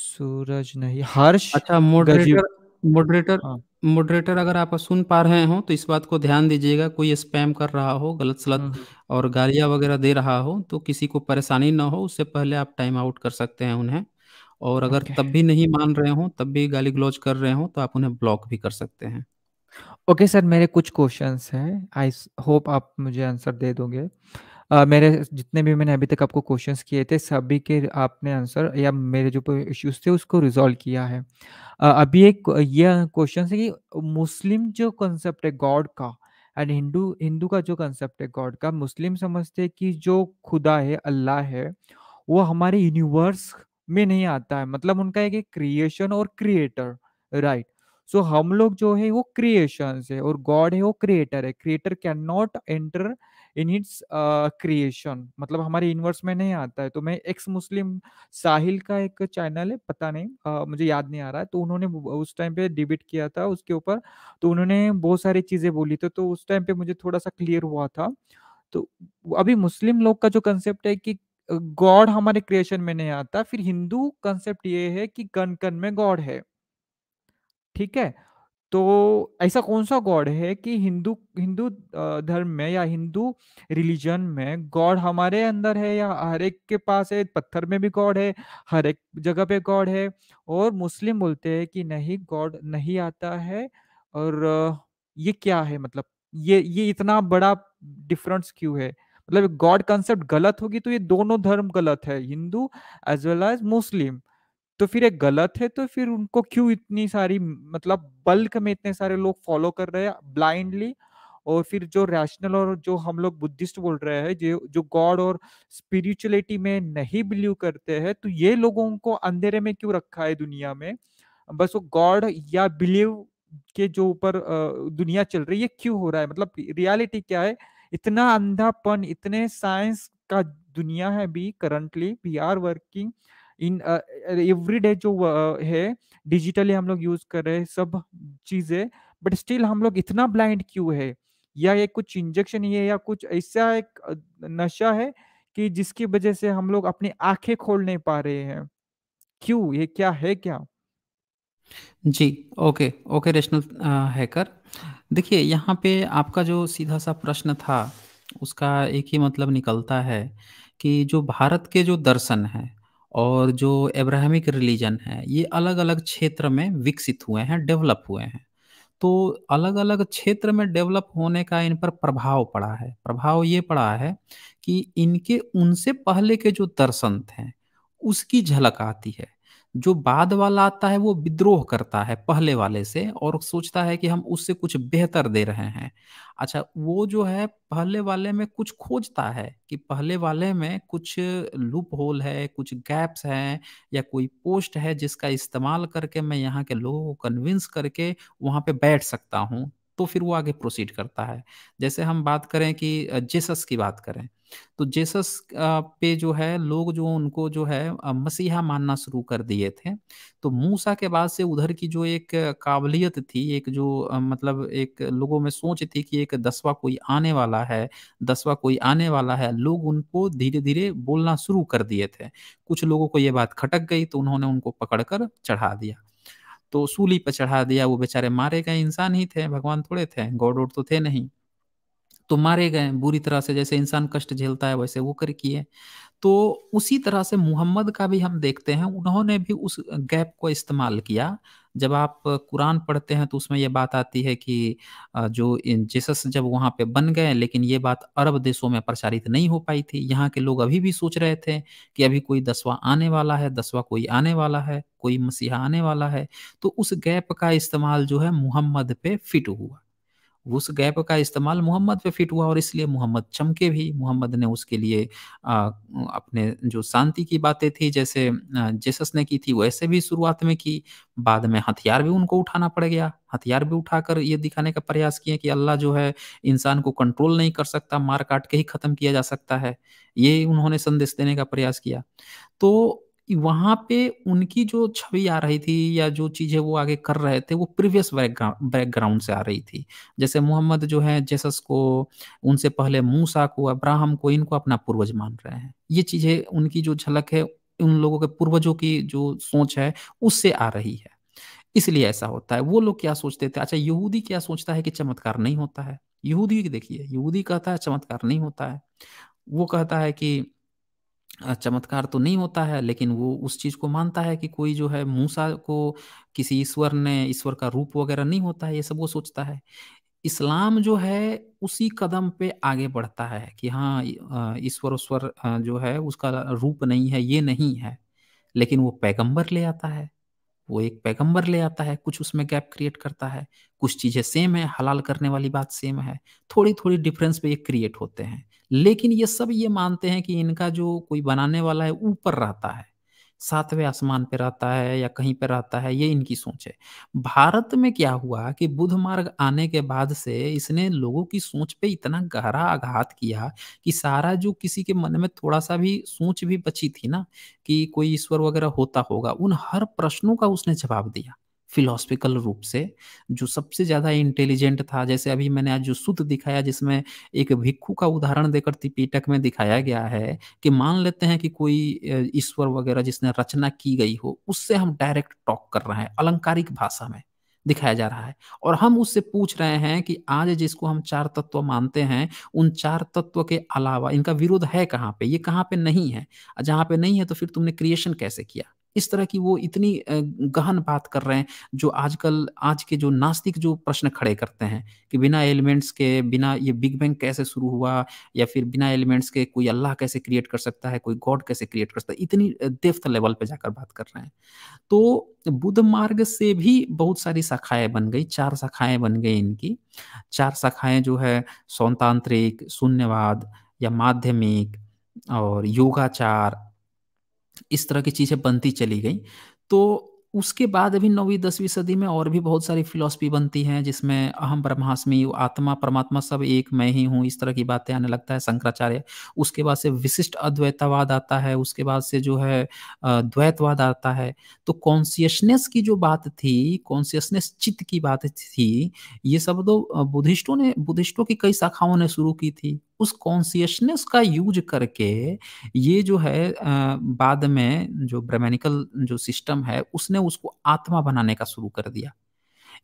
Suraj नहीं हर्ष अच्छा मॉडरेटर मॉडरेटर हाँ मॉडरेटर अगर आप सुन पा रहे हो तो इस बात को ध्यान दीजिएगा कोई स्पैम कर रहा हो गलत सलत हम्म, हम्म। और गालियां वगैरह दे रहा हो तो किसी को परेशानी ना हो उससे पहले आप टाइम आउट कर सकते हैं उन्हें और अगर okay. तब भी नहीं मान रहे हो तब भी गाली ग्लोज कर रहे हो तो आप उन्हें ब्लॉक भी कर सकते हैं ओके okay, सर मेरे कुछ क्वेश्चंस हैं आई होप आप मुझे आंसर दे दोगे आ, मेरे जितने भी मैंने अभी तक आपको क्वेश्चंस किए थे सभी के आपने आंसर या मेरे जो इश्यूज थे उसको रिजॉल्व किया है आ, अभी एक ये क्वेश्चन है कि मुस्लिम जो कॉन्सेप्ट है गॉड का एंड हिंदू हिंदू का जो कॉन्सेप्ट है गॉड का मुस्लिम समझते हैं कि जो खुदा है अल्लाह है वो हमारे यूनिवर्स में नहीं आता है मतलब उनका एक क्रिएशन और क्रिएटर राइट सो हम लोग जो है वो क्रिएशन है और गॉड है वो क्रिएटर है creator can not enter in its creation मतलब हमारे यूनिवर्स में नहीं आता है तो मैं एक्स मुस्लिम साहिल का एक चैनल है पता नहीं uh, मुझे याद नहीं आ रहा है तो उन्होंने उस टाइम पे डिबेट किया था उसके ऊपर तो उन्होंने बहुत सारी चीज़ें बोली थी तो उस टाइम पे मुझे थोड़ा सा क्लियर हुआ था तो अभी मुस्लिम लोग का जो कंसेप्ट है कि गॉड हमारे क्रिएशन में नहीं आता फिर हिंदू कंसेप्ट ये है कि कन कन में गॉड है ठीक है तो ऐसा कौन सा गॉड है कि हिंदू हिंदू धर्म में या हिंदू रिलीजन में गॉड हमारे अंदर है या हर एक के पास है पत्थर में भी गॉड है हर एक जगह पे गॉड है और मुस्लिम बोलते हैं कि नहीं गॉड नहीं आता है और ये क्या है मतलब ये ये इतना बड़ा डिफरेंस क्यों है मतलब गॉड कंसेप्ट गलत होगी तो ये दोनों धर्म गलत है Hindu as well as Muslim तो फिर ये गलत है तो फिर उनको क्यों इतनी सारी मतलब बल्क में इतने सारे लोग फॉलो कर रहे हैं ब्लाइंडली और फिर जो रैशनल और जो हम लोग बुद्धिस्ट बोल रहे हैं जो जो गॉड और स्पिरिचुअलिटी में नहीं बिलीव करते हैं तो ये लोगों को अंधेरे में क्यों रखा है दुनिया में बस वो गॉड या बिलीव के जो ऊपर दुनिया चल रही है क्यों हो रहा है मतलब रियलिटी क्या है इतना अंधापन इतने साइंस का दुनिया है भी currently we are working in every day जो है डिजिटली हम लोग यूज कर रहे हैं सब चीजें बट स्टिल हम लोग इतना ब्लाइंड क्यों है या ये कुछ इंजेक्शन ही है या कुछ ऐसा एक नशा है कि जिसकी वजह से हम लोग अपनी आंखें खोल नहीं पा रहे हैं क्यों ये क्या है क्या जी ओके ओके रेशनल हैकर देखिए यहाँ पे आपका जो सीधा सा प्रश्न था उसका एक ही मतलब निकलता है कि जो भारत के जो दर्शन है और जो एब्राहमिक रिलीजन है ये अलग अलग क्षेत्र में विकसित हुए हैं डेवलप हुए हैं तो अलग अलग क्षेत्र में डेवलप होने का इन पर प्रभाव पड़ा है प्रभाव ये पड़ा है कि इनके उनसे पहले के जो दर्शन थे उसकी झलक आती है जो बाद वाला आता है वो विद्रोह करता है पहले वाले से और सोचता है कि हम उससे कुछ बेहतर दे रहे हैं अच्छा वो जो है पहले वाले में कुछ खोजता है कि पहले वाले में कुछ लूप होल है कुछ गैप्स हैं या कोई पोस्ट है जिसका इस्तेमाल करके मैं यहाँ के लोगों को कन्विंस करके वहाँ पे बैठ सकता हूँ तो फिर वो आगे प्रोसीड करता है जैसे हम बात करें कि जेसस की बात करें तो जेसस पे जो है लोग जो उनको जो है मसीहा मानना शुरू कर दिए थे तो मूसा के बाद से उधर की जो एक काबिलियत थी एक जो मतलब एक लोगों में सोच थी कि एक दसवा कोई आने वाला है दसवा कोई आने वाला है लोग उनको धीरे धीरे बोलना शुरू कर दिए थे कुछ लोगों को ये बात खटक गई तो उन्होंने उनको पकड़कर चढ़ा दिया तो सूली पर चढ़ा दिया वो बेचारे मारे गए इंसान ही थे भगवान थोड़े थे गॉड तो थे नहीं तो मारे गए बुरी तरह से जैसे इंसान कष्ट झेलता है वैसे वो कर किए तो उसी तरह से मुहम्मद का भी हम देखते हैं उन्होंने भी उस गैप को इस्तेमाल किया जब आप कुरान पढ़ते हैं तो उसमें यह बात आती है कि जो जीसस जब वहाँ पे बन गए लेकिन ये बात अरब देशों में प्रचारित नहीं हो पाई थी यहाँ के लोग अभी भी सोच रहे थे कि अभी कोई दसवा आने वाला है दसवा कोई आने वाला है कोई मसीहा आने वाला है तो उस गैप का इस्तेमाल जो है मुहम्मद पे फिट हुआ उस गैप का इस्तेमाल मोहम्मद पे फिट हुआ और इसलिए मोहम्मद चमके भी मोहम्मद ने उसके लिए आ, अपने जो शांति की बातें थी जैसे जेसस ने की थी वैसे भी शुरुआत में की बाद में हथियार भी उनको उठाना पड़ गया हथियार भी उठाकर ये दिखाने का प्रयास किए कि अल्लाह जो है इंसान को कंट्रोल नहीं कर सकता मार काट के ही ख़त्म किया जा सकता है ये उन्होंने संदेश देने का प्रयास किया तो वहां पे उनकी जो छवि आ रही थी या जो चीजें वो आगे कर रहे थे वो प्रीवियस बैकग्राउंड से आ रही थी जैसे मोहम्मद जो है जेसस को उनसे पहले मूसा को अब्राहम को इनको अपना पूर्वज मान रहे हैं ये चीजें उनकी जो झलक है उन लोगों के पूर्वजों की जो सोच है उससे आ रही है इसलिए ऐसा होता है वो लोग क्या सोचते थे अच्छा यहूदी क्या सोचता है कि चमत्कार नहीं होता है यहूदी देखिए यहूदी कहता है चमत्कार नहीं होता है वो कहता है कि चमत्कार तो नहीं होता है लेकिन वो उस चीज को मानता है कि कोई जो है मूसा को किसी ईश्वर ने ईश्वर का रूप वगैरह नहीं होता है ये सब वो सोचता है इस्लाम जो है उसी कदम पे आगे बढ़ता है कि हाँ ईश्वर ईश्वर जो है उसका रूप नहीं है ये नहीं है लेकिन वो पैगंबर ले आता है वो एक पैगंबर ले आता है कुछ उसमें गैप क्रिएट करता है कुछ चीज़ें सेम है हलाल करने वाली बात सेम है थोड़ी थोड़ी डिफरेंस पे ये क्रिएट होते हैं लेकिन ये सब ये मानते हैं कि इनका जो कोई बनाने वाला है ऊपर रहता है सातवें आसमान पे रहता है या कहीं पे रहता है ये इनकी सोच है भारत में क्या हुआ कि बुद्ध मार्ग आने के बाद से इसने लोगों की सोच पे इतना गहरा आघात किया कि सारा जो किसी के मन में थोड़ा सा भी सोच भी बची थी ना कि कोई ईश्वर वगैरह होता होगा उन हर प्रश्नों का उसने जवाब दिया फिलोसफिकल रूप से जो सबसे ज़्यादा इंटेलिजेंट था जैसे अभी मैंने आज जो सूत्र दिखाया जिसमें एक भिक्खु का उदाहरण देकर त्रिपिटक में दिखाया गया है कि मान लेते हैं कि कोई ईश्वर वगैरह जिसने रचना की गई हो उससे हम डायरेक्ट टॉक कर रहे हैं अलंकारिक भाषा में दिखाया जा रहा है और हम उससे पूछ रहे हैं कि आज जिसको हम चार तत्व मानते हैं उन चार तत्व के अलावा इनका विरोध है कहाँ पे ये कहाँ पे नहीं है जहाँ पे नहीं है तो फिर तुमने क्रिएशन कैसे किया इस तरह की वो इतनी गहन बात कर रहे हैं जो आजकल आज के जो नास्तिक जो प्रश्न खड़े करते हैं कि बिना एलिमेंट्स के बिना ये बिग बैंग कैसे शुरू हुआ या फिर बिना एलिमेंट्स के कोई अल्लाह कैसे क्रिएट कर सकता है कोई गॉड कैसे क्रिएट कर सकता है इतनी देवता लेवल पे जाकर बात कर रहे हैं तो बुद्ध मार्ग से भी बहुत सारी शाखाएं बन गई चार शाखाएं बन गई इनकी चार शाखाएं जो है सौतांत्रिक शून्यवाद या माध्यमिक और योगाचार इस तरह की चीज़ें बनती चली गई तो उसके बाद अभी नौवीं दसवीं सदी में और भी बहुत सारी फिलोसफी बनती हैं जिसमें अहम ब्रह्मास्मि आत्मा परमात्मा सब एक मैं ही हूँ इस तरह की बातें आने लगता है शंकराचार्य उसके बाद से विशिष्ट अद्वैतवाद आता है उसके बाद से जो है द्वैतवाद आता है तो कॉन्सियसनेस की जो बात थी कॉन्सियसनेस चित्त की बात थी ये सब तो बुद्धिस्टों ने बुद्धिस्टों की कई शाखाओं ने शुरू की थी उस कॉन्सियसनेस का यूज करके ये जो है बाद में जो ब्रमेनिकल जो सिस्टम है उसने उसको आत्मा बनाने का शुरू कर दिया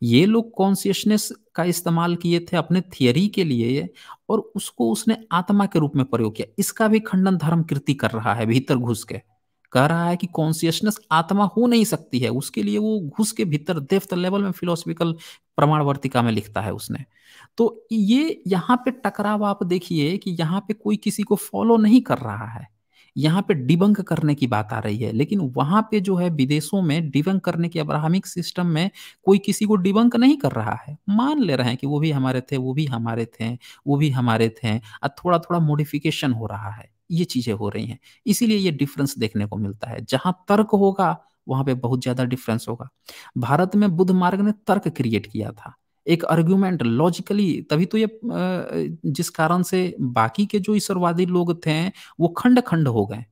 ये लोग कॉन्सियसनेस का इस्तेमाल किए थे अपने थियरी के लिए और उसको उसने आत्मा के रूप में प्रयोग किया इसका भी खंडन धर्म कृति कर रहा है भीतर घुस के कह रहा है कि कॉन्सियसनेस आत्मा हो नहीं सकती है उसके लिए वो घुस के भीतर देवता लेवल में फिलोसफिकल प्रमाणवर्तिका में लिखता है उसने तो ये यहाँ पे टकराव आप देखिए कि यहाँ पे कोई किसी को फॉलो नहीं कर रहा है यहाँ पे डिबंक करने की बात आ रही है लेकिन वहां पे जो है विदेशों में डिबंक करने के अब्राहमिक सिस्टम में कोई किसी को डिबंक नहीं कर रहा है मान ले रहे हैं कि वो भी हमारे थे वो भी हमारे थे वो भी हमारे थे और थोड़ा थोड़ा मॉडिफिकेशन हो रहा है ये चीज़ें हो रही हैं इसीलिए ये डिफरेंस देखने को मिलता है जहां तर्क होगा वहां पे बहुत ज़्यादा डिफरेंस होगा भारत में बुद्ध मार्ग ने तर्क क्रिएट किया था एक आर्ग्यूमेंट लॉजिकली तभी तो ये जिस कारण से बाकी के जो ईश्वरवादी लोग थे वो खंड खंड हो गए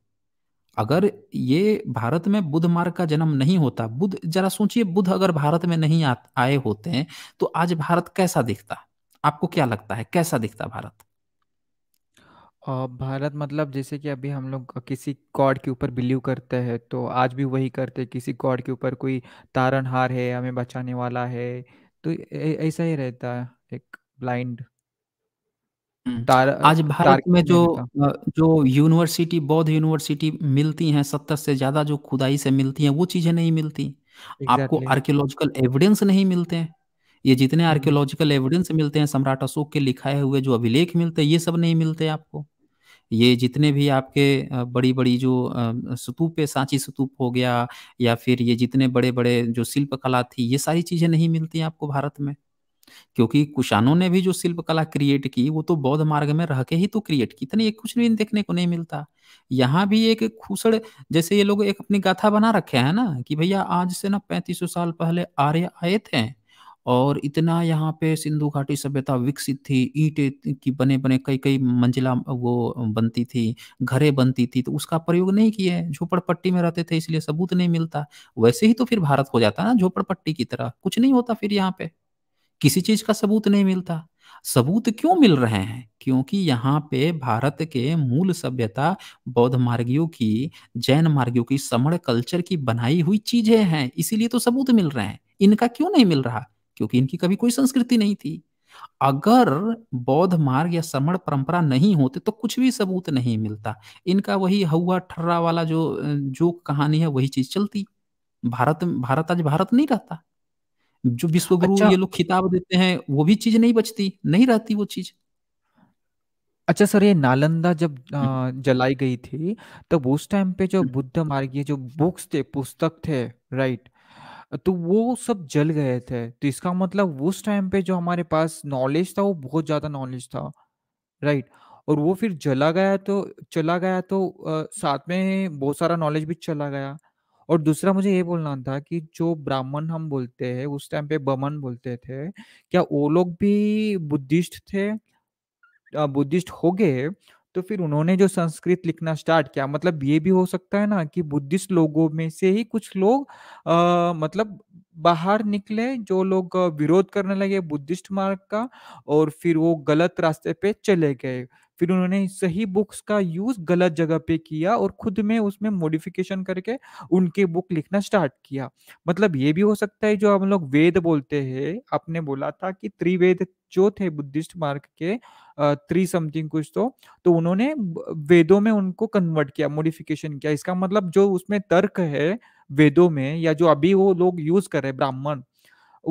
अगर ये भारत में बुद्ध मार्ग का जन्म नहीं होता बुद्ध जरा सोचिए बुद्ध अगर भारत में नहीं आ, आए होते हैं तो आज भारत कैसा दिखता आपको क्या लगता है कैसा दिखता भारत अ, भारत मतलब जैसे कि अभी हम लोग किसी गॉड के ऊपर बिलीव करते हैं तो आज भी वही करते हैं किसी गॉड के ऊपर कोई तारनहार है हमें बचाने वाला है तो ऐसा ही रहता है एक ब्लाइंड हम्म, तार आज भारत तार में जो जो यूनिवर्सिटी बौद्ध यूनिवर्सिटी मिलती हैं सत्तर से ज्यादा जो खुदाई से मिलती हैं वो चीजें नहीं मिलती आपको एग्जैक्टली आर्कियोलॉजिकल एविडेंस नहीं मिलते हैं ये जितने आर्कियोलॉजिकल हम्म। एविडेंस मिलते हैं सम्राट अशोक के लिखाए हुए जो अभिलेख मिलते हैं ये सब नहीं मिलते आपको ये जितने भी आपके बड़ी बड़ी जो स्तूप है सांची स्तूप हो गया या फिर ये जितने बड़े बड़े जो शिल्प कला थी ये सारी चीज़ें नहीं मिलती आपको भारत में क्योंकि कुशानों ने भी जो शिल्प कला क्रिएट की वो तो बौद्ध मार्ग में रह के ही तो क्रिएट की इतने कुछ भी देखने को नहीं मिलता यहाँ भी एक खूसड़ जैसे ये लोग एक अपनी गाथा बना रखे हैं ना कि भैया आज से ना पैंतीस साल पहले आर्य आए थे और इतना यहाँ पे सिंधु घाटी सभ्यता विकसित थी ईटे की बने बने कई कई मंजिला वो बनती थी घरें बनती थी तो उसका प्रयोग नहीं किए झोपड़पट्टी में रहते थे इसलिए सबूत नहीं मिलता वैसे ही तो फिर भारत हो जाता ना झोपड़पट्टी की तरह कुछ नहीं होता फिर यहाँ पे किसी चीज का सबूत नहीं मिलता सबूत क्यों मिल रहे हैं क्योंकि यहाँ पे भारत के मूल सभ्यता बौद्ध मार्गियों की जैन मार्गियों की समण कल्चर की बनाई हुई चीजें हैं इसीलिए तो सबूत मिल रहे हैं इनका क्यों नहीं मिल रहा क्योंकि इनकी कभी कोई संस्कृति नहीं थी अगर बौद्ध मार्ग या श्रमण परंपरा नहीं होते तो कुछ भी सबूत नहीं मिलता इनका वही हवा ठर्रा वाला जो जो कहानी है वही चीज चलती भारत भारत आज भारत नहीं रहता जो विश्वगुरु अच्छा। ये लोग खिताब देते हैं वो भी चीज नहीं बचती नहीं रहती वो चीज अच्छा सर ये नालंदा जब हम्म। जलाई गई थी तब तो उस टाइम पे जो हम्म। बुद्ध मार्गीय जो बुक्स थे पुस्तक थे राइट तो वो सब जल गए थे तो इसका मतलब उस टाइम पे जो हमारे पास नॉलेज था वो बहुत ज़्यादा नॉलेज था राइट और वो फिर जला गया तो चला गया तो आ, साथ में बहुत सारा नॉलेज भी चला गया और दूसरा मुझे ये बोलना था कि जो ब्राह्मण हम बोलते हैं उस टाइम पे बमन बोलते थे क्या वो लोग भी बुद्धिस्ट थे बुद्धिस्ट हो गए तो फिर उन्होंने जो संस्कृत लिखना स्टार्ट किया मतलब ये भी हो सकता है ना कि बुद्धिस्ट लोगों में से ही कुछ लोग आ, मतलब बाहर निकले जो लोग विरोध करने लगे बुद्धिस्ट मार्ग का और फिर वो गलत रास्ते पे चले गए फिर उन्होंने सही बुक्स का यूज गलत जगह पे किया और खुद में उसमें मॉडिफिकेशन करके उनके बुक लिखना स्टार्ट किया मतलब ये भी हो सकता है जो हम लोग वेद बोलते हैं आपने बोला था कि त्रिवेद जो थे बुद्धिस्ट मार्ग के थ्री समथिंग कुछ तो तो उन्होंने वेदों में उनको कन्वर्ट किया मॉडिफिकेशन किया इसका मतलब जो उसमें तर्क है वेदों में या जो अभी वो लोग यूज कर रहे ब्राह्मण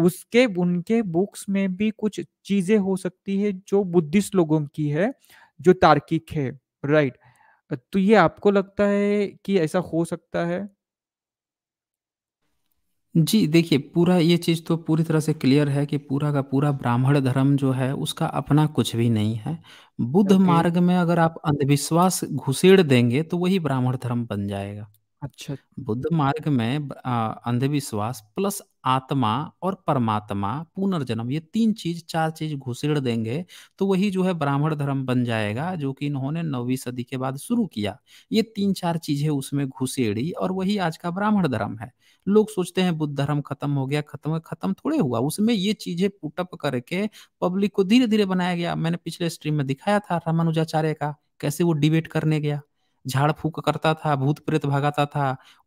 उसके उनके बुक्स में भी कुछ चीजें हो सकती है जो बुद्धिस्ट लोगों की है जो तार्किक है राइट तो ये आपको लगता है कि ऐसा हो सकता है जी देखिए पूरा ये चीज़ तो पूरी तरह से क्लियर है कि पूरा का पूरा ब्राह्मण धर्म जो है उसका अपना कुछ भी नहीं है बुद्ध okay. मार्ग में अगर आप अंधविश्वास घुसेड़ देंगे तो वही ब्राह्मण धर्म बन जाएगा अच्छा। बुद्ध मार्ग में अंधविश्वास प्लस आत्मा और परमात्मा, पुनर्जन्म ये तीन चीज़ चार चीज़ घुसेड़ देंगे, तो वही जो है ब्राह्मण धर्म बन जाएगा, जो कि इन्होंने नौवीं सदी के बाद शुरू किया। ये तीन चार चीज़ें उसमें घुसेड़ी और वही आज का ब्राह्मण धर्म है। लोग सोचते हैं बुद्ध धर्म खत्म हो गया, खत्म खत्म थोड़े हुआ, उसमें ये चीज़ें पुटअप करके पब्लिक को धीरे-धीरे बनाया गया। मैंने पिछले स्ट्रीम में दिखाया था रामानुजाचार्य का, कैसे वो डिबेट करने गया। झाड़ फूक करता था भूत प्रेत भगाता था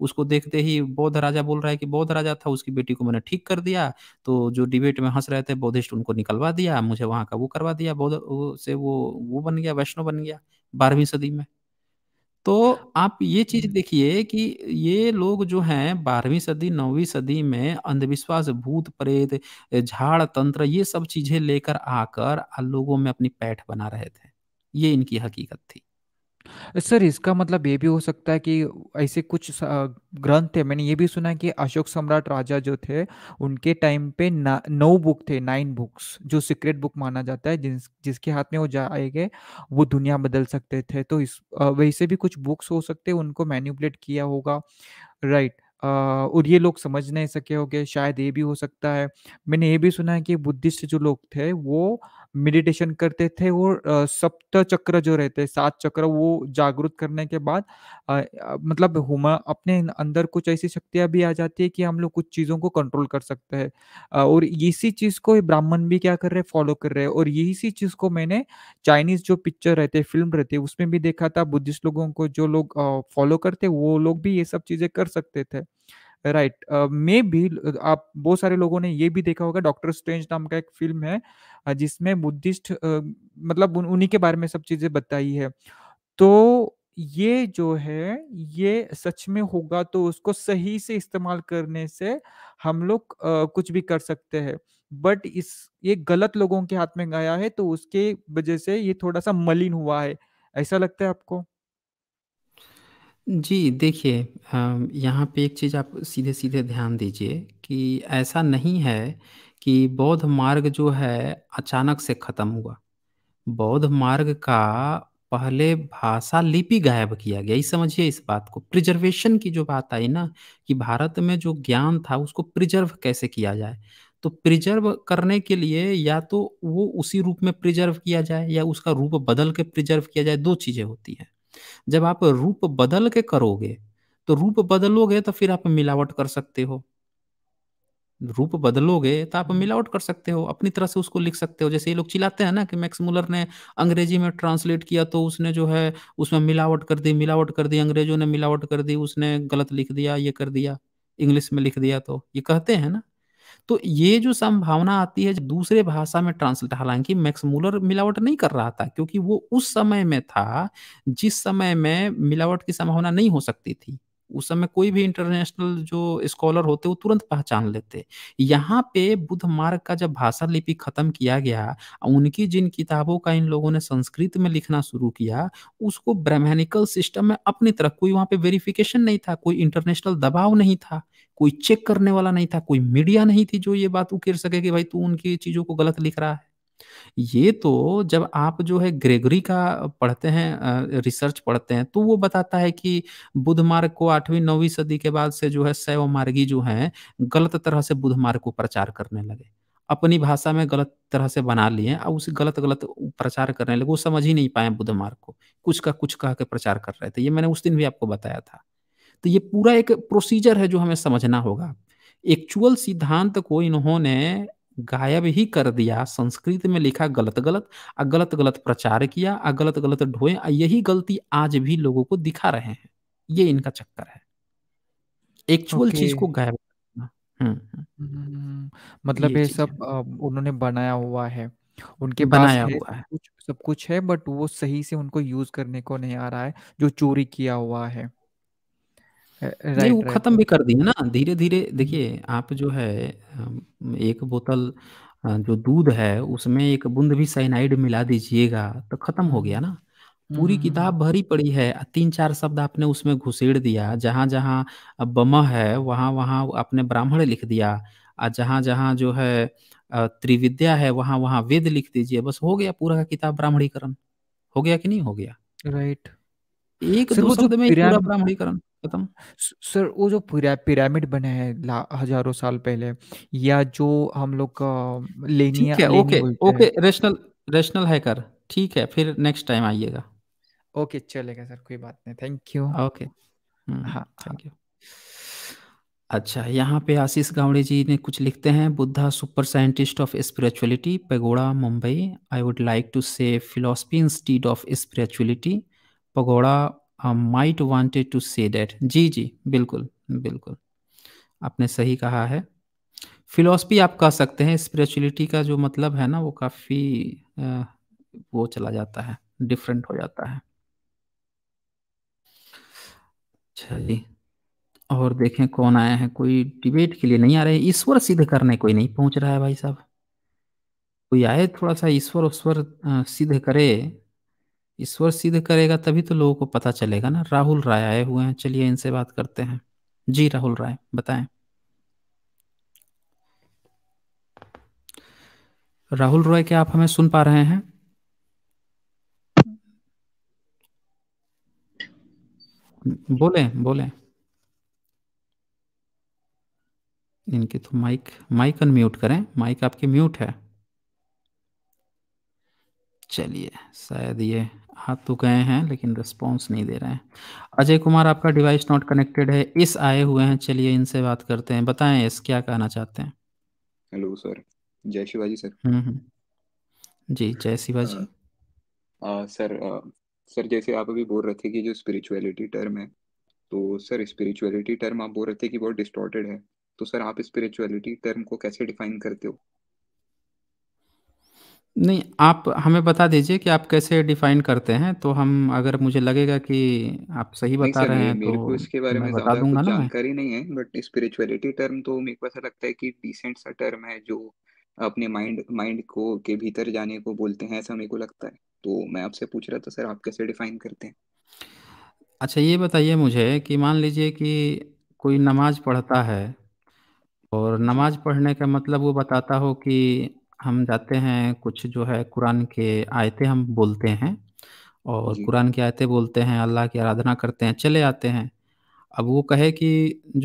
उसको देखते ही बौद्ध राजा बोल रहा है कि बौद्ध राजा था उसकी बेटी को मैंने ठीक कर दिया तो जो डिबेट में हंस रहे थे बौद्धिस्ट उनको निकलवा दिया मुझे वहां का वो करवा दिया बौद्ध से वो वो बन गया वैष्णव बन गया बारहवीं सदी में तो आप ये चीज हम्म। देखिए कि ये लोग जो हैं बारहवीं सदी नौवीं सदी में अंधविश्वास भूत प्रेत झाड़ तंत्र ये सब चीजें लेकर आकर लोगों में अपनी पैठ बना रहे थे ये इनकी हकीकत थी सर इसका मतलब ये भी हो सकता है कि ऐसे कुछ ग्रंथ थे मैंने ये भी सुना है कि अशोक सम्राट राजा जो थे उनके टाइम पे नौ बुक थे नाइन बुक्स जो सीक्रेट बुक माना जाता है जिस जिसके हाथ में वो जाए गए वो दुनिया बदल सकते थे तो इस वैसे भी कुछ बुक्स हो सकते उनको मैनिपुलेट किया होगा राइट और ये लोग समझ नहीं सके होंगे शायद ये भी हो सकता है मैंने ये भी सुना है कि बुद्धिस्ट जो लोग थे वो मेडिटेशन करते थे वो सप्त चक्र जो रहते सात चक्र वो जागृत करने के बाद आ, मतलब हुमा अपने अंदर कुछ ऐसी शक्तियां भी आ जाती है कि हम लोग कुछ चीजों को कंट्रोल कर सकते हैं और इसी चीज को ब्राह्मण भी क्या कर रहे हैं फॉलो कर रहे हैं और इसी चीज को मैंने चाइनीज जो पिक्चर रहते फिल्म रहती है उसमें भी देखा था बुद्धिस्ट लोगों को जो लोग फॉलो करते वो लोग भी ये सब चीजें कर सकते थे राइट मे भी आप बहुत सारे लोगों ने ये भी देखा होगा डॉक्टर स्ट्रेंज नाम का एक फिल्म है जिसमें बुद्धिस्ट मतलब उन्हीं के बारे में सब चीजें बताई है तो ये जो है ये सच में होगा तो उसको सही से इस्तेमाल करने से हम लोग कुछ भी कर सकते हैं बट इस ये गलत लोगों के हाथ में गया है तो उसके वजह से ये थोड़ा सा मलिन हुआ है ऐसा लगता है आपको जी, देखिए यहाँ पे एक चीज़ आप सीधे-सीधे ध्यान दीजिए कि ऐसा नहीं है कि बौद्ध मार्ग जो है अचानक से खत्म हुआ। बौद्ध मार्ग का पहले भाषा लिपि गायब किया गया, ये समझिए इस बात को। प्रिज़र्वेशन की जो बात आई ना कि भारत में जो ज्ञान था उसको प्रिज़र्व कैसे किया जाए? तो प्रिज़र्व करने के लिए या तो वो उसी रूप में प्रिज़र्व किया जाए या उसका रूप बदल के प्रिज़र्व किया जाए, दो चीज़ें होती हैं। जब आप रूप बदल के करोगे तो रूप बदलोगे तो फिर आप मिलावट कर सकते हो रूप बदलोगे तो आप मिलावट कर सकते हो अपनी तरह से उसको लिख सकते हो जैसे ये लोग चिल्लाते हैं ना कि मैक्स मुलर ने अंग्रेजी में ट्रांसलेट किया तो उसने जो है उसमें मिलावट कर दी मिलावट कर दी अंग्रेजों ने मिलावट कर दी उसने गलत लिख दिया ये कर दिया इंग्लिश में लिख दिया तो ये कहते हैं ना तो ये जो संभावना आती है दूसरे भाषा में ट्रांसलेट हालांकि मूलर मिलावट नहीं कर रहा था क्योंकि वो उस समय में था जिस समय में मिलावट की संभावना नहीं हो सकती थी उस समय कोई भी इंटरनेशनल जो स्कॉलर होते वो तुरंत पहचान लेते यहाँ पे बुद्ध मार्ग का जब भाषा लिपि खत्म किया गया उनकी जिन किताबों का इन लोगों ने संस्कृत में लिखना शुरू किया उसको ब्राह्मणिकल सिस्टम में अपनी तरह कोई वहाँ पे वेरिफिकेशन नहीं था कोई इंटरनेशनल दबाव नहीं था कोई चेक करने वाला नहीं था कोई मीडिया नहीं थी जो ये बात उकेर सके कि भाई तू उनकी चीज़ों को गलत लिख रहा है ये तो जब आप जो है ग्रेगरी का पढ़ते हैं रिसर्च पढ़ते हैं तो वो बताता है कि बुद्ध मार्ग को आठवीं नौवीं सदी के बाद से जो है शैव मार्गी जो है गलत तरह से बुध मार्ग को प्रचार करने लगे अपनी भाषा में गलत तरह से बना लिए और उसे गलत गलत प्रचार करने लगे वो समझ ही नहीं पाए बुद्ध मार्ग को कुछ का कुछ कह के प्रचार कर रहे थे ये मैंने उस दिन भी आपको बताया था तो ये पूरा एक प्रोसीजर है जो हमें समझना होगा एक्चुअल सिद्धांत को इन्होंने गायब ही कर दिया संस्कृत में लिखा गलत गलत और गलत गलत प्रचार किया और गलत गलत ढोए यही गलती आज भी लोगों को दिखा रहे हैं ये इनका चक्कर है एक्चुअल okay. चीज को गायब हम्म, हम्म।, हम्म मतलब ये, ये सब उन्होंने बनाया हुआ है उनके बनाया पास हुआ है कुछ सब कुछ है बट वो सही से उनको यूज करने को नहीं आ रहा है जो चोरी किया हुआ है नहीं वो राइट खत्म भी कर दिए ना धीरे धीरे देखिए आप जो है एक बोतल जो दूध है उसमें एक बूंद भी साइनाइड मिला दीजिएगा तो खत्म हो गया ना हम्म, पूरी हम्म, किताब हम्म। भरी पड़ी है तीन चार शब्द आपने उसमें घुसेड़ दिया जहाँ जहाँ बम है वहाँ वहाँ आपने ब्राह्मण लिख दिया आ जहाँ जहाँ जो है त्रिविद्या है वहाँ वहाँ वेद लिख दीजिए बस हो गया पूरा का किताब ब्राह्मणीकरण हो गया कि नहीं हो गया राइट एक दो शब्द में पूरा ब्राह्मणीकरण खत्म सर वो जो पिरामिड बने हैं हजारों साल पहले या जो हम लोग लेनिया ठीक है ओके ओके रेशनल रेशनल है कर ठीक है फिर नेक्स्ट टाइम आइएगा ओके चलेगा सर कोई बात नहीं थैंक यू ओके हम्म, हाँ थैंक हाँ। यू अच्छा यहाँ पे आशीष गावड़े जी ने कुछ लिखते हैं Buddha super scientist of spirituality pagoda Mumbai I would like to say philosophy institute of spirituality pagoda might wanted to say that जी जी बिल्कुल बिल्कुल आपने सही कहा है फिलॉसफी आप कह सकते हैं स्पिरिचुअलिटी का जो मतलब है ना वो काफ़ी वो चला जाता है डिफरेंट हो जाता है अच्छा जी और देखें कौन आया है कोई डिबेट के लिए नहीं आ रहे ईश्वर सिद्ध करने कोई नहीं पहुंच रहा है भाई साहब कोई आए थोड़ा सा ईश्वर उश्वर सिद्ध करे ईश्वर सिद्ध करेगा तभी तो लोगों को पता चलेगा ना राहुल राय आए हुए हैं चलिए इनसे बात करते हैं जी राहुल राय बताएं राहुल राय क्या आप हमें सुन पा रहे हैं बोले बोले इनकी तो माइक माइक अनम्यूट करें माइक आपकी म्यूट है चलिए शायद ये आ तो गए हैं लेकिन रिस्पॉन्स नहीं दे रहे हैं अजय कुमार आपका डिवाइस नॉट कनेक्टेड है इस आए हुए हैं चलिए इनसे बात करते हैं बताएं इस क्या कहना चाहते हैं हेलो सर जय शिवाजी सर हम्म, हम्म। जी जय शिवाजी सर आ, सर जैसे आप अभी बोल रहे थे कि जो स्पिरिचुअलिटी टर्म है तो सर स्पिरिचुअलिटी टर्म आप बोल रहे थे कि बहुत डिस्टॉर्टेड है तो सर आप स्पिरिचुअलिटी टर्म को कैसे डिफाइन करते हो नहीं, आप हमें बता दीजिए कि आप कैसे डिफ़ाइन करते हैं, तो हम अगर मुझे लगेगा कि आप सही नहीं बता सर, रहे ये हैं, मेरे तो को तो इसके बारे मैं में बता दूंगा ना जानकारी नहीं है, बट स्पिरिचुअलिटी टर्म तो मेरे को ऐसा लगता है कि डिसेंट सा टर्म है, जो अपने माइंड माइंड को के भीतर जाने को बोलते हैं, ऐसा मेरे को लगता है। तो मैं आपसे पूछ रहा था सर, आप कैसे डिफ़ाइन करते हैं? अच्छा, ये बताइए मुझे कि मान लीजिए कि कोई नमाज़ पढ़ता है और नमाज़ पढ़ने का मतलब वो बताता हो कि हम जाते हैं कुछ जो है कुरान के आयते हम बोलते हैं और जी। कुरान की आयते बोलते हैं अल्लाह की आराधना करते हैं चले आते हैं अब वो कहे कि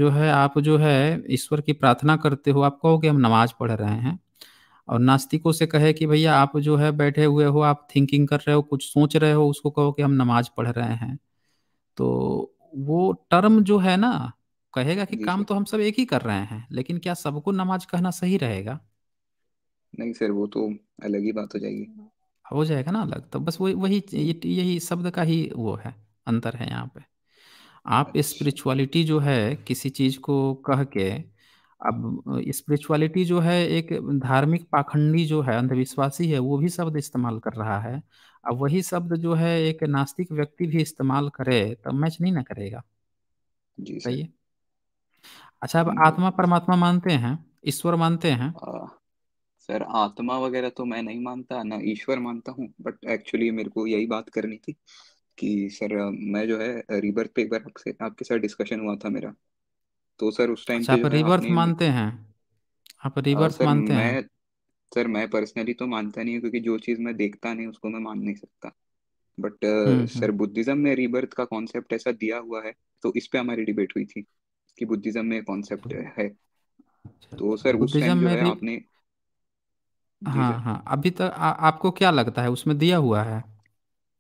जो है आप जो है ईश्वर की प्रार्थना करते हो आप कहो कि हम नमाज पढ़ रहे हैं और नास्तिकों से कहे कि भैया आप जो है बैठे हुए हो आप थिंकिंग कर रहे हो कुछ सोच रहे हो उसको कहो कि हम नमाज पढ़ रहे हैं तो वो टर्म जो है ना कहेगा कि काम तो हम सब एक ही कर रहे हैं लेकिन क्या सबको नमाज कहना सही रहेगा नहीं सर वो तो अलग ही बात हो जाएगी हो जाएगा ना अलग तो बस वही वही यही शब्द का ही वो है अंतर है यहाँ पे आप स्पिरिचुअलिटी अच्छा। जो है किसी चीज को कह के अब स्पिरिचुअलिटी जो है एक धार्मिक पाखंडी जो है अंधविश्वासी है वो भी शब्द इस्तेमाल कर रहा है अब वही शब्द जो है एक नास्तिक व्यक्ति भी इस्तेमाल करे तो मैच नहीं ना करेगा जी सही है अच्छा अब आत्मा परमात्मा मानते हैं ईश्वर मानते हैं हाँ। सर आत्मा वगैरह तो मैं नहीं मानता ना ईश्वर मानता हूँ बट एक्चुअली मेरे को यही बात करनी थी कि सर मैं जो है रिबर्थ पे एक बार आपसे आपके साथ डिस्कशन हुआ था मेरा तो सर उस टाइम अच्छा पे आप है रिबर्थ आपने मानते हैं आप आ, रिबर्थ सर मानते हैं मैं सर मैं पर्सनली तो मानता नहीं हूँ क्योंकि जो चीज़ मैं देखता नहीं उसको मैं मान नहीं सकता बट हम्म, हम्म सर बुद्धिज्म में रिबर्थ का कॉन्सेप्ट ऐसा दिया हुआ है तो इस पे हमारी डिबेट हुई थी कि बुद्धिज्म में कॉन्सेप्ट अच्छा। है अच्छा, तो सर उस टाइम जो में है रि आपने जी हाँ सर हाँ अभी तक आपको क्या लगता है उसमें दिया हुआ है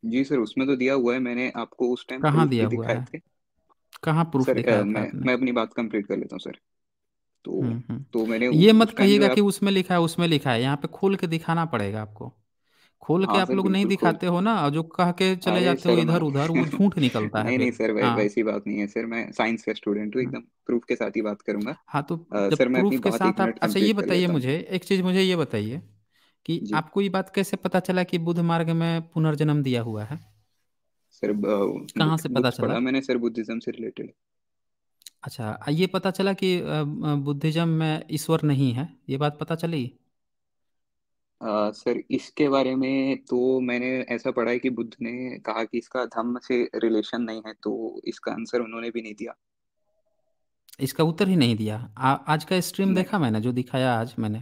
जी सर उसमें तो दिया हुआ है मैंने आपको उस टाइम कहाँ प्रूफ भी दिया हुआ दिखाए है थे कहाँ प्रूफ सर दिखाया था मैं आपने मैं अपनी बात कंप्लीट कर लेता हूँ सर तो हम्म हम्म तो मैंने ये उस मत टाइम जो कहिएगा है कि आप उसमें लिखा है उसमें लिखा है यहाँ पे खोल के दिखाना पड़ेगा आपको खोल के हाँ आप सर लोग नहीं बिल्कुल खोल दिखाते हो ना जो कह के चले अरे जाते हो मैं इधर उधर वो झूठ निकलता है नहीं नहीं सर वै, हाँ वैसी बात नहीं है सर मैं साइंस का स्टूडेंट हूँ हाँ। एकदम प्रूफ के साथ ही बात करूंगा हाँ तो अ, जब सर मैं अपनी प्रूफ के बात साथ एक आप मिनट अच्छा ये कर बताइए लेता मुझे एक चीज मुझे ये बताइए कि जी आपको ये बात कैसे पता चला कि बुद्ध मार्ग में पुनर्जन्म दिया हुआ है सर ब- कहाँ बुक से पता बुक्स चला पढ़ा मैंने सर बुद्धिज्म से रिलेटेड अच्छा ये पता चला कि बुद्धिज्म में ईश्वर नहीं है ये बात पता चली सर इसके बारे में तो मैंने ऐसा पढ़ा है कि बुद्ध ने कहा कि इसका धम्म से रिलेशन नहीं है तो इसका आंसर उन्होंने भी नहीं दिया इसका उत्तर ही नहीं दिया आ, आज का स्ट्रीम देखा मैंने जो दिखाया आज मैंने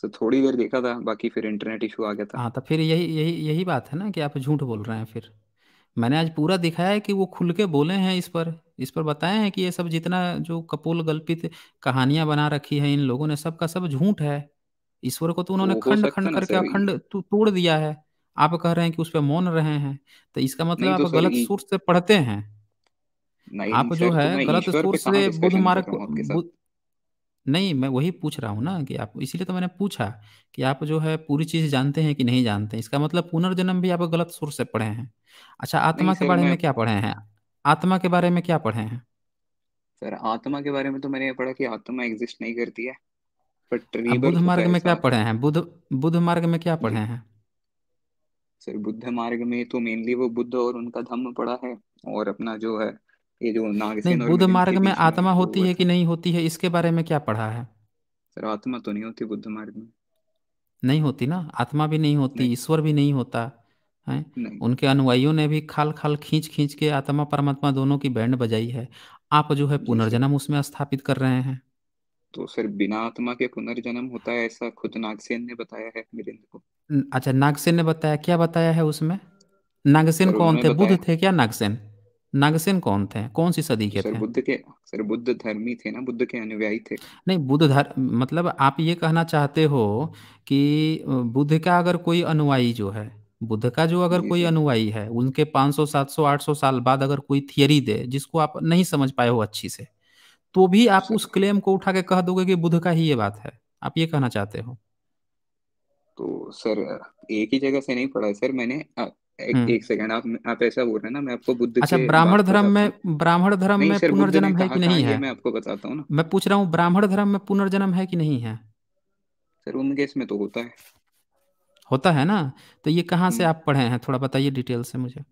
सर थोड़ी देर देखा था बाकी फिर इंटरनेट इशू आ गया था हाँ तो फिर यही यही यही बात है ना कि आप झूठ बोल रहे हैं फिर मैंने आज पूरा दिखाया है कि वो खुल के बोले हैं इस पर इस पर बताए हैं कि ये सब जितना जो कपोल गल्पित कहानियां बना रखी है इन लोगों ने सबका सब झूठ है ईश्वर को तो उन्होंने खंड खंड करके अखंड तो तोड़ दिया है आप कह रहे हैं कि उस पर मौन रहे हैं तो इसका मतलब तो आप गलत सोर्स से पढ़ते हैं आप जो तो है गलत सोर्स से बुद्ध मार्ग नहीं मैं वही पूछ रहा हूँ ना कि आप इसीलिए तो मैंने पूछा कि आप जो है पूरी चीज जानते हैं कि नहीं जानते हैं इसका मतलब पुनर्जन्म भी आप गलत सोर्स से पढ़े हैं अच्छा आत्मा के बारे में क्या पढ़े हैं आत्मा के बारे में क्या पढ़े हैं सर आत्मा के बारे में तो मैंने पढ़ा कि आत्मा एग्जिस्ट नहीं करती है बुद्ध मार्ग में क्या पढ़े हैं बुद्ध बुद्ध मार्ग में क्या पढ़े हैं सर बुद्ध मार्ग में तो मेनली वो बुद्ध और उनका धम्म पढ़ा है और अपना जो है ये जो नागसेन नहीं बुद्ध मार्ग में आत्मा होती है कि नहीं होती है इसके बारे में क्या पढ़ा है सर आत्मा तो नहीं होती बुद्ध मार्ग में नहीं होती ना आत्मा भी नहीं होती ईश्वर भी नहीं होता है उनके अनुयायियों ने भी खाल खाल खींच खींच के आत्मा परमात्मा दोनों की बैंड बजाई है आप जो है पुनर्जन्म उसमें स्थापित कर रहे हैं तो सर बिना आत्मा के पुनर्जन्म होता है ऐसा खुद नागसेन ने बताया है मिलिंद को अच्छा नागसेन ने बताया क्या बताया है उसमें नागसेन कौन थे बुद्ध थे क्या नागसेन नागसेन कौन थे कौन सी सदी के सर थे बुद्ध के सर बुद्ध धर्मी थे ना बुद्ध के अनुयायी थे नहीं बुद्ध धर्म मतलब आप ये कहना चाहते हो कि बुद्ध का अगर कोई अनुयायी जो है बुद्ध का जो अगर कोई अनुयायी है उनके 500 700 800 साल बाद अगर कोई थियरी दे जिसको आप नहीं समझ पाए हो अच्छी से तो भी आप अच्छा। उस क्लेम को उठा के कह दोगे कि बुद्ध का ही ये बात है आप ये कहना चाहते हो तो सर एक ही जगह से नहीं पढ़ा सर मैंने आ, एक, हम्म। एक सेकंड आप आप ऐसा बोल रहे हैं ना मैं आपको बुद्ध अच्छा ब्राह्मण धर्म में ब्राह्मण धर्म में पुनर्जन्म है कि नहीं है मैं आपको बताता हूँ ना मैं पूछ रहा हूँ ब्राह्मण धर्म में पुनर्जन्म है कि नहीं है सर उनके इसमें तो होता है होता है ना तो ये कहाँ से हम्म। आप पढ़े हैं थोड़ा बताइए डिटेल से मुझे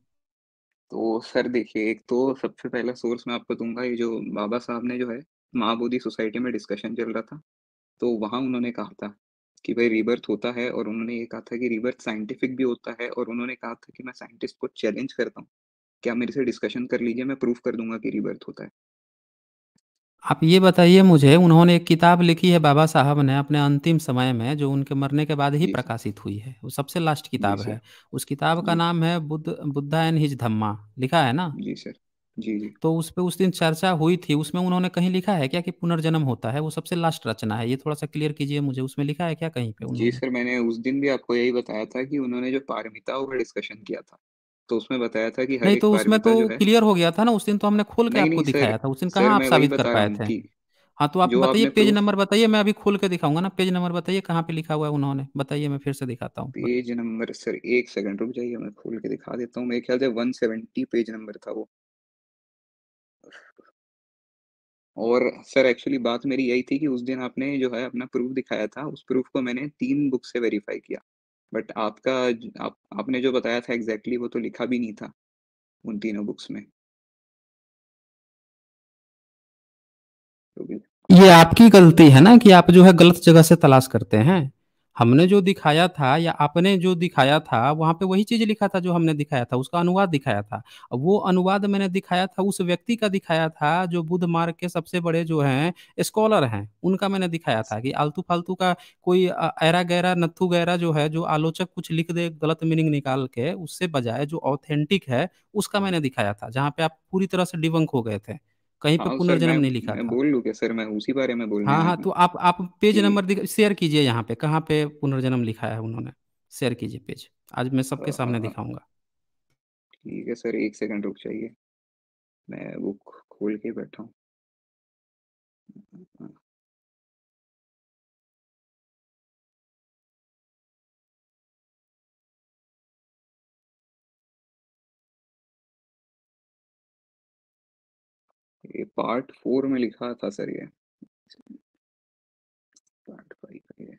तो सर देखिए, एक तो सबसे पहला सोर्स मैं आपको दूँगा ये जो बाबा साहब ने जो है, महाबोधि सोसाइटी में डिस्कशन चल रहा था, तो वहाँ उन्होंने कहा था कि भाई रिबर्थ होता है और उन्होंने ये कहा था कि रिबर्थ साइंटिफिक भी होता है और उन्होंने कहा था कि मैं साइंटिस्ट को चैलेंज करता हूँ क्या मेरे से डिस्कशन कर लीजिए, मैं प्रूव कर दूंगा कि रिबर्थ होता है। आप ये बताइए मुझे उन्होंने एक किताब लिखी है बाबा साहब ने अपने अंतिम समय में जो उनके मरने के बाद ही प्रकाशित हुई है वो सबसे लास्ट किताब है उस किताब का नाम है बुद्ध बुद्धा एन हिज धम्मा लिखा है ना जी सर जी जी तो उस पर उस दिन चर्चा हुई थी उसमें उन्होंने कहीं लिखा है क्या कि पुनर्जन्म होता है वो सबसे लास्ट रचना है ये थोड़ा सा क्लियर कीजिए मुझे उसमें लिखा है क्या कहीं पे जी सर मैंने उस दिन भी आपको यही बताया था कि उन्होंने जो पारमिताओं पर डिस्कशन किया था तो उसमें बताया था कि हर नहीं एक तो उसमें तो जो है क्लियर हो गया था ना उस दिन तो हमने खोल के नहीं आपको नहीं सर दिखाया था उस दिन सर कहाँ आप मैं वही साबित कर बता रहा पाए हूँ थे कि हाँ तो आप जो बताइए आपने पेज प्रूफ नंबर बताइए मैं अभी खोल के दिखाऊंगा ना पेज नंबर बताइए कहाँ पे लिखा हुआ है उन्होंने बताइए मैं फिर से दिखाता हूँ पेज नंबर सर एक सेकंड रुक जाइए मैं खोल के दिखा देता हूँ मेरे ख्याल से वन सेवेंटी पेज नंबर था वो और सर एक्चुअली बात मेरी यही थी कि उस दिन आपने जो है अपना प्रूफ दिखाया था उस प्रूफ को मैंने तीन बुक से वेरीफाई किया बट आपका आप, आपने जो बताया था एग्जैक्टली exactly वो तो लिखा भी नहीं था उन तीनों बुक्स में तो ये आपकी गलती है ना कि आप जो है गलत जगह से तलाश करते हैं हमने जो दिखाया था या आपने जो दिखाया था, वहाँ पे वही चीज़ लिखा था जो हमने दिखाया था, उसका अनुवाद दिखाया था। वो अनुवाद मैंने दिखाया था उस व्यक्ति का दिखाया था जो बुद्ध मार्ग के सबसे बड़े जो हैं स्कॉलर हैं, उनका मैंने दिखाया था कि आलतू-फालतू का कोई ऐरा-गैरा, नथु गैरा जो है, जो आलोचक कुछ लिख दे गलत मीनिंग निकाल के, उससे बजाय जो ऑथेंटिक है, उसका मैंने दिखाया था, जहाँ पे आप पूरी तरह से डिबंक हो गए थे। कहीं हाँ, पे पुनर्जन्म नहीं लिखा मैं बोल लू क्या सर मैं उसी बारे में बोल हाँ हाँ तो आप आप पेज नंबर शेयर कीजिए यहाँ पे कहाँ पे पुनर्जन्म लिखा है उन्होंने शेयर कीजिए पेज आज मैं सबके हाँ, सामने हाँ, हाँ। दिखाऊंगा ठीक है सर एक सेकंड रुक जाइए मैं बुक खोल के बैठा हूँ ये पार्ट फोर में लिखा था सर ये पार्ट फाइव ये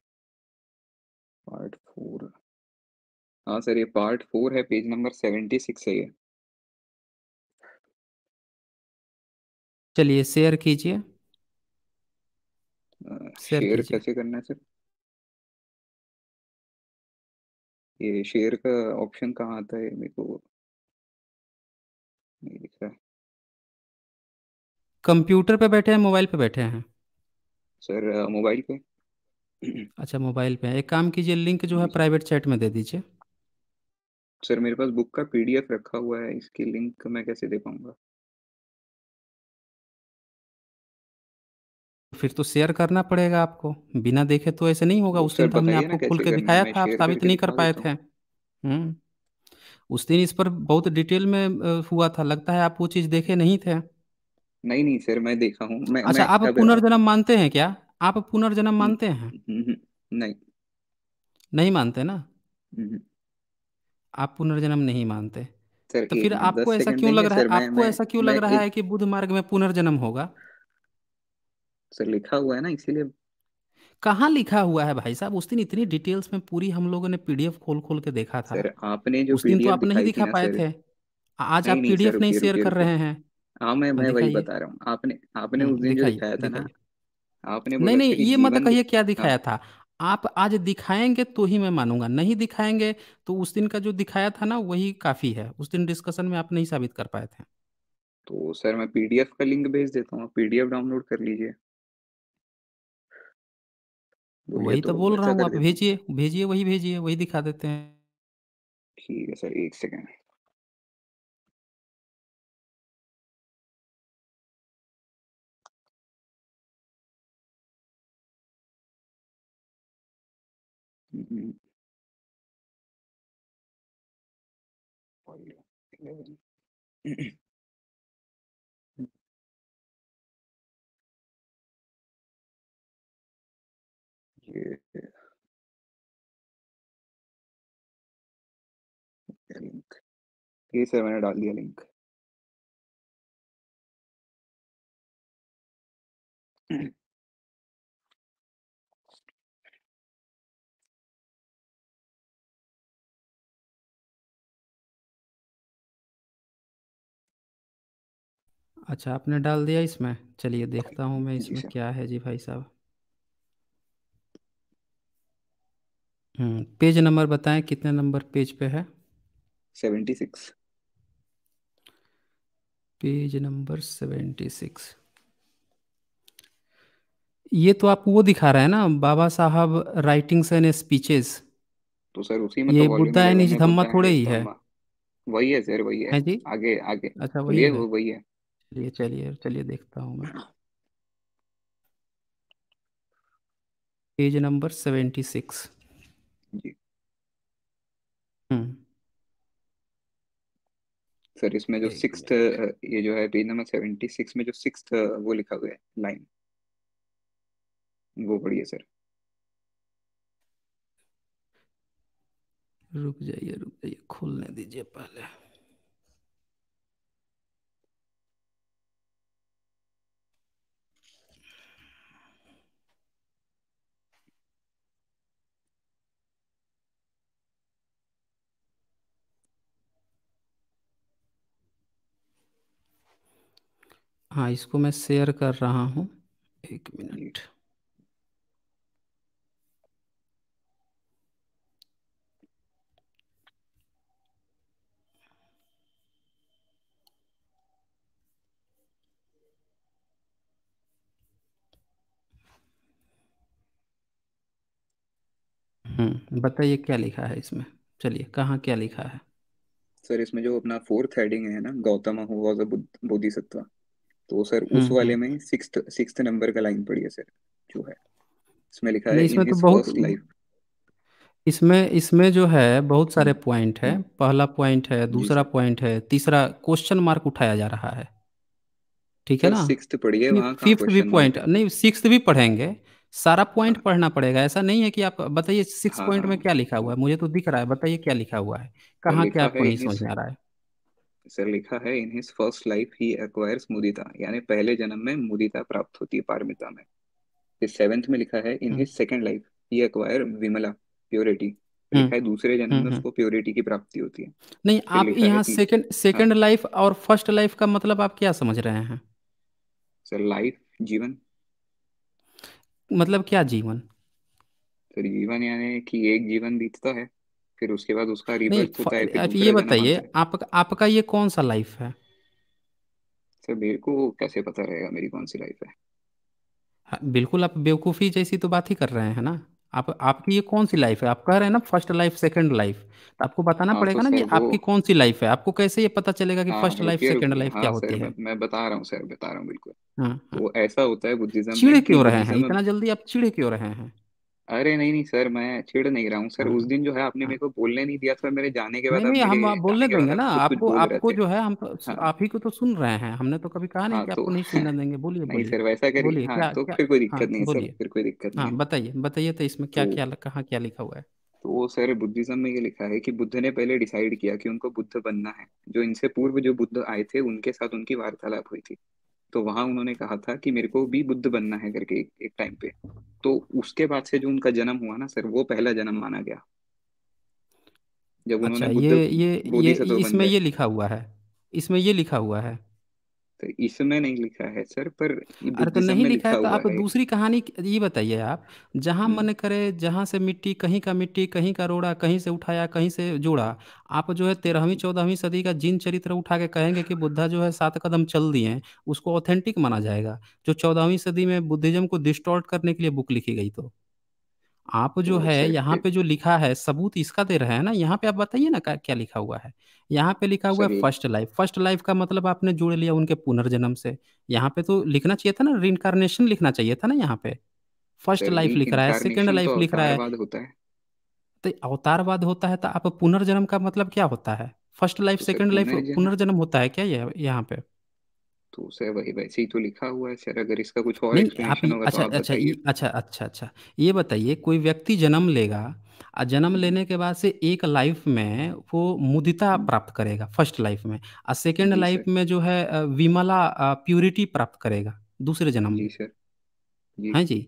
पार्ट फोर हाँ सर ये पार्ट फोर है पेज नंबर सेवेंटी सिक्स है ये चलिए शेयर कीजिए शेयर कैसे करना है सर ये शेयर का ऑप्शन कहाँ आता है मेरे को नहीं दिख रहा है कंप्यूटर पे बैठे हैं मोबाइल पे बैठे हैं सर मोबाइल पे अच्छा मोबाइल पे एक काम कीजिए लिंक जो है प्राइवेट चैट में दे दीजिए सर मेरे पास बुक का पीडीएफ रखा हुआ है इसकी लिंक मैं कैसे दे पाऊंगा फिर तो शेयर करना पड़ेगा आपको बिना देखे तो ऐसे नहीं होगा तो उस दिन तो हमने आपको खुल के करना दिखाया मैं था आप शेयर साबित करके नहीं कर दिखा पाए देता थे हूँ हम्म। उस दिन इस पर बहुत डिटेल में हुआ था लगता है आप वो चीज़ देखे नहीं थे नहीं नहीं सर मैं देखा हूँ मैं अच्छा मैं आप पुनर्जन्म मानते हैं क्या आप पुनर्जन्म मानते हैं हम्म, हम्म, हम्म, नहीं नहीं मानते ना आप पुनर्जन्म नहीं मानते सर तो फिर आपको ऐसा क्यों लग रहा है आपको ऐसा क्यों लग रहा है कि बुद्ध मार्ग में पुनर्जन्म होगा सर लिखा हुआ है ना इसीलिए कहाँ लिखा हुआ है भाई साहब उस दिन इतनी डिटेल्स में पूरी हम लोगों ने पीडीएफ खोल खोल के देखा था सर आपने जो उस दिन तो आप नहीं दिखा पाए थे आज आप पीडीएफ नहीं शेयर कर रहे हैं हाँ मैं मैं वही बता रहा हूँ आपने आपने हम्म, उस दिन जो दिखाइए दिखाया था ना दिखाइए आपने नहीं बोला था नहीं कि ये मत जीवन कहिए क्या हाँ दिखाया था आप आज दिखाएंगे तो ही मैं मानूंगा नहीं दिखाएंगे तो उस दिन का जो दिखाया था ना वही काफी है उस दिन डिस्कशन में आप नहीं साबित कर पाए थे तो सर मैं पीडीएफ का लिंक भेज देता हूँ पीडीएफ डाउनलोड कर लीजिए बोलिए वही तो तो बोल रहा ऐसा हूँ कर आप देता हूँ भेजिए भेजिए वही भेजिए वही दिखा देते हैं ठीक है सर एक सेकेंड Mm-hmm. yeah. लिंक ये सर मैंने डाल दिया लिंक mm अच्छा आपने डाल दिया इसमें चलिए हाँ, देखता हूँ मैं इसमें अच्छा। क्या है जी भाई साहब हम्म, पेज नंबर बताएं कितने नंबर पेज पे है seventy six page number seventy six ये तो आप वो दिखा रहे हैं ना Baba Saheb writings and speeches तो सर उसी में तो ये तो बुद्धा एंड धम्मा थोड़े ही तो है वही है सर वही है, है हाँ जी आगे आगे अच्छा वही है वही है चलिए चलिए चलिए देखता हूँ मैं page number seventy six sir इसमें जो सिक्स ये जो है पेज नंबर सेवेंटी सिक्स में जो सिक्स वो लिखा हुआ है लाइन वो पढ़िए सर रुक जाइए रुक जाइए खोलने दीजिए पहले हाँ इसको मैं शेयर कर रहा हूँ एक मिनट हम्म बताइए क्या लिखा है इसमें चलिए कहाँ क्या लिखा है सर इसमें जो अपना फोर्थ हेडिंग है ना गौतम हु वाज अ तो सर उस हम्म, वाले हम्म। में सिक्स्थ सिक्स्थ नंबर का लाइन पढ़िए सर जो है इसमें लिखा है इसमें तो बहुत लाइफ इसमें इसमें जो है बहुत सारे हम्म। पॉइंट है पहला पॉइंट है दूसरा पॉइंट है तीसरा क्वेश्चन मार्क उठाया जा रहा है ठीक है ना सिक्स्थ पढ़िए फिफ्थ भी पॉइंट नहीं सिक्स्थ भी पढ़ेंगे सारा पॉइंट हाँ। पढ़ना पड़ेगा ऐसा नहीं है कि आप बताइए सिक्स पॉइंट हाँ, में हाँ। क्या लिखा हुआ है मुझे तो दिख रहा है बताइए क्या लिखा हुआ है कहाँ क्या आपको नहीं समझ आ रहा है सर लिखा है in his first life he acquires Mudita यानी पहले जन्म में मुदिता प्राप्त होती है पारमिता में फिर सेवेंथ में लिखा है in his second life he acquire Vimala purity हम्म। लिखा है दूसरे जन्म में हम्म, हम्म। उसको प्योरिटी की प्राप्ति होती है नहीं आप यहाँ सेकंड सेकंड लाइफ और फर्स्ट लाइफ का मतलब आप क्या समझ रहे हैं सर लाइफ जीवन मतलब क्या जीवन सर जीवन यानी कि एक जीवन बीतता है फिर उसके बाद उसका रिबर्थ होता है फिर अच्छा, ये बताइए आपका आपका ये कौन सा लाइफ है सर मेरे को कैसे पता रहेगा मेरी कौन सी लाइफ है हाँ, बिल्कुल आप बेवकूफ़ी जैसी तो बात ही कर रहे हैं ना आप आपकी ये कौन सी लाइफ है आप कह रहे हैं ना फर्स्ट लाइफ सेकंड लाइफ तो आपको बताना हाँ, पड़ेगा तो ना कि आपकी कौन सी लाइफ है आपको कैसे ये पता चलेगा कि हाँ, फर्स्ट लाइफ सेकंड लाइफ क्या हाँ, होती सर, है मैं बता रहा हूँ सर बता रहा हूँ बिल्कुल हाँ, हाँ। वो ऐसा होता है बुद्धिज्म चिड़े क्यों रहे हैं इतना जल्दी आप चिड़े क्यों रहे हैं अरे नहीं नहीं सर मैं छेड़ नहीं रहा हूँ सर उस हाँ। दिन जो है आपने हाँ। मेरे को बोलने नहीं दिया सर मेरे जाने के बाद नहीं आप नहीं मेरे हम बोलने जाने के बाद देंगे आप ना आप कुछ आपको बोल रहे आपको थे जो है हम हाँ आप ही को तो सुन रहे हैं हमने तो कभी कहा नहीं हाँ कि तो आपको नहीं सुनने देंगे बोलिए नहीं बोलिए सर वैसा करिए बोलिए हाँ क्या तो क्या फिर कोई हाँ दिक्कत नहीं है सर बोलिए फिर कोई दिक्कत हाँ नहीं है बताइए बताइए तो इसमें क्या तो क्या कहाँ क्या लिखा हुआ है तो सर बुद्धिज्म में ये लिखा है कि बुद्ध ने पहले डिसाइड किया कि उनको बुद्ध बनना है जो इनसे पूर्व जो बुद्ध आए थे उनके साथ उनकी वार्तालाप हुई थी तो वहां उन्होंने कहा था कि मेरे को भी बुद्ध बनना है करके एक, एक टाइम पे तो उसके बाद से जो उनका जन्म हुआ ना सर वो पहला जन्म माना गया जब अच्छा, उन्होंने ये ये ये इसमें ये लिखा हुआ है इसमें ये लिखा हुआ है तो इसमें नहीं लिखा है सर पर अरे तो नहीं लिखा लिखा है तो आप है दूसरी कहानी ये बताइए आप जहाँ हम्म। मन करे जहाँ से मिट्टी कहीं का मिट्टी कहीं का रोड़ा कहीं से उठाया कहीं से जोड़ा आप जो है तेरहवीं चौदहवीं सदी का जिन चरित्र उठा के कहेंगे कि बुद्धा जो है सात कदम चल दिए हैं उसको ऑथेंटिक माना जाएगा जो चौदहवीं सदी में बुद्धिज्म को डिस्टॉर्ट करने के लिए बुक लिखी गई तो आप जो तो है यहाँ पे जो लिखा है सबूत इसका दे रहे हैं ना यहाँ पे आप बताइए ना क्या लिखा हुआ है यहाँ पे लिखा हुआ है फर्स्ट लाइफ फर्स्ट लाइफ का मतलब आपने जोड़ लिया उनके पुनर्जन्म से यहाँ पे तो लिखना चाहिए था ना रिनकारनेशन लिखना चाहिए था ना यहाँ पे फर्स्ट लाइफ लिख रहा है सेकेंड लाइफ तो लिख रहा है तो अवतारवाद होता है तो आप पुनर्जन्म का मतलब क्या होता है फर्स्ट लाइफ सेकेंड लाइफ पुनर्जन्म होता है क्या यहाँ पे तो उसे वही वैसे ही तो लिखा हुआ है सर अगर इसका कुछ और नहीं आप एक्सप्लेनेशन होगा तो अच्छा आप अच्छा बताइए अच्छा अच्छा अच्छा ये बताइए कोई व्यक्ति जन्म लेगा और जन्म हम्म। लेने के बाद से एक लाइफ में वो मुदिता हम्म। प्राप्त करेगा फर्स्ट लाइफ में और सेकेंड जी लाइफ में जो है विमला प्योरिटी प्राप्त करेगा दूसरे जन्म जी में सर जी है जी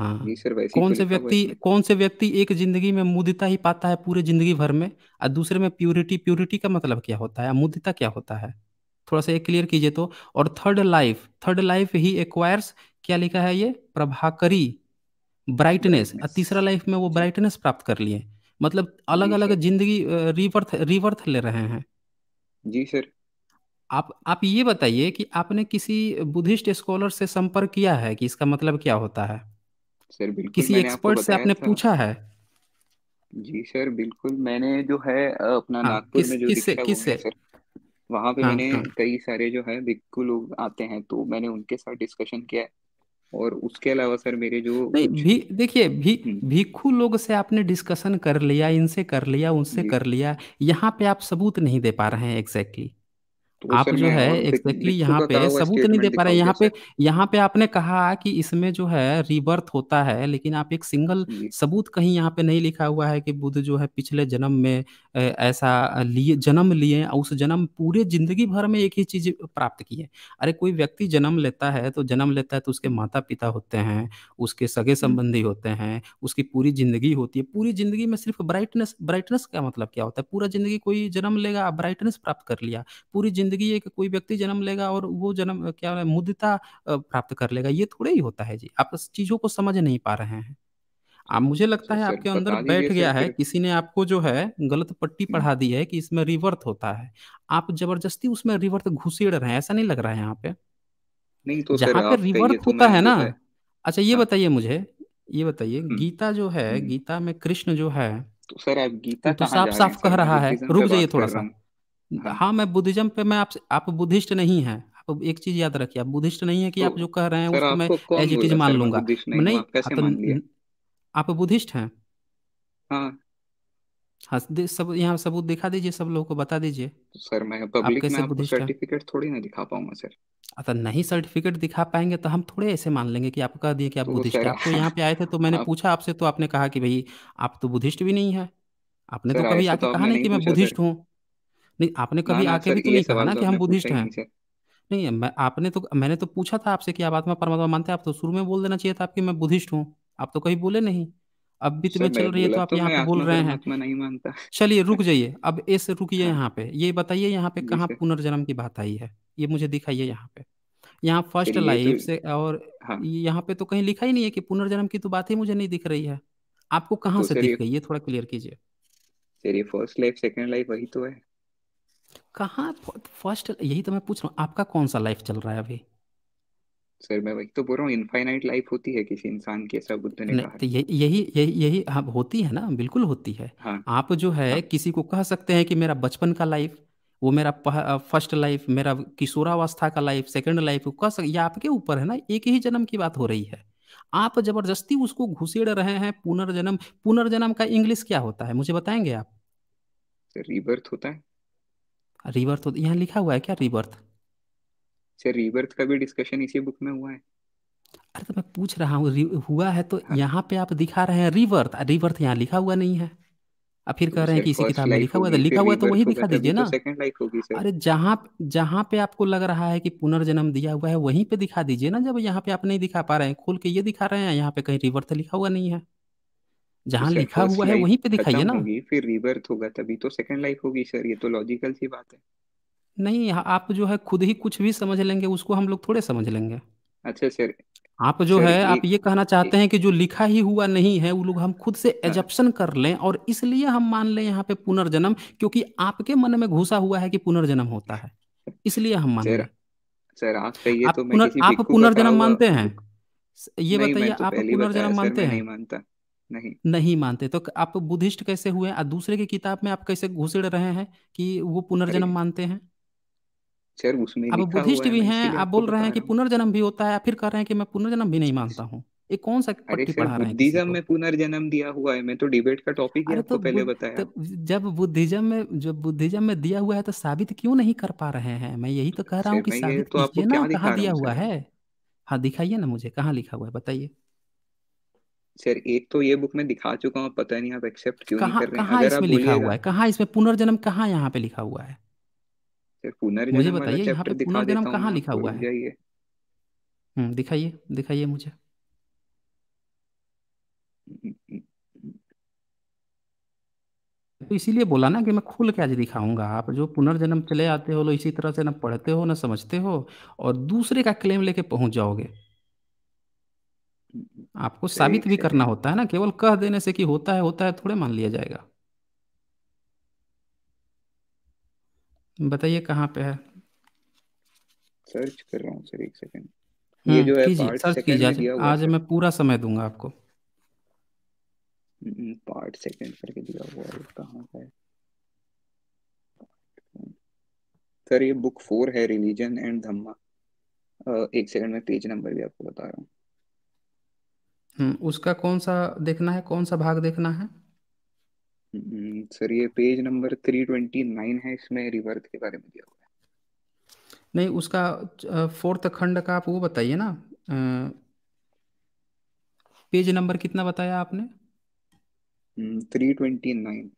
हाँ जी सर वैसे ही तो कौन से लिखा हुआ है व्यक्ति कौन से व्यक्ति एक जिंदगी में मुदिता ही पाता है पूरे जिंदगी भर में और दूसरे में प्योरिटी प्योरिटी का मतलब क्या होता है मुदिता क्या होता है थोड़ा सा ये क्लियर कीजिए तो और third life third life he acquires क्या लिखा है ये प्रभाकरी ब्राइटनेस तीसरा लाइफ में वो ब्राइटनेस प्राप्त कर लिए मतलब अलग अलग जिंदगी रिवर्थ रिवर्थ ले रहे हैं जी सर आप आप ये बताइए कि आपने किसी बुद्धिस्ट स्कॉलर से संपर्क किया है कि इसका मतलब क्या होता है सर बिल्कुल किसी एक्सपर्ट से आपने पूछा है जी सर बिल्कुल मैंने जो है अपना हाँ, नागपुर में जो किस, किस, है किससे किससे वहां पे हाँ, मैंने हाँ। कई सारे जो है भिक्खु लोग आते हैं तो मैंने उनके साथ डिस्कशन किया है और उसके अलावा सर मेरे जो नहीं भी देखिए भी भिक्खु लोग से आपने डिस्कशन कर लिया इनसे कर लिया उनसे कर लिया यहाँ पे आप सबूत नहीं दे पा रहे हैं एग्जैक्टली तो आप जो है एक्जेक्टली यहाँ पे सबूत नहीं दे पा रहे यहाँ पे यहाँ पे आपने कहा कि इसमें जो है रिबर्थ होता है लेकिन आप एक सिंगल सबूत कहीं यहाँ पे नहीं लिखा हुआ है कि बुद्ध जो है पिछले जन्म में ऐसा लिए जन्म लिए उस जन्म पूरे जिंदगी भर में एक ही चीज प्राप्त किए अरे कोई व्यक्ति जन्म लेता है तो जन्म लेता है तो उसके माता पिता होते हैं उसके सगे हम्म। संबंधी होते हैं उसकी पूरी जिंदगी होती है पूरी जिंदगी में सिर्फ ब्राइटनेस ब्राइटनेस का मतलब क्या होता है पूरा जिंदगी कोई जन्म लेगा ब्राइटनेस प्राप्त कर लिया पूरी जिंदगी जिंदगी एक कोई व्यक्ति जन्म लेगा और वो जन्म क्या मुद्रता प्राप्त कर लेगा ये थोड़े ही होता है जी आप चीजों को समझ नहीं पा रहे हैं आप मुझे लगता है आपके अंदर बैठ गया है किसी ने आपको जो है गलत पट्टी पढ़ा दी है कि इसमें रिवर्थ होता है आप जबरदस्ती उसमें रिवर्थ घुसेड़ रहे हैं ऐसा नहीं लग रहा है यहाँ पे तो जहाँ पे रिवर्थ तो होता है ना अच्छा ये हाँ। बताइए मुझे ये बताइए गीता जो है गीता में कृष्ण जो है तो सर आप गीता तो साफ साफ कह रहा है रुक जाइए थोड़ा सा हाँ, हाँ मैं बुद्धिज्म पे मैं आप आप बुद्धिस्ट नहीं है आप एक चीज याद रखिए आप बुद्धिस्ट नहीं है कि तो, आप जो कह रहे हैं उसको मैं एज इट इज मान लूंगा नहीं, नहीं आप, आप बुद्धिस्ट हैं हाँ हाँ सब यहाँ सबूत दिखा दीजिए सब लोगों को बता दीजिए तो सर मैं पब्लिक आप में आपको सर्टिफिकेट थोड़ी ना दिखा पाऊंगा सर अतः नहीं सर्टिफिकेट दिखा पाएंगे तो हम थोड़े ऐसे मान लेंगे कि आप कह दिए कि आप तो बुद्धिस्ट हैं आप तो यहाँ पे आए थे तो मैंने आप... पूछा आपसे तो आपने कहा कि भाई आप तो बुद्धिस्ट भी नहीं है आपने तो कभी आके तो कहा नहीं कि मैं बुद्धिस्ट हूँ नहीं आपने कभी ना, आके सर भी तो नहीं कहा ना तो कि हम बुद्धिस्ट हैं नहीं मैं आपने तो मैंने तो पूछा था आपसे कि आप आत्मा परमात्मा मानते हैं आप तो शुरू में बोल देना चाहिए था आपकी मैं बुद्धिस्ट हूँ आप तो कहीं बोले नहीं अब भी सर तुम्हें चल रही है तो आप तो यहाँ पे बोल रहे हैं चलिए रुक जाइए अब इस रुकिए हाँ। यहाँ पे ये बताइए यहाँ पे कहाँ पुनर्जन्म की बात आई है ये मुझे दिखाइए यहाँ पे यहाँ फर्स्ट ये तो लाइफ से और हाँ यहाँ पे तो कहीं लिखा ही नहीं है कि पुनर्जन्म की तो बात ही मुझे नहीं दिख रही है आपको कहाँ तो से दिख गई ये थोड़ा क्लियर कीजिए फर्स्ट लाइफ सेकंड लाइफ वही तो है कहाँ फर्स्ट यही तो मैं पूछ रहा हूँ आपका कौन सा लाइफ चल रहा है अभी सर मैं वही तो बोल रहा हूँ इनफाइनाइट लाइफ होती है किसी इंसान की ऐसा बुद्ध ने कहा तो यही यही यही हाँ होती है ना बिल्कुल होती है हाँ, आप जो है हाँ, किसी को कह सकते हैं कि मेरा बचपन का लाइफ वो मेरा फर्स्ट लाइफ मेरा किशोरावस्था का लाइफ सेकंड लाइफ कह सक ये आपके ऊपर है ना एक ही जन्म की बात हो रही है आप जबरदस्ती उसको घुसेड़ रहे हैं पुनर्जन्म पुनर्जन्म का इंग्लिश क्या होता है मुझे बताएंगे आप रिबर्थ होता है रिबर्थ तो यहाँ लिखा हुआ है क्या रिबर्थ सर अच्छा, रीबर्थ का भी डिस्कशन इसी बुक में हुआ है अरे तो मैं पूछ रहा हूँ हुआ है तो हाँ। यहाँ पे आप दिखा रहे हैं रिवर्थ रिवर्थ यहाँ लिखा हुआ नहीं है अब फिर कह रहे हैं कि इसी किताब में लिखा हुआ है तो लिखा हुआ तो वही दिखा दीजिए तो ना अरे जहाँ जहाँ पे आपको लग रहा है कि पुनर्जन्म दिया हुआ है वहीं पे दिखा दीजिए ना जब यहाँ पे आप नहीं दिखा पा रहे हैं खोल के ये दिखा रहे हैं यहाँ पे कहीं रिवर्थ लिखा हुआ नहीं है तो जहाँ सर लिखा फर्स्ट हुआ है लाइफ वहीं पे दिखाइए खत्म ना होगी फिर रीबर्थ होगा तभी तो सेकंड लाइफ होगी सर ये तो लॉजिकल सी बात है नहीं यहाँ आप जो है खुद ही कुछ भी समझ लेंगे उसको हम लोग थोड़े समझ लेंगे अच्छा सर आप जो सर है आप ये कहना चाहते एक हैं कि जो लिखा ही हुआ नहीं है वो लोग हम खुद से एजप्शन हाँ। कर लें और इसलिए हम मान लें यहाँ पे पुनर्जन्म क्योंकि आपके मन में घुसा हुआ है कि पुनर्जन्म होता है इसलिए हम मान सर सर आप कहिए आप तो मैं पुनर, किसी आप भिक्षु पुनर्जन्म पढ़ा मानते हैं बुक ये नहीं बताइए मैं तो आप पहली पुनर्जन्म बताया सर मानते मैं हैं नहीं मानता नहीं नहीं मानते तो आप बुद्धिस्ट कैसे हुए और दूसरे की किताब में आप कैसे घुसड़ रहे हैं कि वो पुनर्जन्म मानते हैं सर उसमें आप बुद्धिस्ट भी हैं आप बोल रहे हैं कि पुनर्जन्म भी होता है फिर कह रहे हैं कि मैं पुनर्जन्म भी नहीं मानता हूँ ये कौन सा अरे सर बुद्धिज्म में पुनर्जन्म दिया हुआ है मैं तो डिबेट का टॉपिक ही आपको तो पहले बताया जब बुद्धिज्म में जब बुद्धिज्म में दिया हुआ है तो साबित क्यों नहीं कर पा रहे हैं मैं यही तो कह रहा हूँ कि साबित तो आपको क्या दिखा दिया हुआ है हाँ दिखाइए ना मुझे कहाँ लिखा हुआ है बताइए सर एक तो ये बुक में दिखा चुका हूँ पता नहीं आप एक्सेप्ट क्यों कहाँ, नहीं कर रहे हैं कहाँ अगर इसमें आप लिखा हुआ है कहा इसमें पुनर्जन्म कहाँ यहाँ पे लिखा हुआ है सर पुनर्जन्म मुझे वाला मतलब बताइए यहाँ पे चैप्टर दिखा देता पुनर्जन्म हूँ कहाँ लिखा आपको, हुआ रुक है जाइए हम्म, दिखाइए दिखाइए मुझे तो इसीलिए बोला ना कि मैं खुल के आज दिखाऊंगा आप जो पुनर्जन्म चले आते हो लो इसी तरह से ना पढ़ते हो ना समझते हो और दूसरे का क्लेम लेके पहुंच जाओगे आपको साबित भी करना होता है ना केवल कह देने से कि होता है होता है थोड़े मान लिया जाएगा बताइए कहाँ पे है सर्च कर रहा हूँ सर एक सेकंड ये हाँ, जो है कीजिए पार्ट सर्च सेकंड में आज दिया हुआ आज सर मैं पूरा समय दूंगा आपको पार्ट हम्म, हम्म, सेकंड करके दिया हुआ है कहाँ का है सर ये बुक फोर है रिलीजन एंड धम्मा एक सेकंड में पेज नंबर भी आपको बता रहा हूँ हम्म, उसका कौन सा देखना है कौन सा भाग देखना है हम्म, सर ये page number three twenty nine है इसमें रिवर्थ के बारे में दिया हुआ है नहीं उसका फोर्थ खंड का आप वो बताइए ना पेज नंबर कितना बताया आपने है three twenty nine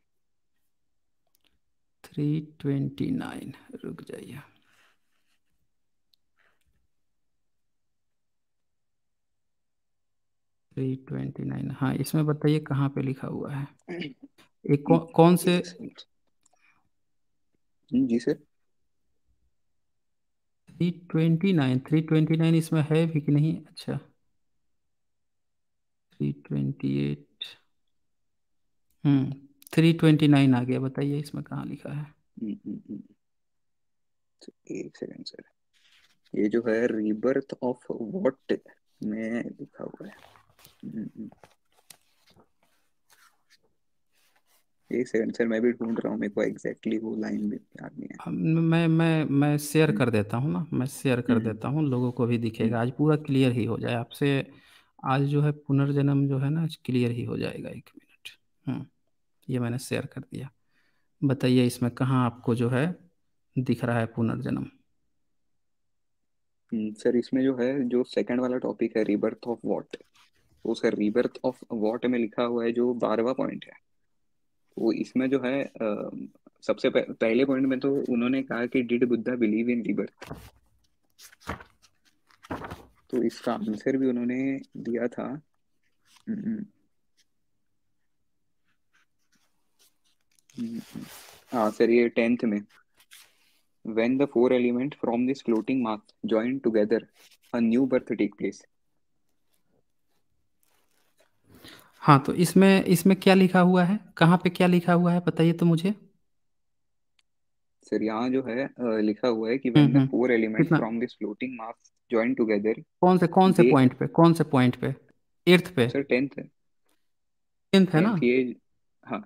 three twenty nine रुक जाइए थ्री ट्वेंटी नाइन हाँ इसमें बताइए कहाँ पे लिखा हुआ है एक कौ, कौन से जी sir three twenty nine three twenty nine इसमें है भी कि नहीं अच्छा थ्री ट्वेंटी एट हम्म थ्री ट्वेंटी नाइन आ गया बताइए इसमें कहाँ लिखा है हम्म, हम्म, हम्म। एक सेकंड सर ये जो है रिबर्थ ऑफ वॉट में लिखा हुआ है Mm-hmm. एक सेकंड सर मैं भी ढूंढ रहा हूँ मेरे को एग्जैक्टली वो लाइन में याद नहीं है मैं मैं मैं शेयर कर देता हूँ ना मैं शेयर कर mm-hmm. देता हूँ लोगों को भी दिखेगा mm-hmm. आज पूरा क्लियर ही हो जाए आपसे आज जो है पुनर्जन्म जो है ना आज क्लियर ही हो जाएगा एक मिनट hmm. ये मैंने शेयर कर दिया बताइए इसमें कहाँ आपको जो है दिख रहा है पुनर्जन्म सर hmm, इसमें जो है जो सेकंड वाला टॉपिक है रिबर्थ ऑफ वॉट तो उसका रीबर्थ ऑफ वॉट में लिखा हुआ है जो बारहवा पॉइंट है तो इसमें जो है सबसे पहले पॉइंट में तो उन्होंने कहा कि did Buddha believe in rebirth तो इसका आंसर भी उन्होंने दिया था हम्म, हम्म। हम्म, हाँ सर ये टेंथ में when the four element from this floating mass join together a new birth take place हाँ तो इसमें इसमें क्या लिखा हुआ है कहाँ पे क्या लिखा हुआ है बताइए तो मुझे सर यहाँ जो है लिखा हुआ है कि when the hmm four elements हम्म। कितना from this floating mass join together कौन से कौन से दे पॉइंट पे कौन से पॉइंट पे एर्थ पे सर टेंथ है टेंथ है ना टेंथ ये हाँ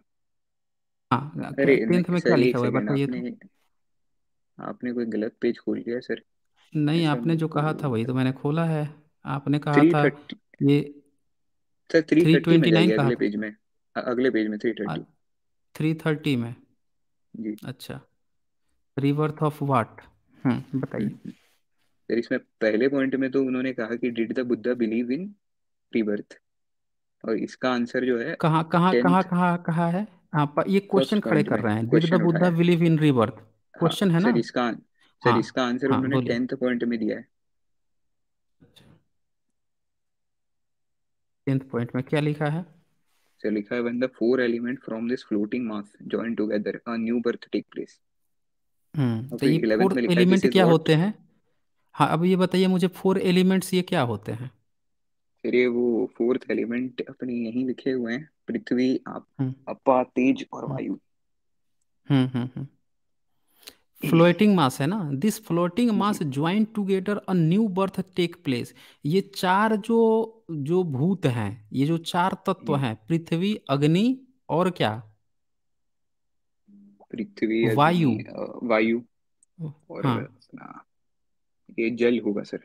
हाँ अरे नहीं टेंथ में क्या सर लिखा हुआ है सेकेंड बताइए तो आपने आपने कोई गलत पेज खोल लिया सर नहीं ऐसा आपने जो कहा था वही तो मैंने खोला है आपने कहा थ्री था थर्टी ये सर 330 में जाइए अगले पेज में हाँ, अगले पेज में थ्री थर्टी थ्री थर्टी में जी अच्छा रिवर्थ ऑफ वाट हम्म बताइए सर इसमें पहले पॉइंट में तो उन्होंने कहा कि did the Buddha believe in rebirth और इसका आंसर जो है कहा कहाँ कहा कहा कहा है आप हाँ, ये क्वेश्चन खड़े कर रहे हैं did the Buddha believe in rebirth question है ना सर इसका सर हाँ। इसका आंसर उन्होंने 10th पॉइंट में दिया है टेंथ पॉइंट में क्या लिखा है सर लिखा है when the four element from this floating mass join together a new birth take place hmm तो ये फोर एलिमेंट क्या होते हैं हाँ अब ये बताइए मुझे फोर एलिमेंट्स ये क्या होते हैं फिर ये वो फोर्थ एलिमेंट अपने यही लिखे हुए हैं पृथ्वी हम्म। अपा तेज और हम्म। वायु हम्म हम्म हम्म फ्लोटिंग मास है ना this floating mass join together a new birth take place ये चार जो जो भूत हैं ये जो चार तत्व हम्म। हैं पृथ्वी अग्नि और क्या पृथ्वी वायु वायु और हाँ। ये जल होगा सर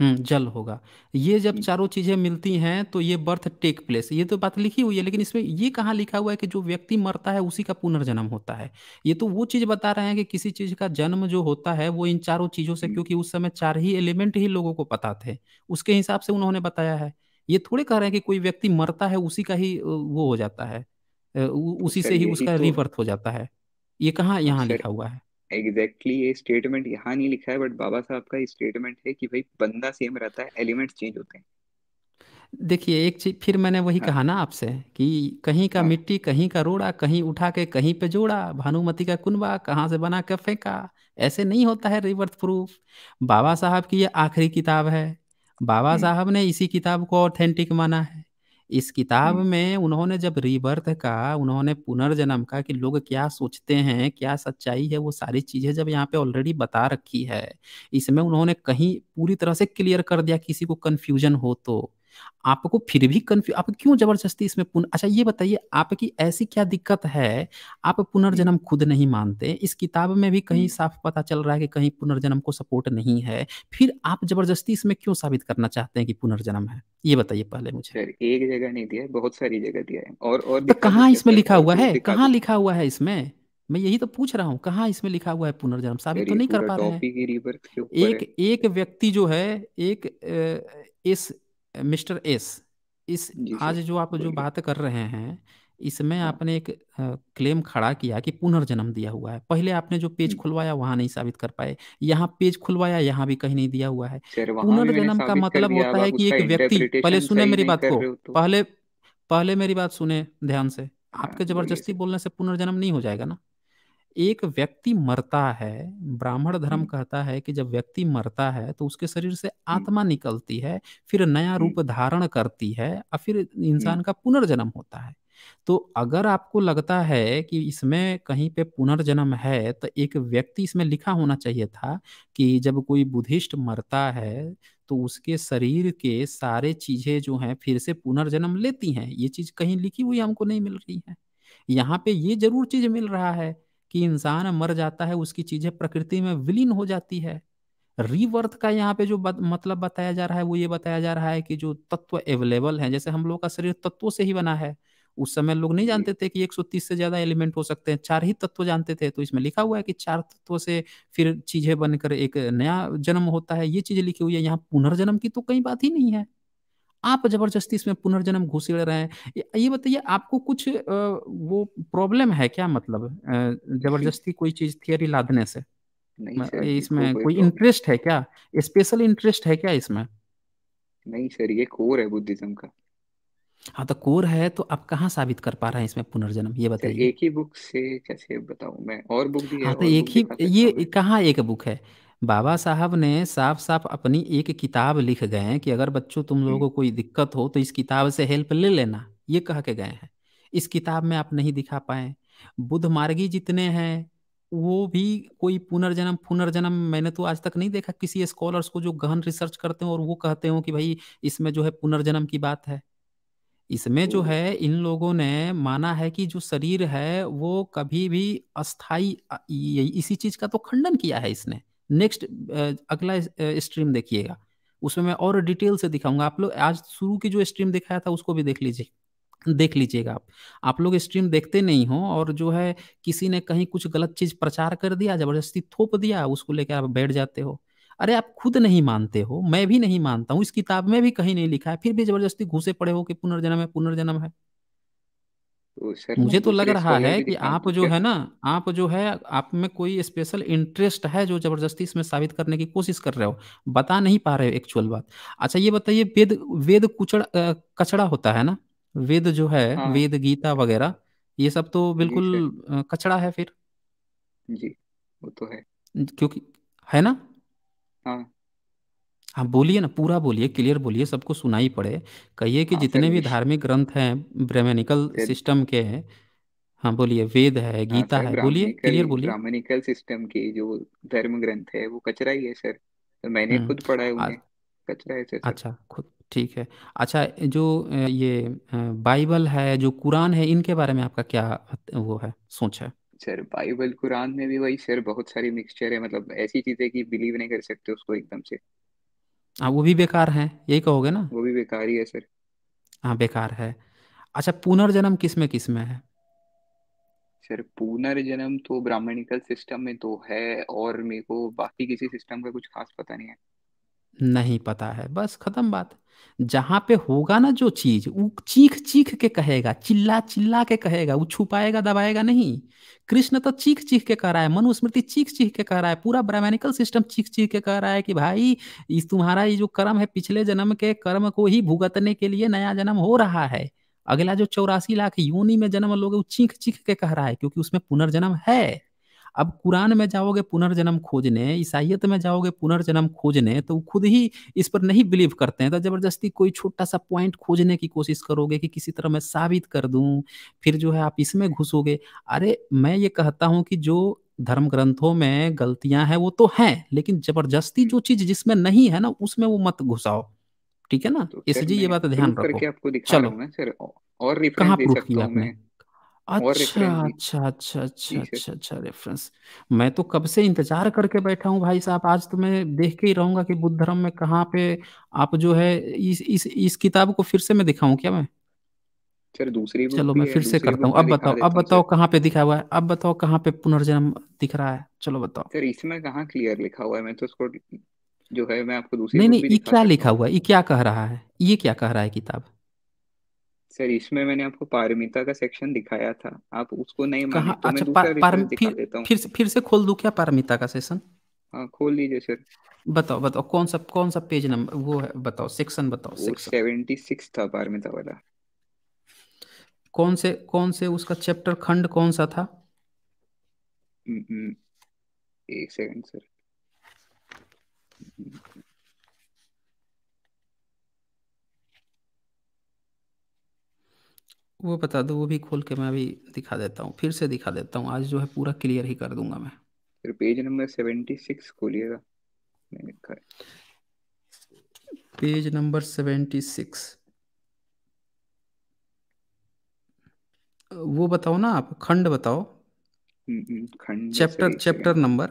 हम्म जल होगा ये जब चारों चीजें मिलती हैं तो ये बर्थ टेक प्लेस ये तो बात लिखी हुई है लेकिन इसमें ये कहाँ लिखा हुआ है कि जो व्यक्ति मरता है उसी का पुनर्जन्म होता है ये तो वो चीज बता रहे हैं कि किसी चीज का जन्म जो होता है वो इन चारों चीजों से क्योंकि उस समय चार ही एलिमेंट ही लोगों को पता थे उसके हिसाब से उन्होंने बताया है ये थोड़े कह रहे हैं कि कोई व्यक्ति मरता है उसी का ही वो हो जाता है उसी से अच्छा, ही उसका तो रिबर्थ हो जाता है ये कहाँ यहाँ अच्छा। लिखा हुआ है एग्जैक्टली exactly ये स्टेटमेंट यहाँ नहीं लिखा है बट बाबा साहब का स्टेटमेंट है कि भाई बंदा सेम रहता है एलिमेंट्स चेंज होते हैं देखिए एक चीज फिर मैंने वही हाँ। कहा ना आपसे कि कहीं का हाँ। मिट्टी कहीं का रोड़ा कहीं उठा के कहीं पे जोड़ा भानुमति का कुनबा कहाँ से बना के फेंका ऐसे नहीं होता है रिवर्थ प्रूफ बाबा साहब की ये आखिरी किताब है बाबा हम्म। साहब ने इसी किताब को ऑथेंटिक माना है इस किताब में उन्होंने जब रिबर्थ का उन्होंने पुनर्जन्म का कि लोग क्या सोचते हैं क्या सच्चाई है वो सारी चीजें जब यहाँ पे ऑलरेडी बता रखी है इसमें उन्होंने कहीं पूरी तरह से क्लियर कर दिया किसी को कंफ्यूजन हो तो आपको फिर भी कन्फ्यू आप क्यों जबरदस्ती इसमें पुन अच्छा ये बताइए आपकी ऐसी क्या दिक्कत है आप पुनर्जन्म हम्म। खुद नहीं मानते इस किताब में भी कहीं हम्म। साफ पता चल रहा है कि कहीं पुनर्जन्म को सपोर्ट नहीं है फिर आप जबरदस्ती इसमें क्यों साबित करना चाहते हैं कि पुनर्जन्म है ये बताइए पहले मुझे एक जगह नहीं दिया है बहुत सारी जगह दिया है और और तो कहाँ इसमें लिखा हुआ है कहाँ लिखा हुआ है इसमें मैं यही तो पूछ रहा हूँ कहाँ इसमें लिखा हुआ है पुनर्जन्म साबित तो नहीं कर पा रहे हैं एक एक व्यक्ति जो है एक इस मिस्टर एस इस आज जो आप जो बात कर रहे हैं इसमें हाँ। आपने एक क्लेम खड़ा किया कि पुनर्जन्म दिया हुआ है पहले आपने जो पेज हम्म। खुलवाया वहां नहीं साबित कर पाए यहाँ पेज खुलवाया यहाँ भी कहीं नहीं दिया हुआ है पुनर्जन्म का मतलब होता है कि एक व्यक्ति पहले सुने मेरी बात को तो। पहले पहले मेरी बात सुने ध्यान से आपके हाँ, जबरदस्ती बोलने से पुनर्जन्म नहीं हो जाएगा ना एक व्यक्ति मरता है ब्राह्मण धर्म कहता है कि जब व्यक्ति मरता है तो उसके शरीर से आत्मा निकलती है फिर नया रूप धारण करती है और फिर इंसान का पुनर्जन्म होता है तो अगर आपको लगता है कि इसमें कहीं पे पुनर्जन्म है तो एक व्यक्ति इसमें लिखा होना चाहिए था कि जब कोई बुद्धिस्ट मरता है तो उसके शरीर के सारे चीजें जो हैं फिर से पुनर्जन्म लेती हैं ये चीज कहीं लिखी हुई हमको नहीं मिल रही है यहाँ पे ये जरूर चीज मिल रहा है कि इंसान मर जाता है उसकी चीजें प्रकृति में विलीन हो जाती है रिवर्थ का यहाँ पे जो बत, मतलब बताया जा रहा है वो ये बताया जा रहा है कि जो तत्व अवेलेबल है जैसे हम लोग का शरीर तत्वों से ही बना है उस समय लोग नहीं जानते थे कि 130 से ज्यादा एलिमेंट हो सकते हैं चार ही तत्व जानते थे तो इसमें लिखा हुआ है कि चार तत्वों से फिर चीजें बनकर एक नया जन्म होता है ये चीजें लिखी हुई है यहाँ पुनर्जन्म की तो कहीं बात ही नहीं है आप जबरदस्ती इसमें पुनर्जन्म घुस रहे हैं ये बताइए आपको कुछ वो प्रॉब्लम है क्या मतलब जबरदस्ती कोई चीज थियरी लादने से इसमें कोई, कोई इंटरेस्ट है क्या स्पेशल इंटरेस्ट है क्या इसमें नहीं सर ये कोर है बुद्धिज्म का हाँ तो कोर है तो आप कहाँ साबित कर पा रहे हैं इसमें पुनर्जन्म ये बताइए एक ही बुक से कैसे बताऊं मैं और बुक भी है हाँ तो एक ही ये कहाँ एक बुक है बाबा साहब ने साफ साफ अपनी एक किताब लिख गए हैं कि अगर बच्चों तुम लोगों को कोई दिक्कत हो तो इस किताब से हेल्प ले लेना ये कह के गए हैं इस किताब में आप नहीं दिखा पाए बुद्ध मार्गी जितने हैं वो भी कोई पुनर्जन्म पुनर्जन्म मैंने तो आज तक नहीं देखा किसी स्कॉलर्स को जो गहन रिसर्च करते हो और वो कहते हो कि भाई इसमें जो है पुनर्जन्म की बात है इसमें जो है इन लोगों ने माना है कि जो शरीर है वो कभी भी अस्थाई इसी चीज का तो खंडन किया है इसने नेक्स्ट अगला स्ट्रीम देखिएगा उसमें मैं और डिटेल से दिखाऊंगा आप लोग आज शुरू की जो स्ट्रीम दिखाया था उसको भी देख लीजिए देख लीजिएगा आप आप लोग स्ट्रीम देखते नहीं हो और जो है किसी ने कहीं कुछ गलत चीज प्रचार कर दिया जबरदस्ती थोप दिया उसको लेकर आप बैठ जाते हो अरे आप खुद नहीं मानते हो मैं भी नहीं मानता हूँ इस किताब में भी कहीं नहीं लिखा है फिर भी जबरदस्ती घुसे पड़े हो कि पुनर्जन्म है पुनर्जन्म है सर तो मुझे तो लग रहा है कि आप जो है ना आप जो है आप में कोई स्पेशल इंटरेस्ट है जो जबरदस्ती इसमें साबित करने की कोशिश कर रहे हो बता नहीं पा रहे हो एक्चुअल बात अच्छा ये बताइए वेद वेद कुचड़ कचड़ा होता है ना वेद जो है हाँ। वेद गीता वगैरह ये सब तो बिल्कुल कचड़ा है फिर जी वो तो है क्योंकि है ना हाँ आप बोलिए ना पूरा बोलिए क्लियर बोलिए सबको सुनाई पड़े कहिए कि हाँ जितने भी सर धार्मिक ग्रंथ हैं ब्रह्मनिकल सर सिस्टम के हैं हाँ बोलिए वेद है हाँ गीता सर है बोलिए ब्राह्मणिकल क्लियर बोलिए ब्राह्मणिकल सिस्टम के जो धर्म ग्रंथ है वो कचरा ही है सर तो मैंने हम्म, खुद पढ़ा है आ- उन्हें कचरा है सर सर अच्छा खुद ठीक है अच्छा जो ये बाइबल है जो कुरान है इनके बारे में आपका क्या वो है सोच है सर बाइबल कुरान में भी वही सर बहुत सारी मिक्सचर है मतलब ऐसी चीजें कि बिलीव नहीं कर सकते उसको एकदम से हाँ वो भी बेकार है यही कहोगे ना वो भी बेकार ही है सर हाँ बेकार है अच्छा पुनर्जन्म किस में किस में है सर पुनर्जन्म तो ब्राह्मणिकल सिस्टम में तो है और मेरे को बाकी किसी सिस्टम का कुछ खास पता नहीं है नहीं पता है बस खत्म बात जहां पे होगा ना जो चीज वो चीख चीख के कहेगा चिल्ला चिल्ला के कहेगा वो छुपाएगा दबाएगा नहीं कृष्ण तो चीख चीख के कह रहा है मनुस्मृति चीख चीख के कह रहा है पूरा ब्राह्मणिकल सिस्टम चीख चीख के कह रहा है कि भाई इस तुम्हारा ये जो कर्म है पिछले जन्म के कर्म को ही भुगतने के लिए नया जन्म हो रहा है अगला जो चौरासी लाख योनि में जन्म लोग वो चीख चीख के कह रहा है क्योंकि उसमें पुनर्जन्म है अब कुरान में जाओगे पुनर्जन्म खोजने ईसाइत में जाओगे पुनर्जन्म खोजने तो खुद ही इस पर नहीं बिलीव करते हैं तो ज़बरदस्ती कोई छोटा सा पॉइंट खोजने की कोशिश करोगे कि किसी तरह मैं साबित कर दूं फिर जो है आप इसमें घुसोगे अरे मैं ये कहता हूँ कि जो धर्म ग्रंथों में गलतियां हैं वो तो हैं लेकिन जबरदस्ती जो चीज जिसमें नहीं है ना उसमें वो मत घुसाओ ठीक है ना तो जी ये बात ध्यान रखो आपको चलो और अच्छा, अच्छा अच्छा अच्छा अच्छा अच्छा अच्छा रेफरेंस मैं तो कब से इंतजार करके बैठा हूँ भाई साहब आज तो मैं देख के ही रहूंगा कि बुद्ध धर्म में कहाँ पे आप जो है इस इस इस किताब को फिर से मैं दिखाऊं क्या मैं सर दूसरी बुक चलो मैं है फिर से दूसरी करता हूँ में अब दिखा बताओ अब देता हूँ बताओ सर कहाँ पे दिखा हुआ है अब बताओ कहाँ पे पुनर्जन्म दिख रहा है चलो बताओ सर इसमें कहाँ क्लियर लिखा हुआ है मैं तो उसको जो है मैं आपको दूसरी नहीं बुक नहीं भी ये दिखा क्या सकता लिखा हूँ हुआ है ये क्या कह रहा है ये क्या कह रहा है किताब सर इसमें मैंने आपको पारमिता का सेक्शन दिखाया था आप उसको नहीं माने तो अच्छा, मैं दूसरा पा, पार, दिखा देता हूँ फिर फिर से खोल दू क्या पारमिता का सेशन हाँ खोल लीजिए सर बताओ बताओ कौन सा कौन सा पेज नंबर वो है बताओ सेक्शन बताओ सेक्शन सेवेंटी सिक्स था पारमिता वाला कौन से कौन से उसका चैप्टर खंड कौन सा था हम्म, हम्म, एक सेकंड सर वो बता दो वो भी खोल के मैं अभी दिखा देता हूँ फिर से दिखा देता हूँ आज जो है पूरा क्लियर ही कर दूंगा मैं फिर पेज नंबर सेवेंटी सिक्स खोलिएगा लिखा है पेज नंबर सेवेंटी सिक्स वो बताओ ना आप खंड बताओ हम्म, हम्म, खंड chapter chapter number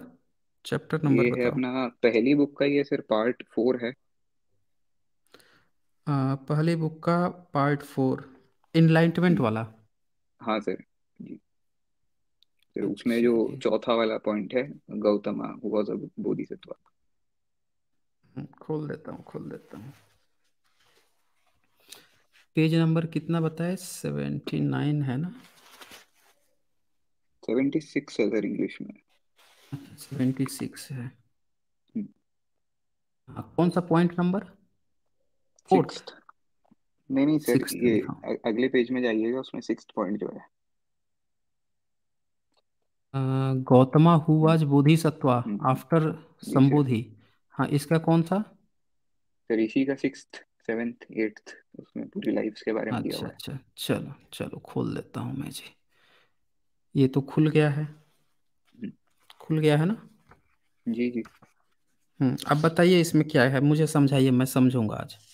chapter number ये है अपना पहली बुक का ये सिर्फ पार्ट फोर है आ, पहली बुक का पार्ट फोर इनलाइटमेंट वाला हाँ सर सर तो तो उसमें जो चौथा वाला पॉइंट है गौतम हाँ, वाज अ बोधिसत्व हम्म, खोल देता हूँ खोल देता हूँ पेज नंबर कितना बताए सेवेंटी नाइन है ना सेवेंटी सिक्स है सर इंग्लिश में अच्छा, सेवेंटी सिक्स है हम्म। हाँ, कौन सा पॉइंट नंबर फोर्थ नहीं नहीं सर ये अगले पेज में जाइएगा उसमें सिक्स पॉइंट जो है गौतमा हु हम्म। बोधि सत्वा हम्म। आफ्टर जी सर संबोधि हाँ इसका कौन सा सर तो इसी का सिक्स सेवेंथ एट्थ उसमें पूरी लाइफ के बारे में दिया अच्छा हुआ है अच्छा चलो चलो खोल देता हूँ मैं जी ये तो खुल गया है हम्म। खुल गया है ना जी जी हम्म अब बताइए इसमें क्या है मुझे समझाइए मैं समझूंगा आज हम्म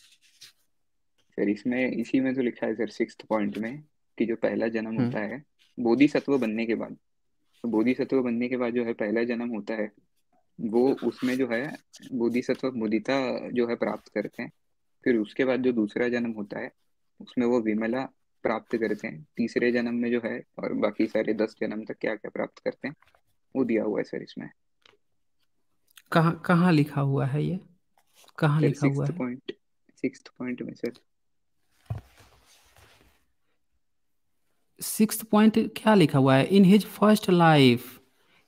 सर इसमें इसी में तो लिखा है सर सिक्स पॉइंट में कि जो पहला जन्म हम्म। होता है बोधि सत्व बनने के बाद तो बोधि सत्व बनने के बाद जो है पहला जन्म होता है वो उसमें जो है बोधि सत्व मुदिता जो है प्राप्त करते हैं फिर उसके बाद जो दूसरा जन्म होता है उसमें वो विमला प्राप्त करते हैं तीसरे जन्म में जो है और बाकी सारे दस जन्म तक क्या क्या प्राप्त करते हैं वो दिया हुआ है सर इसमें कहा, कहाँ लिखा हुआ है ये कहा लिखा हुआ है पॉइंट सिक्स्थ पॉइंट में सर सिक्स पॉइंट क्या लिखा हुआ है in his first life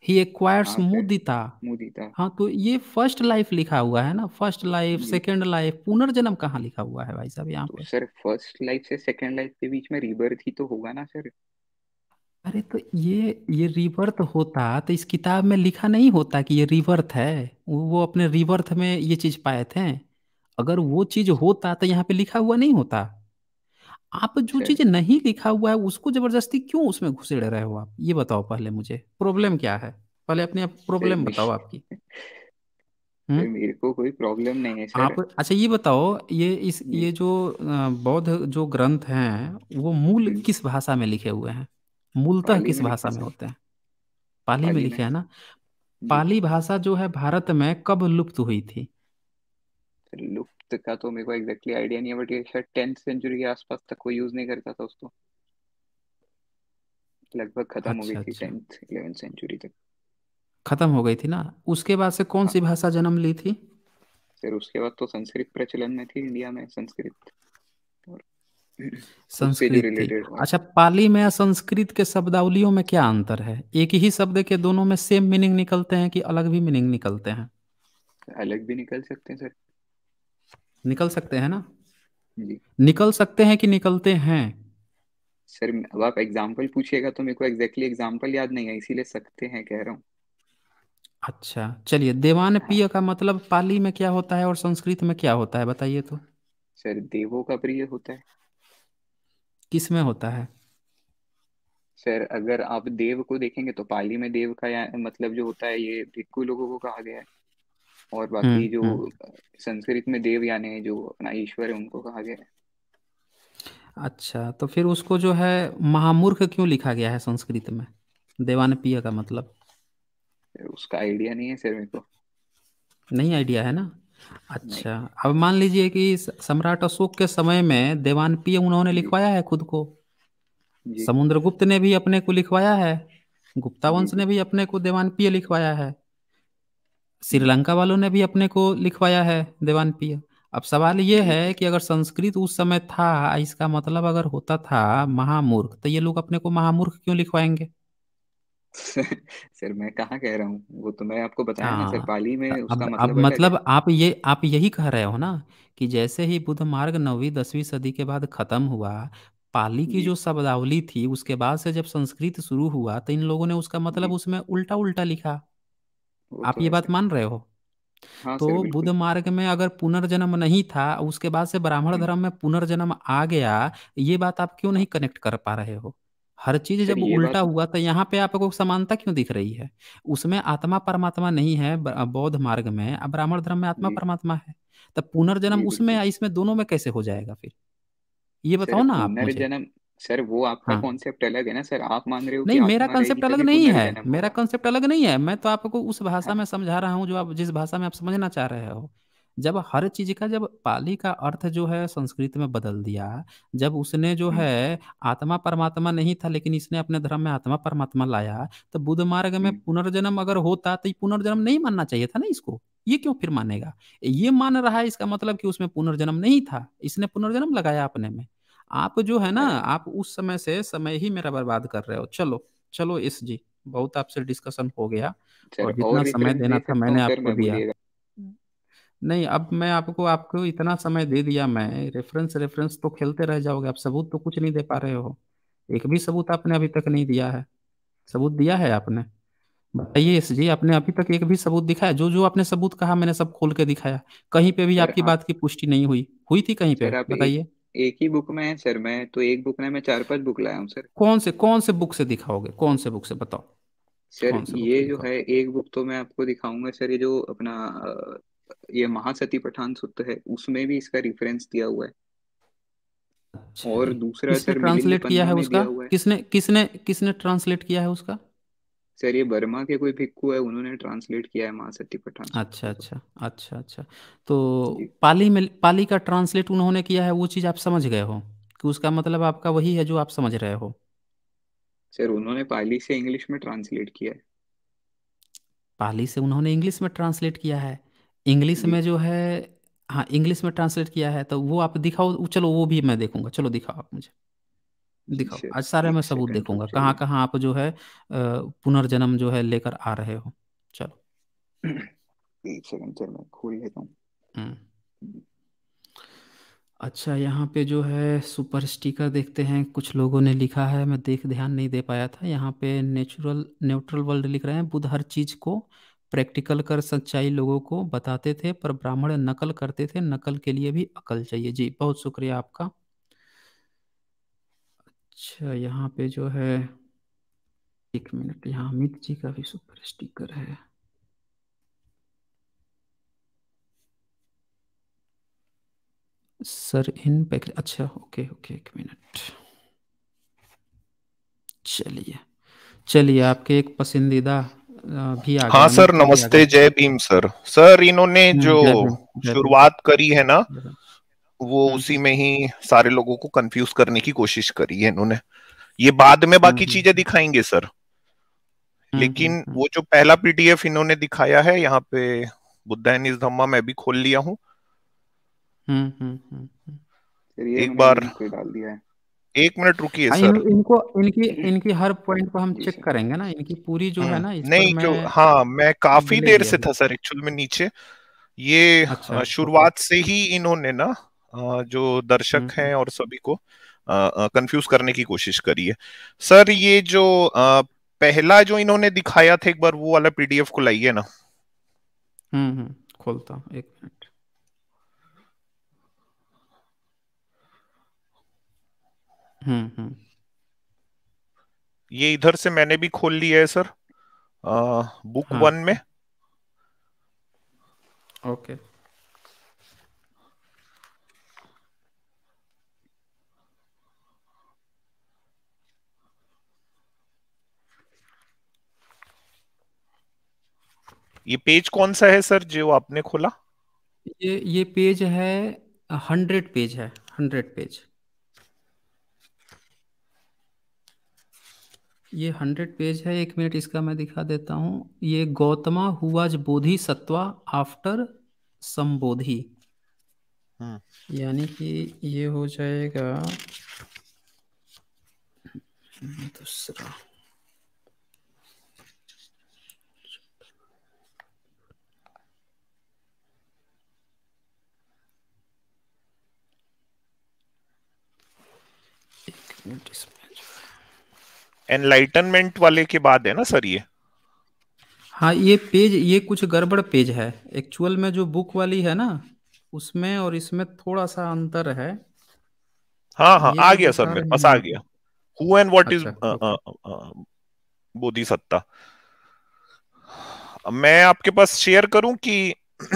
he acquires मुदिता मुदिता हाँ तो ये फर्स्ट लाइफ लिखा हुआ है ना फर्स्ट लाइफ सेकंड लाइफ पुनर्जन्म कहाँ लिखा हुआ है भाई साहब यहाँ तो पे सर फर्स्ट लाइफ से सेकंड लाइफ के बीच में रिबर्थ ही तो होगा ना सर अरे तो ये ये रिबर्थ होता तो इस किताब में लिखा नहीं होता कि ये रिबर्थ है वो अपने रिबर्थ में ये चीज पाए थे अगर वो चीज होता तो यहाँ पे लिखा हुआ नहीं होता आप जो चीजें नहीं लिखा हुआ है उसको जबरदस्ती क्यों उसमें घुसेड़ रहे हो आप ये बताओ पहले मुझे प्रॉब्लम क्या है पहले अपने आप प्रॉब्लम बताओ आपकी मेरे को कोई प्रॉब्लम नहीं है सर आप अच्छा ये बताओ ये इस ये जो बौद्ध जो ग्रंथ हैं वो मूल किस भाषा में लिखे हुए हैं मूलतः किस भाषा में होते हैं पाली में लिखे है ना पाली भाषा जो है भारत में कब लुप्त हुई थी लुप्त का तो मेरे को एग्जैक्टली आइडिया नहीं है बट ये शायद टेंथ सेंचुरी के आसपास तक कोई यूज नहीं करता था उसको लगभग खत्म हो गई अच्छा, थी टेंथ इलेवेंथ सेंचुरी तक खत्म हो गई थी ना उसके बाद से कौन सी हाँ। भाषा जन्म ली थी फिर उसके बाद तो संस्कृत प्रचलन में थी इंडिया में संस्कृत और संस्कृत अच्छा पाली में संस्कृत के शब्दावलियों में क्या अंतर है एक ही शब्द के दोनों में सेम मीनिंग निकलते हैं कि अलग भी मीनिंग निकलते हैं अलग भी निकल सकते हैं सर निकल सकते हैं ना जी निकल सकते हैं कि निकलते हैं सर अब आप एग्जाम्पल पूछिएगा तो मेरे को एग्जैक्टली exactly एग्जाम्पल याद नहीं है इसीलिए सकते हैं कह रहा हूँ अच्छा चलिए देवान प्रिय का मतलब पाली में क्या होता है और संस्कृत में क्या होता है बताइए तो सर देवों का प्रिय होता है किस में होता है सर अगर आप देव को देखेंगे तो पाली में देव का या, मतलब जो होता है ये भिक्कू लोगों को कहा गया है और बाकी हम्म, जो हम्म। संस्कृत में देव यानी जो अपना ईश्वर है उनको कहा गया है अच्छा तो फिर उसको जो है महामूर्ख क्यों लिखा गया है संस्कृत में देवान पिया का मतलब उसका आइडिया नहीं है सर मेरे को तो। नहीं आइडिया है ना अच्छा अब मान लीजिए कि सम्राट अशोक के समय में देवान पिया उन्होंने लिखवाया है खुद को समुद्रगुप्त ने भी अपने को लिखवाया है गुप्ता वंश ने भी अपने को देवान पिया लिखवाया है श्रीलंका वालों ने भी अपने को लिखवाया है देवान पिया अब सवाल ये है कि अगर संस्कृत उस समय था इसका मतलब अगर होता था महामूर्ख तो ये लोग अपने को महामूर्ख क्यों लिखवाएंगे सर मैं कहा कह रहा हूँ वो तो मैं आपको बताया ना सर पाली में उसका अब, मतलब अब मतलब आप ये आप यही कह रहे हो ना कि जैसे ही बुद्ध मार्ग नौवीं दसवीं सदी के बाद खत्म हुआ पाली की जो शब्दावली थी उसके बाद से जब संस्कृत शुरू हुआ तो इन लोगों ने उसका मतलब उसमें उल्टा उल्टा लिखा आप तो ये बात मान रहे हो हाँ तो सर बुद्ध बिल्कुल मार्ग में अगर पुनर्जन्म नहीं था उसके बाद से ब्राह्मण हम्म। धर्म में पुनर्जन्म आ गया ये बात आप क्यों नहीं कनेक्ट कर पा रहे हो हर चीज सर जब ये उल्टा हुआ तो यहाँ पे आपको समानता क्यों दिख रही है उसमें आत्मा परमात्मा नहीं है बौद्ध मार्ग में अब ब्राह्मण धर्म में आत्मा परमात्मा है तो पुनर्जन्म जी उसमें बिल्कुल या इसमें दोनों में कैसे हो जाएगा फिर ये सर बताओ ना आप मुझे पुनर्जन्म सर वो आपका कॉन्सेप्ट हाँ। अलग है ना सर आप मान रहे हो नहीं कि मेरा आत्मा रहेगी कॉन्सेप्ट अलग तभी नहीं पुनर्जन्म है मेरा होगा कॉन्सेप्ट अलग नहीं है मैं तो आपको उस भाषा हाँ। में समझा रहा हूँ जो आप जिस भाषा में आप समझना चाह रहे हो जब हर चीज का जब पाली का अर्थ जो है संस्कृत में बदल दिया जब उसने जो हाँ। है आत्मा परमात्मा नहीं था लेकिन इसने अपने धर्म में आत्मा परमात्मा लाया तो बुद्ध मार्ग में हम्म। पुनर्जन्म अगर होता तो पुनर्जन्म नहीं मानना चाहिए था ना इसको ये क्यों फिर मानेगा ये मान रहा है इसका मतलब कि उसमें पुनर्जन्म नहीं था इसने पुनर्जन्म लगाया अपने में आप जो है ना हाँ। आप उस समय से समय ही मेरा बर्बाद कर रहे हो चलो चलो इस जी बहुत आपसे डिस्कशन हो गया और जितना समय देना था तो मैंने आपको दिया नहीं अब मैं आपको आपको इतना समय दे दिया मैं रेफरेंस रेफरेंस तो खेलते रह जाओगे आप सबूत तो कुछ नहीं दे पा रहे हो एक भी सबूत आपने अभी तक नहीं दिया है सबूत दिया है आपने बताइए एस जी आपने अभी तक एक भी सबूत दिखाया जो जो आपने सबूत कहा मैंने सब खोल के दिखाया कहीं पे भी आपकी आप... बात की पुष्टि नहीं हुई हुई थी कहीं पे बताइए एक ही बुक में है सर मैं तो एक बुक में मैं चार पांच बुक लाया हूँ सर कौन से कौन से बुक से दिखाओगे कौन से बुक से बताओ सर ये जो है एक बुक तो मैं आपको दिखाऊंगा सर ये जो अपना ये महासती पठान सूत्र है उसमें भी इसका रेफरेंस दिया हुआ है अच्छा। और दूसरा सर ट्रांसलेट किया है उसका किसने किसने किसने ट्रांसलेट किया है उसका सर ये बर्मा के कोई भिक्खु है उन्होंने ट्रांसलेट किया है महासती पठान अच्छा अच्छा अच्छा अच्छा तो पाली में पाली का ट्रांसलेट उन्होंने किया है वो चीज़ आप समझ गए हो कि उसका मतलब आपका वही है जो आप समझ रहे हो सर उन्होंने पाली से इंग्लिश में ट्रांसलेट किया है पाली से उन्होंने इंग्लिश में ट्रांसलेट किया है इंग्लिश में जो है हाँ इंग्लिश में ट्रांसलेट किया है तो वो आप दिखाओ चलो वो भी मैं देखूंगा चलो दिखाओ आप मुझे दिखाओ आज सारे मैं सबूत तो देखूंगा कहाँ कहाँ आप जो है पुनर्जन्म जो है लेकर आ रहे हो चलो एक सेकंड चल मैं खोल लेता हूँ हम्म। हम्म। अच्छा यहाँ पे जो है सुपर स्टिकर देखते हैं कुछ लोगों ने लिखा है मैं देख ध्यान नहीं दे पाया था यहाँ पे नेचुरल न्यूट्रल वर्ल्ड लिख रहे हैं बुद्ध हर चीज को प्रैक्टिकल कर सच्चाई लोगों को बताते थे पर ब्राह्मण नकल करते थे नकल के लिए भी अकल चाहिए जी बहुत शुक्रिया आपका अच्छा यहाँ पे जो है एक मिनट यहाँ अमित जी का भी सुपर स्टिकर है सर इन पैकेज अच्छा ओके ओके एक मिनट चलिए चलिए आपके एक पसंदीदा भी आ हाँ सर नमस्ते जय भीम सर सर इन्होंने हम्म, जो शुरुआत करी है ना वो हम्म। उसी में ही सारे लोगों को कंफ्यूज करने की कोशिश करी है इन्होंने ये बाद में बाकी हम्म, हम्म। चीजें दिखाएंगे सर लेकिन वो जो पहला पीडीएफ इन्होंने दिखाया है यहाँ पे बुद्धा इस धम्मा मैं भी खोल लिया हूँ एक बार डाल दिया है एक मिनट रुकिए हाँ, सर इन, इनको इनकी इनकी हर पॉइंट को हम चेक करेंगे ना इनकी पूरी जो है ना नहीं जो हाँ मैं काफी देर से था सर एक्चुअल में नीचे ये अच्छा, अच्छा शुरुआत अच्छा। से ही इन्होंने ना जो दर्शक हम्म, हैं हम्म। और सभी को कंफ्यूज करने की कोशिश करी है सर ये जो पहला जो इन्होंने दिखाया था एक बार वो वाला पीडीएफ को लाइए ना हम्म, हम्म खोलता एक मिनट हम्म ये इधर से मैंने भी खोल लिया है सर आ, बुक हाँ. वन में ओके okay. ये पेज कौन सा है सर जो आपने खोला ये ये पेज है हंड्रेड पेज है हंड्रेड पेज ये हंड्रेड पेज है एक मिनट इसका मैं दिखा देता हूँ ये गौतमा हुआज बोधि सत्वा आफ्टर संबोधि हम्म। यानी कि ये हो जाएगा दूसरा एनलाइटनमेंट वाले के बाद है ना सर ये हाँ ये पेज ये कुछ गड़बड़ पेज है एक्चुअल में जो बुक वाली है ना उसमें और इसमें थोड़ा सा अंतर है हाँ हाँ आ गया सर मेरे पास आ गया हु एंड व्हाट इज सत्ता मैं आपके पास शेयर करूं कि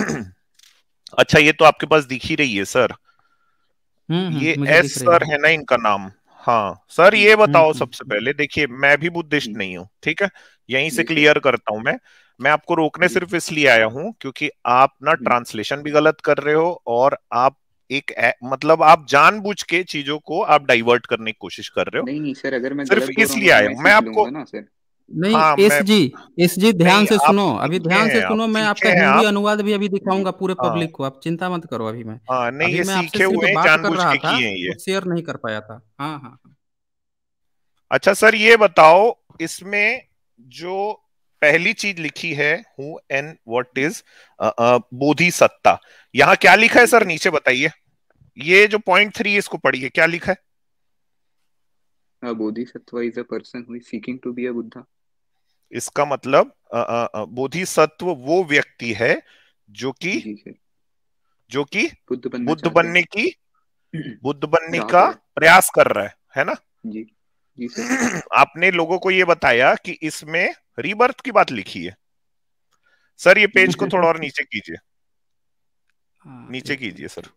अच्छा ये तो आपके पास दिख ही रही है सर हम्म, हम्म, ये एस सर है ना इनका नाम हाँ सर ये हम्म, बताओ हम्म, सबसे हम्म। पहले देखिए मैं भी बुद्धिस्ट नहीं हूँ ठीक है यहीं से क्लियर करता हूँ मैं मैं आपको रोकने सिर्फ इसलिए आया हूँ क्योंकि आप ना ट्रांसलेशन भी गलत कर रहे हो और आप एक मतलब आप जानबूझ के चीजों को आप डाइवर्ट करने की कोशिश कर रहे हो नहीं नहीं सर अगर मैं सिर्फ इसलिए तो आया हूँ मैं आपको ना सर नहीं हाँ, एस जी एस जी ध्यान से सुनो अभी ध्यान से सुनो मैं आपका हिंदी अनुवाद भी अभी दिखाऊंगा पूरे हाँ। पब्लिक को आप चिंता मत करो अभी मैं हाँ, नहीं, अभी मैं आपसे सिर्फ बात कर रहा था शेयर नहीं कर पाया था हाँ, हाँ हाँ अच्छा सर ये बताओ इसमें जो पहली चीज लिखी है who and what is Bodhisattva यहाँ क्या लिखा है सर नीचे बताइए ये जो पॉइंट थ्री इसको पढ़िए क्या लिखा है A bodhisattva is a person who is seeking to be a Buddha. इसका मतलब बोधिसत्व वो व्यक्ति है जो कि जो कि बुद्ध बनने की बुद्ध बनने का प्रयास कर रहा है है ना जी, जी आपने लोगों को ये बताया कि इसमें रीबर्थ की बात लिखी है सर ये पेज को थोड़ा और नीचे कीजिए हाँ, नीचे कीजिए सर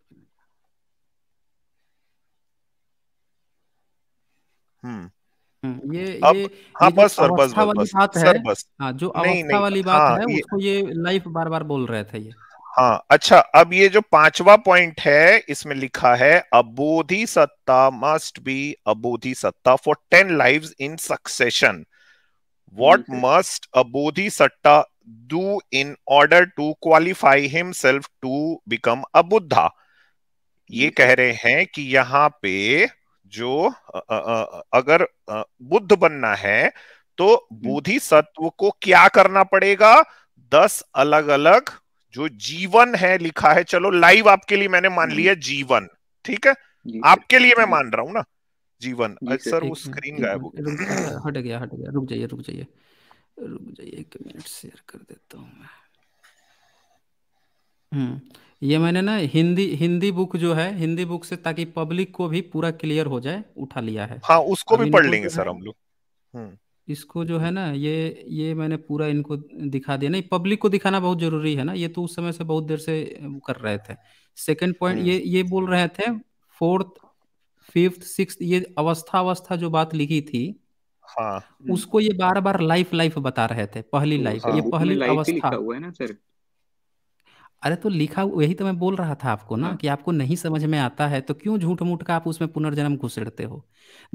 हम्म हम्म। ये अब ये हाँ, बस सर बस बस सर बस हाँ, जो नहीं, नहीं, वाली हाँ, बात हाँ, है उसको ये लाइफ बार बार बोल रहे थे ये हाँ अच्छा अब ये जो पांचवा पॉइंट है इसमें लिखा है अबोधि सत्ता मस्ट बी अबोधि सत्ता for ten lives in succession what must bodhisattva do in order to qualify himself to to become अबुद्धा ये कह रहे हैं कि यहाँ पे जो अगर बुद्ध बनना है तो हम्म। बोधि सत्व को क्या करना पड़ेगा दस अलग अलग जो जीवन है लिखा है चलो लाइव आपके लिए मैंने मान हम्म। लिया जीवन ठीक है आपके लिए मैं मान रहा हूं ना जीवन सर वो स्क्रीन गायब हो गया हट गया हट गया रुक जाइए रुक जाइए रुक जाइए एक मिनट शेयर कर देता हूँ मैं हम्म ये मैंने ना हिंदी हिंदी बुक जो है हिंदी बुक से ताकि पब्लिक को भी पूरा क्लियर हो जाए उठा लिया है हाँ उसको भी पढ़ लेंगे सर हम लोग हम्म। इसको जो है ना ये ये मैंने पूरा इनको दिखा दिया नहीं पब्लिक को दिखाना बहुत जरूरी है ना ये तो उस समय से बहुत देर से कर रहे थे सेकंड पॉइंट हम्म। ये ये बोल रहे थे फोर्थ फिफ्थ सिक्स ये अवस्था अवस्था जो बात लिखी थी हाँ उसको ये बार बार लाइफ लाइफ बता रहे थे पहली लाइफ तो हाँ, ये तो पहली अवस्था हुआ है ना सर अरे तो लिखा वही तो मैं बोल रहा था आपको ना हाँ कि आपको नहीं समझ में आता है तो क्यों झूठ मूठ का आप उसमें पुनर्जन्म घुसेड़ते हो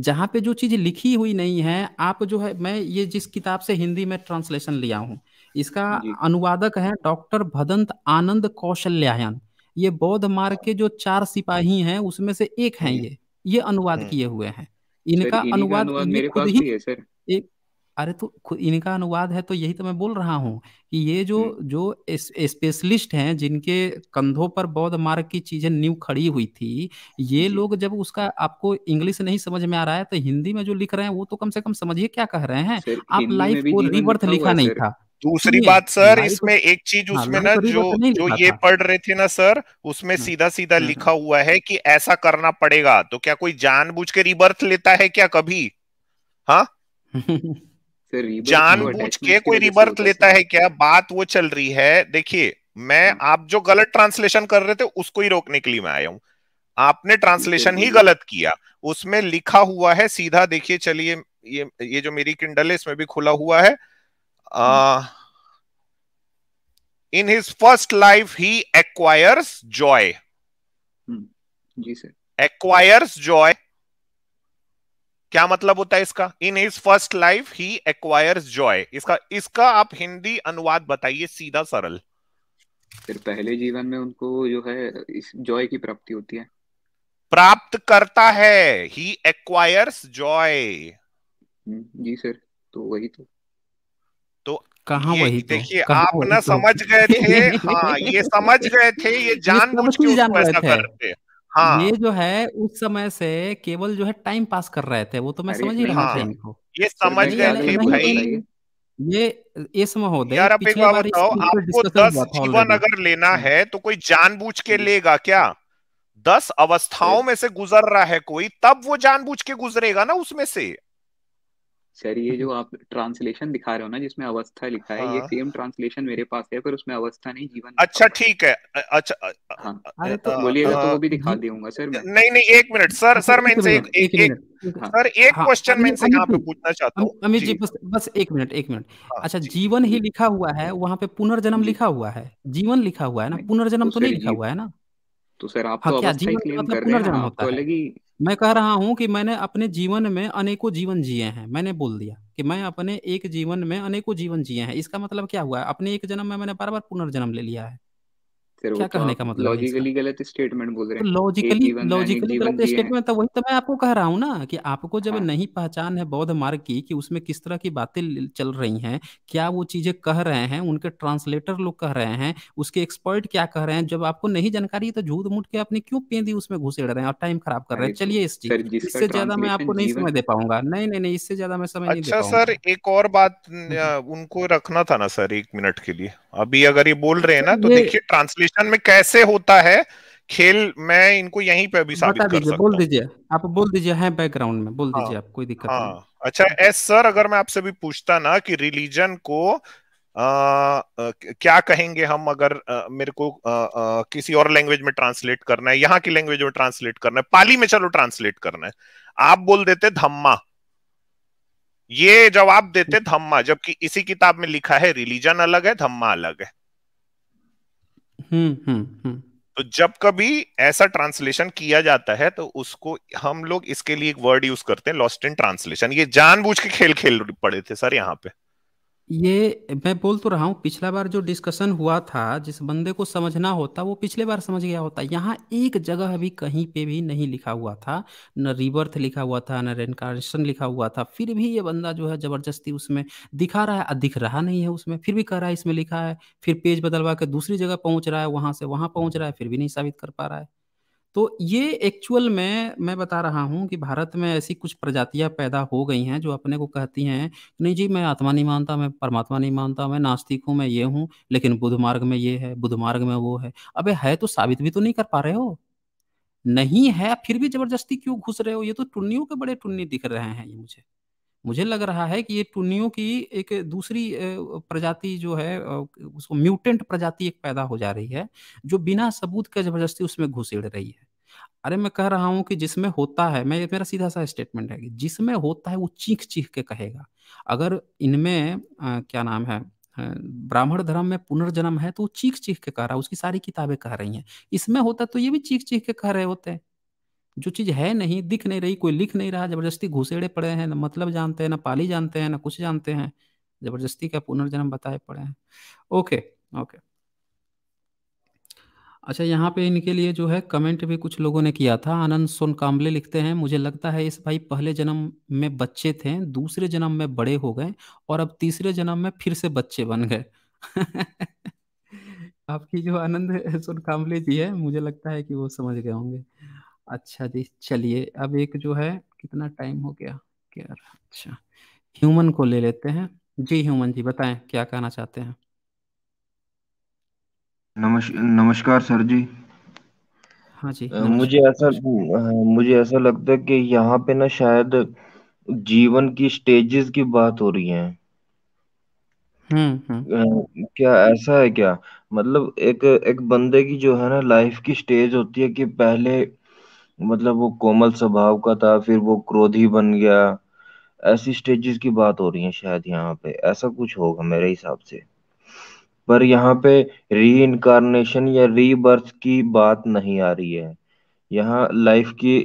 जहाँ पे जो चीज़ लिखी हुई नहीं है आप जो है मैं ये जिस किताब से हिंदी में ट्रांसलेशन लिया हूँ इसका अनुवादक है डॉक्टर भदंत आनंद कौशल्यायन ये बौद्ध मार्ग के जो चार सिपाही हैं उसमें से एक हैं ये ये अनुवाद हम्म। किए हुए हैं इनका अनुवाद, मेरे पास ही है सर एक अरे तो इनका अनुवाद है तो यही तो मैं बोल रहा हूँ कि ये जो जो स्पेशलिस्ट हैं जिनके कंधों पर बौद्ध मार्ग की चीजें न्यू खड़ी हुई थी ये लोग जब उसका आपको इंग्लिश नहीं समझ में आ रहा है तो हिंदी में जो लिख रहे हैं वो तो कम से कम समझिए क्या कह रहे हैं सर, आप लाइफ को रिबर्थ लिखा नहीं था दूसरी बात सर इसमें एक चीज हाँ, उसमें ना तो जो जो ये पढ़ रहे थे ना सर उसमें हाँ। सीधा सीधा हाँ, लिखा हुआ है कि ऐसा करना पड़ेगा तो क्या कोई जानबूझ के रिबर्थ लेता है क्या कभी हाँ जानबूझ के कोई रिबर्थ लेता है क्या बात वो चल रही है देखिए मैं हम्म। आप जो गलत ट्रांसलेशन कर रहे थे उसको ही रोकने के लिए मैं आया हूँ आपने ट्रांसलेशन ही गलत किया उसमें लिखा हुआ है सीधा देखिए चलिए ये ये जो मेरी किंडल है इसमें भी खुला हुआ है in his first life he acquires joy जी सर एक्वायर्स जॉय क्या मतलब होता है इसका in his first life he acquires joy इसका इसका आप हिंदी अनुवाद बताइए सीधा सरल फिर पहले जीवन में उनको जो है इस जॉय की प्राप्ति होती है प्राप्त करता है ही एक्वायर्स जॉय जी सर तो वही तो तो कहा वही तो? देखिए तो, आप ना तो? समझ गए थे हाँ ये समझ गए थे ये जान बुझ के उसको ऐसा करते हैं हाँ ये जो है उस समय से केवल जो है टाइम पास कर रहे थे वो तो मैं समझ ही रहा हाँ। था ये समझ गए थे भाई ये इस महोदय यार आप एक बात बताओ आपको दस जीवन अगर लेना हम्म। है तो कोई जानबूझ के लेगा क्या दस अवस्थाओं में से गुजर रहा है कोई तब वो जानबूझ के गुजरेगा ना उसमें से सर ये जो आप ट्रांसलेशन दिखा रहे हो ना जिसमें अवस्था लिखा है ये सेम हाँ। ट्रांसलेशन मेरे पास है पर उसमें अवस्था नहीं जीवन अच्छा ठीक है अच्छा हाँ तो बोलिएगा तो वो भी दिखा दूंगा सर मैं नहीं नहीं एक मिनट सर सर मैं इनसे एक एक, एक, एक हाँ, सर एक क्वेश्चन मैं इनसे यहाँ पे पूछना चाहता हूँ अमित जी बस बस एक मिनट एक मिनट हाँ, अच्छा जीवन ही लिखा हुआ है वहाँ पे पुनर्जन्म लिखा हुआ है जीवन लिखा हुआ है ना पुनर्जन्म तो, तो नहीं लिखा हुआ है ना तो सर आप हाँ, तो अवस्था ही क्लेम मतलब कर रहे हैं आपको अलग ही मैं कह रहा हूं कि मैंने अपने जीवन में अनेकों जीवन जिए हैं मैंने बोल दिया कि मैं अपने एक जीवन में अनेकों जीवन जिए हैं इसका मतलब क्या हुआ है अपने एक जन्म में मैंने बार बार पुनर्जन्म ले लिया है फिर क्या तो कहने का मतलब लॉजिकली गलत स्टेटमेंट बोल रहे हैं लॉजिकली तो लॉजिकली गलत स्टेटमेंट था तो वही तो मैं आपको कह रहा हूँ ना कि आपको जब हाँ। नहीं पहचान है बौद्ध मार्ग की कि उसमें किस तरह की बातें चल रही हैं क्या वो चीजें कह रहे हैं उनके ट्रांसलेटर लोग कह रहे हैं उसके एक्सपर्ट क्या कह रहे हैं जब आपको नहीं जानकारी तो झूठ मूठ के अपने क्यों पेंदी उसमें घुसेड़ रहे हैं और टाइम खराब कर रहे हैं चलिए इस चीज इससे ज्यादा मैं आपको नहीं समय दे पाऊंगा नहीं नहीं नहीं इससे ज्यादा मैं समय नहीं दे अच्छा पाऊंगा सर एक और बात उनको रखना था ना सर एक मिनट के लिए अभी अगर ये बोल रहे हैं ना तो देखिए ट्रांसलेशन सेक्शन में कैसे होता है खेल मैं इनको यहीं पे अभी साबित कर सकता बोल दीजिए आप बोल दीजिए हैं बैकग्राउंड में बोल दीजिए हाँ, आप कोई दिक्कत नहीं हाँ, अच्छा एस सर अगर मैं आपसे भी पूछता ना कि रिलीजन को आ, आ, क्या कहेंगे हम अगर आ, मेरे को आ, आ, किसी और लैंग्वेज में ट्रांसलेट करना है यहाँ की लैंग्वेज में ट्रांसलेट करना है पाली में चलो ट्रांसलेट करना है आप बोल देते धम्मा ये जवाब देते धम्मा जबकि इसी किताब में लिखा है रिलीजन अलग है धम्मा अलग है हम्म, हम्म, हम्म। तो जब कभी ऐसा ट्रांसलेशन किया जाता है तो उसको हम लोग इसके लिए एक वर्ड यूज करते हैं लॉस्ट इन ट्रांसलेशन ये जानबूझ के खेल खेल पड़े थे सर यहाँ पे ये मैं बोल तो रहा हूँ पिछला बार जो डिस्कशन हुआ था जिस बंदे को समझना होता वो पिछले बार समझ गया होता यहाँ एक जगह भी कहीं पे भी नहीं लिखा हुआ था न रिबर्थ लिखा हुआ था न रेनकारेशन लिखा हुआ था फिर भी ये बंदा जो है जबरदस्ती उसमें दिखा रहा है दिख रहा नहीं है उसमें फिर भी कह रहा है इसमें लिखा है फिर पेज बदलवा के दूसरी जगह पहुंच रहा है वहां से वहां पहुंच रहा है फिर भी नहीं साबित कर पा रहा है तो ये एक्चुअल में मैं बता रहा हूँ कि भारत में ऐसी कुछ प्रजातियां पैदा हो गई हैं जो अपने को कहती हैं नहीं जी मैं आत्मा नहीं मानता मैं परमात्मा नहीं मानता मैं नास्तिक हूँ मैं ये हूँ लेकिन बुध मार्ग में ये है बुध मार्ग में वो है अबे है तो साबित भी तो नहीं कर पा रहे हो नहीं है फिर भी जबरदस्ती क्यों घुस रहे हो ये तो टुन्नियों के बड़े टुन्नी दिख रहे हैं ये मुझे मुझे लग रहा है कि ये टुन्नियों की एक दूसरी प्रजाति जो है उसको म्यूटेंट प्रजाति एक पैदा हो जा रही है जो बिना सबूत के जबरदस्ती उसमें घुसेड़ रही है अरे मैं कह रहा हूँ कि जिसमें होता है मैं मेरा सीधा सा स्टेटमेंट है कि जिसमें होता है वो चीख चीख के कहेगा अगर इनमें क्या नाम है ब्राह्मण धर्म में पुनर्जन्म है तो वो चीख चीख के कह रहा है उसकी सारी किताबें कह रही हैं इसमें होता तो ये भी चीख चीख के कह रहे होते हैं जो चीज़ है नहीं दिख नहीं रही कोई लिख नहीं रहा जबरदस्ती घुसेड़े पड़े हैं ना मतलब जानते हैं ना पाली जानते हैं ना कुछ जानते हैं जबरदस्ती का पुनर्जन्म बताए पड़े हैं ओके ओके अच्छा यहाँ पे इनके लिए जो है कमेंट भी कुछ लोगों ने किया था आनंद सोन काम्बले लिखते हैं मुझे लगता है इस भाई पहले जन्म में बच्चे थे दूसरे जन्म में बड़े हो गए और अब तीसरे जन्म में फिर से बच्चे बन गए आपकी जो आनंद सोन काम्बले जी है मुझे लगता है कि वो समझ गए होंगे अच्छा जी चलिए अब एक जो है कितना टाइम हो गया क्या अच्छा ह्यूमन को ले लेते हैं जी ह्यूमन जी बताएं क्या कहना चाहते हैं नमस्कार सर जी हाँ जी मुझे ऐसा मुझे ऐसा लगता है कि यहाँ पे ना शायद जीवन की स्टेजेस की बात हो रही है हम्म, हम्म। क्या ऐसा है क्या मतलब एक एक बंदे की जो है ना लाइफ की स्टेज होती है कि पहले मतलब वो कोमल स्वभाव का था फिर वो क्रोधी बन गया ऐसी स्टेजेस की बात हो रही है शायद यहाँ पे ऐसा कुछ होगा मेरे हिसाब से पर यहाँ पे री इनकारनेशन या रीबर्थ की बात नहीं आ रही है यहाँ लाइफ की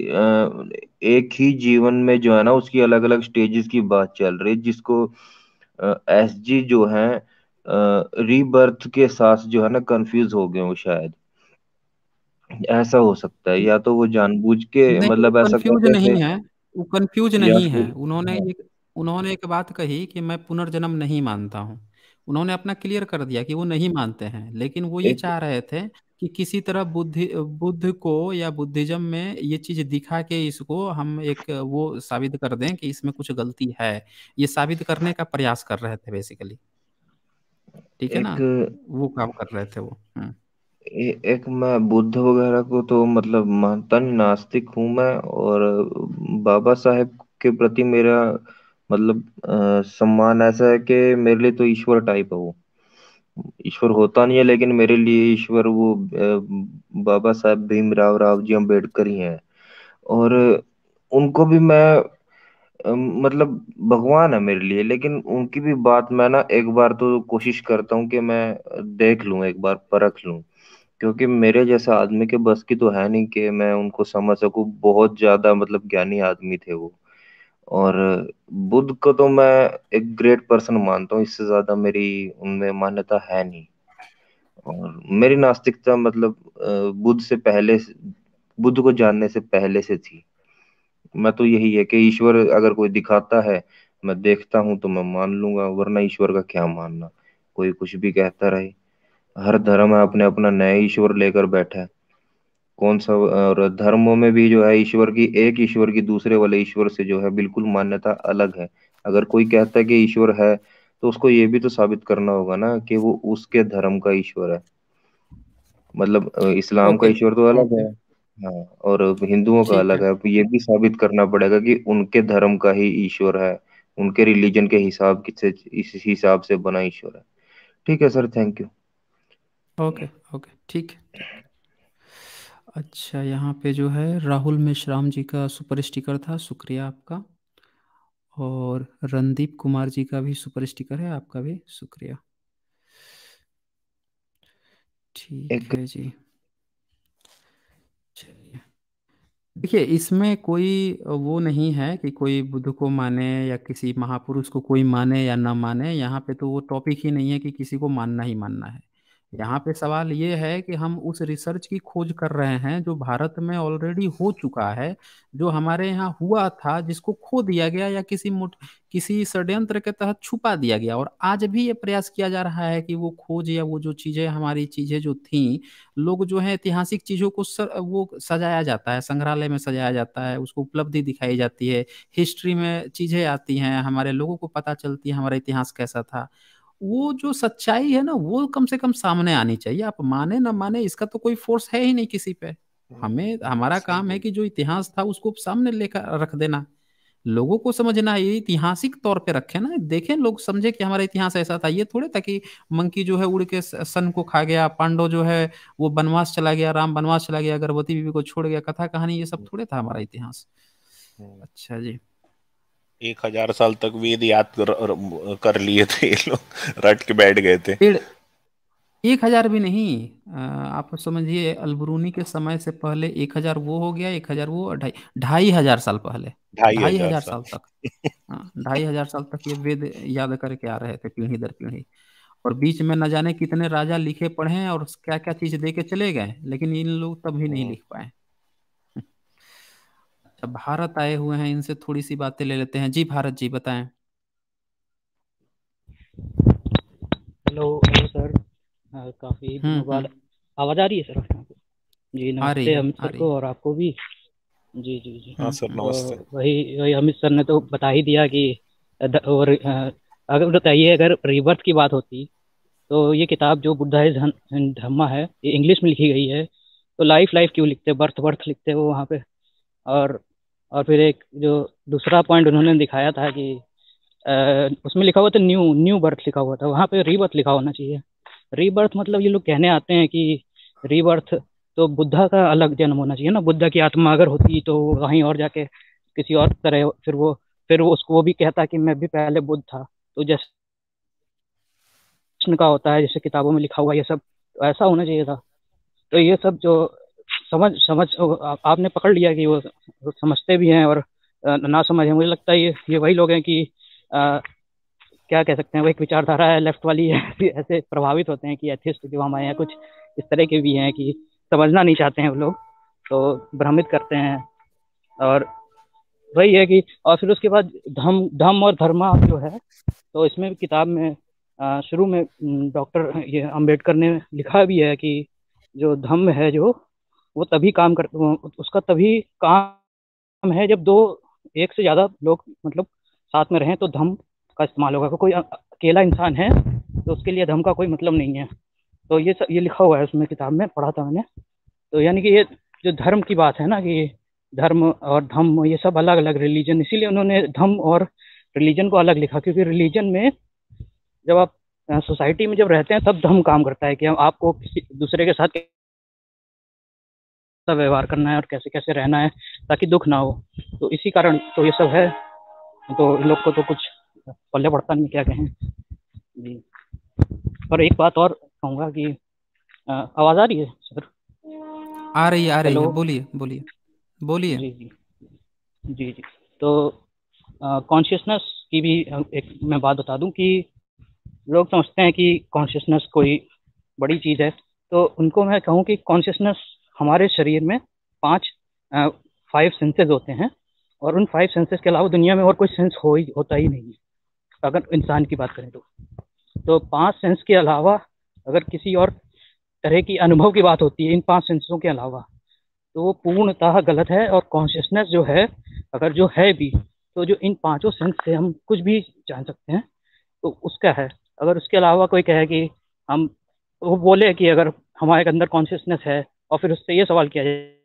एक ही जीवन में जो है ना उसकी अलग अलग स्टेजेस की बात चल रही है जिसको एस जी जो है रीबर्थ के साथ जो है ना कंफ्यूज हो गए हो शायद ऐसा हो सकता है या तो वो जानबूझ के नहीं, मतलब ऐसा कंफ्यूज नहीं है वो कंफ्यूज नहीं है उन्होंने एक उन्होंने एक बात कही कि मैं पुनर्जन्म नहीं मानता हूँ उन्होंने अपना क्लियर कर दिया कि वो नहीं मानते हैं लेकिन वो ये चाह रहे थे कि किसी तरह बुद्धि बुद्ध को या बुद्धिज्म में ये चीज दिखा के इसको हम एक वो साबित कर दें कि इसमें कुछ गलती है ये साबित करने का प्रयास कर रहे थे बेसिकली ठीक है ना वो काम कर रहे थे वो हम्म। ए, एक मैं बुद्ध वगैरह को तो मतलब मानता नहीं नास्तिक हूं मैं और बाबा साहेब के प्रति मेरा मतलब अ, सम्मान ऐसा है कि मेरे लिए तो ईश्वर टाइप है वो ईश्वर होता नहीं है लेकिन मेरे लिए ईश्वर वो बाबा साहब भीमराव राव जी अम्बेडकर ही हैं और उनको भी मैं मतलब भगवान है मेरे लिए लेकिन उनकी भी बात मैं ना एक बार तो कोशिश करता हूँ कि मैं देख लूँ एक बार परख लूँ क्योंकि मेरे जैसे आदमी के बस की तो है नहीं कि मैं उनको समझ सकूँ बहुत ज्यादा मतलब ज्ञानी आदमी थे वो और बुद्ध को तो मैं एक ग्रेट पर्सन मानता हूँ इससे ज्यादा मेरी उनमें मान्यता है नहीं और मेरी नास्तिकता मतलब बुद्ध से पहले बुद्ध को जानने से पहले से थी मैं तो यही है कि ईश्वर अगर कोई दिखाता है मैं देखता हूँ तो मैं मान लूंगा वरना ईश्वर का क्या मानना कोई कुछ भी कहता रहे हर धर्म अपने अपना नया ईश्वर लेकर बैठा है कौन सा और धर्मों में भी जो है ईश्वर की एक ईश्वर की दूसरे वाले ईश्वर से जो है बिल्कुल मान्यता अलग है अगर कोई कहता है कि ईश्वर है तो उसको ये भी तो साबित करना होगा ना कि वो उसके धर्म का ईश्वर है मतलब इस्लाम का ईश्वर तो अलग है हाँ और हिंदुओं का अलग है ये भी साबित करना पड़ेगा कि उनके धर्म का ही ईश्वर है उनके रिलीजन के हिसाब से इस हिसाब से बना ईश्वर है ठीक है sir thank you okay okay ठीक है अच्छा यहाँ पे जो है राहुल मेश्राम जी का सुपर स्टिकर था शुक्रिया आपका और रणदीप कुमार जी का भी सुपर स्टिकर है आपका भी शुक्रिया ठीक है जी चलिए देखिए इसमें कोई वो नहीं है कि कोई बुद्ध को माने या किसी महापुरुष को कोई माने या ना माने यहाँ पे तो वो टॉपिक ही नहीं है कि किसी को मानना ही मानना है यहाँ पे सवाल ये है कि हम उस रिसर्च की खोज कर रहे हैं जो भारत में ऑलरेडी हो चुका है जो हमारे यहाँ हुआ था जिसको खो दिया गया या किसी मुठ किसी षड्यंत्र के तहत छुपा दिया गया और आज भी ये प्रयास किया जा रहा है कि वो खोज या वो जो चीज़ें हमारी चीज़ें जो थी लोग जो है ऐतिहासिक चीज़ों को सर, वो सजाया जाता है संग्रहालय में सजाया जाता है उसको उपलब्धि दिखाई जाती है हिस्ट्री में चीज़ें आती हैं हमारे लोगों को पता चलती है हमारा इतिहास कैसा था वो जो सच्चाई है ना वो कम से कम सामने आनी चाहिए आप माने ना माने इसका तो कोई फोर्स है ही नहीं किसी पे हमें हम्म, हमारा काम है कि जो इतिहास था उसको सामने लेकर रख देना लोगों को समझना ये ऐतिहासिक तौर पे रखे ना देखें लोग समझे कि हमारा इतिहास ऐसा था ये थोड़े था कि मंकी जो है उड़ के सन को खा गया पांडव जो है वो वनवास चला गया राम वनवास चला गया गर्भवती बीवी को छोड़ गया कथा कहानी ये सब हम्म। थोड़े था हमारा इतिहास हम्म। अच्छा जी एक हजार साल तक वेद याद कर, कर लिए थे लोग रट के बैठ गए थे एक हजार भी नहीं आप समझिए अलबरूनी के समय से पहले एक हजार वो हो गया एक हजार वो ढाई ढाई हजार साल पहले ढाई हजार, हजार साल तक हाँ, ढाई हजार साल तक ये वेद याद करके आ रहे थे पीढ़ी दर पीढ़ी और बीच में न जाने कितने राजा लिखे पढ़े और क्या क्या चीज दे के चले गए लेकिन इन लोग तब भी नहीं हाँ। लिख पाए अच्छा भारत आए हुए हैं इनसे थोड़ी सी बातें ले लेते हैं जी भारत जी बताएं हेलो हेलो सर काफी हम्म, हम्म। बाद आवाज आ रही है सर जी नमस्ते हम सर को और आपको भी जी जी जी हाँ सर नमस्ते वही वही अमित सर ने तो बता ही दिया कि और अगर बताइए अगर रिबर्थ की बात होती तो ये किताब जो बुद्धा धम्मा है ये इंग्लिश में लिखी गई है तो लाइफ लाइफ क्यों लिखते बर्थ बर्थ लिखते वो वहाँ पे और और फिर एक जो दूसरा पॉइंट उन्होंने दिखाया था कि उसमें लिखा हुआ था न्यू न्यू बर्थ लिखा हुआ था वहाँ पे रीबर्थ लिखा होना चाहिए रीबर्थ मतलब ये लोग कहने आते हैं कि रीबर्थ तो बुद्धा का अलग जन्म होना चाहिए ना बुद्धा की आत्मा अगर होती तो वहीं और जाके किसी और तरह फिर वो फिर वो उसको वो भी कहता कि मैं भी पहले बुद्ध था तो जैसे कृष्ण का होता है जैसे किताबों में लिखा हुआ ये सब ऐसा होना चाहिए था तो ये सब जो समझ समझ आपने पकड़ लिया कि वो समझते भी हैं और ना समझ है मुझे लगता है ये ये वही लोग हैं कि आ, क्या कह सकते हैं वो एक विचारधारा है लेफ्ट वाली है ऐसे प्रभावित होते हैं कि एथिस्ट जो हमारे यहाँ कुछ इस तरह के भी हैं कि समझना नहीं चाहते हैं वो लोग तो भ्रमित करते हैं और वही है कि और फिर उसके बाद धम धम और धर्मा जो है तो इसमें किताब में शुरू में डॉक्टर ये अम्बेडकर ने लिखा भी है कि जो धम्म है जो वो तभी काम कर उसका तभी काम है जब दो एक से ज़्यादा लोग मतलब साथ में रहें तो धम का इस्तेमाल होगा कोई अकेला इंसान है तो उसके लिए धम का कोई मतलब नहीं है तो ये सब ये लिखा हुआ है उसमें किताब में पढ़ा था मैंने तो यानी कि ये जो धर्म की बात है ना कि धर्म और धम ये सब अलग अलग रिलीजन इसीलिए उन्होंने धम और रिलीजन को अलग लिखा क्योंकि रिलीजन में जब आप सोसाइटी में जब रहते हैं तब धम काम करता है कि आपको किसी दूसरे के साथ कैसा व्यवहार करना है और कैसे कैसे रहना है ताकि दुख ना हो तो इसी कारण तो ये सब है तो इन लोग को तो कुछ पल्ले पड़ता नहीं क्या कहें जी और एक बात और कहूँगा कि आवाज़ आ रही है सर आ रही है आ रही है बोलिए बोलिए बोलिए जी जी जी जी तो कॉन्शियसनेस की भी एक मैं बात बता दूं कि लोग समझते हैं कि कॉन्शियसनेस कोई बड़ी चीज़ है तो उनको मैं कहूँ कि कॉन्शियसनेस हमारे शरीर में पांच फाइव सेंसेस होते हैं और उन फाइव सेंसेस के अलावा दुनिया में और कोई सेंस हो ही होता ही नहीं है अगर इंसान की बात करें तो तो पांच सेंस के अलावा अगर किसी और तरह की अनुभव की बात होती है इन पांच सेंसों के अलावा तो वो पूर्णतः गलत है और कॉन्शियसनेस जो है अगर जो है भी तो जो इन पांचों सेंस से हम कुछ भी जान सकते हैं तो उसका है अगर उसके अलावा कोई कहे कि हम वो बोले कि अगर हमारे अंदर कॉन्शियसनेस है और फिर उससे ये सवाल किया जाए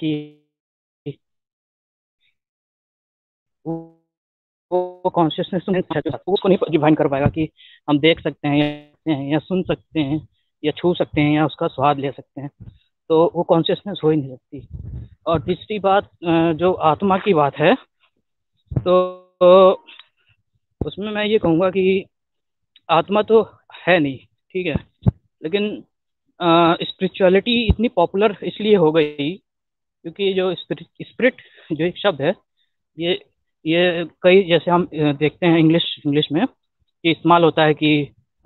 कि वो कॉन्शियसनेस तो उसको नहीं डिफाइन कर पाएगा कि हम देख सकते हैं या सुन सकते हैं या छू सकते हैं या उसका स्वाद ले सकते हैं तो वो कॉन्शियसनेस हो ही नहीं सकती और तीसरी बात जो आत्मा की बात है तो उसमें मैं ये कहूँगा कि आत्मा तो है नहीं ठीक है लेकिन स्पिरिचुअलिटी इतनी पॉपुलर इसलिए हो गई क्योंकि जो स्पिरिट जो एक शब्द है ये ये कई जैसे हम देखते हैं इंग्लिश इंग्लिश में कि इस्तेमाल होता है कि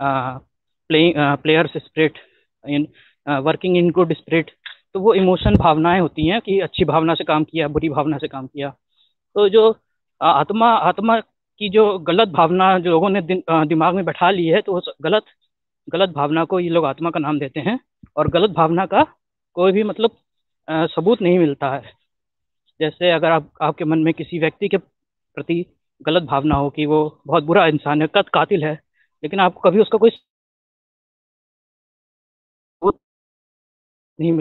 playing players spirit in working in good spirit तो वो इमोशन भावनाएं होती हैं कि अच्छी भावना से काम किया बुरी भावना से काम किया तो जो आत्मा आत्मा की जो गलत भावना जो लोगों ने दिमाग में बैठा ली है तो वो गलत गलत भावना को ये लोग आत्मा का नाम देते हैं और गलत भावना का कोई भी मतलब आ, सबूत नहीं मिलता है जैसे अगर आप आपके मन में किसी व्यक्ति के प्रति गलत भावना हो कि वो बहुत बुरा इंसान है कत कातिल है लेकिन आपको कभी उसका कोई सबूत नहीं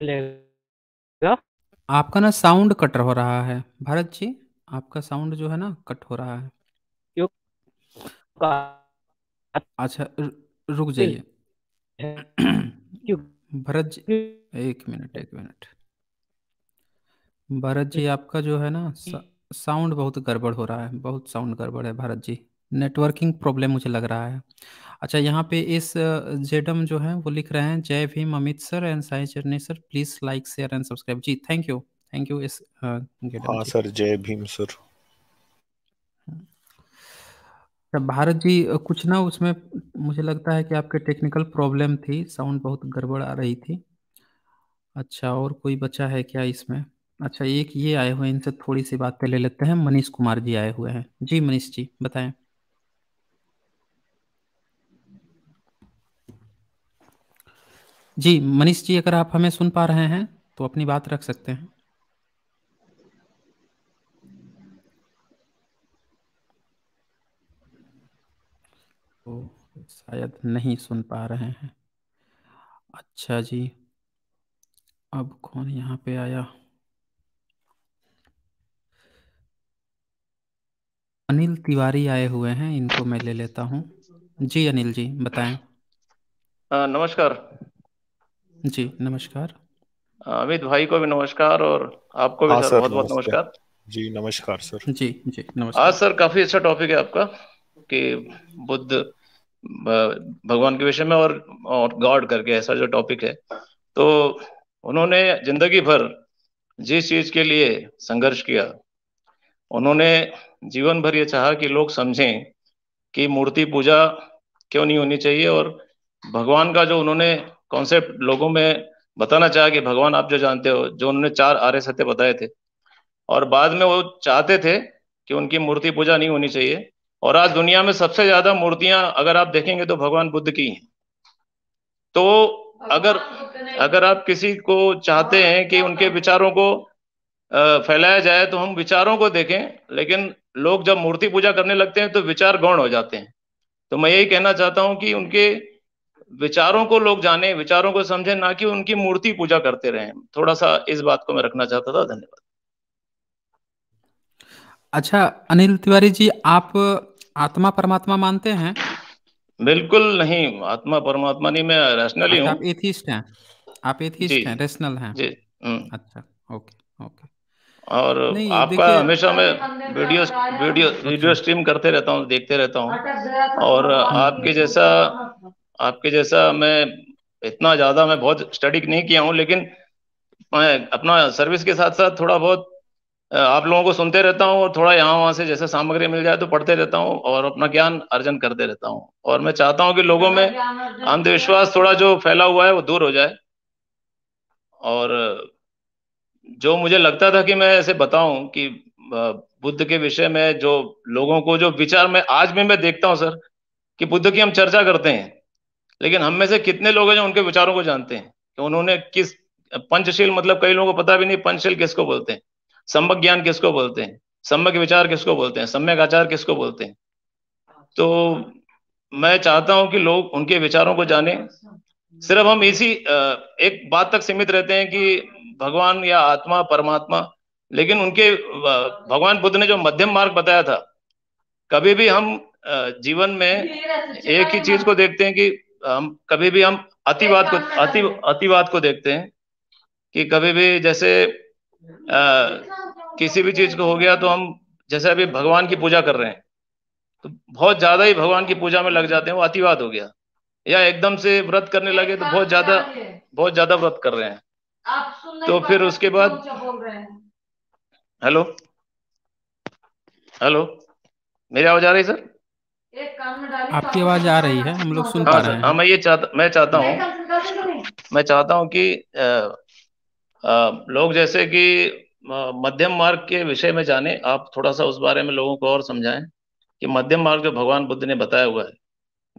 मिलेगा आपका ना साउंड कट हो रहा है भारत जी आपका साउंड जो है ना कट हो रहा है क्यों अच्छा रु- रुक जाइए भरत जी एक मिनट एक मिनट भरत जी आपका जो है ना साउंड बहुत गड़बड़ हो रहा है बहुत साउंड गड़बड़ है भरत जी नेटवर्किंग प्रॉब्लम मुझे लग रहा है अच्छा यहाँ पे इस जेडम जो है वो लिख रहे हैं जय भीम अमित सर एंड साई चरने sir please like share and subscribe जी थैंक यू थैंक यू इस जेडम हाँ सर जय भीम सर अच्छा, भारत जी कुछ ना उसमें मुझे लगता है कि आपके टेक्निकल प्रॉब्लम थी साउंड बहुत गड़बड़ आ रही थी अच्छा और कोई बचा है क्या इसमें अच्छा एक ये आए हुए हैं, इनसे थोड़ी सी बातें ले लेते हैं मनीष कुमार जी आए हुए हैं जी मनीष जी बताएं जी मनीष जी अगर आप हमें सुन पा रहे हैं तो अपनी बात रख सकते हैं शायद नहीं सुन पा रहे हैं अच्छा जी अब कौन यहाँ पे आया अनिल तिवारी आए हुए हैं इनको मैं ले लेता हूँ जी अनिल जी बताएं आ, नमस्कार जी नमस्कार अमित भाई को भी नमस्कार और आपको भी हाँ सर बहुत बहुत नमस्कार जी नमस्कार सर जी जी नमस्कार आज सर काफी अच्छा टॉपिक है आपका कि बुद्ध भगवान के विषय में और और गॉड करके ऐसा जो टॉपिक है तो उन्होंने जिंदगी भर जिस चीज के लिए संघर्ष किया उन्होंने जीवन भर ये चाहा कि लोग समझें कि मूर्ति पूजा क्यों नहीं होनी चाहिए और भगवान का जो उन्होंने कॉन्सेप्ट लोगों में बताना चाहा कि भगवान आप जो जानते हो जो उन्होंने चार आर्य सत्य बताए थे और बाद में वो चाहते थे कि उनकी मूर्ति पूजा नहीं होनी चाहिए और आज दुनिया में सबसे ज्यादा मूर्तियां अगर आप देखेंगे तो भगवान बुद्ध की हैं तो अगर अगर आप किसी को चाहते हैं कि उनके विचारों को फैलाया जाए तो हम विचारों को देखें लेकिन लोग जब मूर्ति पूजा करने लगते हैं तो विचार गौण हो जाते हैं तो मैं यही कहना चाहता हूं कि उनके विचारों को लोग जाने विचारों को समझे ना कि उनकी मूर्ति पूजा करते रहें थोड़ा सा इस बात को मैं रखना चाहता था धन्यवाद अच्छा अनिल तिवारी जी आप आत्मा परमात्मा मानते हैं बिल्कुल नहीं आत्मा परमात्मा नहीं मैं ही अच्छा, हूँ आप एथिस्ट हैं आप एथिस्ट हैं रैशनल हैं जी हम्म। अच्छा ओके ओके और आपका हमेशा मैं वीडियो वीडियो वीडियो स्ट्रीम करते रहता हूँ देखते रहता हूँ और आपके जैसा आपके जैसा मैं इतना ज्यादा मैं बहुत स्टडी नहीं किया हूँ लेकिन मैं अपना सर्विस के साथ साथ थोड़ा बहुत आप लोगों को सुनते रहता हूँ और थोड़ा यहाँ वहां से जैसे सामग्री मिल जाए तो पढ़ते रहता हूँ और अपना ज्ञान अर्जन करते रहता हूँ और मैं चाहता हूँ कि लोगों में अंधविश्वास थोड़ा जो फैला हुआ है वो दूर हो जाए और जो मुझे लगता था कि मैं ऐसे बताऊं कि बुद्ध के विषय में जो लोगों को जो विचार में आज भी मैं देखता हूँ सर कि बुद्ध की हम चर्चा करते हैं लेकिन हम में से कितने लोग हैं जो उनके विचारों को जानते हैं कि उन्होंने किस पंचशील मतलब कई लोगों को पता भी नहीं पंचशील किसको बोलते हैं सम्यक ज्ञान किसको बोलते हैं सम्यक विचार किसको बोलते हैं सम्यक आचार किसको बोलते हैं तो मैं चाहता हूं कि लोग उनके विचारों को जाने सिर्फ हम इसी एक बात तक सीमित रहते हैं कि भगवान या आत्मा परमात्मा लेकिन उनके भगवान बुद्ध ने जो मध्यम मार्ग बताया था कभी भी हम जीवन में एक ही चीज को देखते हैं कि हम कभी भी हम अतिवाद को अति अतिवाद को देखते हैं कि कभी भी जैसे किसी भी चीज को हो गया तो हम जैसे अभी भगवान की पूजा कर रहे हैं तो बहुत ज्यादा ही भगवान की पूजा में लग जाते हैं वो अतिवाद हो गया या एकदम से व्रत करने लगे तो बहुत ज्यादा बहुत ज्यादा व्रत कर रहे हैं तो फिर उसके बाद हेलो हेलो मेरी आवाज आ रही सर तो आपकी आवाज आ रही है हम लोग तो सुन पा हाँ, रहे हाँ, हैं हाँ मैं ये चाहता मैं चाहता हूँ तो मैं चाहता हूँ कि लोग जैसे कि मध्यम मार्ग के विषय में जाने आप थोड़ा सा उस बारे में लोगों को और समझाएं कि मध्यम मार्ग जो भगवान बुद्ध ने बताया हुआ है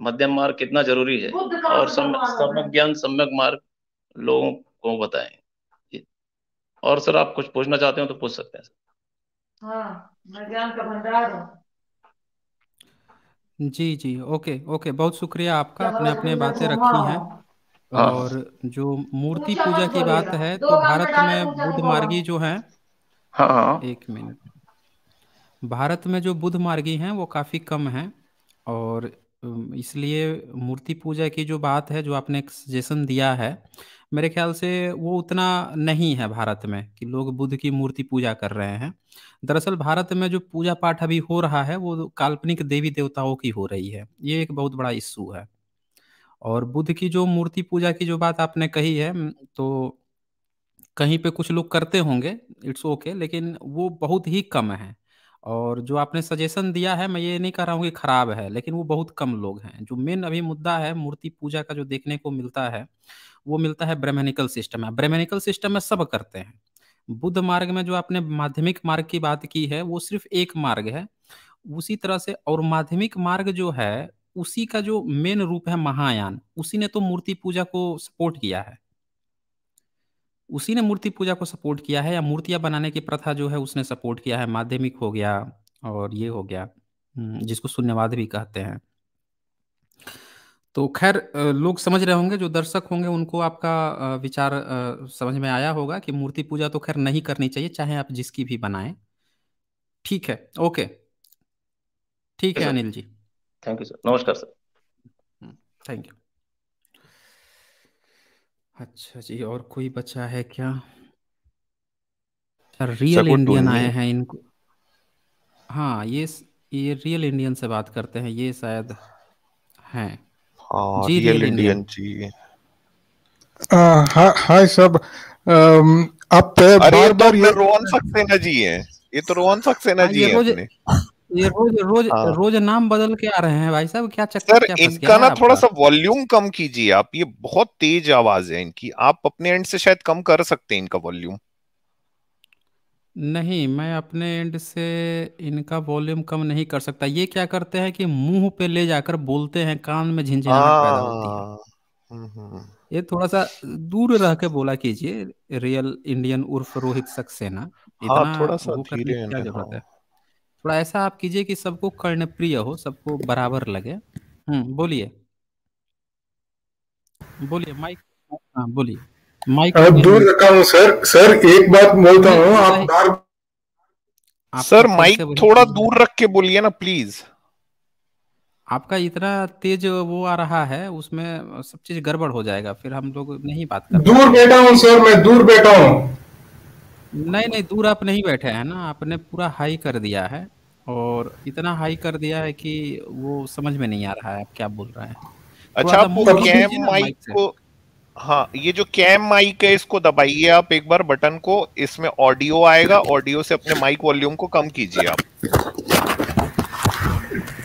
मध्यम मार्ग कितना जरूरी है और सम्यक ज्ञान सम्यक मार्ग लोगों को बताए और सर आप कुछ पूछना चाहते हो तो पूछ सकते हैं हाँ का भंडार जी जी ओके ओके बहुत शुक्रिया आपका अपने अपने बातें रखी हैं हाँ। और जो मूर्ति पूजा की बात है तो भारत में बुद्ध मार्गी जो है हाँ, हाँ। एक मिनट भारत में जो बुद्ध मार्गी हैं वो काफी कम हैं और इसलिए मूर्ति पूजा की जो बात है जो आपने एक सजेशन दिया है मेरे ख्याल से वो उतना नहीं है भारत में कि लोग बुद्ध की मूर्ति पूजा कर रहे हैं दरअसल भारत में जो पूजा पाठ अभी हो रहा है वो काल्पनिक देवी देवताओं की हो रही है ये एक बहुत बड़ा इशू है और बुद्ध की जो मूर्ति पूजा की जो बात आपने कही है तो कहीं पे कुछ लोग करते होंगे इट्स ओके okay, लेकिन वो बहुत ही कम है और जो आपने सजेशन दिया है मैं ये नहीं कह रहा हूँ कि खराब है लेकिन वो बहुत कम लोग हैं जो मेन अभी मुद्दा है मूर्ति पूजा का जो देखने को मिलता है वो मिलता है ब्रह्मनिकल सिस्टम है ब्रह्मनिकल सिस्टम में सब करते हैं बुद्ध मार्ग में जो आपने माध्यमिक मार्ग की बात की है वो सिर्फ एक मार्ग है उसी तरह से और माध्यमिक मार्ग जो है उसी का जो मेन रूप है महायान उसी ने तो मूर्ति पूजा को सपोर्ट किया है उसी ने मूर्ति पूजा को सपोर्ट किया है या मूर्तियां बनाने की प्रथा जो है उसने सपोर्ट किया है माध्यमिक हो गया और ये हो गया हम्म, जिसको शून्यवाद भी कहते हैं तो खैर लोग समझ रहे होंगे जो दर्शक होंगे उनको आपका विचार समझ में आया होगा कि मूर्ति पूजा तो खैर नहीं करनी चाहिए चाहे आप जिसकी भी बनाएं ठीक है ओके ठीक है Anil ji thank you sir नमस्कार सर थैंक यू अच्छा जी और कोई बचा है क्या सर रियल इंडियन आए हैं इनको हाँ ये ये रियल इंडियन से बात करते हैं ये शायद हैं हाँ जी रियल इंडियन जी हाय हाँ, सब आप बार बार ये तो रोहन सक्सेना जी हैं ये तो रोहन सक्सेना हाँ, जी हैं ये रोज रोज हाँ। रोज नाम बदल के आ रहे हैं भाई साहब क्या चक्कर सर क्या इनका ना थोड़ा सा वॉल्यूम कम कीजिए आप ये बहुत तेज आवाज है इनकी आप अपने एंड से शायद कम कर सकते हैं इनका वॉल्यूम नहीं मैं अपने एंड से इनका वॉल्यूम कम नहीं कर सकता ये क्या करते हैं कि मुंह पे ले जाकर बोलते हैं कान में झिंझनाहट हाँ। ये थोड़ा सा दूर रह के बोला कीजिए रियल इंडियन उर्फ रोहित सक्सेना हाँ, इतना हाँ, थोड़ा सा वो करने क्या जरूरत हाँ। है थोड़ा ऐसा आप कीजिए कि सबको कर्णप्रिय हो सबको बराबर लगे हम्म बोलिए बोलिए माइक हाँ बोलिए माइक दूर रखा हूँ सर सर एक बात बोलता हूँ आप बार सर माइक थोड़ा दूर रख के बोलिए ना प्लीज आपका इतना तेज वो आ रहा है उसमें सब चीज गड़बड़ हो जाएगा फिर हम लोग नहीं बात कर दूर बैठा हूँ सर मैं दूर बैठा हूँ नहीं नहीं दूर आप नहीं बैठे हैं ना आपने पूरा हाई कर दिया है और इतना हाई कर दिया है कि वो समझ में नहीं आ रहा है आप क्या बोल रहे हैं अच्छा आप कैम माइक को हाँ ये जो कैम माइक है इसको दबाइए आप एक बार बटन को इसमें ऑडियो आएगा ऑडियो से अपने माइक वॉल्यूम को कम कीजिए आप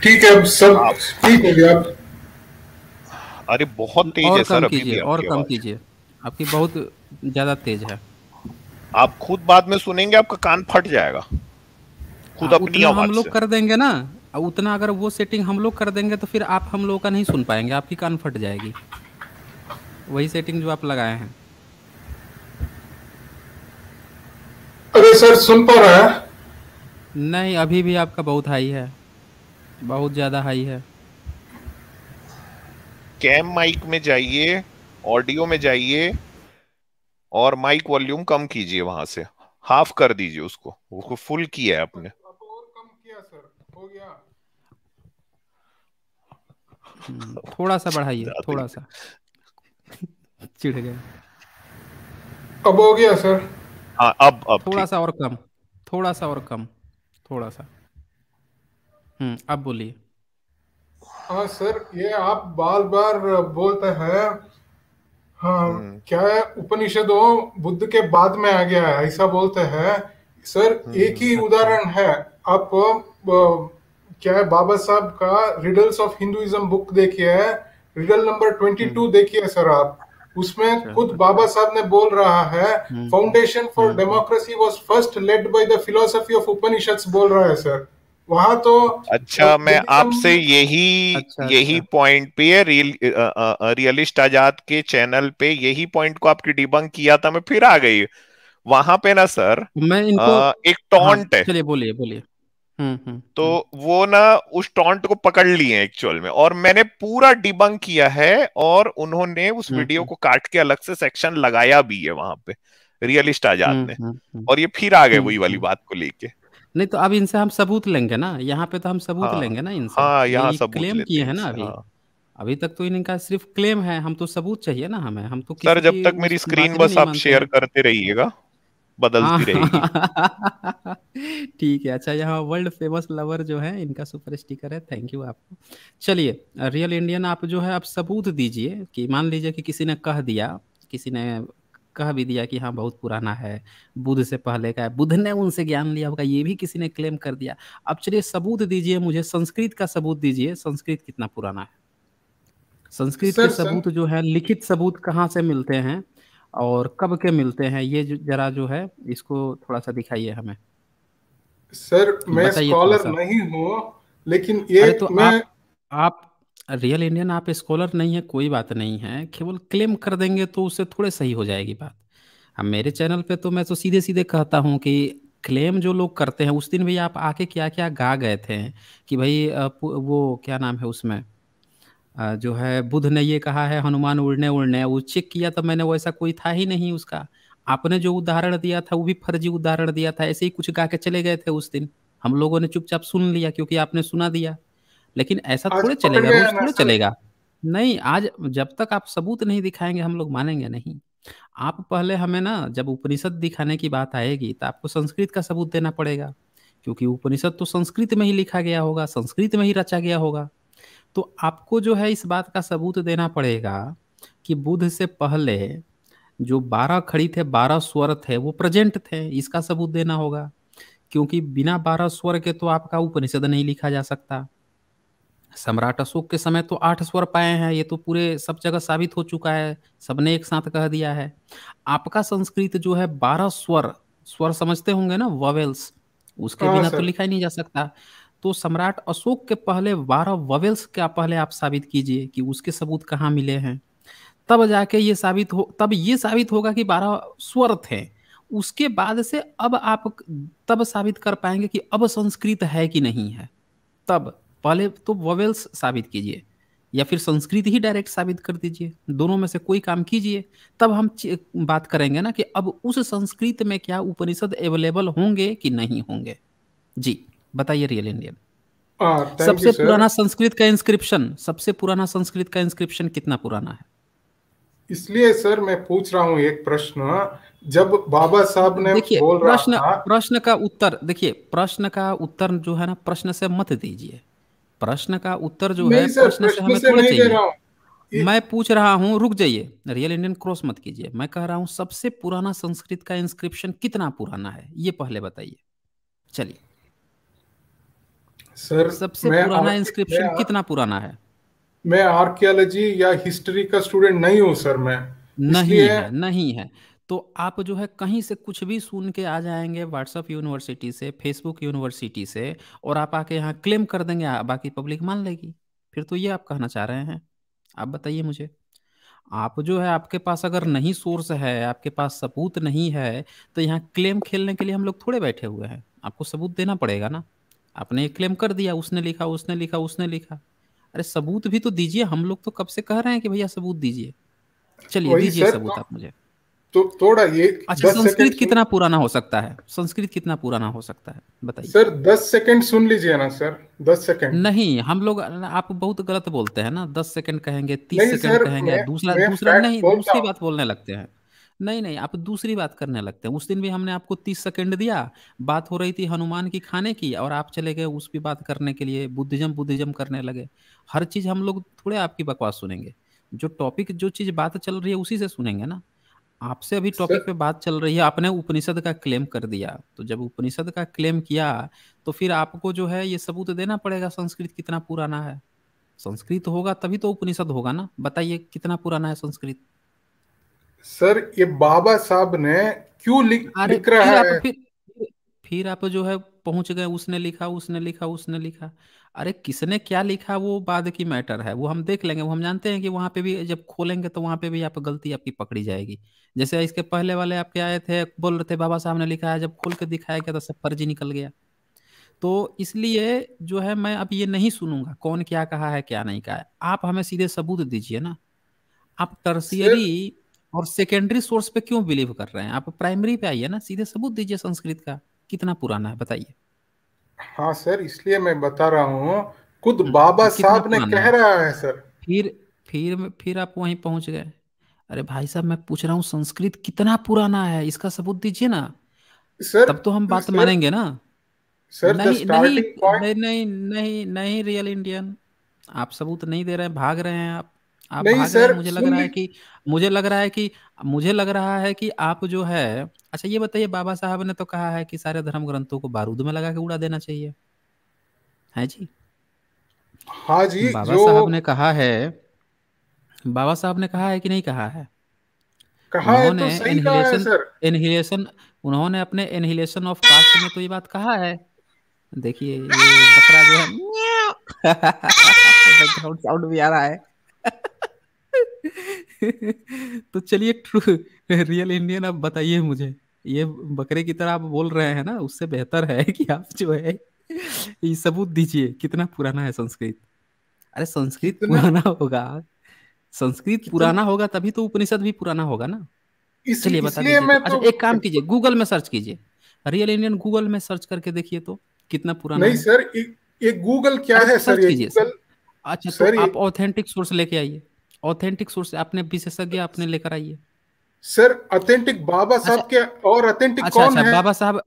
ठीक है सब ठीक हो गया अरे बहुत तेज है सर अभी और कम कीजिए आपकी बहुत ज्यादा तेज है आप खुद बाद में सुनेंगे आपका कान फट जाएगा खुद अपनी आवाज हम लोग कर देंगे ना उतना अगर वो सेटिंग हम लोग कर देंगे तो फिर आप हम लोगों का नहीं सुन पाएंगे आपकी कान फट जाएगी वही सेटिंग जो आप लगाए हैं अरे सर सुन पा रहा है नहीं अभी भी आपका बहुत हाई है बहुत ज्यादा हाई है कैम माइक में जाइए ऑडियो में जाइए और माइक वॉल्यूम कम कीजिए वहां से हाफ कर दीजिए उसको उसको फुल किया है आपने हम्म। थोड़ा सा बढ़ाइए थोड़ा सा चिढ़ गए अब हो गया सर हाँ अब अब थोड़ा सा और कम थोड़ा सा और कम थोड़ा सा हम्म अब बोलिए हाँ सर ये आप बार बार बोलते हैं हाँ हम्म। क्या है उपनिषदों बुद्ध के बाद में आ गया है ऐसा बोलते हैं सर हम्म, एक ही अच्छा। उदाहरण है आप क्या है बाबा साहब का रिडल्स ऑफ हिंदुइज्म बुक देखिए है रिडल नंबर ट्वेंटी टू देखिए सर आप उसमें अच्छा, खुद अच्छा। बाबा साहब ने बोल रहा है foundation for democracy was first laid by the philosophy of Upanishad बोल रहा है सर वहां तो अच्छा तो मैं आपसे यही अच्छा, यही अच्छा। पॉइंट पे रियल रियलिस्ट आजाद के चैनल पे यही पॉइंट को आपकी डिबंग किया था मैं फिर आ गई वहां पे ना सर मैं इनको, आ, एक टॉन्ट हाँ, है चलिए बोलिए बोलिए हम्म, हम्म, तो हम्म। वो ना उस टॉन्ट को पकड़ लिए एक्चुअल में और मैंने पूरा डिबंग किया है और उन्होंने उस वीडियो को काट के अलग से सेक्शन लगाया भी है वहां पे रियलिस्ट आजाद ने और ये फिर आ गए वही वाली बात को लेके नहीं तो अब इनसे हम सबूत लेंगे ना यहाँ पे तो हम सबूत हाँ, लेंगे ना इनसे हाँ, यहाँ सबूत क्लेम किए हैं ना अभी हाँ. अभी तक तो इनका सिर्फ क्लेम है हम तो सबूत चाहिए ना हमें हम तो सर जब तक मेरी स्क्रीन बस आप शेयर करते रहिएगा बदलती हाँ। रहेगी ठीक है अच्छा यहाँ वर्ल्ड फेमस लवर जो है इनका सुपर स्टिकर है थैंक यू आपको चलिए रियल इंडियन आप जो है आप सबूत दीजिए कि मान लीजिए कि किसी ने कह दिया किसी ने कह भी दिया कि हाँ बहुत पुराना है बुद्ध से पहले का है बुद्ध ने उनसे ज्ञान लिया होगा ये भी किसी ने क्लेम कर दिया अब चलिए सबूत दीजिए मुझे संस्कृत का सबूत दीजिए संस्कृत कितना पुराना है संस्कृत के सबूत जो है लिखित सबूत कहाँ से मिलते हैं और कब के मिलते हैं ये जरा जो है इसको थोड़ा सा दिखाइए हमें सर मैं स्कॉलर नहीं हूँ लेकिन ये तो मैं... आप, आप रियल इंडियन आप स्कॉलर नहीं है कोई बात नहीं है केवल क्लेम कर देंगे तो उससे थोड़े सही हो जाएगी बात अब मेरे चैनल पे तो मैं तो सीधे सीधे कहता हूँ कि क्लेम जो लोग करते हैं उस दिन भी आप आके क्या क्या गा गए थे कि भाई वो क्या नाम है उसमें जो है बुद्ध ने ये कहा है हनुमान उड़ने उड़ने वो चेक किया तो मैंने वैसा कोई था ही नहीं उसका आपने जो उदाहरण दिया था वो भी फर्जी उदाहरण दिया था ऐसे ही कुछ गा के चले गए थे उस दिन हम लोगों ने चुपचाप सुन लिया क्योंकि आपने सुना दिया लेकिन ऐसा थोड़े तो चलेगा रोज थोड़े चलेगा नहीं आज जब तक आप सबूत नहीं दिखाएंगे हम लोग मानेंगे नहीं आप पहले हमें ना जब उपनिषद दिखाने की बात आएगी तो आपको संस्कृत का सबूत देना पड़ेगा क्योंकि उपनिषद तो संस्कृत में ही लिखा गया होगा संस्कृत में ही रचा गया होगा तो आपको जो है इस बात का सबूत देना पड़ेगा कि बुद्ध से पहले जो बारह खड़ी थे बारह स्वर थे वो प्रेजेंट थे इसका सबूत देना होगा क्योंकि बिना बारह स्वर के तो आपका उपनिषद नहीं लिखा जा सकता सम्राट अशोक के समय तो आठ स्वर पाए हैं ये तो पूरे सब जगह साबित हो चुका है सबने एक साथ कह दिया है आपका संस्कृत जो है बारह स्वर स्वर समझते होंगे ना वेल्स उसके हाँ बिना तो लिखा ही नहीं जा सकता तो सम्राट अशोक के पहले बारह ववेल्स क्या पहले आप साबित कीजिए कि उसके सबूत कहाँ मिले हैं तब जाके ये साबित हो तब ये साबित होगा कि बारह स्वर थे उसके बाद से अब आप तब साबित कर पाएंगे कि अब संस्कृत है कि नहीं है तब पहले तो ववेल्स साबित कीजिए या फिर संस्कृत ही डायरेक्ट साबित कर दीजिए दोनों में से कोई काम कीजिए तब हम बात करेंगे ना कि अब उस संस्कृत में क्या उपनिषद अवेलेबल होंगे कि नहीं होंगे जी बताइए हाँ, रियल इंडियन सबसे पुराना संस्कृत का इंस्क्रिप्शन सबसे पुराना संस्कृत का इंस्क्रिप्शन कितना पुराना है इसलिए सर मैं पूछ रहा हूँ एक प्रश्न जब बाबा साहब ने देखिए प्रश्न प्रश्न का उत्तर देखिए प्रश्न का उत्तर जो है ना प्रश्न से मत दीजिए प्रश्न का उत्तर जो है प्रश्न, प्रश्न से हमें थोड़ा चाहिए मैं पूछ रहा हूँ रुक जाइए रियल इंडियन क्रॉस मत कीजिए मैं कह रहा हूँ सबसे पुराना संस्कृत का इंस्क्रिप्शन कितना पुराना है ये पहले बताइए चलिए सर सबसे पुराना इंस्क्रिप्शन कितना पुराना है मैं आर्कियोलॉजी या हिस्ट्री का स्टूडेंट नहीं हूँ सर मैं नहीं है नहीं है तो आप जो है कहीं से कुछ भी सुन के आ जाएंगे व्हाट्सअप यूनिवर्सिटी से फेसबुक यूनिवर्सिटी से और आप आके यहाँ क्लेम कर देंगे बाकी पब्लिक मान लेगी फिर तो ये आप कहना चाह रहे हैं आप बताइए मुझे आप जो है आपके पास अगर नहीं सोर्स है आपके पास सबूत नहीं है तो यहाँ क्लेम खेलने के लिए हम लोग थोड़े बैठे हुए हैं आपको सबूत देना पड़ेगा ना आपने क्लेम कर दिया उसने लिखा उसने लिखा उसने लिखा अरे सबूत भी तो दीजिए हम लोग तो कब से कह रहे हैं कि भैया सबूत दीजिए चलिए दीजिए सबूत आप मुझे तो थोड़ा ये अच्छा संस्कृत कितना पुराना हो सकता है संस्कृत कितना पुराना हो सकता है बताइए सर दस सेकंड सुन लीजिए ना सर दस सेकंड नहीं हम लोग आप बहुत गलत बोलते हैं ना दस सेकंड कहेंगे तीस सेकंड कहेंगे दूसरा दूसरा नहीं दूसरी बात बोलने लगते हैं नहीं नहीं आप दूसरी बात करने लगते हैं उस दिन भी हमने आपको तीस सेकंड दिया बात हो रही थी हनुमान की खाने की और आप चले गए उस भी बात करने के लिए बुद्धिज्म बुद्धिज्म करने लगे हर चीज़ हम लोग थोड़े आपकी बकवास सुनेंगे जो टॉपिक जो चीज़ बात चल रही है उसी से सुनेंगे ना आपसे अभी टॉपिक पे बात चल रही है आपने उपनिषद का क्लेम कर दिया तो जब उपनिषद का क्लेम किया तो फिर आपको जो है ये सबूत देना पड़ेगा संस्कृत कितना पुराना है संस्कृत होगा तभी तो उपनिषद होगा ना बताइए कितना पुराना है संस्कृत सर ये बाबा साहब ने क्यों लिख लिख रहा फिर है फिर, फिर आप जो है पहुंच गए उसने लिखा उसने लिखा उसने लिखा अरे किसने क्या लिखा वो बाद की मैटर है वो हम देख लेंगे वो हम जानते हैं कि वहां पे भी जब खोलेंगे तो वहां पे भी आप गलती आपकी पकड़ी जाएगी जैसे इसके पहले वाले आपके आए थे बोल रहे थे बाबा साहब ने लिखा है जब खोल के दिखाया गया तो सब फर्जी निकल गया तो इसलिए जो है मैं अब ये नहीं सुनूंगा कौन क्या कहा है क्या नहीं कहा है आप हमें सीधे सबूत दीजिए ना आप टर्सियरी और सेकेंडरी सोर्स पे क्यों बिलीव कर रहे हैं आप प्राइमरी पे आइए ना सीधे सबूत दीजिए संस्कृत का कितना पुराना है बताइए हाँ सर इसलिए मैं बता रहा हूँ खुद तो बाबा साहब ने कह रहा है सर फिर फिर फिर आप वहीं पहुंच गए अरे भाई साहब मैं पूछ रहा हूँ संस्कृत कितना पुराना है इसका सबूत दीजिए ना सर तब तो हम बात सर, मानेंगे ना सर नहीं नहीं, नहीं नहीं नहीं नहीं रियल इंडियन आप सबूत नहीं दे रहे भाग रहे हैं आप आप नहीं सर मुझे लग रहा है कि मुझे लग रहा है कि मुझे लग रहा है कि आप जो है अच्छा ये बताइए बाबा साहब ने तो कहा है कि सारे धर्म ग्रंथों को बारूद में लगा के उड़ा देना चाहिए है जी हाँ जी बाबा जो... साहब ने कहा है बाबा साहब ने कहा है कि नहीं कहा है कहा उन्होंने है तो सही इनहिलेशन कहा है इनहिलेशन उन्होंने अपने इनहिलेशन ऑफ कास्ट में तो ये बात कहा है देखिए ये बकरा जो है बैकग्राउंड साउंड भी आ रहा है तो चलिए ट्रू रियल इंडियन आप बताइए मुझे ये बकरे की तरह आप बोल रहे हैं ना उससे बेहतर है कि आप जो है ये सबूत दीजिए कितना पुराना है संस्कृत अरे संस्कृत पुराना होगा संस्कृत पुराना होगा तभी तो उपनिषद भी पुराना होगा ना चलिए बता दीजिए अच्छा, तो, अच्छा एक काम कीजिए गूगल में सर्च कीजिए रियल इंडियन गूगल में सर्च करके देखिए तो कितना पुराना नहीं सर ये गूगल क्या अच्छा, है सर कीजिए अच्छा तो सर आप ऑथेंटिक सोर्स लेके आइए ऑथेंटिक सोर्स आपने विशेषज्ञ आपने लेकर आइए सर ऑथेंटिक बाबा अच्छा। साहब अच्छा, के और ऑथेंटिक अच्छा, कौन अच्छा, है बाबा साहब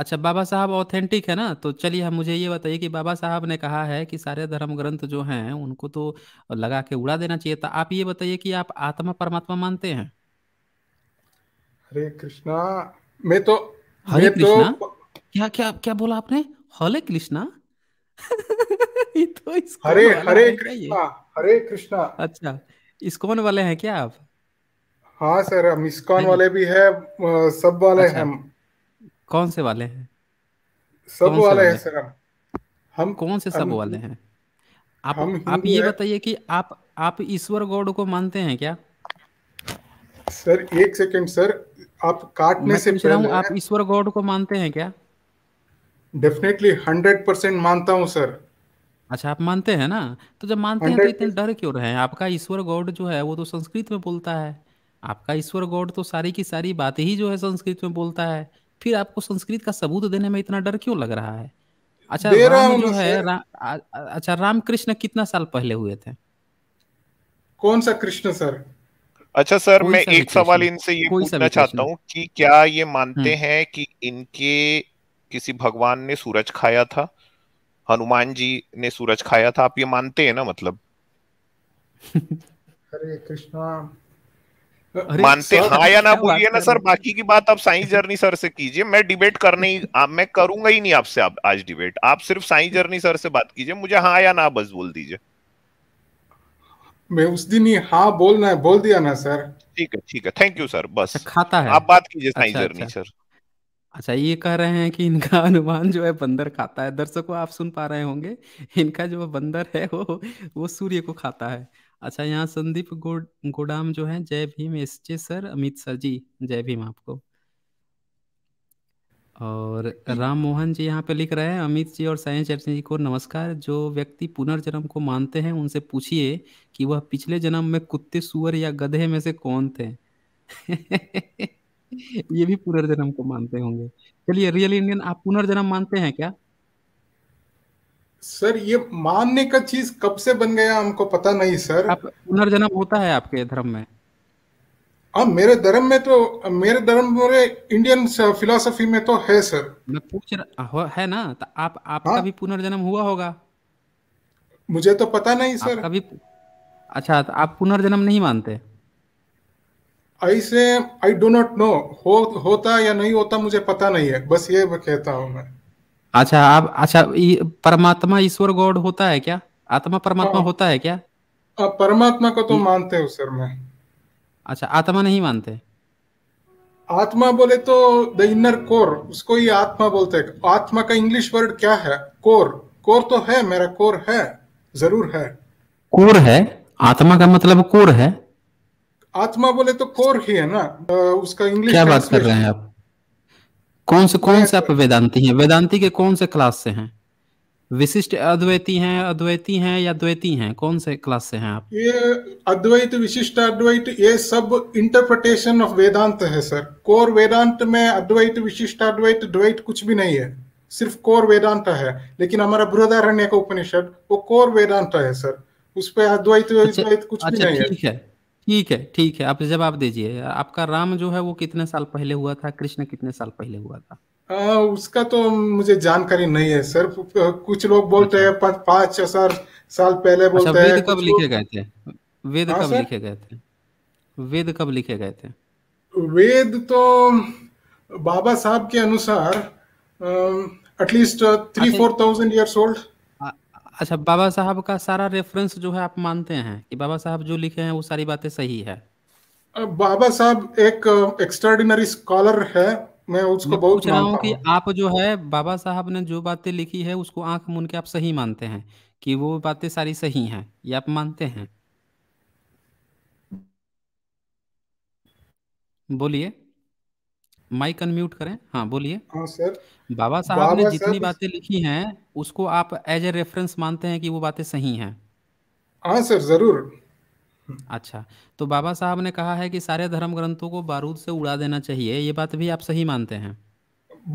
अच्छा बाबा साहब ऑथेंटिक है ना तो चलिए हम मुझे ये बताइए कि बाबा साहब ने कहा है कि सारे धर्म ग्रंथ जो हैं उनको तो लगा के उड़ा देना चाहिए था तो आप ये बताइए कि आप आत्मा परमात्मा मानते हैं हरे कृष्णा मैं तो हरे तो कृष्णा तो... क्या क्या क्या बोला आपने हरे कृष्णा तो हरे हरे कृष्णा हरे कृष्णा अच्छा इस्कॉन वाले हैं क्या आप हाँ सर हम इस्कॉन वाले भी है सब वाले अच्छा, हैं कौन से वाले हैं सब वाले हैं सर हम कौन से सब वाले हैं आप आप ये बताइए कि आप आप ईश्वर गौड़ को मानते हैं क्या सर एक सेकंड सर आप काटने से पहले आप ईश्वर गौड़ को मानते हैं क्या डेफिनेटली हंड्रेड परसेंट मानता हूँ सर अच्छा आप मानते हैं ना तो जब मानते हैं तो इतने डर क्यों रहे हैं आपका ईश्वर गॉड जो है वो तो संस्कृत में बोलता है आपका ईश्वर गॉड तो सारी की सारी बातें ही जो है संस्कृत में बोलता है फिर आपको संस्कृत का सबूत देने में इतना डर क्यों लग रहा है अच्छा दे रहा राम जो है रा, अच्छा रामकृष्ण कितना साल पहले हुए थे कौन सा कृष्ण सर अच्छा सर कोई मैं सा भी एक सवाल कृष्ण इनसे ये कोई सा भी पूछना चाहता हूँ कि क्या ये मानते हम्म। हैं कि इनके किसी भगवान ने सूरज खाया था हनुमान जी ने सूरज खाया था आप ये मानते हैं ना मतलब अरे कृष्णा मानते हाँ या ना बोलिए ना सर बाकी की बात आप साई जर्नी सर से कीजिए मैं डिबेट करने ही आ, मैं करूंगा ही नहीं आपसे आप, आज डिबेट आप सिर्फ साई जर्नी सर से बात कीजिए मुझे हाँ या ना बस बोल दीजिए मैं उस दिन ही हाँ बोलना है बोल दिया ना सर ठीक है ठीक है थैंक यू सर बस अच्छा, खाता है आप बात कीजिए साई अच्छा, जर्नी अच्छा। सर अच्छा ये कह रहे हैं कि इनका अनुमान जो है बंदर खाता है दर्शकों आप सुन पा रहे होंगे इनका जो बंदर है वो वो सूर्य को खाता है अच्छा यहाँ संदीप गोडाम जो है Jai Bhim S J sir Amit sir ji जय भीम आपको और राम मोहन जी यहाँ पे लिख रहे हैं अमित जी और साइंस चैटर्जी जी को नमस्कार जो व्यक्ति पुनर्जन्म को मानते हैं उनसे पूछिए कि वह पिछले जन्म में कुत्ते सुअर या गधे में से कौन थे ये भी पुनर्जन्म को मानते होंगे चलिए रियल इंडियन आप पुनर्जन्म मानते हैं क्या सर ये मानने का चीज कब से बन गया हमको पता नहीं सर आप पुनर्जन्म होता है आपके धर्म में हाँ मेरे धर्म में तो मेरे धर्म मेरे इंडियन फिलोसफी में तो है सर मैं पूछ रहा है ना तो आप आपका हाँ? भी पुनर्जन्म हुआ होगा मुझे तो पता नहीं सर अभी अच्छा तो आप पुनर्जन्म नहीं मानते हैं I I do not know हो होता या नहीं होता मुझे पता नहीं है बस ये कहता हूँ मैं अच्छा आप अच्छा परमात्मा ईश्वर गॉड होता है क्या आत्मा परमात्मा आ, हाँ। होता है क्या परमात्मा को तो मानते हो सर मैं अच्छा आत्मा नहीं मानते आत्मा बोले तो द इनर कोर उसको ही आत्मा बोलते हैं आत्मा का इंग्लिश वर्ड क्या है कोर कोर तो है मेरा कोर है जरूर है कोर है आत्मा का मतलब कोर है आत्मा बोले तो कोर ही है ना उसका इंग्लिश क्या बात कर रहे हैं आप कौन से कौन से आप वेदांती हैं वेदांती के कौन से क्लास से हैं विशिष्ट अद्वैती हैं अद्वैती हैं या द्वैती हैं कौन से क्लास से हैं आप ये अद्वैत विशिष्ट अद्वैत ये सब इंटरप्रिटेशन ऑफ वेदांत है सर कोर वेदांत में अद्वैत विशिष्ट अद्वैत द्वैत कुछ भी नहीं है सिर्फ कोर वेदांत है लेकिन हमारा बृहदारण्य का उपनिषद वो कोर वेदांत है सर उस पर अच्छा, अद्वैत कुछ भी अच्छा, नहीं है ठीक है, ठीक है, आप जवाब दीजिए। आपका राम जो है वो कितने साल पहले हुआ था? कृष्ण कितने साल पहले हुआ था? आ, उसका तो मुझे जानकारी नहीं है सर। कुछ लोग बोलते अच्छा। हैं पांच पांच छह सर साल पहले अच्छा, बोलते हैं, वेद कब कुछ लिखे गए थे? वेद हाँ, कब सर? लिखे गए थे? वेद कब लिखे गए थे? वेद तो बाबा साहब के अनुसार at least three four thousand years old अच्छा बाबा साहब का सारा रेफरेंस जो है आप मानते हैं कि बाबा साहब जो लिखे हैं वो सारी बातें सही है बाबा साहब एक एक्स्ट्राडिनरी स्कॉलर है मैं उसको बहुत रहा हूँ कि आप जो है बाबा साहब ने जो बातें लिखी है उसको आंख मुन के आप सही मानते हैं कि वो बातें सारी सही हैं ये आप मानते हैं बोलिए माइक अनम्यूट करें हाँ बोलिए हाँ सर बाबा साहब ने जितनी बातें लिखी हैं उसको आप एज ए रेफरेंस मानते हैं कि वो बातें सही हैं हाँ सर जरूर अच्छा तो बाबा साहब ने कहा है कि सारे धर्म ग्रंथों को बारूद से उड़ा देना चाहिए ये बात भी आप सही मानते हैं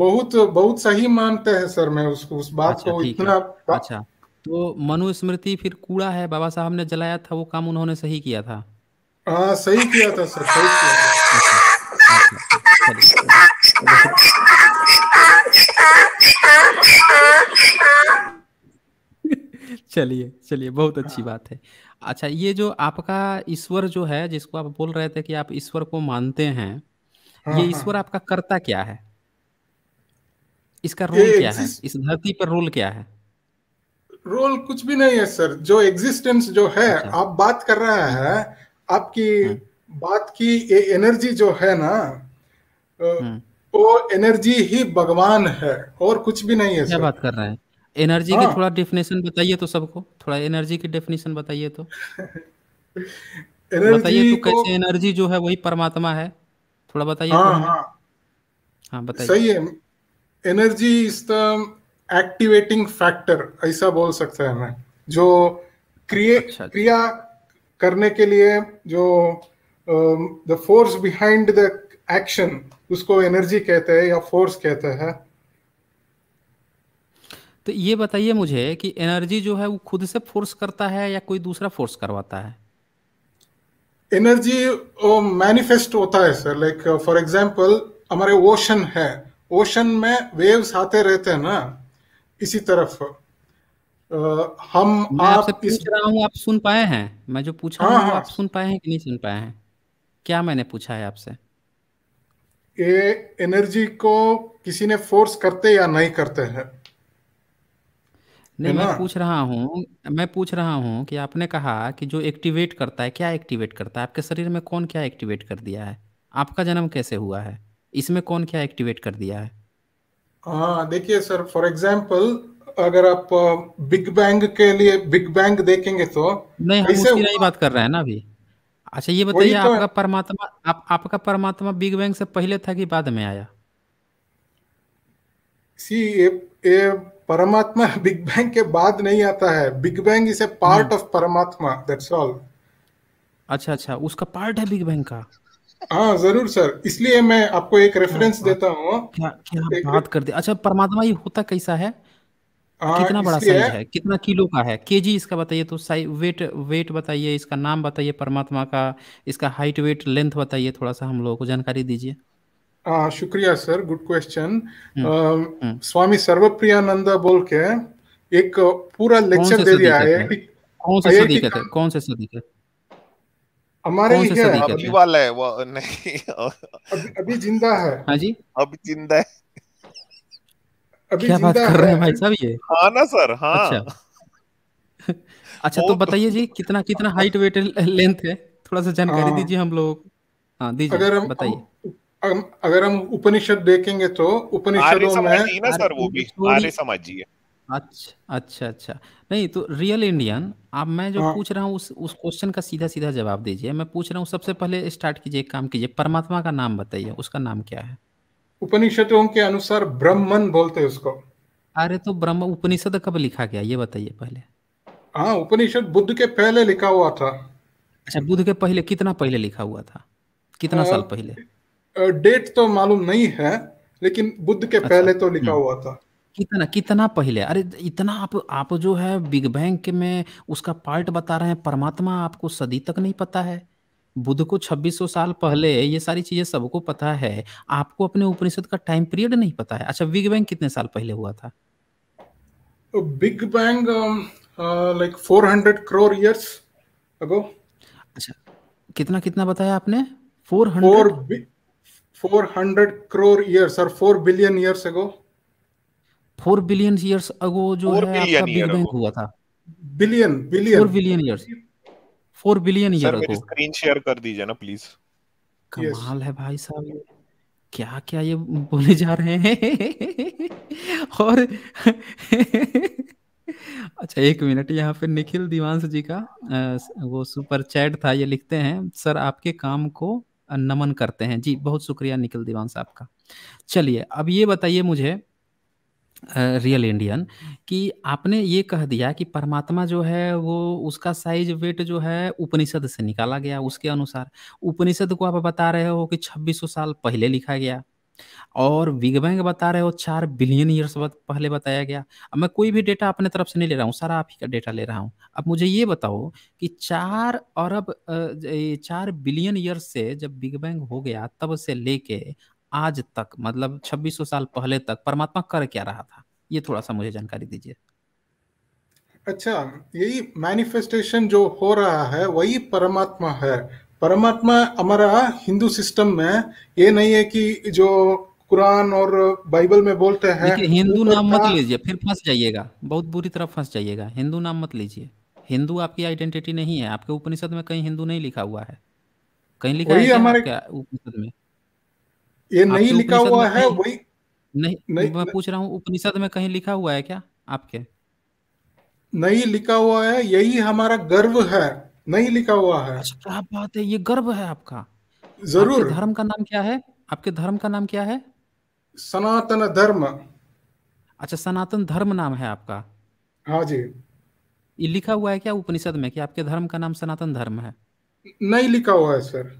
बहुत बहुत सही मानते हैं सर मैं उसको उस बात अच्छा, को इतना अच्छा तो मनुस्मृति फिर कूड़ा है बाबा साहब ने जलाया था वो काम उन्होंने सही किया था आ, हाँ, सही किया था सर सही किया था अच्छा, अच्छा, अच्छा, अच्छा। चलिए चलिए बहुत अच्छी बात है अच्छा ये जो आपका ईश्वर जो है जिसको आप बोल रहे थे कि आप ईश्वर को मानते हैं हाँ, ये हाँ। ईश्वर आपका करता क्या है इसका रोल क्या है इस धरती पर रोल क्या है रोल कुछ भी नहीं है सर जो एग्जिस्टेंस जो है अच्छा। आप बात कर रहे हैं आपकी हाँ। बात की ए, एनर्जी जो है ना वो हम्म। तो एनर्जी ही भगवान है और कुछ भी नहीं है क्या बात कर रहे हैं एनर्जी हाँ। की थोड़ा डेफिनेशन बताइए तो सबको थोड़ा एनर्जी की डेफिनेशन बताइए तो बताइए तो कैसे एनर्जी जो है वही परमात्मा है थोड़ा बताइए हाँ तो हाँ हाँ बताइए सही है energy is the activating factor ऐसा बोल सकते हैं मैं जो क्रिए अच्छा, अच्छा, क्रिया करने के लिए जो the force behind the action उसको एनर्जी कहते हैं या फोर्स कहते हैं तो ये बताइए मुझे कि एनर्जी जो है वो खुद से फोर्स करता है या कोई दूसरा फोर्स करवाता है एनर्जी मैनिफेस्ट होता है सर लाइक फॉर एग्जांपल हमारे ओशन है ओशन में वेव्स आते रहते हैं ना इसी तरफ Uh, हम मैं आप इस... रहा हूं आप सुन पाए हैं मैं जो पूछा हाँ, हूँ हाँ, आप सुन पाए हैं कि नहीं सुन पाए हैं क्या मैंने पूछा है आपसे ये एनर्जी को किसी ने फोर्स करते या नहीं करते हैं नहीं मैं पूछ रहा हूँ मैं पूछ रहा हूँ कि आपने कहा कि जो एक्टिवेट करता है क्या एक्टिवेट करता है आपके शरीर में कौन क्या एक्टिवेट कर दिया है आपका जन्म कैसे हुआ है इसमें कौन क्या एक्टिवेट कर दिया है हाँ देखिए सर फॉर एग्जाम्पल अगर आप बिग बैंग के लिए बिग बैंग देखेंगे तो नहीं हम उसकी नहीं बात कर रहे हैं ना अभी अच्छा ये बताइए तो आपका परमात्मा आप आपका परमात्मा बिग बैंग से पहले था कि बाद में आया सी ए, ए परमात्मा बिग बैंग के बाद नहीं आता है big bang is a part hmm. Of परमात्मा दैट्स ऑल अच्छा अच्छा उसका पार्ट है बिग बैंग का हाँ जरूर सर इसलिए मैं आपको एक रेफरेंस हाँ, देता हूँ क्या क्या बात कर दे अच्छा परमात्मा ये होता कैसा है आ, हाँ, कितना बड़ा साइज है? कितना किलो का है केजी इसका बताइए तो साइज वेट वेट बताइए इसका नाम बताइए परमात्मा का इसका हाइट वेट लेंथ बताइए थोड़ा सा हम लोगों को जानकारी दीजिए शुक्रिया sir good question Swami Sarvapriyananda बोल के एक पूरा लेक्चर दे दिया है कौन से सदी का कौन से सदी का हमारे ही है अभी वाला है वो नहीं अभी, अभी जिंदा है हाँ जी अभी जिंदा है अभी क्या बात कर रहे हैं भाई साहब ये हाँ ना सर हाँ अच्छा अच्छा तो बताइए जी कितना कितना हाइट वेट लेंथ है थोड़ा सा जानकारी हाँ। दीजिए हम लोग हाँ दीजिए अगर बताइए अगर हम उपनिषद देखेंगे तो उपनिषदों में ना सर वो भी आर्य समझिए अच्छा अच्छा अच्छा नहीं तो रियल इंडियन आप मैं जो हाँ। पूछ रहा हूँ उस उस क्वेश्चन का सीधा सीधा जवाब दीजिए मैं पूछ रहा हूँ सबसे पहले स्टार्ट कीजिए काम कीजिए परमात्मा का नाम बताइए उसका नाम क्या है उपनिषदों के अनुसार ब्रह्मन बोलते हैं उसको अरे तो ब्रह्म उपनिषद कब लिखा गया ये बताइए पहले हाँ उपनिषद बुद्ध के पहले लिखा हुआ था अच्छा बुद्ध के पहले कितना पहले लिखा हुआ था कितना आ, साल पहले डेट तो मालूम नहीं है लेकिन बुद्ध के अच्छा, पहले तो लिखा हम्म। हुआ था कितना कितना पहले अरे इतना आप आप जो है बिग बैंग के में उसका पार्ट बता रहे हैं परमात्मा आपको सदी तक नहीं पता है बुद्ध को 2600 साल पहले ये सारी चीजें सबको पता है आपको अपने उपनिषद का टाइम पीरियड नहीं पता है अच्छा बिग बैंग कितने साल पहले हुआ था big bang like 400 crore years ago अच्छा कितना कितना बताया आपने 400 400 करोर इयर्स और 4 billion years ago 4 billion years ago जो है आपका बिग बैंग हुआ था billion billion 4 billion years four billion year ago screen share कर दीजिए ना प्लीज कमाल है भाई साहब क्या क्या ये बोले जा रहे हैं और अच्छा एक मिनट यहाँ पे निखिल दीवान जी का वो सुपर चैट था ये लिखते हैं सर आपके काम को नमन करते हैं जी बहुत शुक्रिया निखिल दीवान साहब का चलिए अब ये बताइए मुझे रियल इंडियन कि आपने ये कह दिया कि परमात्मा जो है वो उसका साइज वेट जो है उपनिषद से निकाला गया उसके अनुसार उपनिषद को आप बता रहे हो कि 2600 साल पहले लिखा गया और बिग बैंग बता रहे हो चार बिलियन ईयर्स पहले बताया गया अब मैं कोई भी डेटा अपने तरफ से नहीं ले रहा हूँ सारा आप ही का डेटा ले रहा हूँ अब मुझे ये बताओ कि चार अरब चार बिलियन ईयर्स से जब बिग बैंग हो गया तब से लेके आज तक मतलब 2600 साल पहले तक परमात्मा कर क्या रहा था ये थोड़ा सा मुझे जानकारी दीजिए अच्छा यही मैनिफेस्टेशन जो हो रहा है वही परमात्मा है परमात्मा हमारा हिंदू सिस्टम में ये नहीं है कि जो कुरान और बाइबल में बोलते हैं हिंदू नाम मत लीजिए फिर फंस जाइएगा बहुत बुरी तरह फंस जाइएगा हिंदू नाम मत लीजिए हिंदू आपकी आइडेंटिटी नहीं है आपके उपनिषद में कहीं हिंदू नहीं लिखा हुआ है कहीं लिखा है हमारे उपनिषद में ये नहीं लिखा हुआ है वही नहीं, नहीं मैं पूछ रहा हूँ उपनिषद में कहीं लिखा हुआ है क्या आपके नहीं लिखा हुआ है यही हमारा गर्व है नहीं लिखा हुआ है अच्छा क्या बात है ये गर्व है आपका जरूर आपके धर्म का नाम क्या है आपके धर्म का नाम क्या है सनातन धर्म अच्छा सनातन धर्म नाम है आपका हाँ जी ये लिखा हुआ है क्या उपनिषद में कि आपके धर्म का नाम सनातन धर्म है नहीं लिखा हुआ है सर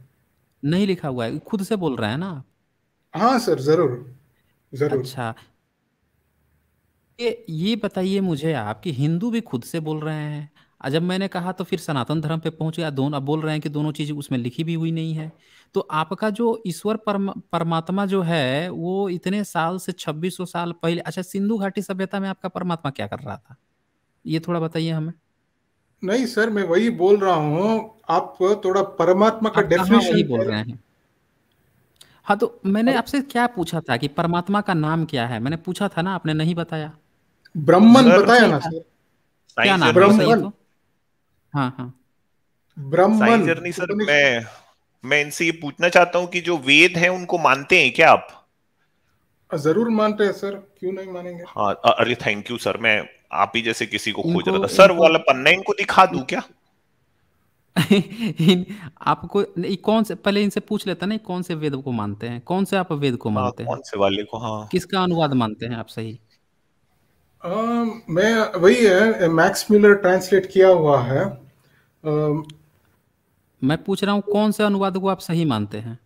नहीं लिखा हुआ है खुद से बोल रहे हैं ना आप हाँ सर जरूर जरूर अच्छा ये ये बताइए मुझे आप कि हिंदू भी खुद से बोल रहे हैं जब मैंने कहा तो फिर सनातन धर्म पे पहुंच गया दोनों बोल रहे हैं कि दोनों चीज़ उसमें लिखी भी हुई नहीं है तो आपका जो ईश्वर परम परमात्मा जो है वो इतने साल से छब्बीस साल पहले अच्छा सिंधु घाटी सभ्यता में आपका परमात्मा क्या कर रहा था ये थोड़ा बताइए हमें नहीं सर मैं वही बोल रहा हूँ आप थोड़ा परमात्मा का डेफिनेशन बोल रहे हैं हाँ तो मैंने अब आपसे क्या पूछा था कि परमात्मा का नाम क्या है मैंने पूछा था ना आपने नहीं बताया ब्रह्मन बताया ना सर क्या नाम ब्रह्मन तो। हाँ हाँ ब्रह्मन सर मैं मैं इनसे ये पूछना चाहता हूँ कि जो वेद हैं उनको मानते हैं क्या आप जरूर मानते हैं सर क्यों नहीं मानेंगे हाँ अरे थैंक यू सर मैं आप ही जैसे किसी को खोज रहा था सर वाला पन्ना इनको दिखा दू क्या इन आपको कौन से पहले इनसे पूछ लेता ना कौन से वेद को मानते हैं कौन से आप वेद को हाँ, मानते हैं कौन से वाले को हाँ किसका अनुवाद मानते हैं आप सही आ, मैं वही है मैक्स मिलर ट्रांसलेट किया हुआ है आ, मैं पूछ रहा हूँ कौन से अनुवाद को आप सही मानते हैं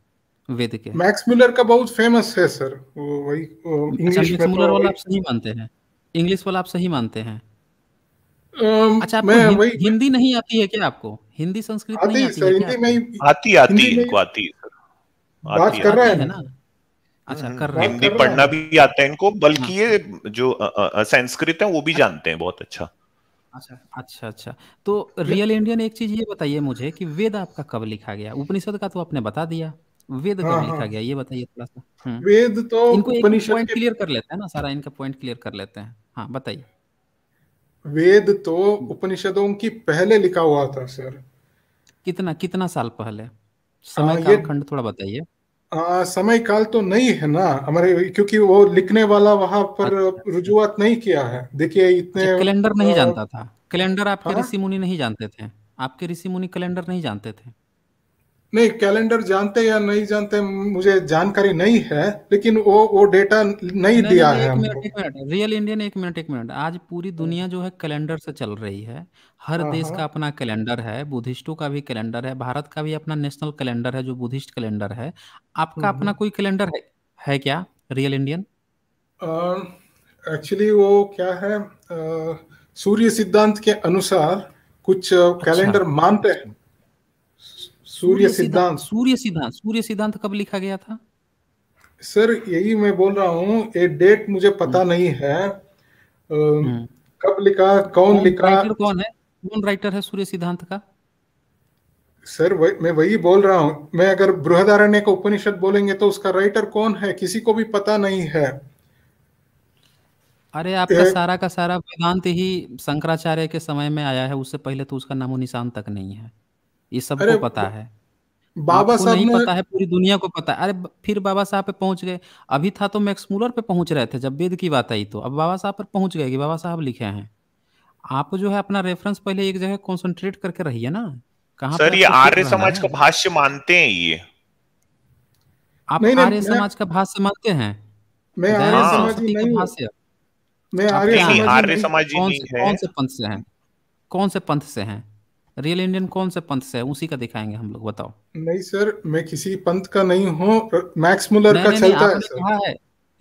वेद के मैक्स मिलर का बहुत फेमस है सर वही इंग्लिश अच्छा, मिलर तो वाला आप सही मानते हैं इंग्लिश वाला आप सही मानते हैं अच्छा मैं हिंदी नहीं आती है क्या आपको हिंदी संस्कृत आती नहीं आती हिंदी में आती आती इनको आती बात अच्छा, हम्म, कर रहे हैं ना अच्छा कर रहा हिंदी पढ़ना भी आता है इनको बल्कि हाँ। ये जो संस्कृत है वो भी जानते हैं बहुत अच्छा अच्छा अच्छा अच्छा तो रियल इंडियन एक चीज ये बताइए मुझे कि वेद आपका कब लिखा गया उपनिषद का तो आपने बता दिया वेद हाँ, कब लिखा हाँ। गया ये बताइए थोड़ा सा हम्म। वेद तो इनको एक पॉइंट क्लियर कर लेते हैं ना सारा इनका पॉइंट क्लियर कर लेते हैं हाँ बताइए वेद तो उपनिषदों की पहले लिखा हुआ था सर कितना कितना साल पहले हाँ, समय खंड थोड़ा बताइए आ, समय काल तो नहीं है ना हमारे क्योंकि वो लिखने वाला वहां पर अच्छा, अच्छा, अच्छा। रुजुआत नहीं किया है देखिए इतने अच्छा, कैलेंडर नहीं जानता था कैलेंडर आपके हाँ। ऋषि मुनि नहीं जानते थे आपके ऋषि मुनि कैलेंडर नहीं जानते थे नहीं कैलेंडर जानते या नहीं जानते मुझे जानकारी नहीं है लेकिन वो वो डेटा नहीं दिया है एक मिनट रियल इंडियन एक मिनट एक मिनट आज पूरी हाँ। दुनिया जो है कैलेंडर से चल रही है हर हाँ, देश हाँ। का अपना कैलेंडर है बुद्धिस्टों का भी कैलेंडर है भारत का भी अपना नेशनल कैलेंडर है जो बुद्धिस्ट कैलेंडर है आपका हम्म, अपना हम्म। कोई कैलेंडर है है क्या रियल इंडियन एक्चुअली वो क्या है सूर्य सिद्धांत के अनुसार कुछ कैलेंडर अच्छा। मानते हैं सूर्य सिद्धांत सूर्य सिद्धांत सूर्य सिद्धांत कब लिखा गया था सर यही मैं बोल रहा हूँ ये डेट मुझे पता हम्म। नहीं है हम्म। कब लिखा कौन, लिखा कौन है कौन राइटर है सूर्य सिद्धांत का सर वह, मैं वही बोल रहा हूँ मैं अगर बृहदारण्य का उपनिषद बोलेंगे तो उसका राइटर कौन है किसी को भी पता नहीं है अरे आपका ए... सारा का सारा वेदांत ही शंकराचार्य के समय में आया है उससे पहले तो उसका नामो निशान तक नहीं है ये सबको पता है बाबा साहब नहीं पता है पूरी दुनिया को पता है अरे फिर बाबा साहब पे पहुंच गए अभी था तो मैक्स मूलर पे पहुंच रहे थे जब वेद की बात आई तो अब बाबा साहब पर पहुंच गए कि बाबा साहब लिखे हैं आप जो है अपना रेफरेंस पहले एक जगह कंसंट्रेट करके रहिए ना कहा सर ये आर्य समाज का भाष्य मानते हैं ये आप आर्य समाज का भाष्य मानते हैं मैं आर्य समाज नहीं भाष्य मैं आर्य समाज नहीं कौन से पंथ से हैं कौन से पंथ से हैं रियल इंडियन कौन से पंथ से है उसी का दिखाएंगे हम लोग बताओ नहीं सर मैं किसी पंथ का नहीं हूँ मैक्स मुलर का नहीं, चलता है, सर। है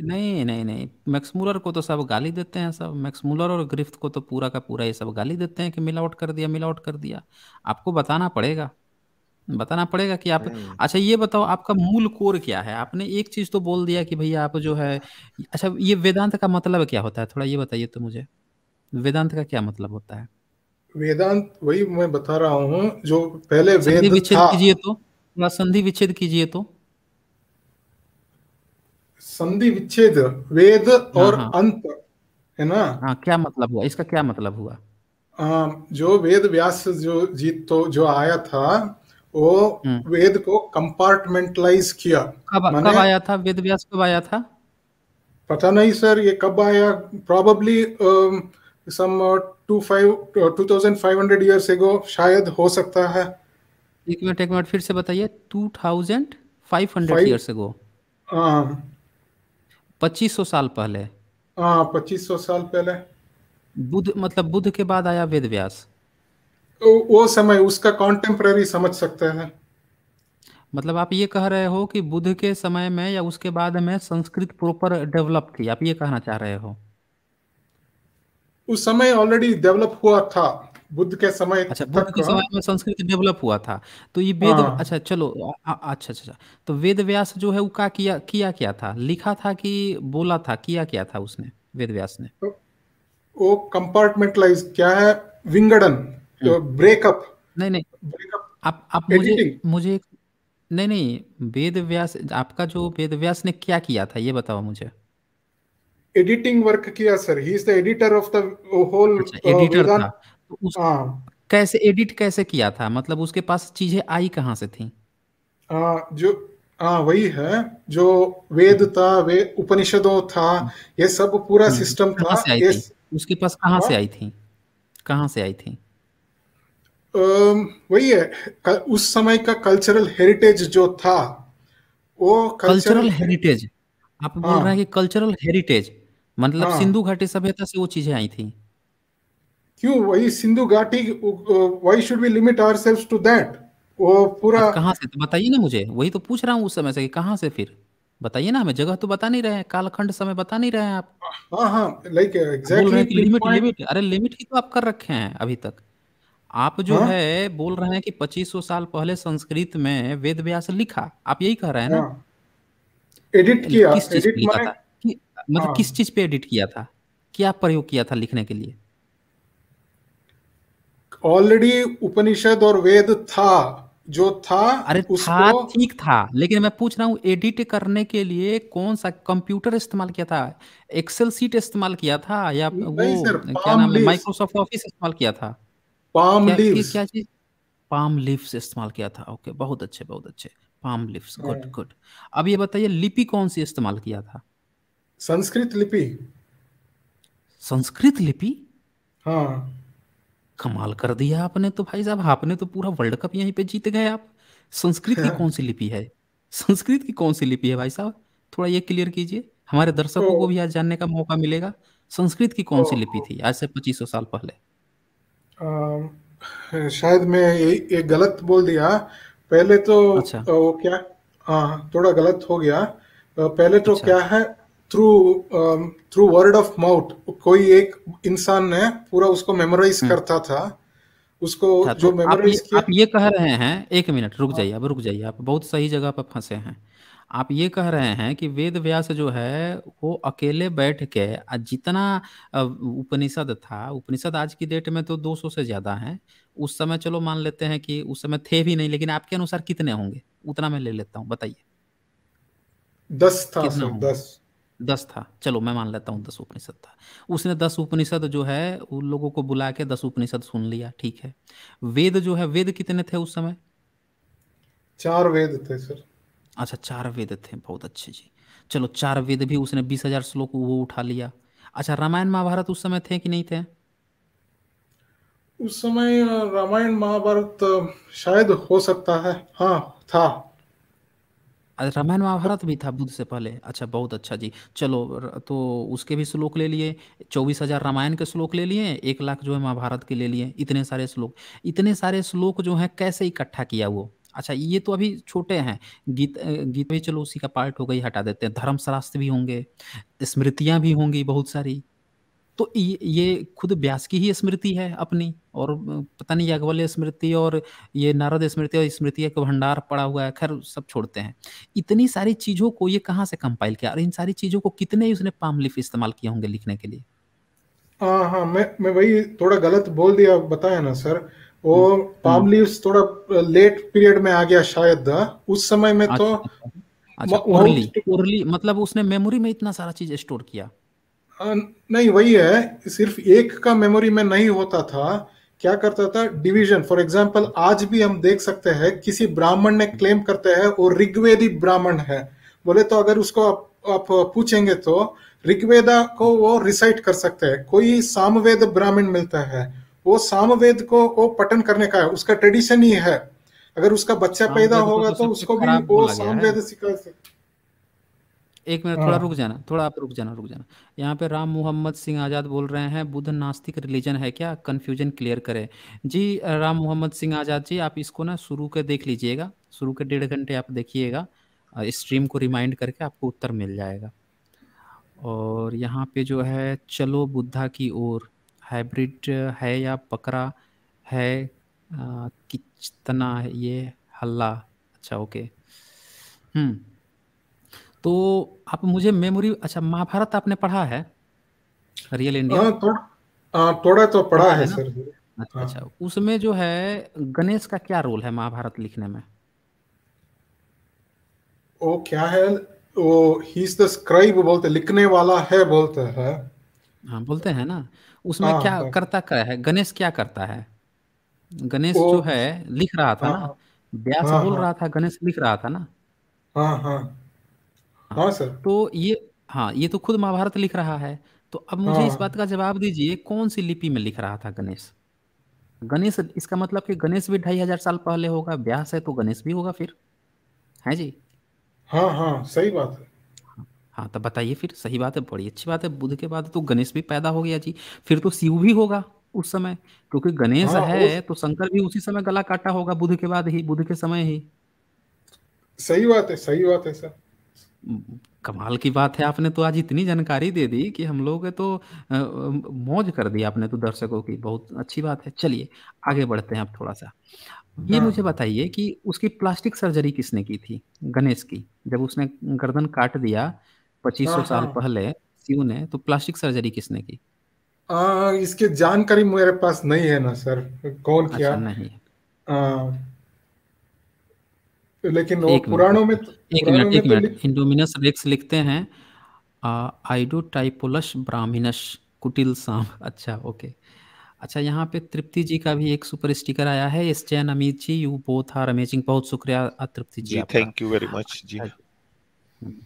नहीं नहीं नहीं मैक्स मुलर को तो सब गाली देते हैं सब मैक्स मुलर और ग्रिफ्थ को तो पूरा का पूरा ये सब गाली देते हैं कि मिलावट कर दिया मिलावट कर दिया आपको बताना पड़ेगा बताना पड़ेगा कि आप अच्छा ये बताओ आपका मूल कोर क्या है आपने एक चीज तो बोल दिया कि भैया आप जो है अच्छा ये वेदांत का मतलब क्या होता है थोड़ा ये बताइए तो मुझे वेदांत का क्या मतलब होता है वेदांत वही मैं बता रहा हूँ जो पहले वेद विच्छेद कीजिए तो ना संधि विच्छेद कीजिए तो संधि विच्छेद वेद हाँ, और हाँ, अंत है ना हाँ क्या मतलब हुआ इसका क्या मतलब हुआ आ, जो वेद व्यास जो जीत तो जो आया था वो हम्म। वेद को कंपार्टमेंटलाइज किया कब कब आया था वेद व्यास कब आया था पता नहीं सर ये कब आया probably uh, some two five two thousand five hundred years ago शायद हो सकता है एक मिनट एक मिनट फिर से बताइए two thousand five hundred years ago हाँ पच्चीस सौ साल पहले हाँ पच्चीस सौ साल पहले बुद्ध मतलब बुद्ध के बाद आया वेद व्यास वो समय उसका कॉन्टेम्प्रेरी समझ सकते हैं मतलब आप ये कह रहे हो कि बुद्ध के समय में या उसके बाद में संस्कृत प्रॉपर डेवलप थी आप ये कहना चाह रहे हो उस समय ऑलरेडी डेवलप हुआ था बुद्ध के समय अच्छा बुद्ध के समय में संस्कृत डेवलप हुआ था तो ये वेद हाँ। अच्छा चलो अच्छा अच्छा अच्छा तो वेद व्यास जो है वो का किया किया क्या था लिखा था कि बोला था किया क्या था उसने वेद व्यास ने तो, वो कंपार्टमेंटलाइज क्या है विंगडन तो हाँ। ब्रेकअप नहीं नहीं ब्रेकअप आप आप मुझे मुझे नहीं नहीं वेद व्यास आपका जो वेद व्यास ने क्या किया था ये बताओ मुझे एडिटिंग वर्क किया sir he is the editor of the whole editor था तो उस, हाँ। कैसे एडिट कैसे किया था मतलब उसके पास चीजें आई कहाँ से थी आ, जो आ, वही है जो वेद था वे उपनिषदों था ये सब पूरा सिस्टम हम्म, था ये उसके पास कहाँ हाँ। से आई थी कहाँ से आई थी वही है उस समय का कल्चरल हेरिटेज जो था वो कल्चरल हेरिटेज आप बोल हाँ। रहे हैं कि कल्चरल हेरिटेज मतलब हाँ। सिंधु घाटी सभ्यता से वो चीजें आई थी क्यों वही सिंधु घाटी why should we limit self to that वो पूरा कहाँ से तो बताइए ना मुझे वही तो पूछ रहा हूँ उस समय से कहाँ से फिर बताइए ना हमें जगह तो बता नहीं रहे हैं कालखंड समय बता नहीं रहे हैं आप हाँ हाँ लाइक एग्जैक्टली लिमिट लिमिट अरे लिमिट ही तो आप कर रखे हैं अभी तक आप जो हाँ? है बोल रहे हैं कि पच्चीस साल पहले संस्कृत में वेद व्यास लिखा आप यही कह रहे हैं ना एडिट हाँ। किया एडिट माने मतलब हाँ। किस चीज पे एडिट किया था क्या प्रयोग किया था लिखने के लिए ऑलरेडी उपनिषद और वेद था जो था अरे था ठीक था लेकिन मैं पूछ रहा हूँ एडिट करने के लिए कौन सा कंप्यूटर इस्तेमाल किया था एक्सेल सीट इस्तेमाल किया था या वो क्या नाम है माइक्रोसॉफ्ट ऑफिस इस्तेमाल किया था पाम लीव्स क्या चीज पाम लीव्स इस्तेमाल किया था ओके बहुत अच्छे बहुत अच्छे पाम लीव्स गुड गुड अब ये बताइए लिपि कौन सी इस्तेमाल किया था संस्कृत लिपि संस्कृत लिपि हाँ कमाल कर दिया आपने तो भाई साहब आपने तो पूरा वर्ल्ड कप यहीं पे जीत गए आप संस्कृत की हाँ। कौन सी लिपि है संस्कृत की कौन सी लिपि है भाई साहब थोड़ा ये क्लियर कीजिए हमारे दर्शकों को तो भी आज जानने का मौका मिलेगा संस्कृत की कौन सी तो लिपि थी आज से पच्चीस सौ साल पहले आ, शायद मैं ये गलत बोल दिया पहले तो अच्छा। वो क्या हाँ थोड़ा गलत हो गया पहले तो अच्छा। क्या अच्छा। है through through word of mouth कोई एक इंसान ने पूरा उसको मेमोराइज हम्म। करता था उसको जो मेमोराइज तो आप, आप ये कह रहे हैं एक मिनट रुक हाँ। जाइए अब रुक जाइए आप बहुत सही जगह पर फंसे हैं आप ये कह रहे हैं कि वेद व्यास जो है वो अकेले बैठ के जितना उपनिषद था उपनिषद आज की डेट में तो 200 से ज़्यादा है उस समय चलो मान लेते हैं कि उस समय थे भी नहीं लेकिन आपके अनुसार कितने होंगे उतना मैं ले लेता हूँ बताइए दस था दस दस था चलो मैं मान लेता हूँ दस उपनिषद था उसने दस उपनिषद जो है उन लोगों को बुला के दस उपनिषद सुन लिया ठीक है वेद जो है वेद कितने थे उस समय चार वेद थे सर अच्छा चार वेद थे बहुत अच्छे जी चलो चार वेद भी उसने बीस हजार श्लोक वो उठा लिया अच्छा रामायण महाभारत उस समय थे कि नहीं थे उस समय रामायण महाभारत शायद हो सकता है हाँ था रामायण महाभारत भी था बुद्ध से पहले अच्छा बहुत अच्छा जी चलो तो उसके भी श्लोक ले लिए चौबीस हजार रामायण के श्लोक ले लिए एक लाख जो है महाभारत के ले लिए इतने सारे श्लोक इतने सारे श्लोक जो है कैसे इकट्ठा किया वो अच्छा ये तो अभी छोटे हैं गीत गीत भी चलो उसी का पार्ट हो गई हटा देते हैं धर्मशास्त्र भी होंगे स्मृतियां भी होंगी बहुत सारी तो ये, खुद व्यास की ही स्मृति है अपनी और पता नहीं यज्ञ वाली स्मृति और ये नारद स्मृति और स्मृति का भंडार पड़ा हुआ है खैर सब छोड़ते हैं इतनी सारी चीज़ों को ये कहाँ से कंपाइल किया और इन सारी चीज़ों को कितने ही उसने पामलिफ इस्तेमाल किए होंगे लिखने के लिए हाँ हाँ मैं मैं वही थोड़ा गलत बोल दिया बताया ना सर वो पाम हम्म, लीव्स हम्म। थोड़ा लेट पीरियड में आ गया शायद हाँ। उस समय में तो अच्छा, अच्छा, उर्ली, अच्छा, उर्ली, मतलब उसने मेमोरी में इतना सारा चीज स्टोर किया नहीं वही है सिर्फ एक का मेमोरी में नहीं होता था क्या करता था डिवीजन फॉर एग्जांपल आज भी हम देख सकते हैं किसी ब्राह्मण ने क्लेम करते हैं वो ऋग्वेदी ब्राह्मण है बोले तो अगर उसको आप, आप पूछेंगे तो ऋग्वेदा को वो रिसाइट कर सकते हैं कोई सामवेद ब्राह्मण मिलता है वो सामवेद को वो पठन करने का है उसका ट्रेडिशन ही है अगर उसका बच्चा पैदा तो होगा तो, तो उसको भी वो सामवेद सिखा सकते एक मिनट थोड़ा हाँ। रुक जाना थोड़ा आप रुक जाना रुक जाना यहाँ पे राम मोहम्मद सिंह आज़ाद बोल रहे हैं बुद्ध नास्तिक रिलीजन है क्या कन्फ्यूजन क्लियर करें जी राम मोहम्मद सिंह आज़ाद जी आप इसको ना शुरू के देख लीजिएगा शुरू के डेढ़ घंटे आप देखिएगा स्ट्रीम को रिमाइंड करके आपको उत्तर मिल जाएगा और यहाँ पे जो है चलो बुद्धा की ओर हाइब्रिड है या पकड़ा है कितना ये हल्ला अच्छा ओके हम्म तो आप मुझे मेमोरी अच्छा महाभारत आपने पढ़ा है रियल इंडिया आ, थोड़, आ, थोड़ा तो पढ़ा, है, सर अच्छा हाँ। अच्छा उसमें जो है गणेश का क्या रोल है महाभारत लिखने में वो क्या है वो ही इज द स्क्राइब बोलते लिखने वाला है बोलते है हाँ बोलते हैं ना उसमें हाँ, क्या हाँ, करता क्या है गणेश क्या करता है गणेश जो है लिख रहा था हाँ, ना हाँ। व्यास हाँ, बोल रहा था गणेश लिख रहा था ना हाँ हाँ हाँ, हाँ सर तो ये हाँ ये तो खुद महाभारत लिख रहा है तो अब मुझे इस हाँ बात का जवाब दीजिए कौन सी लिपि में लिख रहा था गणेश गणेश इसका मतलब कि गणेश भी ढाई हजार साल पहले होगा व्यास है तो गणेश भी होगा फिर है जी हाँ हाँ सही बात है हाँ तो बताइए फिर सही बात है बड़ी अच्छी बात है बुध के बाद तो गणेश भी पैदा हो गया जी फिर तो शिव भी होगा उस समय क्योंकि गणेश हाँ है उस... तो शंकर भी उसी समय गला काटा होगा बुध के बाद ही बुध के समय ही सही बात है सही बात है सर कमाल की बात है आपने तो आज इतनी जानकारी दे दी कि हम लोग तो अ, मौज कर दी आपने तो दर्शकों की बहुत अच्छी बात है चलिए आगे बढ़ते हैं आप थोड़ा सा ये हाँ। मुझे बताइए कि उसकी प्लास्टिक सर्जरी किसने की थी गणेश की जब उसने गर्दन काट दिया पच्चीस सौ हाँ, साल हाँ। पहले शिव ने तो प्लास्टिक सर्जरी किसने की आ, इसकी जानकारी मेरे पास नहीं है ना सर कॉल किया अच्छा नहीं आ, लेकिन एक पुराणों में एक तो- मिनट एक तो मिनट इंडोमिनस रेक्स लिखते हैं आइडो टाइपोलस ब्राह्मिनस कुटिल साम अच्छा ओके अच्छा यहाँ पे तृप्ति जी का भी एक सुपर स्टिकर आया है इस चैन Amit ji you both are amazing बहुत शुक्रिया Tripti ji thank you very much जी अच्छा, अच्छा। हम्म।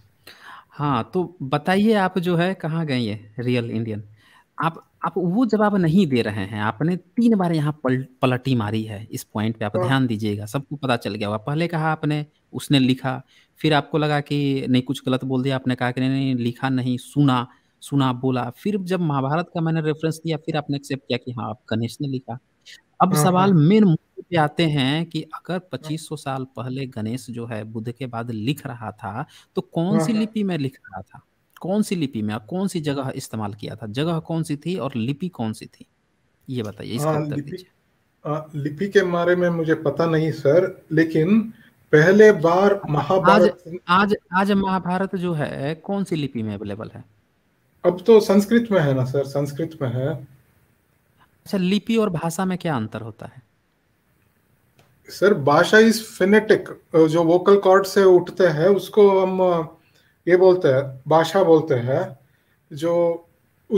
हाँ तो बताइए आप जो है कहाँ गए हैं रियल इंडियन आप आप वो जवाब नहीं दे रहे हैं आपने तीन बार यहाँ पल, पलटी मारी है इस पॉइंट पे आप हाँ। ध्यान दीजिएगा सबको पता चल गया होगा पहले कहा आपने उसने लिखा फिर आपको लगा कि नहीं कुछ गलत बोल दिया आपने कहा कि नहीं नहीं लिखा नहीं सुना सुना बोला फिर जब महाभारत का मैंने रेफरेंस दिया फिर आपने एक्सेप्ट किया कि हाँ आप गणेश ने लिखा अब हाँ, सवाल मेन हाँ। मुद्दे पे आते हैं कि अगर 2500 साल पहले गणेश जो है बुद्ध के बाद लिख रहा था तो कौन सी लिपि में लिख रहा था कौन सी लिपि में आप कौन सी जगह इस्तेमाल किया था जगह कौन सी थी और लिपि कौन सी थी ये बताइए इसका हाँ, उत्तर दीजिए लिपि के बारे में मुझे पता नहीं सर लेकिन पहले बार महाभारत आज आज, आज महाभारत जो है कौन सी लिपि में अवेलेबल है अब तो संस्कृत में है ना सर संस्कृत में है अच्छा लिपि और भाषा में क्या अंतर होता है सर भाषा इज फिनेटिक जो वोकल कॉर्ड से उठते हैं उसको हम ये बोलते हैं भाषा बोलते हैं जो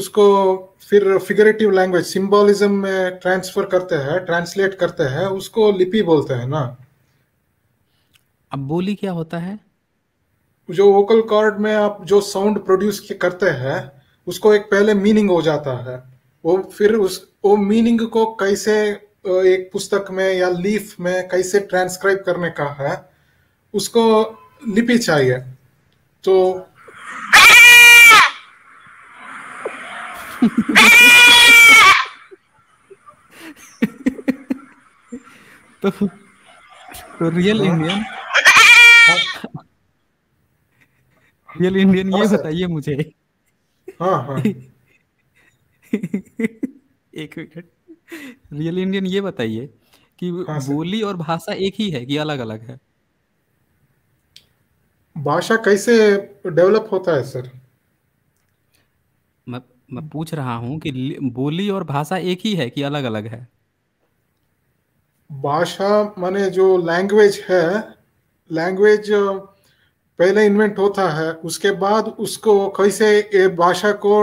उसको फिर फिगरेटिव लैंग्वेज सिंबोलिज्म में ट्रांसफर करते हैं ट्रांसलेट करते हैं उसको लिपि बोलते हैं ना अब बोली क्या होता है जो वोकल कॉर्ड में आप जो साउंड प्रोड्यूस करते हैं उसको एक पहले मीनिंग हो जाता है वो फिर उस वो मीनिंग को कैसे एक पुस्तक में या लीफ में कैसे ट्रांसक्राइब करने का है उसको लिपि चाहिए तो तो तो रियल इंडियन रियल इंडियन ये हाँ, बताइए मुझे हाँ हाँ एक मिनट रियल इंडियन ये बताइए कि हाँ, बोली और भाषा एक ही है कि अलग अलग है भाषा कैसे डेवलप होता है सर मैं मैं पूछ रहा हूं कि बोली और भाषा एक ही है कि अलग अलग है भाषा माने जो लैंग्वेज है लैंग्वेज पहले इन्वेंट होता है उसके बाद उसको कैसे भाषा को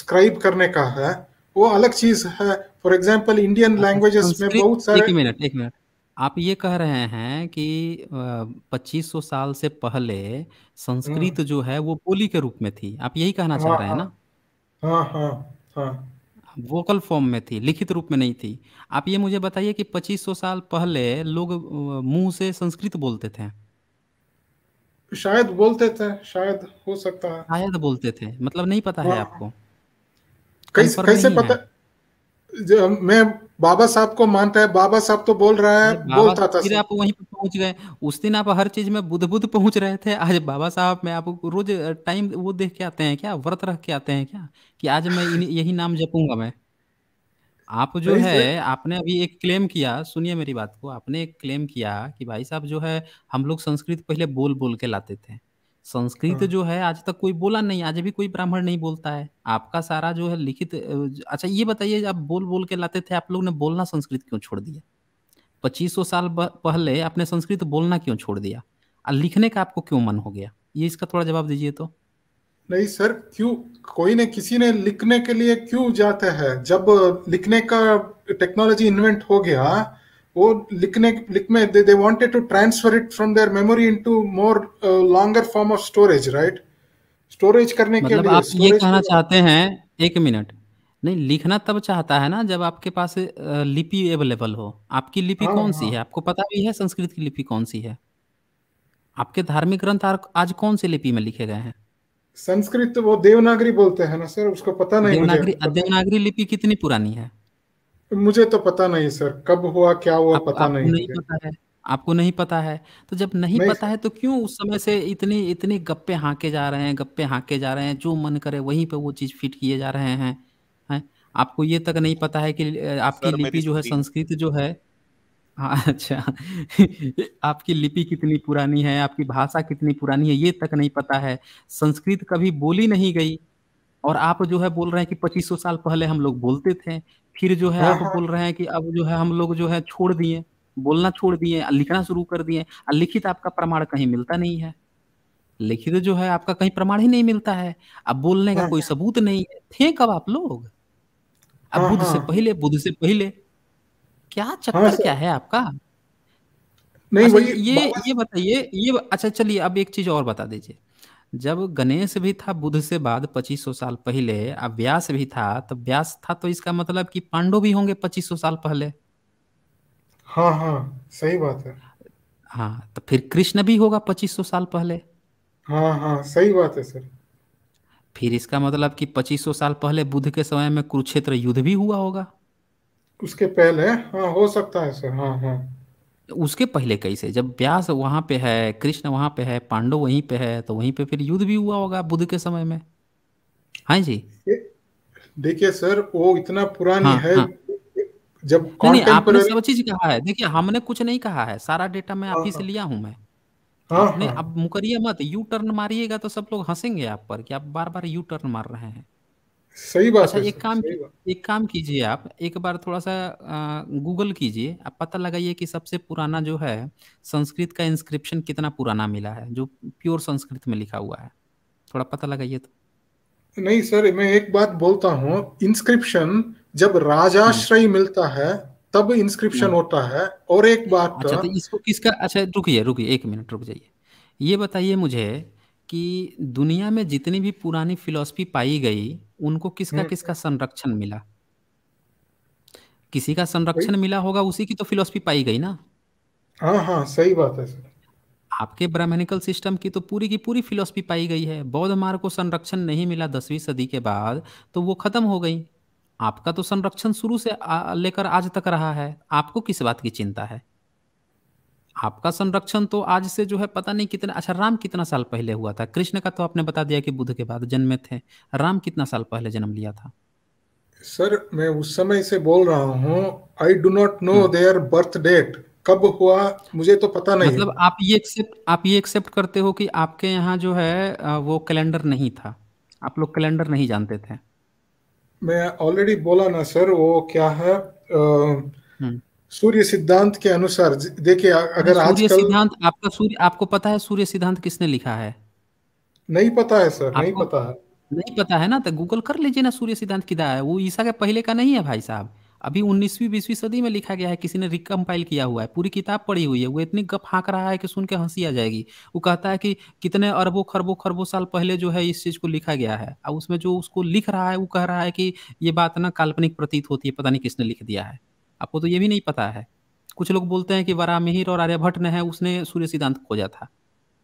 स्क्राइब करने का है वो अलग चीज है फॉर एग्जाम्पल इंडियन लैंग्वेजेस में बहुत सारे एक मिनट एक मिनट आप ये कह रहे हैं कि पच्चीस सौ साल से पहले संस्कृत हम्म। जो है वो बोली के रूप में थी आप यही कहना चाह हाँ, रहे हैं ना हाँ।, हाँ हाँ हाँ वोकल फॉर्म में थी लिखित रूप में नहीं थी आप ये मुझे बताइए कि 2500 साल पहले लोग मुंह से संस्कृत बोलते थे शायद बोलते थे शायद हो सकता है शायद बोलते थे मतलब नहीं पता है हाँ। आपको कैसे कैसे पता मैं बाबा साहब को मानता है बाबा साहब तो बोल रहा है बोलता था फिर आप वहीं पर पहुंच गए उस दिन आप हर चीज में बुद्ध बुद्ध पहुंच रहे थे आज बाबा साहब में आप रोज टाइम वो देख के आते हैं क्या व्रत रख के आते हैं क्या कि आज मैं यही नाम जपूंगा मैं आप जो है तो। आपने अभी एक क्लेम किया सुनिए मेरी बात को आपने एक क्लेम किया कि भाई साहब जो है हम लोग संस्कृत पहले बोल बोल के लाते थे संस्कृत हाँ। जो है आज तक कोई बोला नहीं आज भी कोई ब्राह्मण नहीं बोलता है आपका सारा जो है लिखित अच्छा ये बताइए आप बोल बोल के लाते थे आप लोग ने बोलना संस्कृत क्यों छोड़ दिया पच्चीसों साल पहले आपने संस्कृत बोलना क्यों छोड़ दिया और लिखने का आपको क्यों मन हो गया ये इसका थोड़ा जवाब दीजिए तो नहीं सर क्यों कोई ने किसी ने लिखने के लिए क्यों जाता है जब लिखने का टेक्नोलॉजी इन्वेंट हो गया वो लिखने लिख में they wanted to transfer it from their memory into more longer form of storage right storage करने मतलब के लिए आप ये कहना चाहते हैं एक मिनट नहीं लिखना तब चाहता है ना जब आपके पास लिपि अवेलेबल हो आपकी लिपि हाँ, कौन सी हाँ. है आपको पता भी है संस्कृत की लिपि कौन सी है आपके धार्मिक ग्रंथ आज कौन सी लिपि में लिखे गए हैं संस्कृत तो वो देवनागरी बोलते हैं ना सर उसको पता नहीं देवनागरी देवनागरी लिपि कितनी पुरानी है मुझे तो पता नहीं सर कब हुआ क्या हुआ आप, पता आप नहीं, नहीं पता है आपको नहीं पता है तो जब नहीं, नहीं पता है तो क्यों उस समय से इतने इतने गप्पे हाके जा रहे हैं गप्पे हाके जा रहे हैं जो मन करे वहीं पे वो चीज फिट किए जा रहे हैं है? आपको ये तक नहीं पता है कि आपकी लिपि जो है संस्कृत जो है हाँ, अच्छा आपकी लिपि कितनी पुरानी है आपकी भाषा कितनी पुरानी है ये तक नहीं पता है संस्कृत कभी बोली नहीं गई और आप जो है बोल रहे हैं कि 2500 साल पहले हम लोग बोलते थे फिर जो है हाँ, आप हाँ। बोल रहे हैं कि अब जो है हम लोग जो है छोड़ दिए बोलना छोड़ दिए लिखना शुरू कर दिए लिखित आपका प्रमाण कहीं मिलता नहीं है लिखित जो है आपका कहीं प्रमाण ही नहीं मिलता है अब बोलने का हाँ, कोई सबूत नहीं है थे कब आप लोग अब बुद्ध से पहले बुद्ध से पहले क्या चक्कर क्या है आपका नहीं अच्छा, ये ये बताइए ये अच्छा चलिए अब एक चीज और बता दीजिए जब गणेश भी था बुद्ध से बाद 2500 साल पहले अब व्यास भी था तो व्यास था तो इसका मतलब कि पांडव भी होंगे 2500 साल पहले हाँ हाँ सही बात है हाँ तो फिर कृष्ण भी होगा 2500 साल पहले हाँ हाँ सही बात है सर फिर इसका मतलब कि 2500 साल पहले बुद्ध के समय में कुरुक्षेत्र युद्ध भी हुआ होगा उसके पहले हाँ हो सकता है सर हाँ हाँ उसके पहले कैसे जब व्यास वहाँ पे है कृष्ण वहाँ पे है पांडव वहीं पे है तो वहीं पे फिर युद्ध भी हुआ होगा बुद्ध के समय में हाँ जी देखिए सर वो इतना पुरानी हाँ, है हाँ. जब नहीं, नहीं आपने सब चीज कहा है देखिए हमने कुछ नहीं कहा है सारा डेटा मैं आप हाँ, ही से हाँ। लिया हूँ मैं हाँ, आपने अब मुकरिए मत यू टर्न मारिएगा तो सब लोग हंसेंगे आप पर कि आप बार बार यू टर्न मार रहे हैं सही बात अच्छा, है एक काम एक काम कीजिए आप एक बार थोड़ा सा गूगल कीजिए आप पता लगाइए कि सबसे पुराना जो है संस्कृत का इंस्क्रिप्शन कितना पुराना मिला है जो प्योर संस्कृत में लिखा हुआ है थोड़ा पता लगाइए तो नहीं सर मैं एक बात बोलता हूँ इंस्क्रिप्शन जब राजाश्रय हम्म। मिलता है तब इंस्क्रिप्शन हम्म। होता है और एक बात अच्छा तो इसको किसका अच्छा रुकिए रुकिए एक मिनट रुक जाइए ये बताइए मुझे कि दुनिया में जितनी भी पुरानी फिलॉसफी पाई गई उनको किसका हम्म। किसका संरक्षण मिला किसी का संरक्षण मिला होगा उसी की तो फिलोसफी पाई गई ना हाँ हाँ सही बात है सर आपके ब्राह्मणिकल सिस्टम की तो पूरी की पूरी फिलोसफी पाई गई है बौद्ध मार्ग को संरक्षण नहीं मिला दसवीं सदी के बाद तो वो खत्म हो गई आपका तो संरक्षण शुरू से लेकर आज तक रहा है आपको किस बात की चिंता है आपका संरक्षण तो आज से जो है पता नहीं कितना अच्छा राम कितना साल पहले हुआ था कृष्ण का तो आपने बता दिया कि बुद्ध के बाद जन्मे थे राम कितना साल पहले जन्म लिया था सर मैं उस समय से बोल रहा हूँ I do not know their birth date कब हुआ मुझे तो पता नहीं मतलब आप ये एक्सेप्ट आप ये एक्सेप्ट करते हो कि आपके यहाँ जो है वो कैलेंडर नहीं था आप लोग कैलेंडर नहीं जानते थे मैं ऑलरेडी बोला ना सर वो क्या है आ, सूर्य सिद्धांत के अनुसार देखिए अगर सूर्य सिद्धांत आपका सूर्य आपको पता है सूर्य सिद्धांत किसने लिखा है नहीं पता है सर नहीं पता है नहीं पता है ना तो गूगल कर लीजिए ना सूर्य सिद्धांत किधर है वो ईसा के पहले का नहीं है भाई साहब अभी उन्नीसवी बीसवीं सदी में लिखा गया है किसी ने रिकम्पाइल किया हुआ है पूरी किताब पढ़ी हुई है वो इतनी गप हाँक रहा है कि सुन के हंसी आ जाएगी वो कहता है कि कितने अरबों खरबों खरबों साल पहले जो है इस चीज़ को लिखा गया है और उसमें जो उसको लिख रहा है वो कह रहा है कि ये बात ना काल्पनिक प्रतीत होती है पता नहीं किसने लिख दिया है आपको तो ये भी नहीं पता है कुछ लोग बोलते हैं कि वरा मिहिर और आर्यभट्ट ने है उसने सूर्य सिद्धांत खोजा था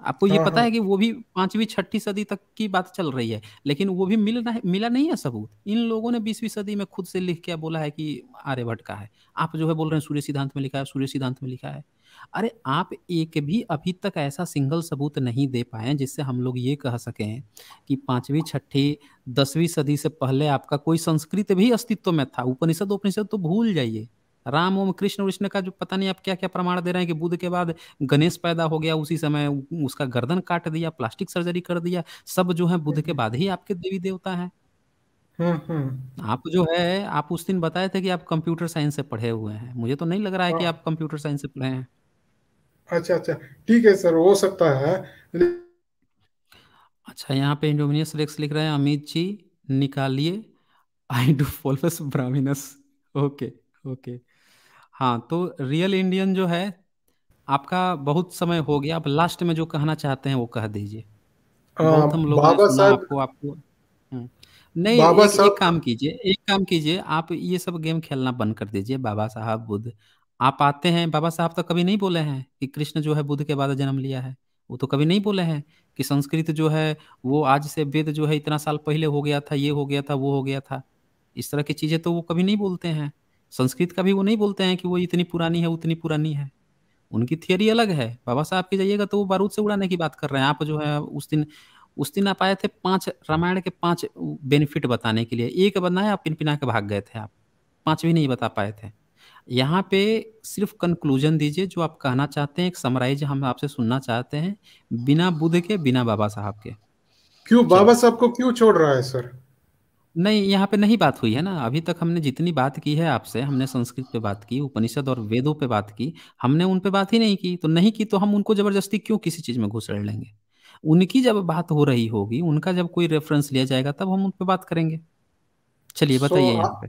आपको ये हाँ, पता हाँ। है कि वो भी पांचवी छठी सदी तक की बात चल रही है लेकिन वो भी मिल रहा मिला नहीं है सबूत इन लोगों ने बीसवीं सदी में खुद से लिख के बोला है कि आर्यभट्ट का है आप जो है बोल रहे हैं सूर्य सिद्धांत में लिखा है सूर्य सिद्धांत में लिखा है अरे आप एक भी अभी तक ऐसा सिंगल सबूत नहीं दे पाए जिससे हम लोग ये कह सकें कि पांचवी छठी दसवीं सदी से पहले आपका कोई संस्कृत भी अस्तित्व में था उपनिषद उपनिषद तो भूल जाइए राम ओम कृष्ण कृष्ण का जो पता नहीं आप क्या क्या प्रमाण दे रहे हैं कि बुद्ध के बाद गणेश पैदा हो गया उसी समय उसका गर्दन काट दिया प्लास्टिक सर्जरी कर दिया सब जो है बुद्ध के हम्म। बाद ही आपके देवी देवता है हम्म, हम्म। आप जो है आप उस दिन बताए थे कि आप कंप्यूटर साइंस से पढ़े हुए हैं मुझे तो नहीं लग रहा है कि हाँ। आप कंप्यूटर साइंस से पढ़े हैं अच्छा अच्छा ठीक है सर हो सकता है अच्छा यहाँ पे इंडोमिनियस रेक्स लिख रहे हैं अमित जी निकालिए I do follows Brahmins okay okay हाँ तो रियल इंडियन जो है आपका बहुत समय हो गया आप लास्ट में जो कहना चाहते हैं वो कह दीजिए हाँ, बहुत हम लोग आपको आपको हम्म। नहीं बाबा एक, साहब एक काम कीजिए एक काम कीजिए आप ये सब गेम खेलना बंद कर दीजिए बाबा साहब बुद्ध आप आते हैं बाबा साहब तो कभी नहीं बोले हैं कि कृष्ण जो है बुद्ध के बाद जन्म लिया है वो तो कभी नहीं बोले हैं कि संस्कृत जो है वो आज से वेद जो है इतना साल पहले हो गया था ये हो गया था वो हो गया था इस तरह की चीजें तो वो कभी नहीं बोलते हैं संस्कृत का भी वो नहीं बोलते हैं कि वो इतनी पुरानी है उतनी पुरानी है उनकी थियोरी अलग है बाबा साहब की जाइएगा तो वो बारूद से उड़ाने की बात कर रहे हैं आप जो है उस दिन उस दिन आप आए थे पांच रामायण के पांच बेनिफिट बताने के लिए एक बनाया आप पिना के भाग गए थे आप पांच भी नहीं बता पाए थे यहाँ पे सिर्फ कंक्लूजन दीजिए जो आप कहना चाहते हैं एक समराइज हम आपसे सुनना चाहते हैं बिना बुद्ध के बिना बाबा साहब के क्यों बाबा साहब को क्यों छोड़ रहा है सर नहीं यहाँ पे नहीं बात हुई है ना अभी तक हमने जितनी बात की है आपसे हमने संस्कृत पे बात की उपनिषद और वेदों पे बात की हमने उन पे बात ही नहीं की तो नहीं की तो हम उनको जबरदस्ती क्यों किसी चीज में घुस लेंगे उनकी जब बात हो रही होगी उनका जब कोई रेफरेंस लिया जाएगा तब हम उन पे बात करेंगे चलिए बताइए so, यहाँ पे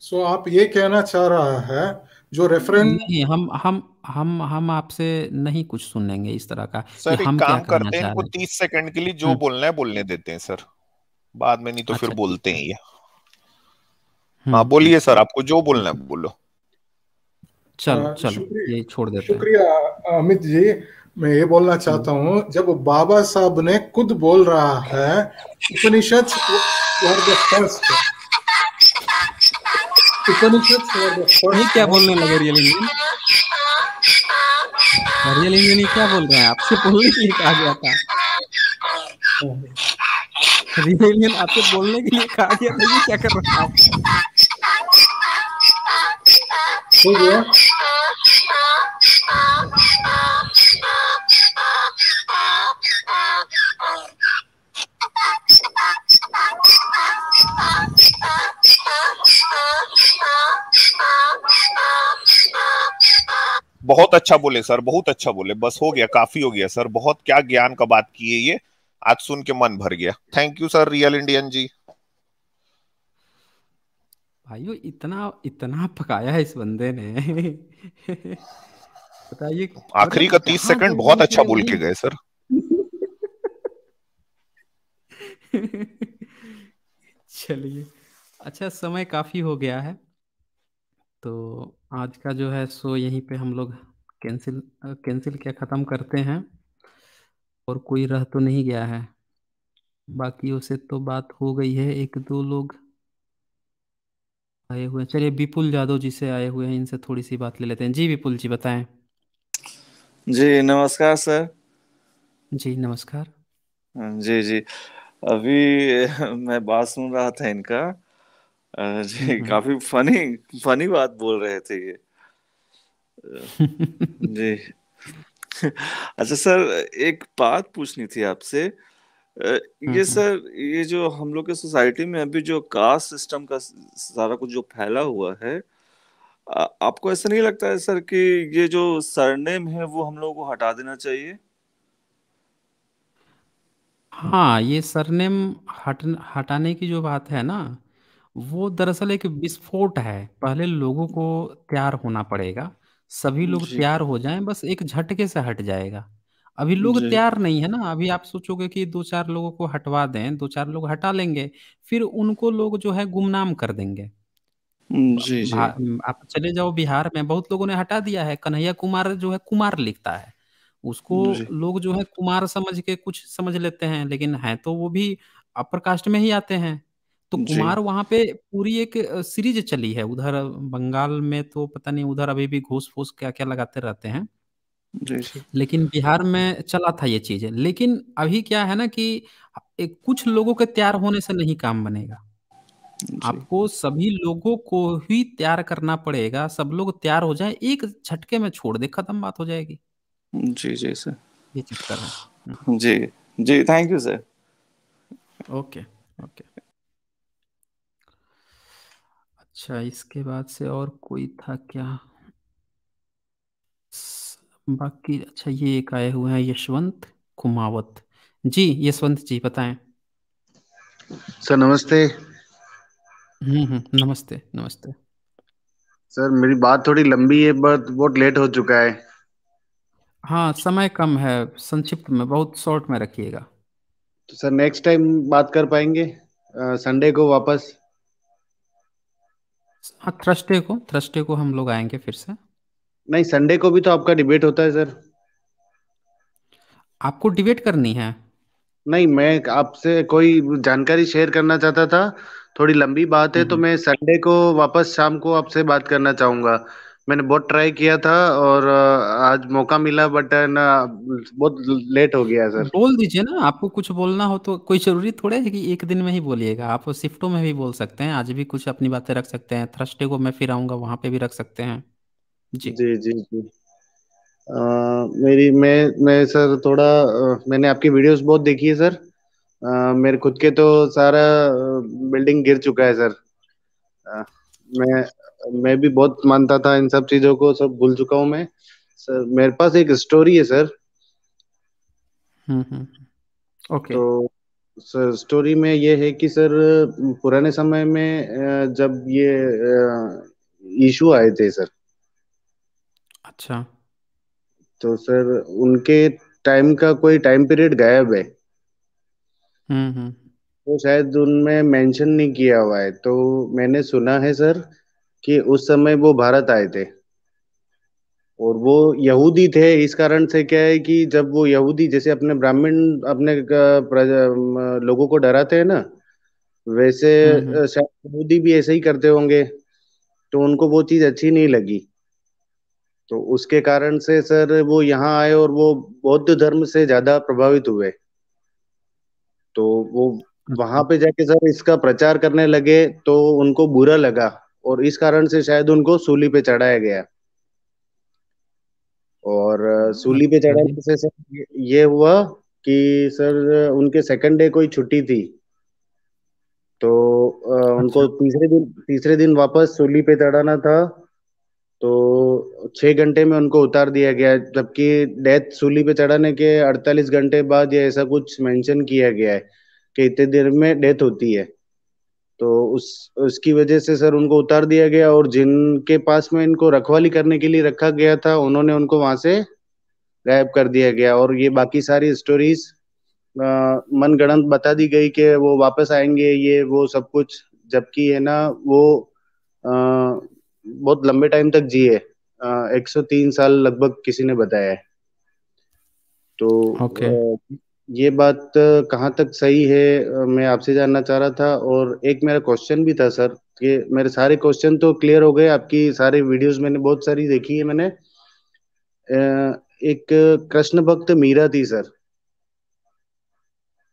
सो so, आप ये कहना चाह रहा है जो रेफरेंस नहीं हम हम हम हम आपसे नहीं कुछ सुनेंगे इस तरह का सर, हम काम करते हैं तीस सेकंड के लिए जो हाँ। बोलना है बोलने देते हैं सर बाद में नहीं तो अच्छा। फिर बोलते हैं ये हम्म, हाँ बोलिए सर आपको जो बोलना है बोलो चल हाँ, चल ये छोड़ देते शुक्रिया अमित जी मैं ये बोलना चाहता हूँ जब बाबा साहब ने खुद बोल रहा है उपनिषद उपनिषद क्या बोलने लगे रियल इंडियन रियल इंडियन क्या बोल रहे हैं आपसे बोलने के लिए कहा गया था हाँ। रिवेलियन आपको बोलने के लिए कहा गया था क्या कर रहा हूँ ठीक है बहुत अच्छा बोले सर बहुत अच्छा बोले बस हो गया काफी हो गया सर बहुत क्या ज्ञान का बात की है ये आज सुन के मन भर गया thank you sir real Indian जी भाइयों इतना इतना पकाया है इस बंदे ने बताइए आखिरी का तीस सेकंड बहुत अच्छा बोल के गए सर चलिए अच्छा समय काफी हो गया है तो आज का जो है सो यहीं पे हम लोग कैंसिल कैंसिल क्या ख़त्म करते हैं और कोई रह तो नहीं गया है बाकियों से तो बात हो गई है एक दो लोग आए हुए हैं चलिए विपुल यादव जी से आए हुए हैं इनसे थोड़ी सी बात ले लेते हैं जी विपुल जी बताएं जी नमस्कार सर जी नमस्कार हाँ, जी जी अभी मैं बात सुन रहा था इनका जी हम्म, हम्म। काफी फनी फनी बात बोल रहे थे ये जी अच्छा सर एक बात पूछनी थी आपसे ये हम्म, हम्म। सर ये जो हम लोग के सोसाइटी में अभी जो कास्ट सिस्टम का सारा कुछ जो फैला हुआ है आपको ऐसा नहीं लगता है सर कि ये जो सरनेम है वो हम लोगों को हटा देना चाहिए हाँ ये सरनेम हट हटाने की जो बात है ना वो दरअसल एक विस्फोट है पहले लोगों को तैयार होना पड़ेगा सभी लोग जी तैयार हो जाएं बस एक झटके से हट जाएगा। अभी लोग जी। तैयार नहीं है ना, अभी आप सोचोगे कि दो चार लोगों को हटवा दें, दो चार लोग हटा लेंगे, फिर उनको लोग जो है गुमनाम कर देंगे। जी, जी। आप चले जाओ बिहार में बहुत लोगों ने हटा दिया है, कन्हैया कुमार जो है कुमार लिखता है। उसको जी। लोग जो है कुमार समझ के कुछ समझ लेते हैं, लेकिन है तो वो भी अपर कास्ट में ही आते हैं। तो कुमार वहां पे पूरी एक सीरीज चली है उधर बंगाल में तो पता नहीं उधर अभी भी घूस फूस क्या क्या लगाते रहते हैं लेकिन बिहार में चला था ये चीज लेकिन अभी क्या है ना कि एक कुछ लोगों के तैयार होने से नहीं काम बनेगा आपको सभी लोगों को ही तैयार करना पड़ेगा सब लोग तैयार हो जाए एक झटके में छोड़ दे खत्म बात हो जाएगी जी जी सर ये चक्कर है हम्म। जी जी thank you sir okay okay अच्छा इसके बाद से और कोई था क्या बाकी अच्छा ये एक आए हुए हैं यशवंत कुमावत जी यशवंत जी बताएं सर नमस्ते हम्म हम्म नमस्ते नमस्ते सर मेरी बात थोड़ी लंबी है बट बहुत लेट हो चुका है हाँ समय कम है संक्षिप्त में बहुत शॉर्ट में रखिएगा तो सर नेक्स्ट टाइम बात कर पाएंगे संडे को वापस हाँ थर्सडे को थर्सडे को हम लोग आएंगे फिर से नहीं संडे को भी तो आपका डिबेट होता है सर आपको डिबेट करनी है नहीं मैं आपसे कोई जानकारी शेयर करना चाहता था थोड़ी लंबी बात है तो हम्म। मैं संडे को वापस शाम को आपसे बात करना चाहूंगा मैंने बहुत ट्राई किया था और आज मौका मिला बट ना बहुत लेट हो गया सर बोल दीजिए ना आपको कुछ बोलना हो तो कोई जरूरी थोड़े है कि एक दिन में ही बोलिएगा आप शिफ्टों में भी बोल सकते हैं आज भी कुछ अपनी बातें रख सकते हैं थर्सडे को मैं फिर आऊंगा वहां पे भी रख सकते हैं जी जी जी जी आ, मेरी मैं मैं सर थोड़ा मैंने आपकी वीडियोस बहुत देखी है सर आ, मेरे खुद के तो सारा बिल्डिंग गिर चुका है सर आ, मैं मैं भी बहुत मानता था इन सब चीजों को सब भूल चुका हूँ मैं सर मेरे पास एक स्टोरी है सर ओके हम्म, हम्म, हम्म। तो सर स्टोरी में ये है कि सर पुराने समय में जब ये इशू आए थे सर अच्छा तो सर उनके टाइम का कोई टाइम पीरियड गायब है हम्म तो शायद उनमें मेंशन नहीं किया हुआ है तो मैंने सुना है सर कि उस समय वो भारत आए थे और वो यहूदी थे इस कारण से क्या है कि जब वो यहूदी जैसे अपने ब्राह्मण अपने लोगों को डराते हैं ना वैसे हम्म, हम्म। यहूदी भी ऐसे ही करते होंगे तो उनको वो चीज अच्छी नहीं लगी तो उसके कारण से सर वो यहाँ आए और वो बौद्ध धर्म से ज्यादा प्रभावित हुए तो वो अच्छा। वहां पे जाके सर इसका प्रचार करने लगे तो उनको बुरा लगा और इस कारण से शायद उनको सूली पे चढ़ाया गया और सूली पे चढ़ाने से सर ये हुआ कि सर उनके सेकंड डे कोई छुट्टी थी तो उनको अच्छा। तीसरे दिन तीसरे दिन वापस सूली पे चढ़ाना था तो छह घंटे में उनको उतार दिया गया जबकि डेथ सूली पे चढ़ाने के 48 घंटे बाद ये ऐसा कुछ मेंशन किया गया है कि इतने देर में डेथ होती है तो उस उसकी वजह से सर उनको उतार दिया गया और जिनके पास में इनको रखवाली करने के लिए रखा गया था उन्होंने उनको वहां से गायब कर दिया गया और ये बाकी सारी स्टोरीज मनगणन बता दी गई कि वो वापस आएंगे ये वो सब कुछ जबकि है ना वो आ, बहुत लंबे टाइम तक जिए एक सौ तीन साल लगभग किसी ने बताया है तो okay. आ, ये बात कहाँ तक सही है मैं आपसे जानना चाह रहा था और एक मेरा क्वेश्चन भी था सर कि मेरे सारे क्वेश्चन तो क्लियर हो गए आपकी सारे वीडियोस मैंने बहुत सारी देखी है मैंने एक कृष्ण भक्त मीरा थी सर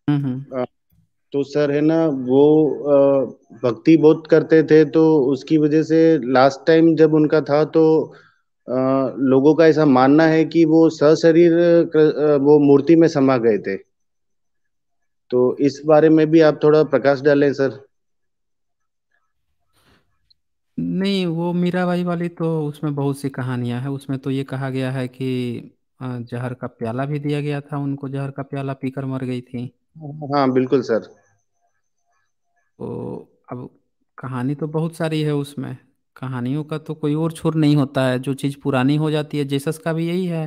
हम्म, हम्म। तो सर है ना वो भक्ति बहुत करते थे तो उसकी वजह से लास्ट टाइम जब उनका था तो लोगों का ऐसा मानना है कि वो सशरीर वो मूर्ति में समा गए थे तो इस बारे में भी आप थोड़ा प्रकाश डालें सर नहीं वो मीराबाई वाली तो उसमें बहुत सी कहानियां हैं उसमें तो ये कहा गया है कि जहर का प्याला भी दिया गया था उनको जहर का प्याला पीकर मर गई थी हाँ बिल्कुल सर तो अब कहानी तो बहुत सारी है उसमें कहानियों का तो कोई और छुर नहीं होता है जो चीज पुरानी हो जाती है जेसस का भी यही है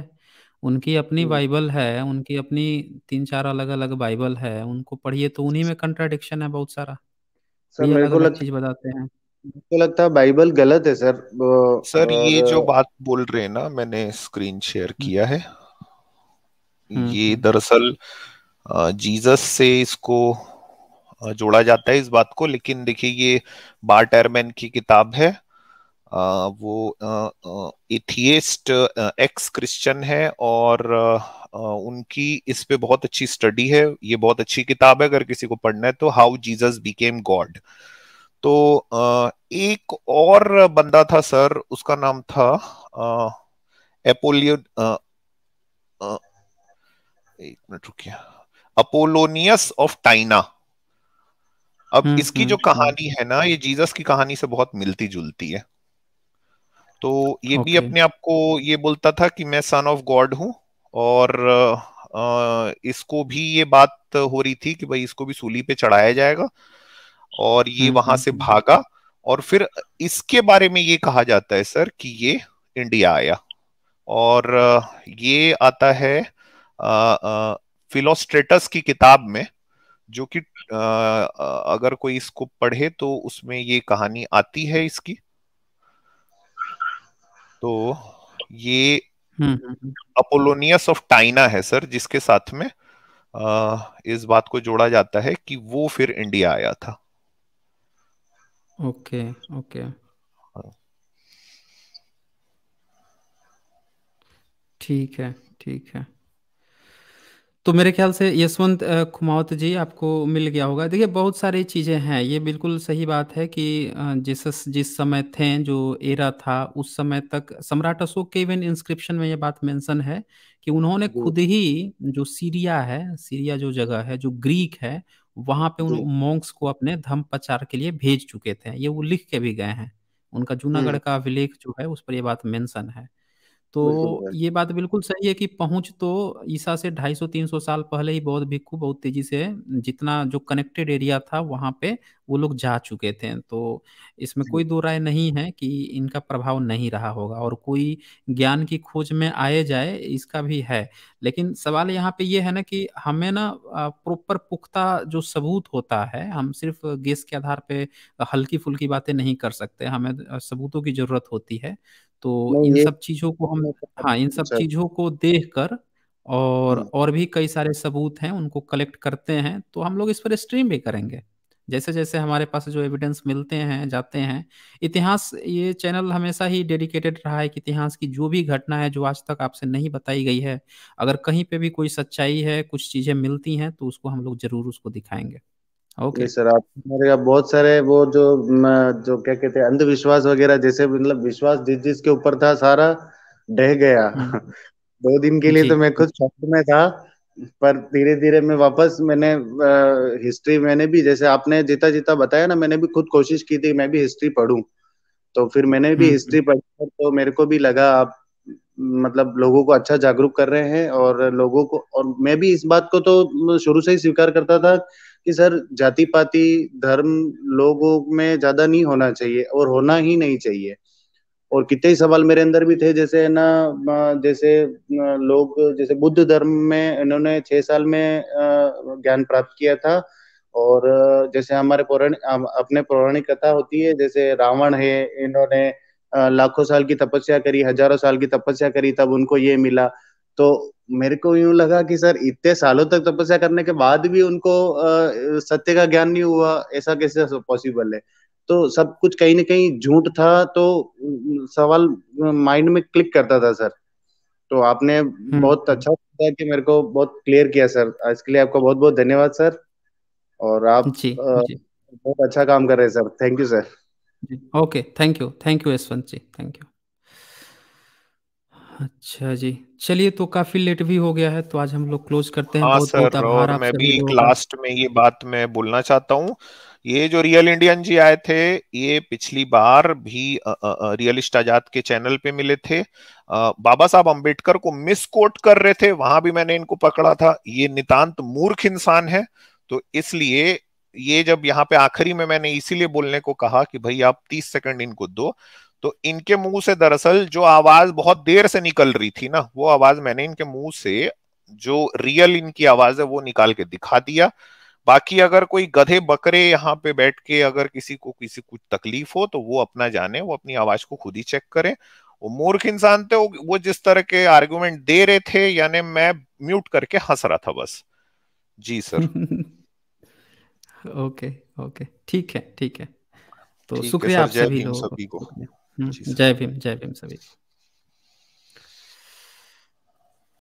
उनकी अपनी बाइबल है उनकी अपनी तीन चार अलग अलग बाइबल है उनको पढ़िए तो उन्हीं में कंट्राडिक्शन है बहुत सारा सर मेरे अलग को अलग लग चीज बताते हैं मेरे को लगता है बाइबल गलत है सर सर और ये जो बात बोल रहे हैं ना मैंने स्क्रीन शेयर हम्म। किया है हम्म, ये हम्म। दरअसल जीसस से इसको जोड़ा जाता है इस बात को लेकिन देखिए ये बार्ट की किताब है वो इथियस्ट एक्स क्रिश्चियन है और उनकी इस पे बहुत अच्छी स्टडी है ये बहुत अच्छी किताब है अगर किसी को पढ़ना है तो हाउ जीसस बिकेम गॉड तो एक और बंदा था सर उसका नाम था एपोलियो एक मिनट रुकिए अपोलोनियस ऑफ टाइना अब हम्म, इसकी जो हम्म, हम्म। कहानी है ना ये जीसस की कहानी से बहुत मिलती जुलती है तो ये okay. भी अपने आप को ये बोलता था कि मैं सन ऑफ गॉड हूँ और आ, इसको भी ये बात हो रही थी कि भाई इसको भी सूली पे चढ़ाया जाएगा और ये हम्म, वहां हम्म, से हम्म। भागा और फिर इसके बारे में ये कहा जाता है सर कि ये इंडिया आया और ये आता है फिलोस्ट्रेटस की किताब में जो कि अगर कोई इसको पढ़े तो उसमें ये कहानी आती है इसकी तो ये अपोलोनियस ऑफ टाइना है सर जिसके साथ में आ, इस बात को जोड़ा जाता है कि वो फिर इंडिया आया था ओके ओके ठीक है ठीक है तो मेरे ख्याल से यशवंत खुमावत जी आपको मिल गया होगा देखिए बहुत सारी चीज़ें हैं ये बिल्कुल सही बात है कि जिस जिस समय थे जो एरा था उस समय तक सम्राट अशोक के इवन इंस्क्रिप्शन में ये बात मेंशन है कि उन्होंने खुद ही जो सीरिया है सीरिया जो जगह है जो ग्रीक है वहां पे उन मॉन्क्स को अपने धर्म प्रचार के लिए भेज चुके थे ये वो लिख के भी गए हैं उनका जूनागढ़ हम्म। का अभिलेख जो है उस पर ये बात मेंशन है तो, तो ये बात बिल्कुल सही है कि पहुंच तो ईसा से 250-300 साल पहले ही बौद्ध भिक्खु बहुत तेजी से जितना जो कनेक्टेड एरिया था वहां पे वो लोग जा चुके थे तो इसमें कोई दो राय नहीं है कि इनका प्रभाव नहीं रहा होगा और कोई ज्ञान की खोज में आए जाए इसका भी है लेकिन सवाल यहाँ पे ये है ना कि हमें ना प्रॉपर पुख्ता जो सबूत होता है हम सिर्फ गेस के आधार पे हल्की फुल्की बातें नहीं कर सकते हमें सबूतों की जरूरत होती है तो इन सब चीजों को हम हाँ इन सब अच्छा। चीजों को देख कर और हाँ। और भी कई सारे सबूत हैं उनको कलेक्ट करते हैं तो हम लोग इस पर स्ट्रीम भी करेंगे जैसे जैसे हमारे पास जो एविडेंस मिलते हैं जाते हैं इतिहास ये चैनल हमेशा ही डेडिकेटेड रहा है कि इतिहास की जो भी घटना है जो आज तक आपसे नहीं बताई गई है अगर कहीं पे भी कोई सच्चाई है कुछ चीज़ें मिलती हैं तो उसको हम लोग जरूर उसको दिखाएंगे ओके okay. सर आप हमारे यहाँ बहुत सारे वो जो जो क्या कहते हैं अंधविश्वास वगैरह जैसे मतलब विश्वास जिस जिस के ऊपर था सारा ढह गया दो दिन के लिए तो मैं खुद शॉक में था पर धीरे धीरे मैं वापस मैंने आ, हिस्ट्री मैंने भी जैसे आपने जितना जितना बताया ना मैंने भी खुद कोशिश की थी मैं भी हिस्ट्री पढ़ू तो फिर मैंने भी हिस्ट्री हम्म, हम्म। पढ़ी तो मेरे को भी लगा आप मतलब लोगों को अच्छा जागरूक कर रहे हैं और लोगों को और मैं भी इस बात को तो शुरू से ही स्वीकार करता था कि सर जाति पाति धर्म लोगों में ज्यादा नहीं होना चाहिए और होना ही नहीं चाहिए और कितने सवाल मेरे अंदर भी थे जैसे है ना जैसे लोग जैसे बुद्ध धर्म में इन्होंने छह साल में ज्ञान प्राप्त किया था और जैसे हमारे पौराणिक अपने पौराणिक कथा होती है जैसे रावण है इन्होंने लाखों साल की तपस्या करी हजारों साल की तपस्या करी तब उनको ये मिला तो मेरे को यूं लगा कि सर इतने सालों तक तपस्या करने के बाद भी उनको आ, सत्य का ज्ञान नहीं हुआ ऐसा कैसे पॉसिबल है तो सब कुछ कहीं ना कहीं झूठ था तो सवाल माइंड में क्लिक करता था सर तो आपने हम्म। बहुत अच्छा किया कि मेरे को बहुत क्लियर किया सर इसके लिए आपका बहुत बहुत धन्यवाद सर और आप जी, आ, जी. बहुत अच्छा काम कर रहे हैं sir thank you sir okay thank you thank you Yashwant ji thank you अच्छा जी चलिए तो काफी लेट भी हो गया है तो आज हम लोग क्लोज करते हैं हाँ बहुत सर, बहुत आभार और मैं भी एक लास्ट में ये बात मैं बोलना चाहता हूँ ये जो रियल इंडियन जी आए थे ये पिछली बार भी आ, रियलिस्ट आजाद के चैनल पे मिले थे आ, बाबा साहब अंबेडकर को मिसकोट कर रहे थे वहां भी मैंने इनको पकड़ा था ये नितांत मूर्ख इंसान है तो इसलिए ये जब यहाँ पे आखिरी में मैंने इसीलिए बोलने को कहा कि भाई आप 30 सेकंड इनको दो तो इनके मुंह से दरअसल जो आवाज बहुत देर से निकल रही थी ना वो आवाज मैंने इनके मुंह से जो रियल इनकी आवाज है वो निकाल के दिखा दिया बाकी अगर कोई गधे बकरे यहाँ पे बैठ के अगर किसी को किसी कुछ तकलीफ हो तो वो अपना जाने वो अपनी आवाज को खुद ही चेक करें वो मूर्ख इंसान थे वो जिस तरह के आर्गुमेंट दे रहे थे यानी मैं म्यूट करके हंस रहा था बस जी सर ओके ओके ठीक है ठीक है तो शुक्रिया आप सभी लोगों को हम्म, जय भीम जय भीम सभी